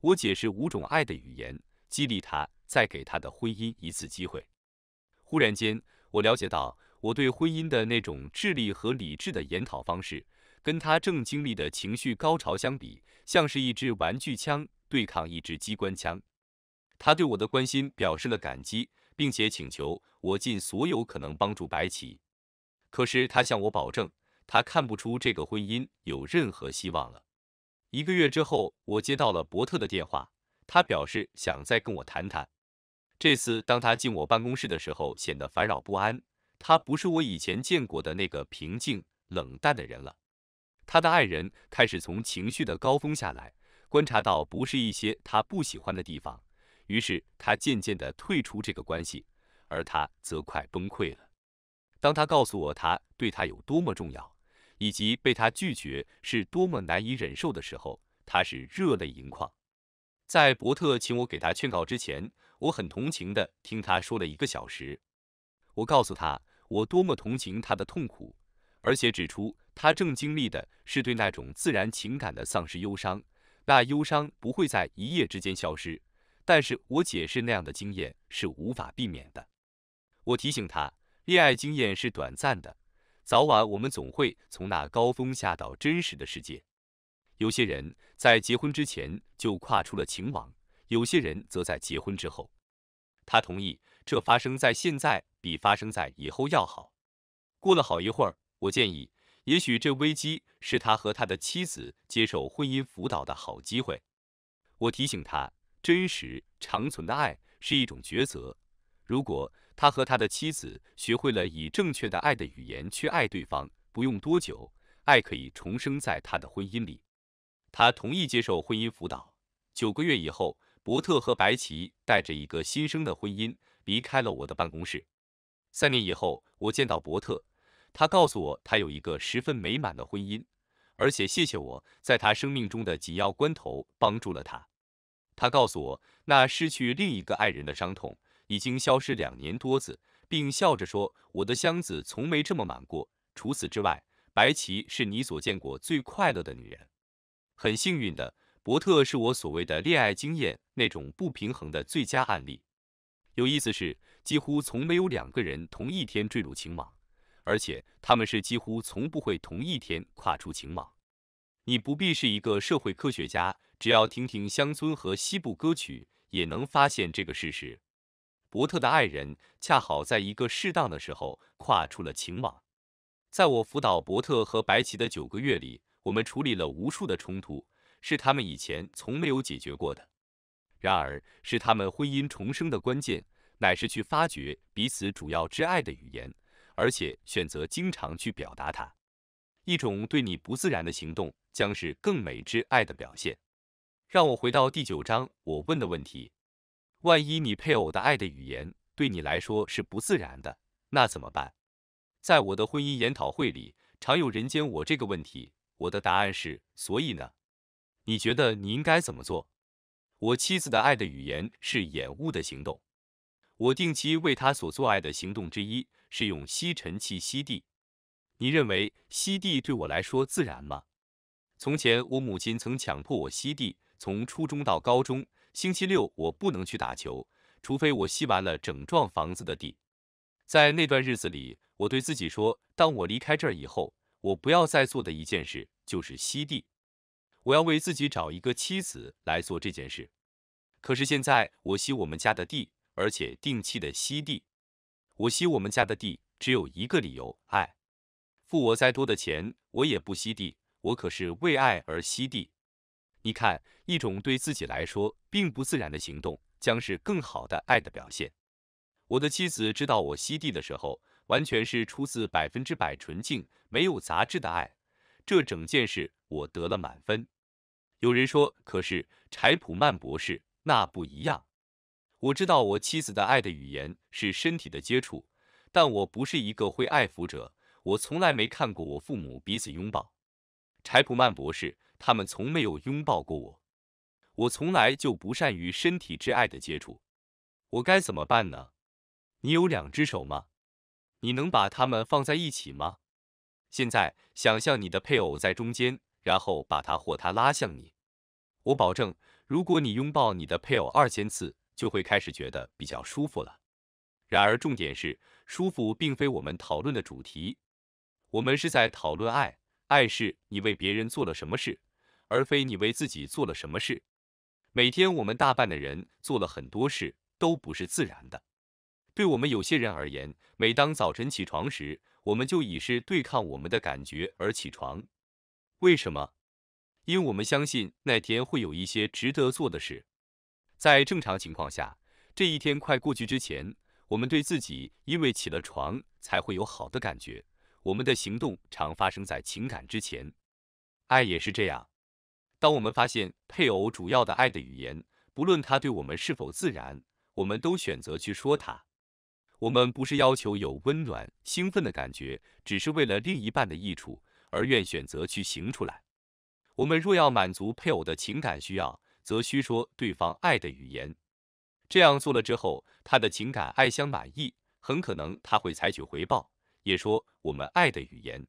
S1: 我解释五种爱的语言，激励他再给他的婚姻一次机会。忽然间，我了解到我对婚姻的那种智力和理智的研讨方式，跟他正经历的情绪高潮相比，像是一支玩具枪对抗一支机关枪。他对我的关心表示了感激。并且请求我尽所有可能帮助白起，可是他向我保证，他看不出这个婚姻有任何希望了。一个月之后，我接到了伯特的电话，他表示想再跟我谈谈。这次当他进我办公室的时候，显得烦扰不安。他不是我以前见过的那个平静冷淡的人了。他的爱人开始从情绪的高峰下来，观察到不是一些他不喜欢的地方。于是他渐渐地退出这个关系，而他则快崩溃了。当他告诉我他对他有多么重要，以及被他拒绝是多么难以忍受的时候，他是热泪盈眶。在伯特请我给他劝告之前，我很同情地听他说了一个小时。我告诉他我多么同情他的痛苦，而且指出他正经历的是对那种自然情感的丧失忧伤，那忧伤不会在一夜之间消失。但是我解释那样的经验是无法避免的。我提醒他，恋爱经验是短暂的，早晚我们总会从那高峰下到真实的世界。有些人在结婚之前就跨出了情网，有些人则在结婚之后。他同意，这发生在现在比发生在以后要好。过了好一会儿，我建议，也许这危机是他和他的妻子接受婚姻辅导的好机会。我提醒他。真实长存的爱是一种抉择。如果他和他的妻子学会了以正确的爱的语言去爱对方，不用多久，爱可以重生在他的婚姻里。他同意接受婚姻辅导。九个月以后，伯特和白齐带着一个新生的婚姻离开了我的办公室。三年以后，我见到伯特，他告诉我他有一个十分美满的婚姻，而且谢谢我在他生命中的紧要关头帮助了他。他告诉我，那失去另一个爱人的伤痛已经消失两年多子，并笑着说：“我的箱子从没这么满过。”除此之外，白棋是你所见过最快乐的女人。很幸运的，伯特是我所谓的恋爱经验那种不平衡的最佳案例。有意思是，几乎从没有两个人同一天坠入情网，而且他们是几乎从不会同一天跨出情网。你不必是一个社会科学家。只要听听乡村和西部歌曲，也能发现这个事实。伯特的爱人恰好在一个适当的时候跨出了情网。在我辅导伯特和白棋的九个月里，我们处理了无数的冲突，是他们以前从没有解决过的。然而，是他们婚姻重生的关键，乃是去发掘彼此主要之爱的语言，而且选择经常去表达它。一种对你不自然的行动，将是更美之爱的表现。让我回到第九章，我问的问题：万一你配偶的爱的语言对你来说是不自然的，那怎么办？在我的婚姻研讨会里，常有人问我这个问题。我的答案是：所以呢？你觉得你应该怎么做？我妻子的爱的语言是掩护的行动。我定期为她所做爱的行动之一是用吸尘器吸地。你认为吸地对我来说自然吗？从前我母亲曾强迫我吸地。从初中到高中，星期六我不能去打球，除非我吸完了整幢房子的地。在那段日子里，我对自己说，当我离开这儿以后，我不要再做的一件事就是吸地。我要为自己找一个妻子来做这件事。可是现在我吸我们家的地，而且定期的吸地。我吸我们家的地只有一个理由，爱。付我再多的钱，我也不吸地。我可是为爱而吸地。你看，一种对自己来说并不自然的行动，将是更好的爱的表现。我的妻子知道我吸地的时候，完全是出自百分之百纯净、没有杂质的爱。这整件事我得了满分。有人说，可是柴普曼博士，那不一样。我知道我妻子的爱的语言是身体的接触，但我不是一个会爱抚者，我从来没看过我父母彼此拥抱。柴普曼博士。他们从没有拥抱过我，我从来就不善于身体之爱的接触，我该怎么办呢？你有两只手吗？你能把它们放在一起吗？现在想象你的配偶在中间，然后把他或她拉向你。我保证，如果你拥抱你的配偶二千次，就会开始觉得比较舒服了。然而，重点是舒服并非我们讨论的主题，我们是在讨论爱。爱是你为别人做了什么事。而非你为自己做了什么事。每天我们大半的人做了很多事，都不是自然的。对我们有些人而言，每当早晨起床时，我们就已是对抗我们的感觉而起床。为什么？因为我们相信那天会有一些值得做的事。在正常情况下，这一天快过去之前，我们对自己因为起了床才会有好的感觉。我们的行动常发生在情感之前，爱也是这样。当我们发现配偶主要的爱的语言，不论他对我们是否自然，我们都选择去说他。我们不是要求有温暖、兴奋的感觉，只是为了另一半的益处而愿选择去行出来。我们若要满足配偶的情感需要，则需说对方爱的语言。这样做了之后，他的情感爱相满意，很可能他会采取回报，也说我们爱的语言。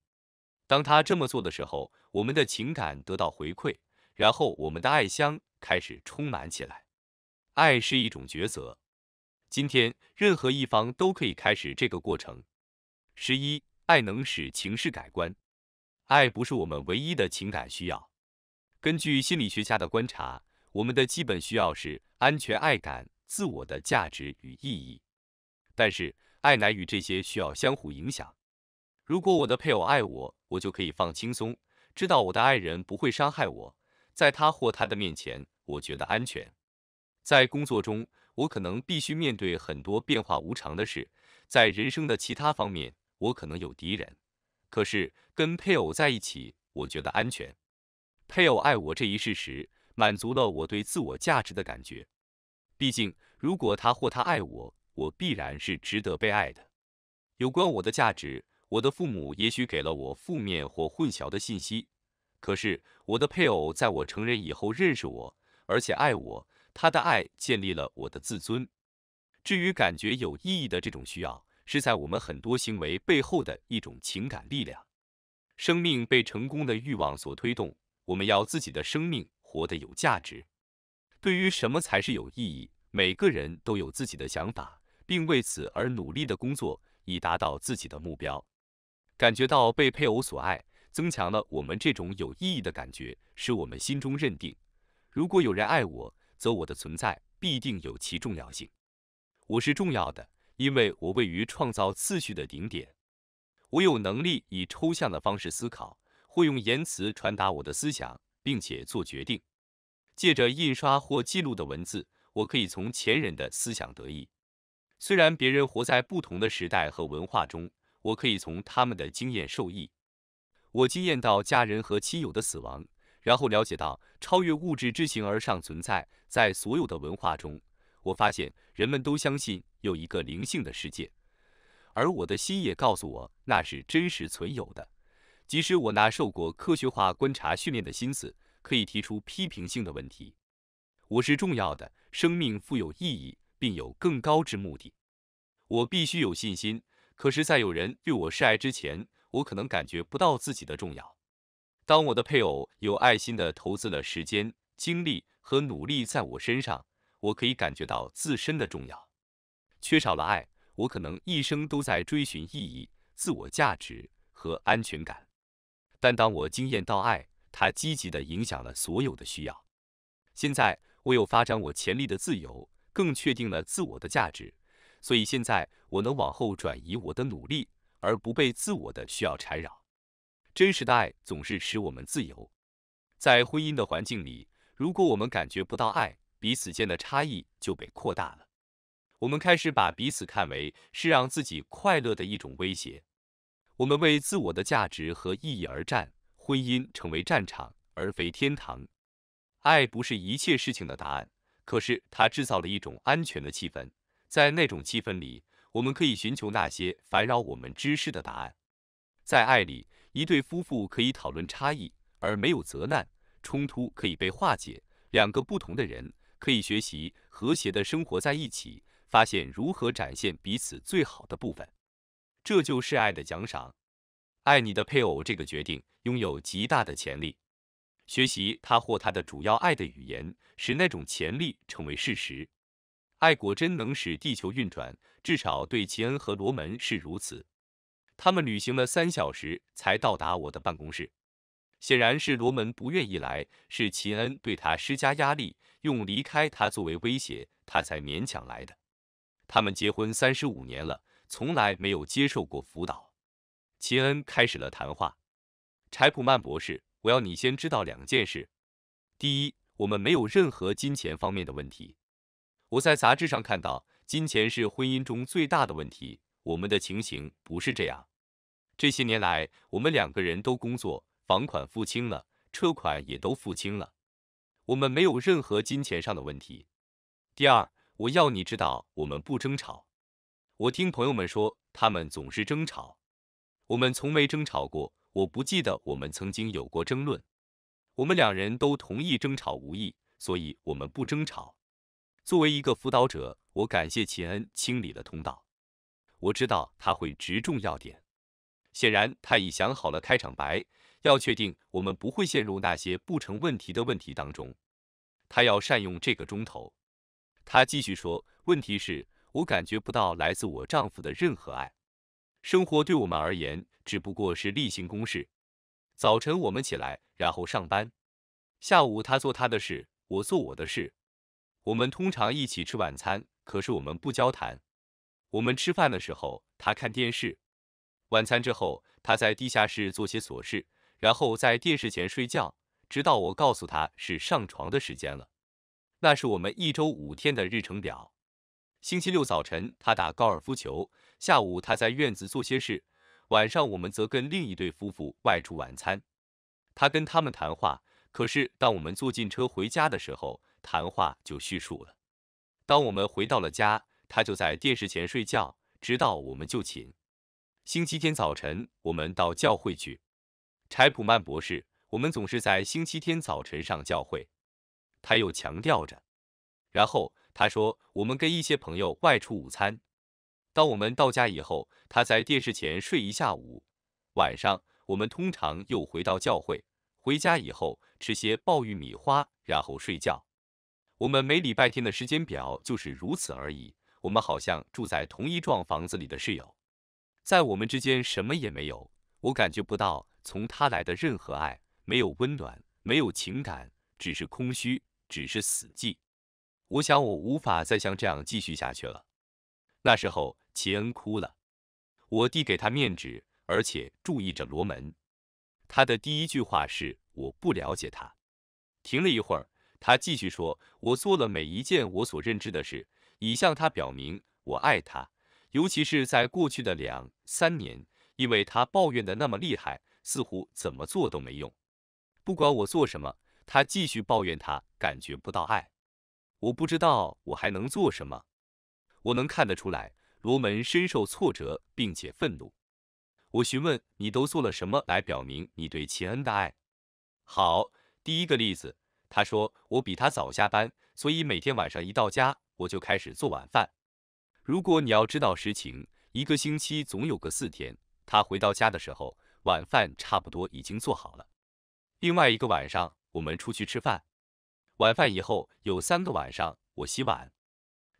S1: 当他这么做的时候，我们的情感得到回馈。然后我们的爱香开始充满起来，爱是一种抉择，今天任何一方都可以开始这个过程。十一，爱能使情势改观，爱不是我们唯一的情感需要。根据心理学家的观察，我们的基本需要是安全、爱感、自我的价值与意义，但是爱乃与这些需要相互影响。如果我的配偶爱我，我就可以放轻松，知道我的爱人不会伤害我。在他或他的面前，我觉得安全。在工作中，我可能必须面对很多变化无常的事；在人生的其他方面，我可能有敌人。可是跟配偶在一起，我觉得安全。配偶爱我这一事实，满足了我对自我价值的感觉。毕竟，如果他或她爱我，我必然是值得被爱的。有关我的价值，我的父母也许给了我负面或混淆的信息。可是我的配偶在我成人以后认识我，而且爱我，他的爱建立了我的自尊。至于感觉有意义的这种需要，是在我们很多行为背后的一种情感力量。生命被成功的欲望所推动，我们要自己的生命活得有价值。对于什么才是有意义，每个人都有自己的想法，并为此而努力的工作，以达到自己的目标。感觉到被配偶所爱。增强了我们这种有意义的感觉，使我们心中认定：如果有人爱我，则我的存在必定有其重要性。我是重要的，因为我位于创造次序的顶点。我有能力以抽象的方式思考，或用言辞传达我的思想，并且做决定。借着印刷或记录的文字，我可以从前人的思想得益。虽然别人活在不同的时代和文化中，我可以从他们的经验受益。我惊艳到家人和亲友的死亡，然后了解到超越物质之形而上存在。在所有的文化中，我发现人们都相信有一个灵性的世界，而我的心也告诉我那是真实存有的。即使我那受过科学化观察训练的心思可以提出批评性的问题，我是重要的，生命富有意义，并有更高之目的。我必须有信心。可是，在有人对我示爱之前，我可能感觉不到自己的重要。当我的配偶有爱心的投资了时间、精力和努力在我身上，我可以感觉到自身的重要。缺少了爱，我可能一生都在追寻意义、自我价值和安全感。但当我经验到爱，它积极的影响了所有的需要。现在，我有发展我潜力的自由，更确定了自我的价值。所以现在，我能往后转移我的努力。而不被自我的需要缠绕，真实的爱总是使我们自由。在婚姻的环境里，如果我们感觉不到爱，彼此间的差异就被扩大了。我们开始把彼此看为是让自己快乐的一种威胁。我们为自我的价值和意义而战，婚姻成为战场而非天堂。爱不是一切事情的答案，可是它制造了一种安全的气氛，在那种气氛里。我们可以寻求那些烦扰我们知识的答案。在爱里，一对夫妇可以讨论差异，而没有责难，冲突可以被化解。两个不同的人可以学习和谐地生活在一起，发现如何展现彼此最好的部分。这就是爱的奖赏。爱你的配偶这个决定拥有极大的潜力。学习他或她的主要爱的语言，使那种潜力成为事实。爱果真能使地球运转，至少对齐恩和罗门是如此。他们旅行了三小时才到达我的办公室。显然是罗门不愿意来，是齐恩对他施加压力，用离开他作为威胁，他才勉强来的。他们结婚三十五年了，从来没有接受过辅导。齐恩开始了谈话：“柴普曼博士，我要你先知道两件事。第一，我们没有任何金钱方面的问题。”我在杂志上看到，金钱是婚姻中最大的问题。我们的情形不是这样。这些年来，我们两个人都工作，房款付清了，车款也都付清了，我们没有任何金钱上的问题。第二，我要你知道，我们不争吵。我听朋友们说，他们总是争吵，我们从没争吵过。我不记得我们曾经有过争论。我们两人都同意争吵无益，所以我们不争吵。作为一个辅导者，我感谢秦恩清理了通道。我知道他会直中要点。显然，他已想好了开场白，要确定我们不会陷入那些不成问题的问题当中。他要善用这个钟头。他继续说：“问题是，我感觉不到来自我丈夫的任何爱。生活对我们而言只不过是例行公事。早晨我们起来，然后上班。下午他做他的事，我做我的事。”我们通常一起吃晚餐，可是我们不交谈。我们吃饭的时候，他看电视。晚餐之后，他在地下室做些琐事，然后在电视前睡觉，直到我告诉他是上床的时间了。那是我们一周五天的日程表。星期六早晨，他打高尔夫球，下午他在院子做些事，晚上我们则跟另一对夫妇外出晚餐。他跟他们谈话，可是当我们坐进车回家的时候。谈话就叙述了。当我们回到了家，他就在电视前睡觉，直到我们就寝。星期天早晨，我们到教会去。柴普曼博士，我们总是在星期天早晨上教会。他又强调着。然后他说，我们跟一些朋友外出午餐。当我们到家以后，他在电视前睡一下午。晚上，我们通常又回到教会。回家以后，吃些爆玉米花，然后睡觉。我们每礼拜天的时间表就是如此而已。我们好像住在同一幢房子里的室友，在我们之间什么也没有。我感觉不到从他来的任何爱，没有温暖，没有情感，只是空虚，只是死寂。我想我无法再像这样继续下去了。那时候，齐恩哭了。我递给他面纸，而且注意着罗门。他的第一句话是：“我不了解他。”停了一会儿。他继续说：“我做了每一件我所认知的事，以向他表明我爱他，尤其是在过去的两三年，因为他抱怨的那么厉害，似乎怎么做都没用。不管我做什么，他继续抱怨，他感觉不到爱。我不知道我还能做什么。我能看得出来，罗门深受挫折并且愤怒。我询问你都做了什么来表明你对秦恩的爱。好，第一个例子。”他说我比他早下班，所以每天晚上一到家我就开始做晚饭。如果你要知道实情，一个星期总有个四天，他回到家的时候晚饭差不多已经做好了。另外一个晚上我们出去吃饭，晚饭以后有三个晚上我洗碗。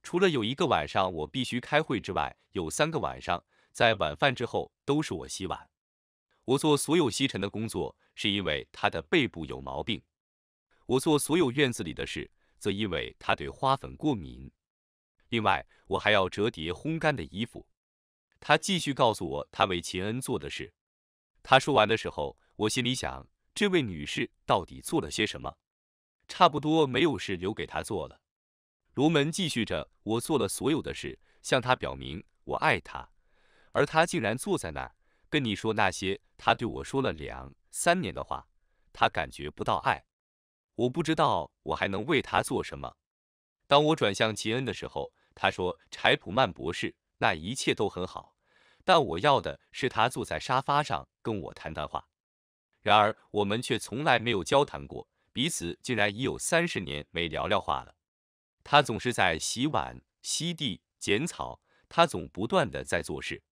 S1: 除了有一个晚上我必须开会之外，有三个晚上在晚饭之后都是我洗碗。我做所有吸尘的工作是因为他的背部有毛病。我做所有院子里的事，则因为他对花粉过敏。另外，我还要折叠烘干的衣服。他继续告诉我他为秦恩做的事。他说完的时候，我心里想，这位女士到底做了些什么？差不多没有事留给他做了。罗门继续着，我做了所有的事，向他表明我爱他，而他竟然坐在那儿跟你说那些他对我说了两三年的话。他感觉不到爱。我不知道我还能为他做什么。当我转向吉恩的时候，他说：“柴普曼博士，那一切都很好，但我要的是他坐在沙发上跟我谈谈话。”然而，我们却从来没有交谈过，彼此竟然已有三十年没聊聊话了。他总是在洗碗、吸地、剪草，他总不断的在做事，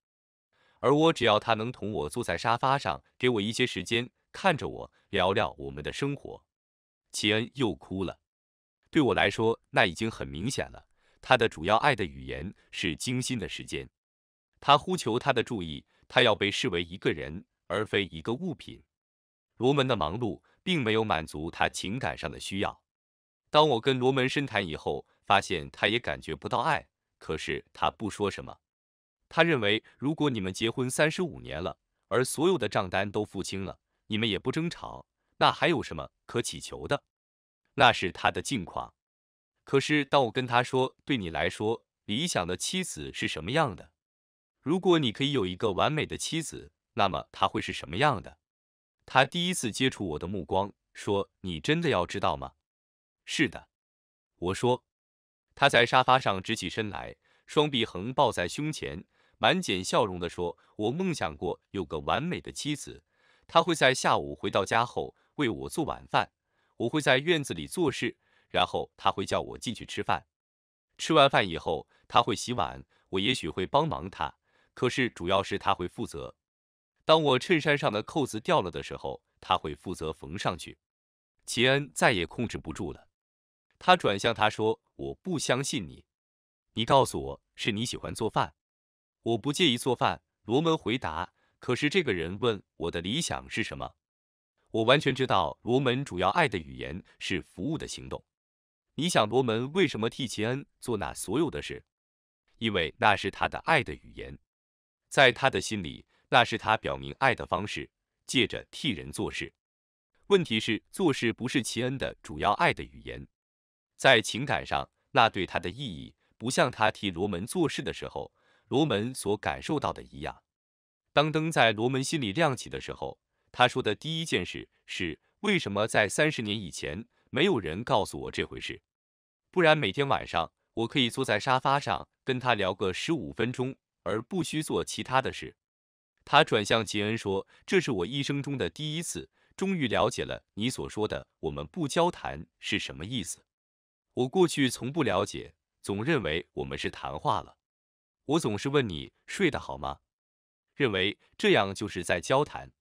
S1: 而我只要他能同我坐在沙发上，给我一些时间，看着我，聊聊我们的生活。齐恩又哭了。对我来说，那已经很明显了。他的主要爱的语言是精心的时间。他呼求他的注意，他要被视为一个人，而非一个物品。罗门的忙碌并没有满足他情感上的需要。当我跟罗门深谈以后，发现他也感觉不到爱，可是他不说什么。他认为，如果你们结婚三十五年了，而所有的账单都付清了，你们也不争吵。那还有什么可祈求的？那是他的近况。可是当我跟他说，对你来说理想的妻子是什么样的？如果你可以有一个完美的妻子，那么她会是什么样的？他第一次接触我的目光，说：“你真的要知道吗？”是的，我说。他在沙发上直起身来，双臂横抱在胸前，满脸笑容的说：“我梦想过有个完美的妻子，她会在下午回到家后。”为我做晚饭，我会在院子里做事，然后他会叫我进去吃饭。吃完饭以后，他会洗碗，我也许会帮忙他，可是主要是他会负责。当我衬衫上的扣子掉了的时候，他会负责缝上去。齐恩再也控制不住了，他转向他说：“我不相信你，你告诉我是你喜欢做饭，我不介意做饭。”罗门回答。可是这个人问我的理想是什么？我完全知道罗门主要爱的语言是服务的行动。你想罗门为什么替齐恩做那所有的事？因为那是他的爱的语言，在他的心里，那是他表明爱的方式，借着替人做事。问题是，做事不是齐恩的主要爱的语言，在情感上，那对他的意义不像他替罗门做事的时候，罗门所感受到的一样。当灯在罗门心里亮起的时候。他说的第一件事是，为什么在三十年以前没有人告诉我这回事？不然每天晚上我可以坐在沙发上跟他聊个十五分钟，而不需做其他的事。他转向吉恩说：“这是我一生中的第一次，终于了解了你所说的‘我们不交谈’是什么意思。我过去从不了解，总认为我们是谈话了。我总是问你睡得好吗，认为这样就是在交谈。”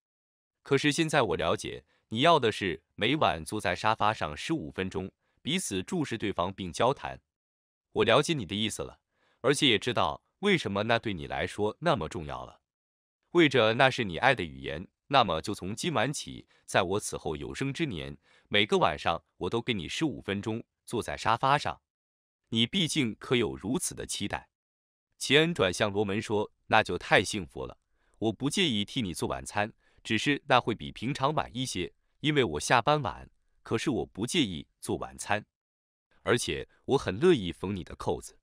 S1: 可是现在我了解你要的是每晚坐在沙发上十五分钟，彼此注视对方并交谈。我了解你的意思了，而且也知道为什么那对你来说那么重要了。为着那是你爱的语言，那么就从今晚起，在我此后有生之年，每个晚上我都给你十五分钟坐在沙发上。你毕竟可有如此的期待。齐恩转向罗门说：“那就太幸福了，我不介意替你做晚餐。”只是那会比平常晚一些，因为我下班晚。可是我不介意做晚餐，而且我很乐意缝你的扣子。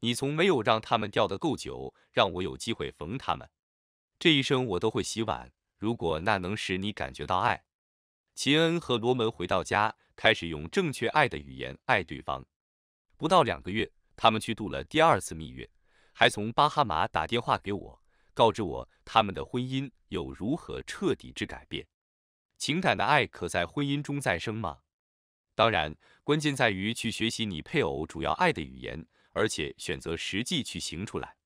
S1: 你从没有让它们掉的够久，让我有机会缝它们。这一生我都会洗碗，如果那能使你感觉到爱。齐恩和罗门回到家，开始用正确爱的语言爱对方。不到两个月，他们去度了第二次蜜月，还从巴哈马打电话给我。告知我他们的婚姻有如何彻底之改变？情感的爱可在婚姻中再生吗？当然，关键在于去学习你配偶主要爱的语言，而且选择实际去行出来。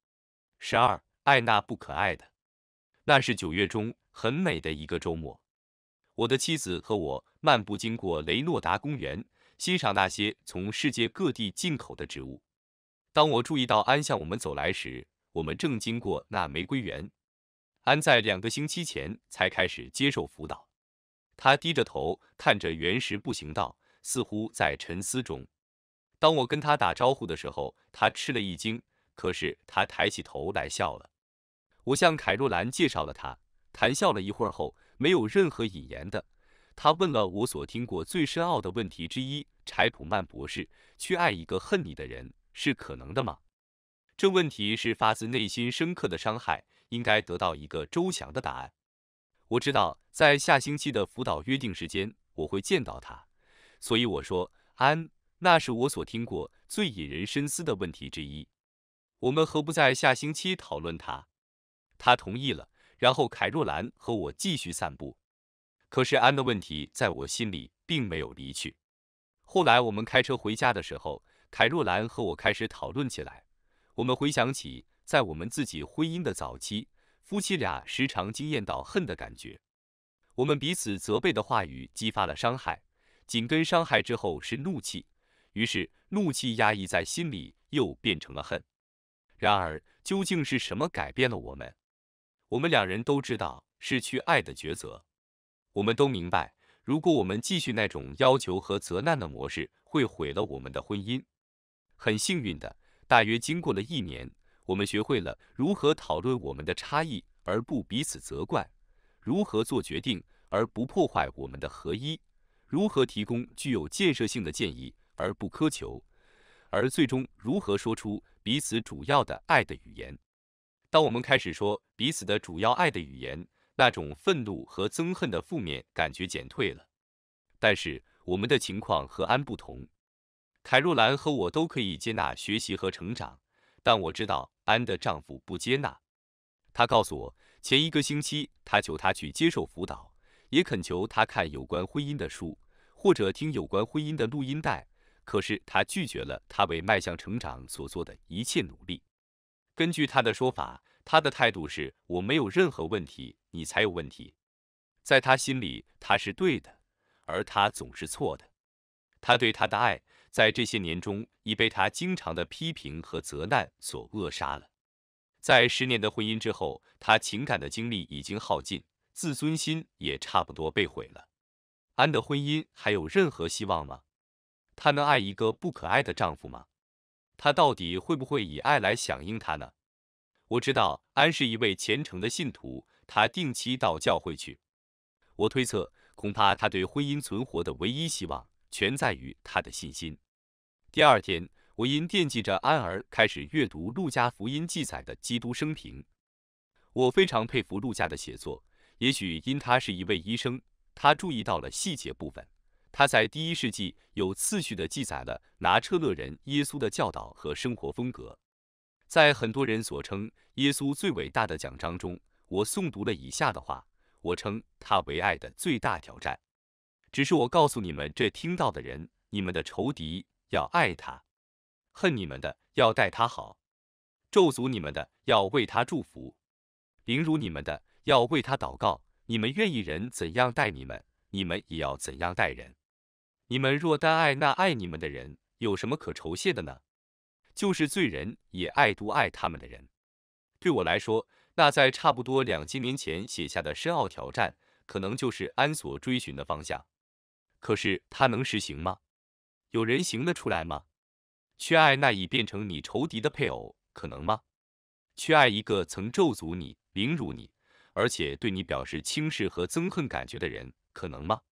S1: 十二，爱那不可爱的，那是九月中很美的一个周末，我的妻子和我漫步经过雷诺达公园，欣赏那些从世界各地进口的植物。当我注意到安向我们走来时，我们正经过那玫瑰园，安在两个星期前才开始接受辅导。他低着头看着原石步行道，似乎在沉思中。当我跟他打招呼的时候，他吃了一惊，可是他抬起头来笑了。我向凯若兰介绍了他，谈笑了一会儿后，没有任何引言的他问了我所听过最深奥的问题之一：柴普曼博士，去爱一个恨你的人是可能的吗？这问题是发自内心深刻的伤害，应该得到一个周详的答案。我知道在下星期的辅导约定时间我会见到他，所以我说安，那是我所听过最引人深思的问题之一。我们何不在下星期讨论它？他同意了，然后凯若兰和我继续散步。可是安的问题在我心里并没有离去。后来我们开车回家的时候，凯若兰和我开始讨论起来。我们回想起在我们自己婚姻的早期，夫妻俩时常惊艳到恨的感觉。我们彼此责备的话语激发了伤害，紧跟伤害之后是怒气，于是怒气压抑在心里又变成了恨。然而，究竟是什么改变了我们？我们两人都知道，失去爱的抉择。我们都明白，如果我们继续那种要求和责难的模式，会毁了我们的婚姻。很幸运的。大约经过了一年，我们学会了如何讨论我们的差异而不彼此责怪，如何做决定而不破坏我们的合一，如何提供具有建设性的建议而不苛求，而最终如何说出彼此主要的爱的语言。当我们开始说彼此的主要爱的语言，那种愤怒和憎恨的负面感觉减退了。但是我们的情况和安不同。凯若兰和我都可以接纳学习和成长，但我知道安的丈夫不接纳。他告诉我，前一个星期他求他去接受辅导，也恳求他看有关婚姻的书或者听有关婚姻的录音带。可是他拒绝了他为迈向成长所做的一切努力。根据他的说法，他的态度是“我没有任何问题，你才有问题”。在他心里，他是对的，而他总是错的。他对他的爱。在这些年中，已被他经常的批评和责难所扼杀了。在十年的婚姻之后，他情感的精力已经耗尽，自尊心也差不多被毁了。安的婚姻还有任何希望吗？她能爱一个不可爱的丈夫吗？她到底会不会以爱来响应他呢？我知道安是一位虔诚的信徒，她定期到教会去。我推测，恐怕他对婚姻存活的唯一希望，全在于他的信心。第二天，我因惦记着安儿，开始阅读《路加福音》记载的基督生平。我非常佩服路加的写作，也许因他是一位医生，他注意到了细节部分。他在第一世纪有次序地记载了拿车勒人耶稣的教导和生活风格。在很多人所称耶稣最伟大的讲章中，我诵读了以下的话：我称他为爱的最大挑战。只是我告诉你们这听到的人，你们的仇敌。要爱他，恨你们的要待他好，咒诅你们的要为他祝福，凌辱你们的要为他祷告。你们愿意人怎样待你们，你们也要怎样待人。你们若单爱那爱你们的人，有什么可酬谢的呢？就是罪人也爱独爱他们的人。对我来说，那在差不多两千年前写下的深奥挑战，可能就是安所追寻的方向。可是他能实行吗？有人行得出来吗？缺爱那已变成你仇敌的配偶，可能吗？缺爱一个曾咒诅你、凌辱你，而且对你表示轻视和憎恨感觉的人，可能吗？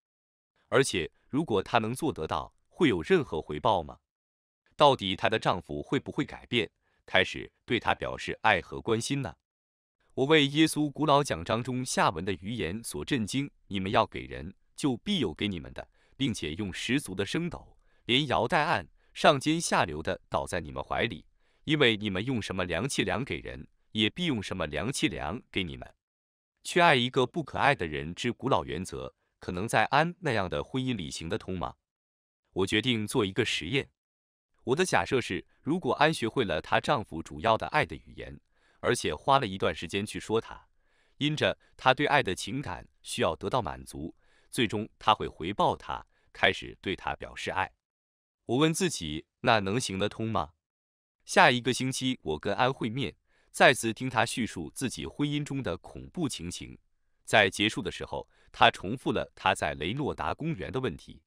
S1: 而且，如果他能做得到，会有任何回报吗？到底她的丈夫会不会改变，开始对她表示爱和关心呢？我为耶稣古老讲章中下文的预言所震惊：你们要给人，就必有给你们的，并且用十足的升斗。连摇带按，上尖下流的倒在你们怀里，因为你们用什么凉气凉给人，也必用什么凉气凉给你们。去爱一个不可爱的人之古老原则，可能在安那样的婚姻里行得通吗？我决定做一个实验。我的假设是，如果安学会了她丈夫主要的爱的语言，而且花了一段时间去说他，因着他对爱的情感需要得到满足，最终他会回报她，开始对他表示爱。我问自己，那能行得通吗？下一个星期，我跟安会面，再次听他叙述自己婚姻中的恐怖情形。在结束的时候，他重复了他在雷诺达公园的问题。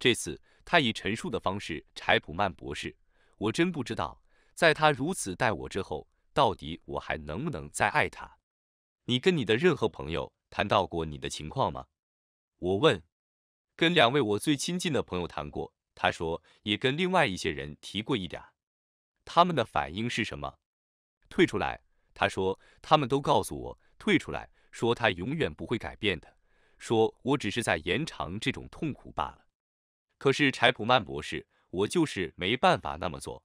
S1: 这次，他以陈述的方式：“柴普曼博士，我真不知道，在他如此待我之后，到底我还能不能再爱他？你跟你的任何朋友谈到过你的情况吗？”我问：“跟两位我最亲近的朋友谈过。”他说，也跟另外一些人提过一点，他们的反应是什么？退出来。他说，他们都告诉我退出来，说他永远不会改变的，说我只是在延长这种痛苦罢了。可是柴普曼博士，我就是没办法那么做。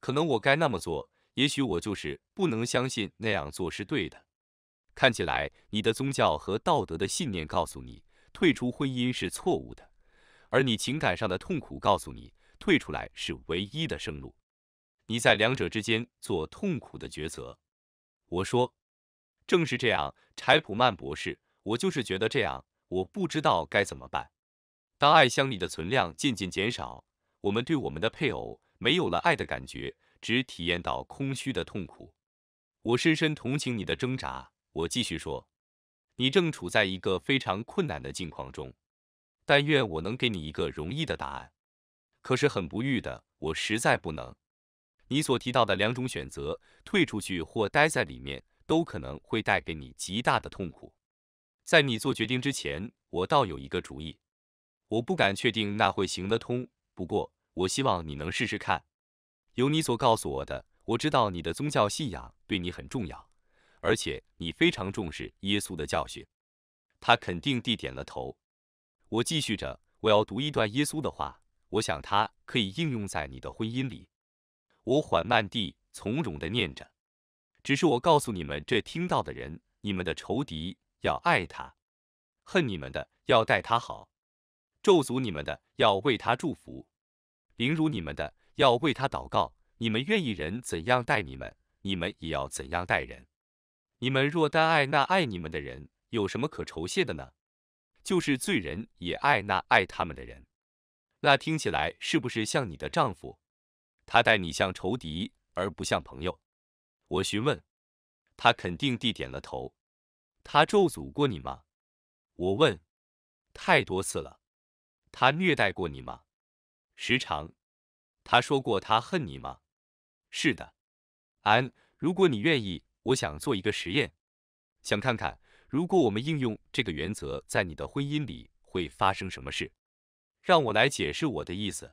S1: 可能我该那么做，也许我就是不能相信那样做是对的。看起来你的宗教和道德的信念告诉你退出婚姻是错误的。而你情感上的痛苦告诉你退出来是唯一的生路，你在两者之间做痛苦的抉择。我说，正是这样，柴普曼博士，我就是觉得这样，我不知道该怎么办。当爱箱里的存量渐渐减少，我们对我们的配偶没有了爱的感觉，只体验到空虚的痛苦。我深深同情你的挣扎。我继续说，你正处在一个非常困难的境况中。但愿我能给你一个容易的答案，可是很不遇的，我实在不能。你所提到的两种选择，退出去或待在里面，都可能会带给你极大的痛苦。在你做决定之前，我倒有一个主意，我不敢确定那会行得通，不过我希望你能试试看。由你所告诉我的，我知道你的宗教信仰对你很重要，而且你非常重视耶稣的教训。他肯定地点了头。我继续着，我要读一段耶稣的话，我想它可以应用在你的婚姻里。我缓慢地、从容地念着，只是我告诉你们这听到的人，你们的仇敌要爱他，恨你们的要待他好，咒诅你们的要为他祝福，凌辱你们的要为他祷告。你们愿意人怎样待你们，你们也要怎样待人。你们若单爱那爱你们的人，有什么可酬谢的呢？就是罪人也爱那爱他们的人，那听起来是不是像你的丈夫？他待你像仇敌而不像朋友？我询问。他肯定地点了头。他咒诅过你吗？我问。太多次了。他虐待过你吗？时常。他说过他恨你吗？是的。安，如果你愿意，我想做一个实验，想看看。如果我们应用这个原则在你的婚姻里会发生什么事？让我来解释我的意思。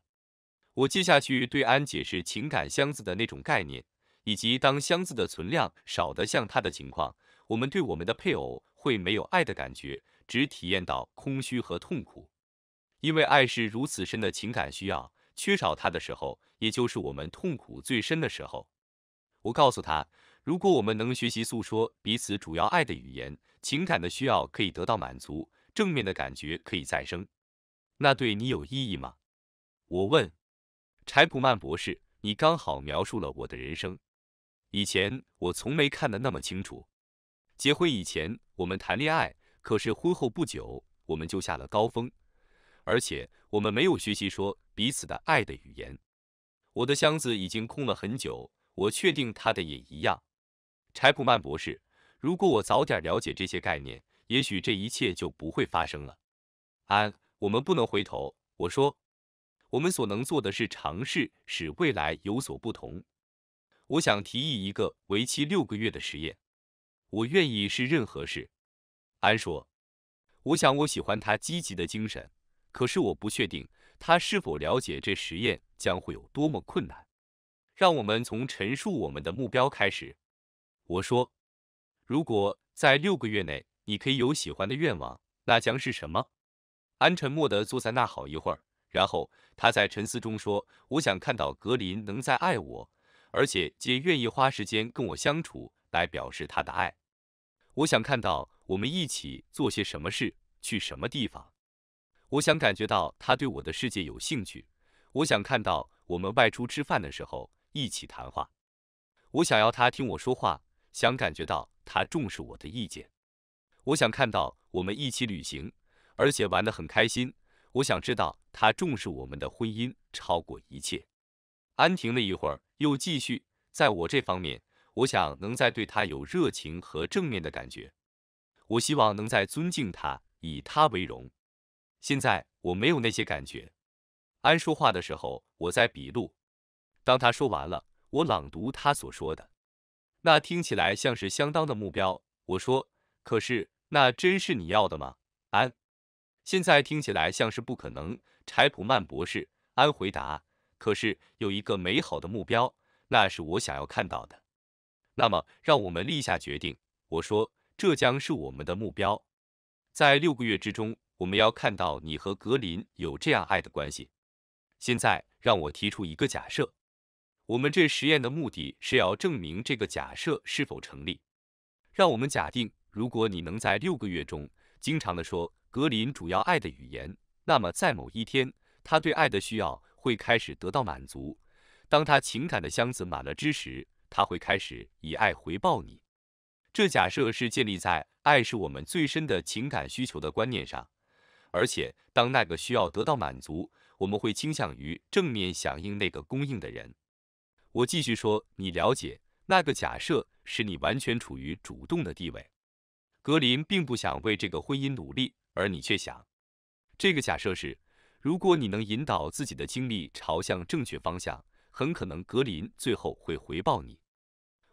S1: 我接下去对安解释情感箱子的那种概念，以及当箱子的存量少得像他的情况，我们对我们的配偶会没有爱的感觉，只体验到空虚和痛苦，因为爱是如此深的情感需要，缺少它的时候，也就是我们痛苦最深的时候。我告诉他，如果我们能学习诉说彼此主要爱的语言。情感的需要可以得到满足，正面的感觉可以再生，那对你有意义吗？我问。柴普曼博士，你刚好描述了我的人生。以前我从没看得那么清楚。结婚以前我们谈恋爱，可是婚后不久我们就下了高峰，而且我们没有学习说彼此的爱的语言。我的箱子已经空了很久，我确定他的也一样。柴普曼博士。如果我早点了解这些概念，也许这一切就不会发生了。安，我们不能回头。我说，我们所能做的是尝试使未来有所不同。我想提议一个为期六个月的实验。我愿意是任何事。安说，我想我喜欢他积极的精神，可是我不确定他是否了解这实验将会有多么困难。让我们从陈述我们的目标开始。我说。如果在六个月内你可以有喜欢的愿望，那将是什么？安沉默地坐在那好一会儿，然后他在沉思中说：“我想看到格林能再爱我，而且也愿意花时间跟我相处，来表示他的爱。我想看到我们一起做些什么事，去什么地方。我想感觉到他对我的世界有兴趣。我想看到我们外出吃饭的时候一起谈话。我想要他听我说话。”想感觉到他重视我的意见，我想看到我们一起旅行，而且玩得很开心。我想知道他重视我们的婚姻超过一切。安停了一会儿，又继续，在我这方面，我想能在对他有热情和正面的感觉。我希望能在尊敬他，以他为荣。现在我没有那些感觉。安说话的时候，我在笔录。当他说完了，我朗读他所说的。那听起来像是相当的目标，我说。可是那真是你要的吗，安？现在听起来像是不可能，柴普曼博士。安回答。可是有一个美好的目标，那是我想要看到的。那么让我们立下决定，我说，这将是我们的目标。在六个月之中，我们要看到你和格林有这样爱的关系。现在让我提出一个假设。我们这实验的目的是要证明这个假设是否成立。让我们假定，如果你能在六个月中经常的说格林主要爱的语言，那么在某一天，他对爱的需要会开始得到满足。当他情感的箱子满了之时，他会开始以爱回报你。这假设是建立在爱是我们最深的情感需求的观念上，而且当那个需要得到满足，我们会倾向于正面响应那个供应的人。我继续说，你了解那个假设使你完全处于主动的地位。格林并不想为这个婚姻努力，而你却想。这个假设是，如果你能引导自己的精力朝向正确方向，很可能格林最后会回报你。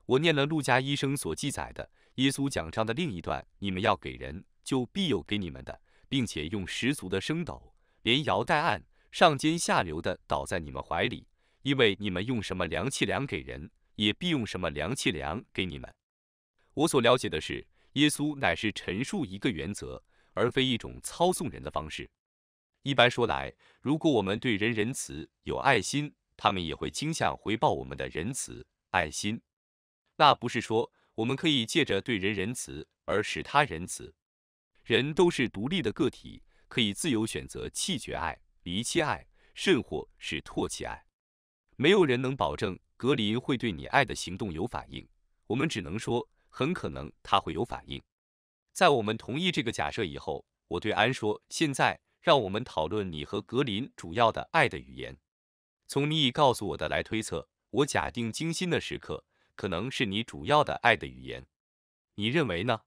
S1: 我念了陆家医生所记载的耶稣讲章的另一段：你们要给人，就必有给你们的，并且用十足的升斗，连摇带按，上尖下流的倒在你们怀里。因为你们用什么良气良给人，也必用什么良气良给你们。我所了解的是，耶稣乃是陈述一个原则，而非一种操纵人的方式。一般说来，如果我们对人仁慈、有爱心，他们也会倾向回报我们的仁慈、爱心。那不是说我们可以借着对人仁慈而使他仁慈。人都是独立的个体，可以自由选择弃绝爱、离弃爱，甚或是唾弃爱。没有人能保证格林会对你爱的行动有反应，我们只能说很可能他会有反应。在我们同意这个假设以后，我对安说：“现在让我们讨论你和格林主要的爱的语言。从你已告诉我的来推测，我假定精心的时刻可能是你主要的爱的语言。你认为呢？”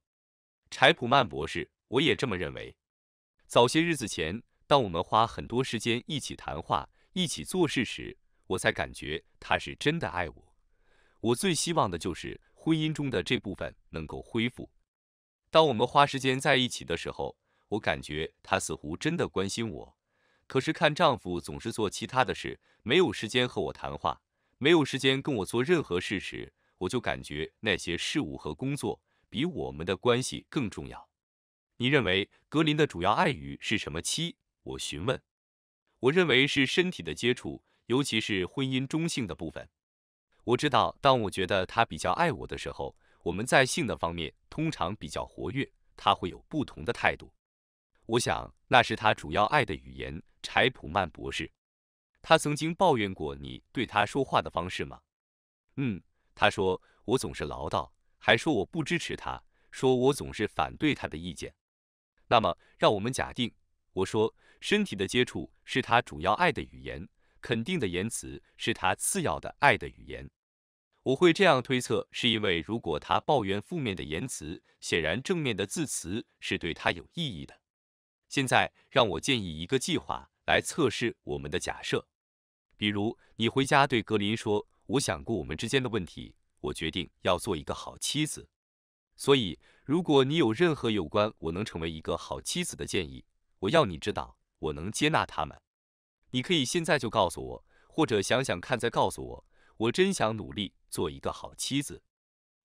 S1: 柴普曼博士，我也这么认为。早些日子前，当我们花很多时间一起谈话、一起做事时，我才感觉他是真的爱我。我最希望的就是婚姻中的这部分能够恢复。当我们花时间在一起的时候，我感觉他似乎真的关心我。可是看丈夫总是做其他的事，没有时间和我谈话，没有时间跟我做任何事时，我就感觉那些事物和工作比我们的关系更重要。你认为格林的主要爱语是什么？七？我询问。我认为是身体的接触。尤其是婚姻中性的部分，我知道，当我觉得他比较爱我的时候，我们在性的方面通常比较活跃，他会有不同的态度。我想那是他主要爱的语言。柴普曼博士，他曾经抱怨过你对他说话的方式吗？嗯，他说我总是唠叨，还说我不支持他，说我总是反对他的意见。那么，让我们假定，我说身体的接触是他主要爱的语言。肯定的言辞是他次要的爱的语言，我会这样推测，是因为如果他抱怨负面的言辞，显然正面的字词是对他有意义的。现在让我建议一个计划来测试我们的假设，比如你回家对格林说：“我想过我们之间的问题，我决定要做一个好妻子。”所以如果你有任何有关我能成为一个好妻子的建议，我要你知道我能接纳他们。你可以现在就告诉我，或者想想看再告诉我。我真想努力做一个好妻子。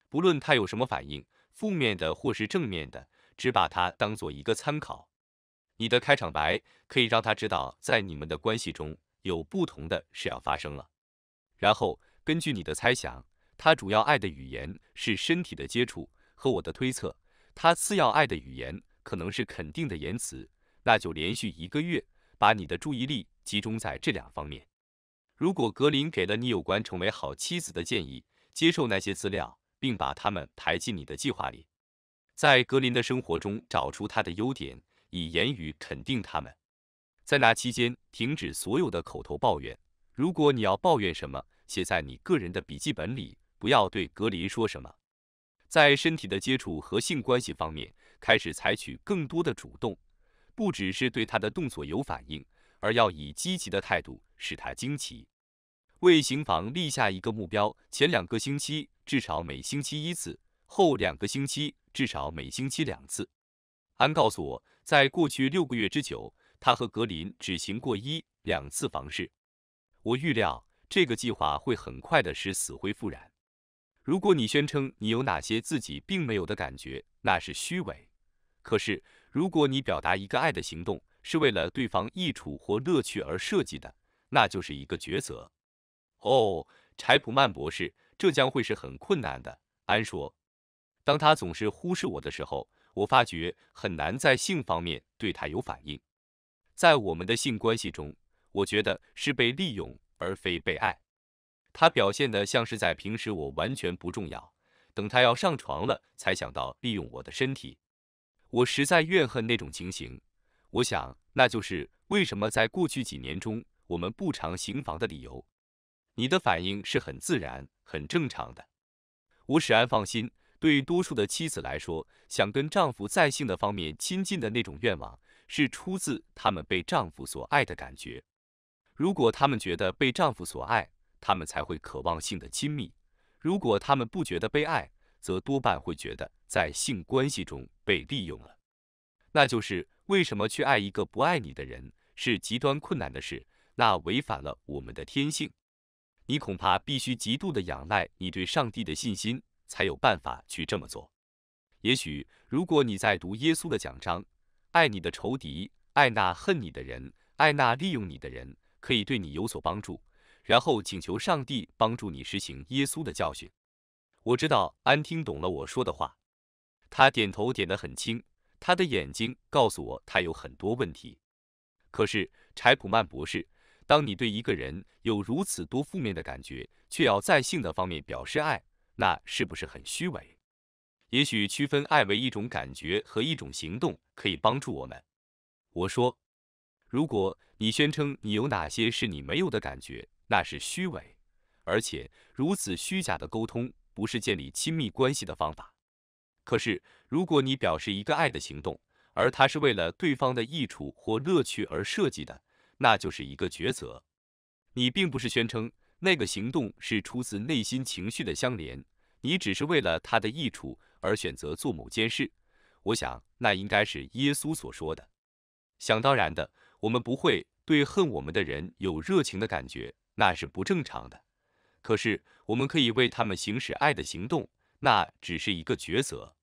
S1: 不论他有什么反应，负面的或是正面的，只把它当做一个参考。你的开场白可以让他知道，在你们的关系中有不同的事要发生了。然后根据你的猜想，他主要爱的语言是身体的接触，和我的推测，他次要爱的语言可能是肯定的言辞。那就连续一个月。把你的注意力集中在这两方面。如果格林给了你有关成为好妻子的建议，接受那些资料，并把它们排进你的计划里。在格林的生活中找出他的优点，以言语肯定他们。在那期间，停止所有的口头抱怨。如果你要抱怨什么，写在你个人的笔记本里，不要对格林说什么。在身体的接触和性关系方面，开始采取更多的主动。不只是对他的动作有反应，而要以积极的态度使他惊奇。为行房立下一个目标：前两个星期至少每星期一次，后两个星期至少每星期两次。安告诉我，在过去六个月之久，他和格林只行过一两次房事。我预料这个计划会很快的使死灰复燃。如果你宣称你有哪些自己并没有的感觉，那是虚伪。可是。如果你表达一个爱的行动是为了对方益处或乐趣而设计的，那就是一个抉择。哦，柴普曼博士，这将会是很困难的。安说，当他总是忽视我的时候，我发觉很难在性方面对他有反应。在我们的性关系中，我觉得是被利用而非被爱。他表现得像是在平时我完全不重要，等他要上床了才想到利用我的身体。我实在怨恨那种情形，我想那就是为什么在过去几年中我们不常行房的理由。你的反应是很自然、很正常的。我使安放心，对于多数的妻子来说，想跟丈夫在性的方面亲近的那种愿望，是出自他们被丈夫所爱的感觉。如果他们觉得被丈夫所爱，他们才会渴望性的亲密；如果他们不觉得被爱，则多半会觉得在性关系中被利用了。那就是为什么去爱一个不爱你的人是极端困难的事，那违反了我们的天性。你恐怕必须极度的仰赖你对上帝的信心，才有办法去这么做。也许如果你在读耶稣的讲章，爱你的仇敌，爱那恨你的人，爱那利用你的人，可以对你有所帮助。然后请求上帝帮助你实行耶稣的教训。我知道安听懂了我说的话，他点头点得很轻，他的眼睛告诉我他有很多问题。可是柴普曼博士，当你对一个人有如此多负面的感觉，却要在性的方面表示爱，那是不是很虚伪？也许区分爱为一种感觉和一种行动可以帮助我们。我说，如果你宣称你有哪些是你没有的感觉，那是虚伪，而且如此虚假的沟通。不是建立亲密关系的方法。可是，如果你表示一个爱的行动，而它是为了对方的益处或乐趣而设计的，那就是一个抉择。你并不是宣称那个行动是出自内心情绪的相连，你只是为了它的益处而选择做某件事。我想，那应该是耶稣所说的。想当然的，我们不会对恨我们的人有热情的感觉，那是不正常的。可是，我们可以为他们行使爱的行动，那只是一个抉择。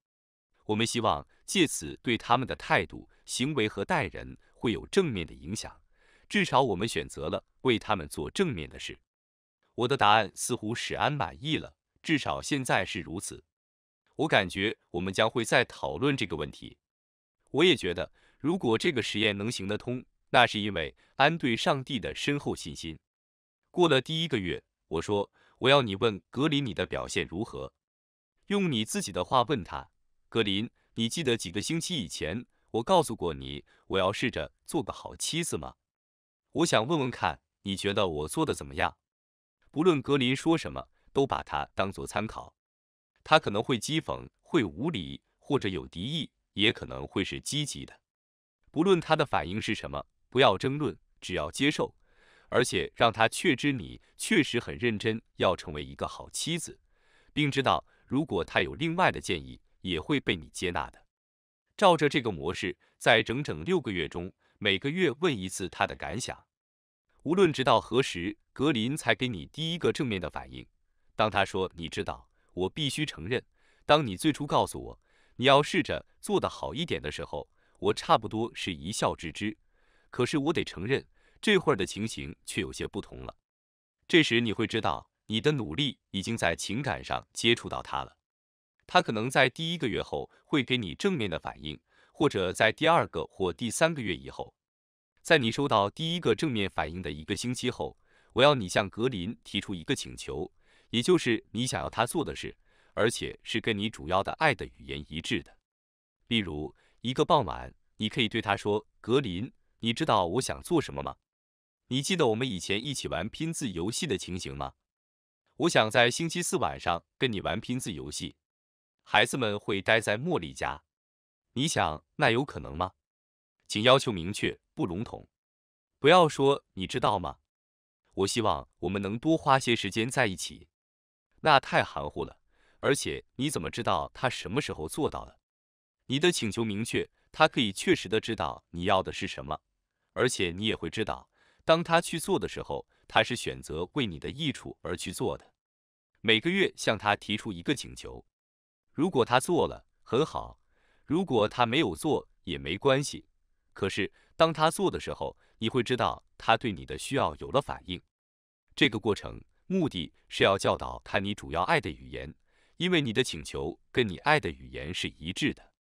S1: 我们希望借此对他们的态度、行为和待人会有正面的影响。至少，我们选择了为他们做正面的事。我的答案似乎使安满意了，至少现在是如此。我感觉我们将会再讨论这个问题。我也觉得，如果这个实验能行得通，那是因为安对上帝的深厚信心。过了第一个月。我说，我要你问格林你的表现如何，用你自己的话问他。格林，你记得几个星期以前我告诉过你，我要试着做个好妻子吗？我想问问看，你觉得我做的怎么样？不论格林说什么，都把他当做参考。他可能会讥讽，会无理，或者有敌意，也可能会是积极的。不论他的反应是什么，不要争论，只要接受。而且让他确知你确实很认真要成为一个好妻子，并知道如果他有另外的建议也会被你接纳的。照着这个模式，在整整六个月中，每个月问一次他的感想。无论直到何时，格林才给你第一个正面的反应。当他说“你知道”，我必须承认，当你最初告诉我你要试着做得好一点的时候，我差不多是一笑置之。可是我得承认。这会儿的情形却有些不同了。这时你会知道，你的努力已经在情感上接触到他了。他可能在第一个月后会给你正面的反应，或者在第二个或第三个月以后，在你收到第一个正面反应的一个星期后，我要你向格林提出一个请求，也就是你想要他做的事，而且是跟你主要的爱的语言一致的。例如，一个傍晚，你可以对他说：“格林，你知道我想做什么吗？”你记得我们以前一起玩拼字游戏的情形吗？我想在星期四晚上跟你玩拼字游戏。孩子们会待在茉莉家。你想，那有可能吗？请要求明确，不笼统。不要说你知道吗？我希望我们能多花些时间在一起。那太含糊了。而且你怎么知道他什么时候做到的？你的请求明确，他可以确实的知道你要的是什么，而且你也会知道。当他去做的时候，他是选择为你的益处而去做的。每个月向他提出一个请求，如果他做了很好，如果他没有做也没关系。可是当他做的时候，你会知道他对你的需要有了反应。这个过程目的是要教导他你主要爱的语言，因为你的请求跟你爱的语言是一致的。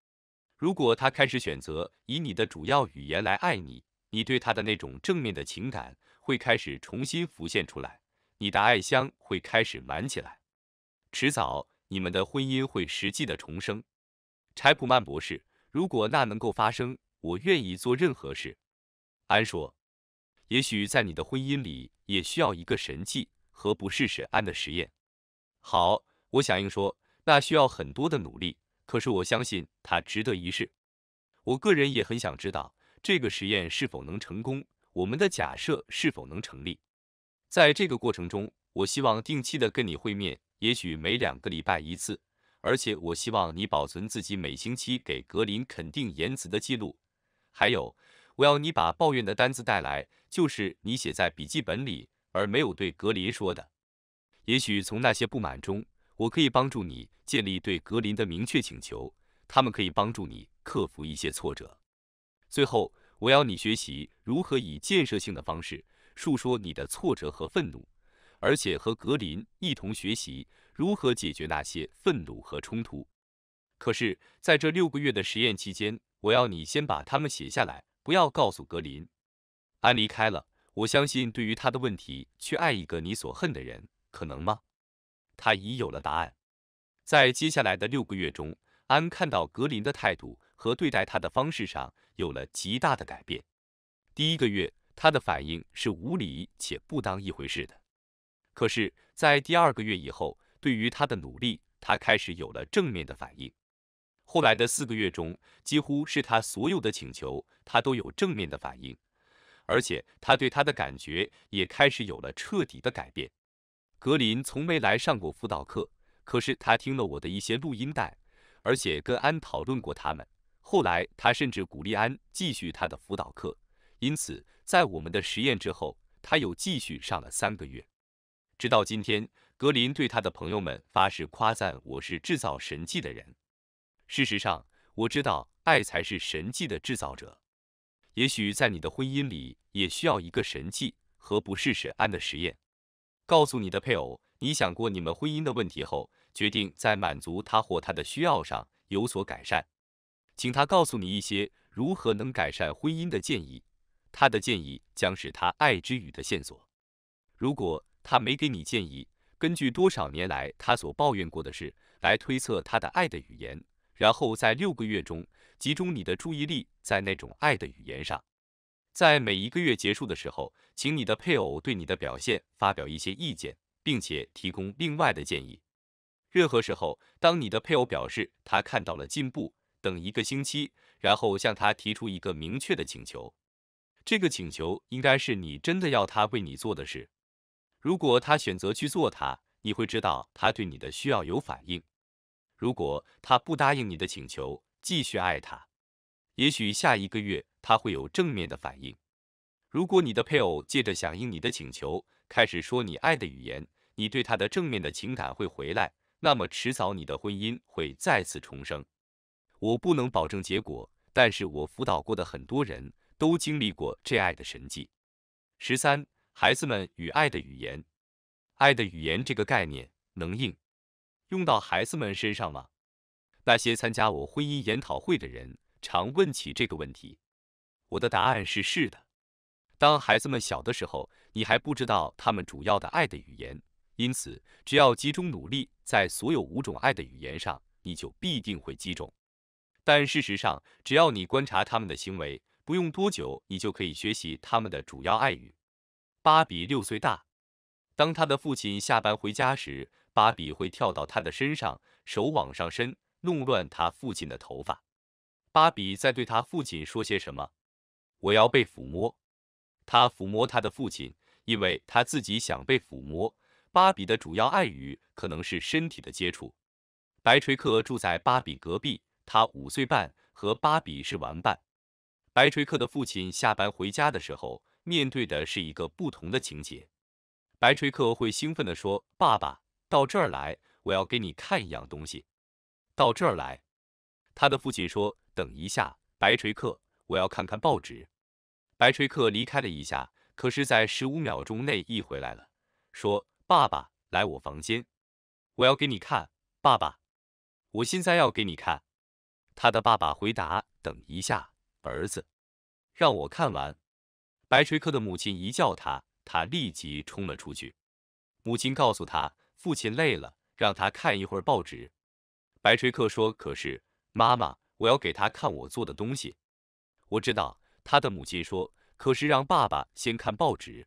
S1: 如果他开始选择以你的主要语言来爱你。你对他的那种正面的情感会开始重新浮现出来，你的爱香会开始满起来，迟早你们的婚姻会实际的重生。柴普曼博士，如果那能够发生，我愿意做任何事。安说，也许在你的婚姻里也需要一个神迹，何不试试安的实验？好，我响应说，那需要很多的努力，可是我相信他值得一试。我个人也很想知道。这个实验是否能成功？我们的假设是否能成立？在这个过程中，我希望定期的跟你会面，也许每两个礼拜一次。而且我希望你保存自己每星期给格林肯定言辞的记录。还有，我要你把抱怨的单子带来，就是你写在笔记本里而没有对格林说的。也许从那些不满中，我可以帮助你建立对格林的明确请求，他们可以帮助你克服一些挫折。最后，我要你学习如何以建设性的方式述说你的挫折和愤怒，而且和格林一同学习如何解决那些愤怒和冲突。可是，在这六个月的实验期间，我要你先把它们写下来，不要告诉格林。安离开了，我相信对于他的问题，去爱一个你所恨的人，可能吗？他已有了答案。在接下来的六个月中，安看到格林的态度。和对待他的方式上有了极大的改变。第一个月，他的反应是无理且不当一回事的。可是，在第二个月以后，对于他的努力，他开始有了正面的反应。后来的四个月中，几乎是他所有的请求，他都有正面的反应，而且他对他的感觉也开始有了彻底的改变。格林从没来上过辅导课，可是他听了我的一些录音带，而且跟安讨论过他们。后来，他甚至鼓励安继续他的辅导课，因此，在我们的实验之后，他又继续上了三个月，直到今天。格林对他的朋友们发誓，夸赞我是制造神迹的人。事实上，我知道爱才是神迹的制造者。也许在你的婚姻里也需要一个神迹，何不试试安的实验？告诉你的配偶，你想过你们婚姻的问题后，决定在满足他或她的需要上有所改善。请他告诉你一些如何能改善婚姻的建议，他的建议将是他爱之语的线索。如果他没给你建议，根据多少年来他所抱怨过的事来推测他的爱的语言，然后在六个月中集中你的注意力在那种爱的语言上。在每一个月结束的时候，请你的配偶对你的表现发表一些意见，并且提供另外的建议。任何时候，当你的配偶表示他看到了进步，等一个星期，然后向他提出一个明确的请求。这个请求应该是你真的要他为你做的事。如果他选择去做他，你会知道他对你的需要有反应。如果他不答应你的请求，继续爱他，也许下一个月他会有正面的反应。如果你的配偶借着响应你的请求，开始说你爱的语言，你对他的正面的情感会回来，那么迟早你的婚姻会再次重生。我不能保证结果，但是我辅导过的很多人都经历过这爱的神迹。十三，孩子们与爱的语言，爱的语言这个概念能应用到孩子们身上吗？那些参加我婚姻研讨会的人常问起这个问题，我的答案是是的。当孩子们小的时候，你还不知道他们主要的爱的语言，因此只要集中努力在所有五种爱的语言上，你就必定会击中。但事实上，只要你观察他们的行为，不用多久，你就可以学习他们的主要爱语。芭比六岁大，当他的父亲下班回家时，芭比会跳到他的身上，手往上伸，弄乱他父亲的头发。芭比在对他父亲说些什么？我要被抚摸。他抚摸他的父亲，因为他自己想被抚摸。芭比的主要爱语可能是身体的接触。白垂克住在芭比隔壁。他五岁半，和芭比是玩伴。白锤克的父亲下班回家的时候，面对的是一个不同的情节。白锤克会兴奋的说：“爸爸，到这儿来，我要给你看一样东西。”到这儿来。他的父亲说：“等一下，白锤克，我要看看报纸。”白锤克离开了一下，可是，在十五秒钟内一回来了，说：“爸爸，来我房间，我要给你看，爸爸，我现在要给你看。”他的爸爸回答：“等一下，儿子，让我看完。”白垂克的母亲一叫他，他立即冲了出去。母亲告诉他：“父亲累了，让他看一会儿报纸。”白垂克说：“可是，妈妈，我要给他看我做的东西。”我知道，他的母亲说：“可是让爸爸先看报纸。”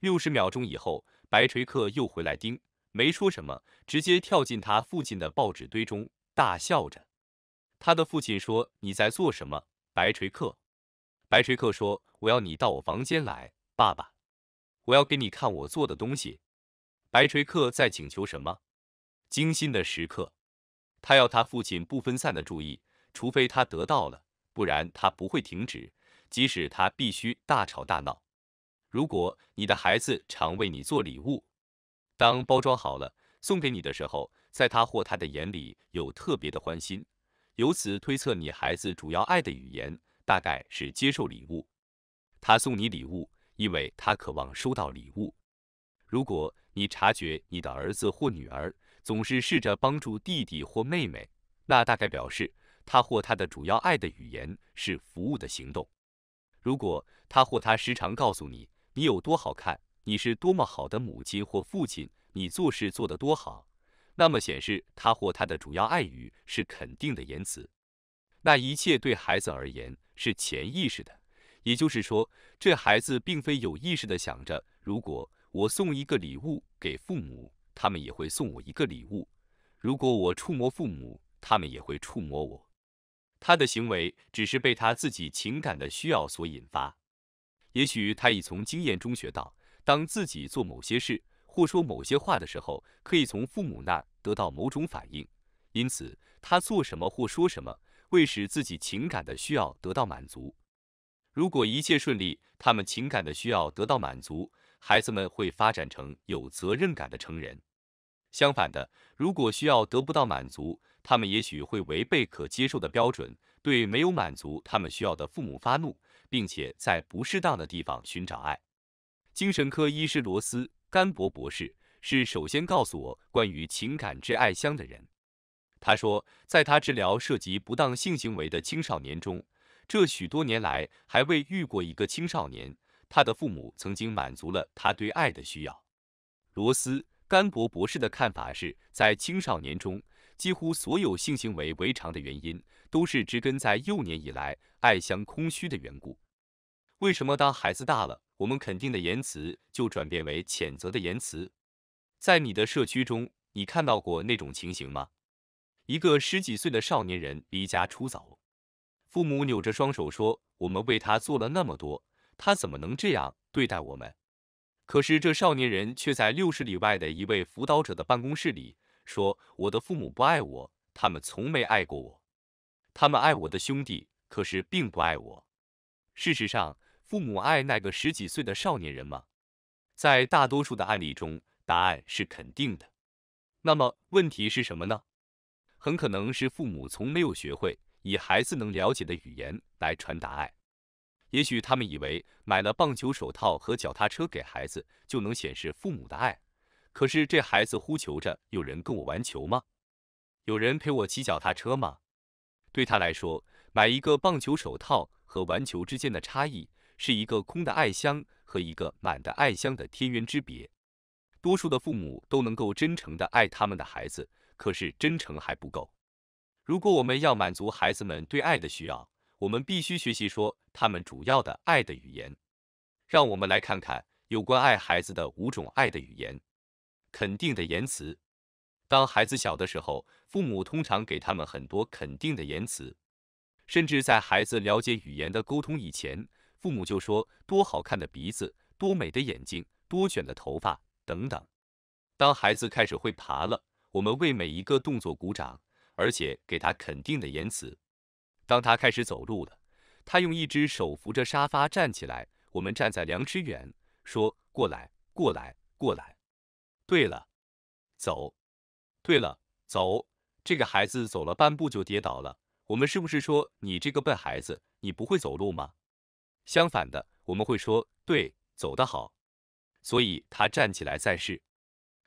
S1: 六十秒钟以后，白垂克又回来盯，没说什么，直接跳进他父亲的报纸堆中，大笑着。他的父亲说：“你在做什么，白锤克？”白锤克说：“我要你到我房间来，爸爸，我要给你看我做的东西。”白锤克在请求什么？精心的时刻，他要他父亲不分散的注意，除非他得到了，不然他不会停止，即使他必须大吵大闹。如果你的孩子常为你做礼物，当包装好了送给你的时候，在他或他的眼里有特别的欢心。由此推测，你孩子主要爱的语言大概是接受礼物。他送你礼物，因为他渴望收到礼物。如果你察觉你的儿子或女儿总是试着帮助弟弟或妹妹，那大概表示他或他的主要爱的语言是服务的行动。如果他或他时常告诉你你有多好看，你是多么好的母亲或父亲，你做事做得多好。那么显示他或他的主要爱语是肯定的言辞，那一切对孩子而言是潜意识的，也就是说，这孩子并非有意识的想着，如果我送一个礼物给父母，他们也会送我一个礼物；如果我触摸父母，他们也会触摸我。他的行为只是被他自己情感的需要所引发，也许他已从经验中学到，当自己做某些事。或说某些话的时候，可以从父母那儿得到某种反应，因此他做什么或说什么，为使自己情感的需要得到满足。如果一切顺利，他们情感的需要得到满足，孩子们会发展成有责任感的成人。相反的，如果需要得不到满足，他们也许会违背可接受的标准，对没有满足他们需要的父母发怒，并且在不适当的地方寻找爱。精神科医师罗斯。甘博博士是首先告诉我关于情感之爱香的人。他说，在他治疗涉及不当性行为的青少年中，这许多年来还未遇过一个青少年，他的父母曾经满足了他对爱的需要。罗斯·甘博博士的看法是，在青少年中，几乎所有性行为违常的原因，都是植根在幼年以来爱香空虚的缘故。为什么当孩子大了？我们肯定的言辞就转变为谴责的言辞。在你的社区中，你看到过那种情形吗？一个十几岁的少年人离家出走，父母扭着双手说：“我们为他做了那么多，他怎么能这样对待我们？”可是这少年人却在六十里外的一位辅导者的办公室里说：“我的父母不爱我，他们从没爱过我。他们爱我的兄弟，可是并不爱我。事实上。”父母爱那个十几岁的少年人吗？在大多数的案例中，答案是肯定的。那么问题是什么呢？很可能是父母从没有学会以孩子能了解的语言来传达爱。也许他们以为买了棒球手套和脚踏车给孩子就能显示父母的爱。可是这孩子呼求着有人跟我玩球吗？有人陪我骑脚踏车吗？对他来说，买一个棒球手套和玩球之间的差异。是一个空的爱箱和一个满的爱箱的天渊之别。多数的父母都能够真诚的爱他们的孩子，可是真诚还不够。如果我们要满足孩子们对爱的需要，我们必须学习说他们主要的爱的语言。让我们来看看有关爱孩子的五种爱的语言。肯定的言辞，当孩子小的时候，父母通常给他们很多肯定的言辞，甚至在孩子了解语言的沟通以前。父母就说：“多好看的鼻子，多美的眼睛，多卷的头发，等等。”当孩子开始会爬了，我们为每一个动作鼓掌，而且给他肯定的言辞。当他开始走路了，他用一只手扶着沙发站起来，我们站在两尺远，说：“过来，过来，过来。”对了，走。对了，走。这个孩子走了半步就跌倒了，我们是不是说：“你这个笨孩子，你不会走路吗？”相反的，我们会说对，走得好。所以他站起来再试。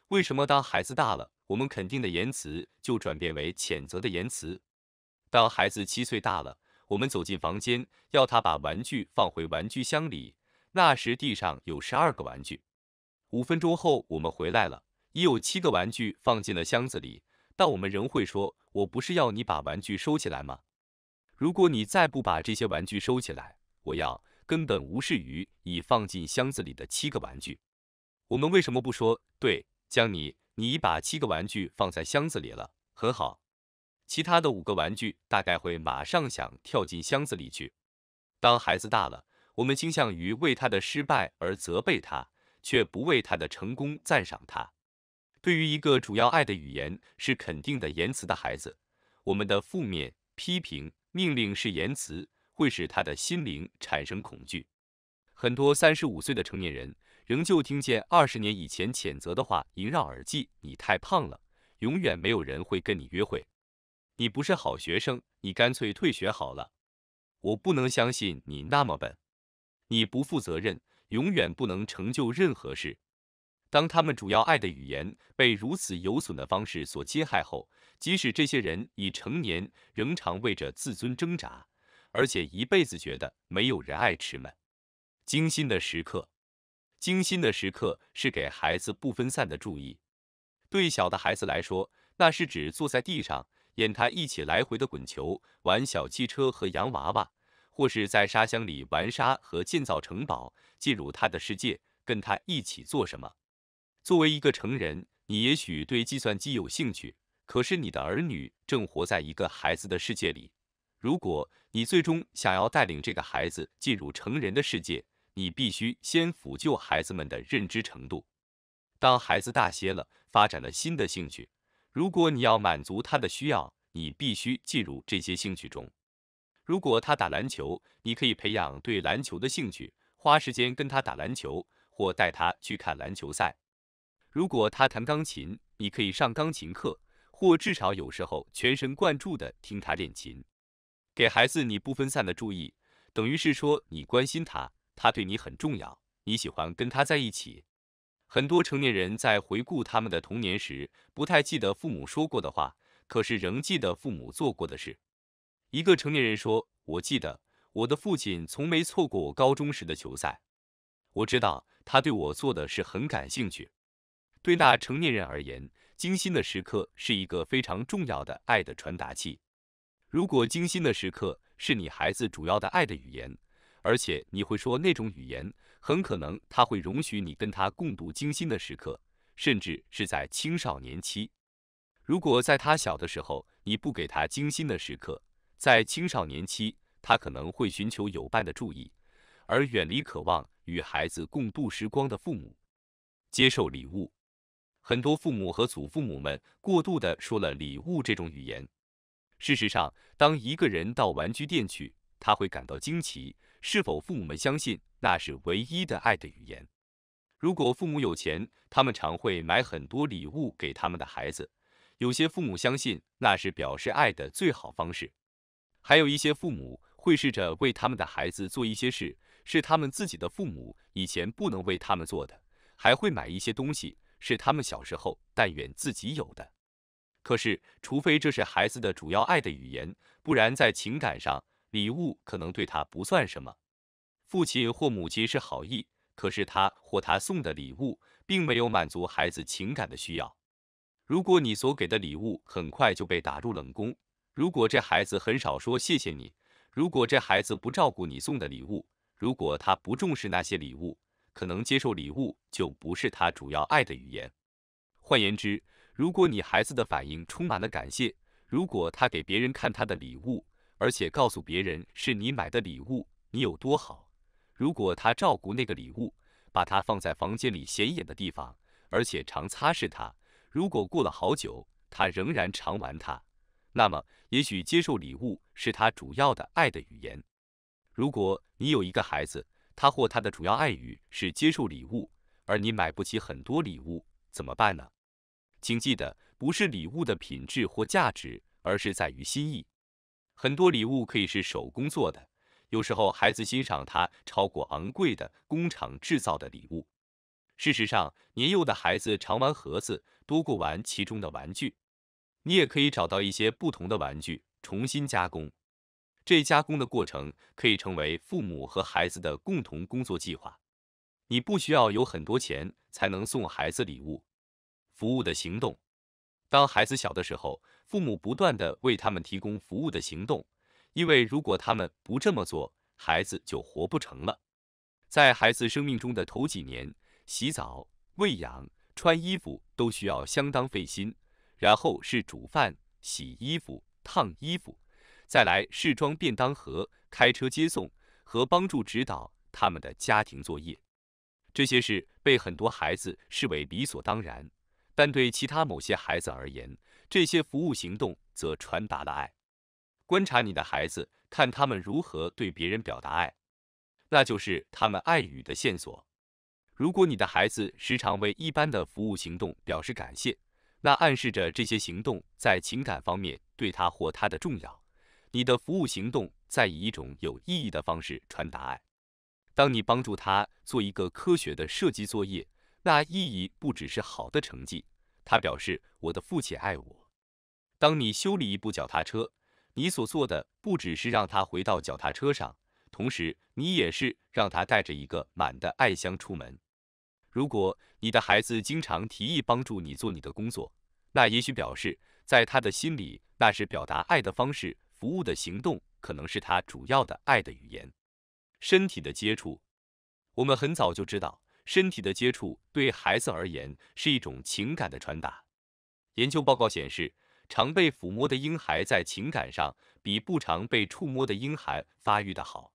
S1: 为什么当孩子大了，我们肯定的言辞就转变为谴责的言辞？当孩子七岁大了，我们走进房间要他把玩具放回玩具箱里。那时地上有十二个玩具。五分钟后我们回来了，已有七个玩具放进了箱子里，但我们仍会说：“我不是要你把玩具收起来吗？如果你再不把这些玩具收起来，我要。”根本无视于已放进箱子里的七个玩具。我们为什么不说对？将你，你把七个玩具放在箱子里了，很好。其他的五个玩具大概会马上想跳进箱子里去。当孩子大了，我们倾向于为他的失败而责备他，却不为他的成功赞赏他。对于一个主要爱的语言是肯定的言辞的孩子，我们的负面批评、命令是言辞。会使他的心灵产生恐惧。很多三十五岁的成年人仍旧听见二十年以前谴责的话萦绕耳际：“你太胖了，永远没有人会跟你约会；你不是好学生，你干脆退学好了；我不能相信你那么笨；你不负责任，永远不能成就任何事。”当他们主要爱的语言被如此有损的方式所侵害后，即使这些人已成年，仍常为着自尊挣扎。而且一辈子觉得没有人爱吃们。精心的时刻，精心的时刻是给孩子不分散的注意。对小的孩子来说，那是指坐在地上，演他一起来回的滚球，玩小汽车和洋娃娃，或是在沙箱里玩沙和建造城堡，进入他的世界，跟他一起做什么。作为一个成人，你也许对计算机有兴趣，可是你的儿女正活在一个孩子的世界里。如果你最终想要带领这个孩子进入成人的世界，你必须先辅救孩子们的认知程度。当孩子大些了，发展了新的兴趣，如果你要满足他的需要，你必须进入这些兴趣中。如果他打篮球，你可以培养对篮球的兴趣，花时间跟他打篮球，或带他去看篮球赛。如果他弹钢琴，你可以上钢琴课，或至少有时候全神贯注地听他练琴。给孩子你不分散的注意，等于是说你关心他，他对你很重要，你喜欢跟他在一起。很多成年人在回顾他们的童年时，不太记得父母说过的话，可是仍记得父母做过的事。一个成年人说：“我记得我的父亲从没错过我高中时的球赛，我知道他对我做的是很感兴趣。”对那成年人而言，精心的时刻是一个非常重要的爱的传达器。如果精心的时刻是你孩子主要的爱的语言，而且你会说那种语言，很可能他会容许你跟他共度精心的时刻，甚至是在青少年期。如果在他小的时候你不给他精心的时刻，在青少年期他可能会寻求友伴的注意，而远离渴望与孩子共度时光的父母。接受礼物，很多父母和祖父母们过度的说了礼物这种语言。事实上，当一个人到玩具店去，他会感到惊奇，是否父母们相信那是唯一的爱的语言？如果父母有钱，他们常会买很多礼物给他们的孩子。有些父母相信那是表示爱的最好方式。还有一些父母会试着为他们的孩子做一些事，是他们自己的父母以前不能为他们做的，还会买一些东西，是他们小时候但愿自己有的。可是，除非这是孩子的主要爱的语言，不然在情感上，礼物可能对他不算什么。父亲或母亲是好意，可是他或他送的礼物，并没有满足孩子情感的需要。如果你所给的礼物很快就被打入冷宫，如果这孩子很少说谢谢你，如果这孩子不照顾你送的礼物，如果他不重视那些礼物，可能接受礼物就不是他主要爱的语言。换言之，如果你孩子的反应充满了感谢，如果他给别人看他的礼物，而且告诉别人是你买的礼物，你有多好；如果他照顾那个礼物，把它放在房间里显眼的地方，而且常擦拭它；如果过了好久，他仍然常玩它，那么也许接受礼物是他主要的爱的语言。如果你有一个孩子，他或他的主要爱语是接受礼物，而你买不起很多礼物，怎么办呢？请记得，不是礼物的品质或价值，而是在于心意。很多礼物可以是手工做的，有时候孩子欣赏它超过昂贵的工厂制造的礼物。事实上，年幼的孩子常玩盒子多过玩其中的玩具。你也可以找到一些不同的玩具重新加工，这加工的过程可以成为父母和孩子的共同工作计划。你不需要有很多钱才能送孩子礼物。服务的行动。当孩子小的时候，父母不断的为他们提供服务的行动，因为如果他们不这么做，孩子就活不成了。在孩子生命中的头几年，洗澡、喂养、穿衣服都需要相当费心，然后是煮饭、洗衣服、烫衣服，再来是装便当盒、开车接送和帮助指导他们的家庭作业。这些事被很多孩子视为理所当然。但对其他某些孩子而言，这些服务行动则传达了爱。观察你的孩子，看他们如何对别人表达爱，那就是他们爱语的线索。如果你的孩子时常为一般的服务行动表示感谢，那暗示着这些行动在情感方面对他或他的重要。你的服务行动在以一种有意义的方式传达爱。当你帮助他做一个科学的设计作业，那意义不只是好的成绩。他表示：“我的父亲爱我。”当你修理一部脚踏车，你所做的不只是让他回到脚踏车上，同时你也是让他带着一个满的爱箱出门。如果你的孩子经常提议帮助你做你的工作，那也许表示在他的心里，那是表达爱的方式。服务的行动可能是他主要的爱的语言。身体的接触，我们很早就知道。身体的接触对孩子而言是一种情感的传达。研究报告显示，常被抚摸的婴孩在情感上比不常被触摸的婴孩发育得好。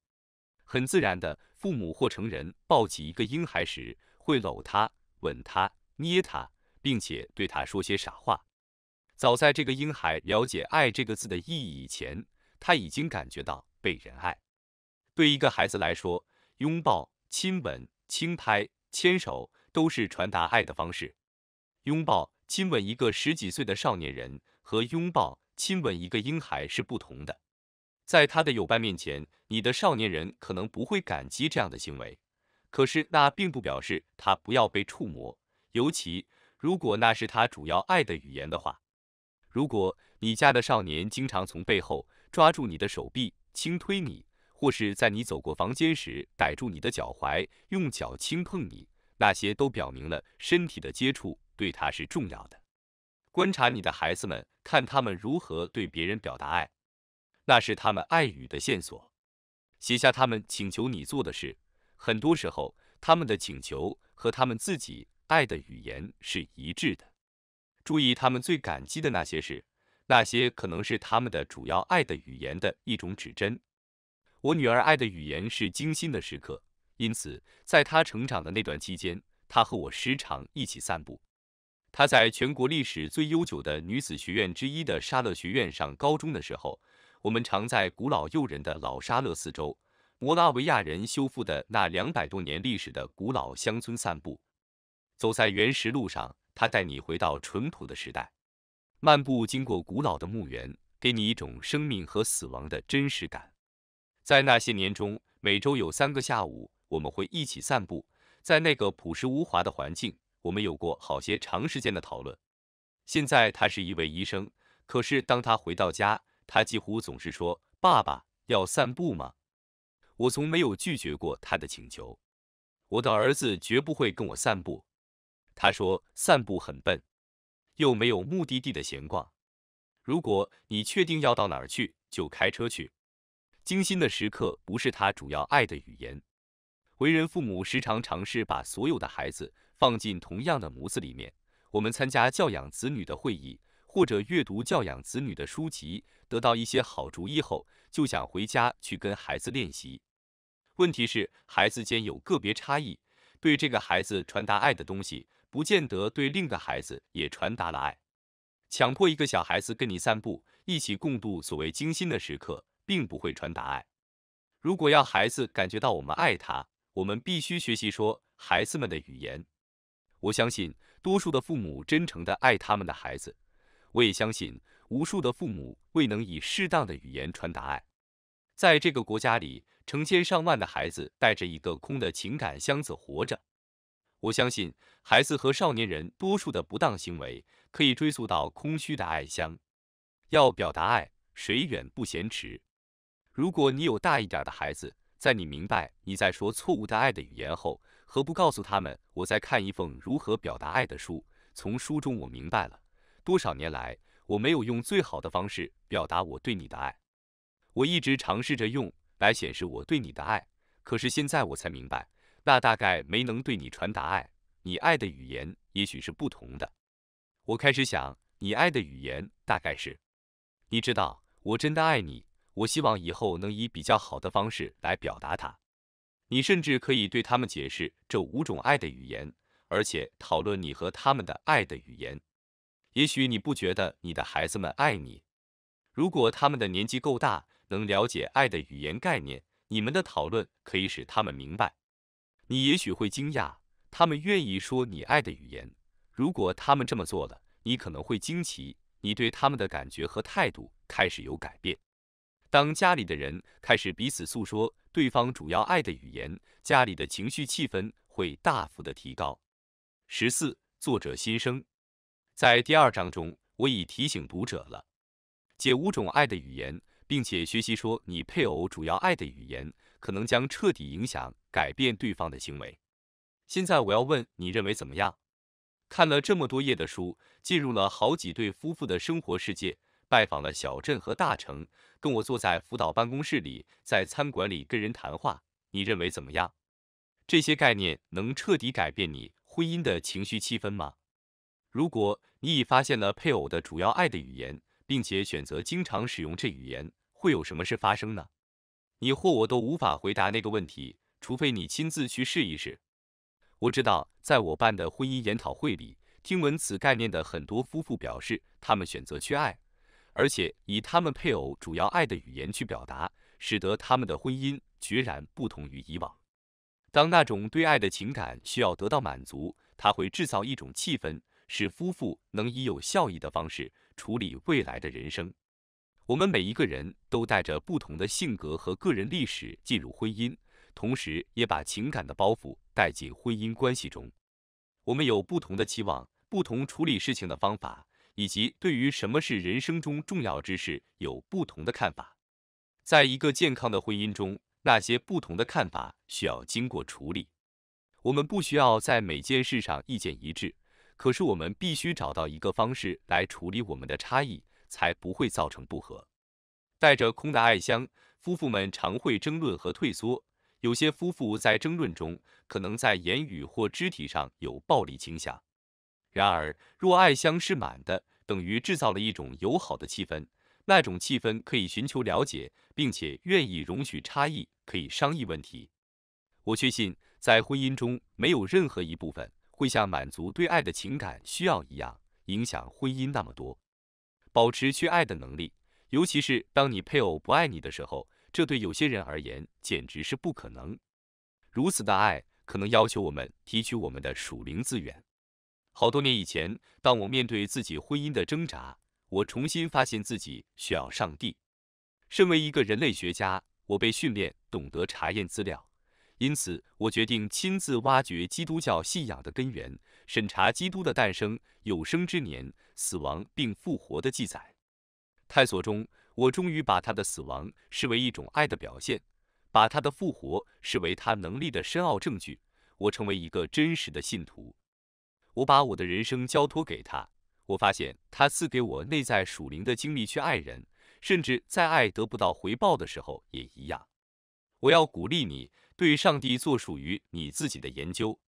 S1: 很自然的，父母或成人抱起一个婴孩时，会搂他、吻他、捏他，并且对他说些傻话。早在这个婴孩了解“爱”这个字的意义以前，他已经感觉到被人爱。对一个孩子来说，拥抱、亲吻、轻拍。牵手都是传达爱的方式，拥抱、亲吻一个十几岁的少年人和拥抱、亲吻一个婴孩是不同的。在他的友伴面前，你的少年人可能不会感激这样的行为，可是那并不表示他不要被触摸，尤其如果那是他主要爱的语言的话。如果你家的少年经常从背后抓住你的手臂，轻推你。或是在你走过房间时逮住你的脚踝，用脚轻碰你，那些都表明了身体的接触对他是重要的。观察你的孩子们，看他们如何对别人表达爱，那是他们爱语的线索。写下他们请求你做的事，很多时候他们的请求和他们自己爱的语言是一致的。注意他们最感激的那些事，那些可能是他们的主要爱的语言的一种指针。我女儿爱的语言是精心的时刻，因此在她成长的那段期间，她和我时常一起散步。她在全国历史最悠久的女子学院之一的沙勒学院上高中的时候，我们常在古老诱人的老沙勒四周，摩拉维亚人修复的那两百多年历史的古老乡村散步。走在原石路上，他带你回到淳朴的时代；漫步经过古老的墓园，给你一种生命和死亡的真实感。在那些年中，每周有三个下午，我们会一起散步。在那个朴实无华的环境，我们有过好些长时间的讨论。现在他是一位医生，可是当他回到家，他几乎总是说：“爸爸要散步吗？”我从没有拒绝过他的请求。我的儿子绝不会跟我散步。他说散步很笨，又没有目的地的闲逛。如果你确定要到哪儿去，就开车去。精心的时刻不是他主要爱的语言。为人父母时常尝试把所有的孩子放进同样的模子里面。我们参加教养子女的会议，或者阅读教养子女的书籍，得到一些好主意后，就想回家去跟孩子练习。问题是，孩子间有个别差异，对这个孩子传达爱的东西，不见得对另一个孩子也传达了爱。强迫一个小孩子跟你散步，一起共度所谓精心的时刻。并不会传达爱。如果要孩子感觉到我们爱他，我们必须学习说孩子们的语言。我相信多数的父母真诚的爱他们的孩子，我也相信无数的父母未能以适当的语言传达爱。在这个国家里，成千上万的孩子带着一个空的情感箱子活着。我相信孩子和少年人多数的不当行为可以追溯到空虚的爱箱。要表达爱，水远不嫌迟。如果你有大一点的孩子，在你明白你在说错误的爱的语言后，何不告诉他们，我在看一封如何表达爱的书。从书中我明白了，多少年来我没有用最好的方式表达我对你的爱。我一直尝试着用来显示我对你的爱，可是现在我才明白，那大概没能对你传达爱。你爱的语言也许是不同的。我开始想，你爱的语言大概是，你知道，我真的爱你。我希望以后能以比较好的方式来表达它。你甚至可以对他们解释这五种爱的语言，而且讨论你和他们的爱的语言。也许你不觉得你的孩子们爱你。如果他们的年纪够大，能了解爱的语言概念，你们的讨论可以使他们明白。你也许会惊讶，他们愿意说你爱的语言。如果他们这么做了，你可能会惊奇，你对他们的感觉和态度开始有改变。当家里的人开始彼此诉说对方主要爱的语言，家里的情绪气氛会大幅的提高。十四，作者心声，在第二章中，我已提醒读者了，解五种爱的语言，并且学习说你配偶主要爱的语言，可能将彻底影响改变对方的行为。现在我要问你认为怎么样？看了这么多页的书，进入了好几对夫妇的生活世界。拜访了小镇和大城，跟我坐在辅导办公室里，在餐馆里跟人谈话。你认为怎么样？这些概念能彻底改变你婚姻的情绪气氛吗？如果你已发现了配偶的主要爱的语言，并且选择经常使用这语言，会有什么事发生呢？你或我都无法回答那个问题，除非你亲自去试一试。我知道，在我办的婚姻研讨会里，听闻此概念的很多夫妇表示，他们选择去爱。而且以他们配偶主要爱的语言去表达，使得他们的婚姻决然不同于以往。当那种对爱的情感需要得到满足，他会制造一种气氛，使夫妇能以有效益的方式处理未来的人生。我们每一个人都带着不同的性格和个人历史进入婚姻，同时也把情感的包袱带进婚姻关系中。我们有不同的期望，不同处理事情的方法。以及对于什么是人生中重要之事有不同的看法，在一个健康的婚姻中，那些不同的看法需要经过处理。我们不需要在每件事上意见一致，可是我们必须找到一个方式来处理我们的差异，才不会造成不和。带着空的爱箱，夫妇们常会争论和退缩。有些夫妇在争论中，可能在言语或肢体上有暴力倾向。然而，若爱香是满的，等于制造了一种友好的气氛，那种气氛可以寻求了解，并且愿意容许差异，可以商议问题。我确信，在婚姻中，没有任何一部分会像满足对爱的情感需要一样影响婚姻那么多。保持去爱的能力，尤其是当你配偶不爱你的时候，这对有些人而言简直是不可能。如此的爱，可能要求我们提取我们的属灵资源。好多年以前，当我面对自己婚姻的挣扎，我重新发现自己需要上帝。身为一个人类学家，我被训练懂得查验资料，因此我决定亲自挖掘基督教信仰的根源，审查基督的诞生、有生之年、死亡并复活的记载。探索中，我终于把他的死亡视为一种爱的表现，把他的复活视为他能力的深奥证据。我成为一个真实的信徒。我把我的人生交托给他，我发现他赐给我内在属灵的精力去爱人，甚至在爱得不到回报的时候也一样。我要鼓励你对上帝做属于你自己的研究。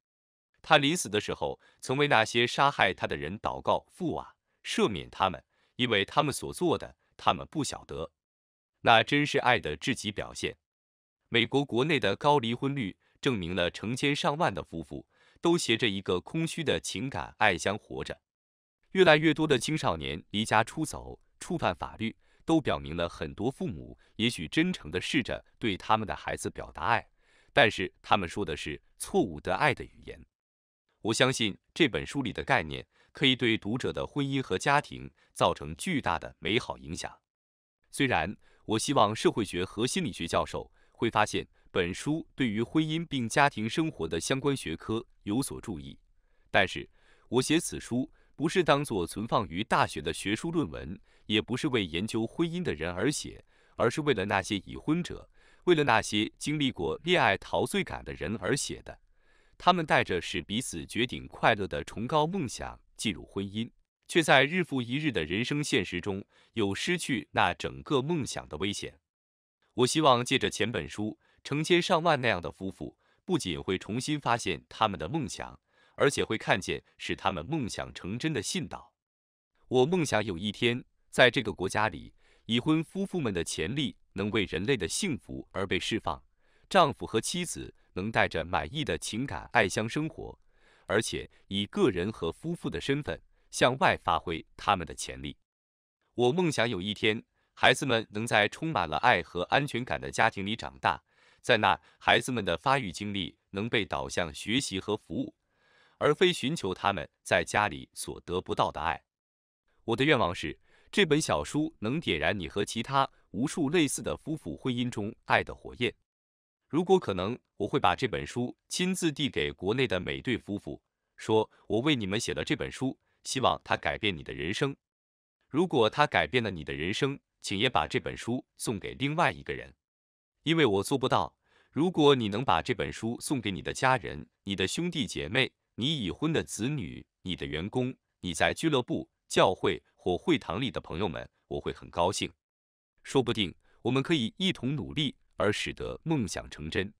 S1: 他临死的时候曾为那些杀害他的人祷告：“父啊，赦免他们，因为他们所做的，他们不晓得。”那真是爱的至极表现。美国国内的高离婚率证明了成千上万的夫妇。都携着一个空虚的情感爱箱活着。越来越多的青少年离家出走、触犯法律，都表明了很多父母也许真诚的试着对他们的孩子表达爱，但是他们说的是错误的爱的语言。我相信这本书里的概念可以对读者的婚姻和家庭造成巨大的美好影响。虽然我希望社会学和心理学教授会发现。本书对于婚姻并家庭生活的相关学科有所注意，但是我写此书不是当做存放于大学的学术论文，也不是为研究婚姻的人而写，而是为了那些已婚者，为了那些经历过恋爱陶醉感的人而写的。他们带着使彼此绝顶快乐的崇高梦想进入婚姻，却在日复一日的人生现实中，有失去那整个梦想的危险。我希望借着前本书。成千上万那样的夫妇不仅会重新发现他们的梦想，而且会看见使他们梦想成真的信道。我梦想有一天，在这个国家里，已婚夫妇们的潜力能为人类的幸福而被释放，丈夫和妻子能带着满意的情感爱相生活，而且以个人和夫妇的身份向外发挥他们的潜力。我梦想有一天，孩子们能在充满了爱和安全感的家庭里长大。在那，孩子们的发育精力能被导向学习和服务，而非寻求他们在家里所得不到的爱。我的愿望是这本小书能点燃你和其他无数类似的夫妇婚姻中爱的火焰。如果可能，我会把这本书亲自递给国内的每对夫妇，说我为你们写了这本书，希望它改变你的人生。如果它改变了你的人生，请也把这本书送给另外一个人，因为我做不到。如果你能把这本书送给你的家人、你的兄弟姐妹、你已婚的子女、你的员工、你在俱乐部、教会或会堂里的朋友们，我会很高兴。说不定我们可以一同努力，而使得梦想成真。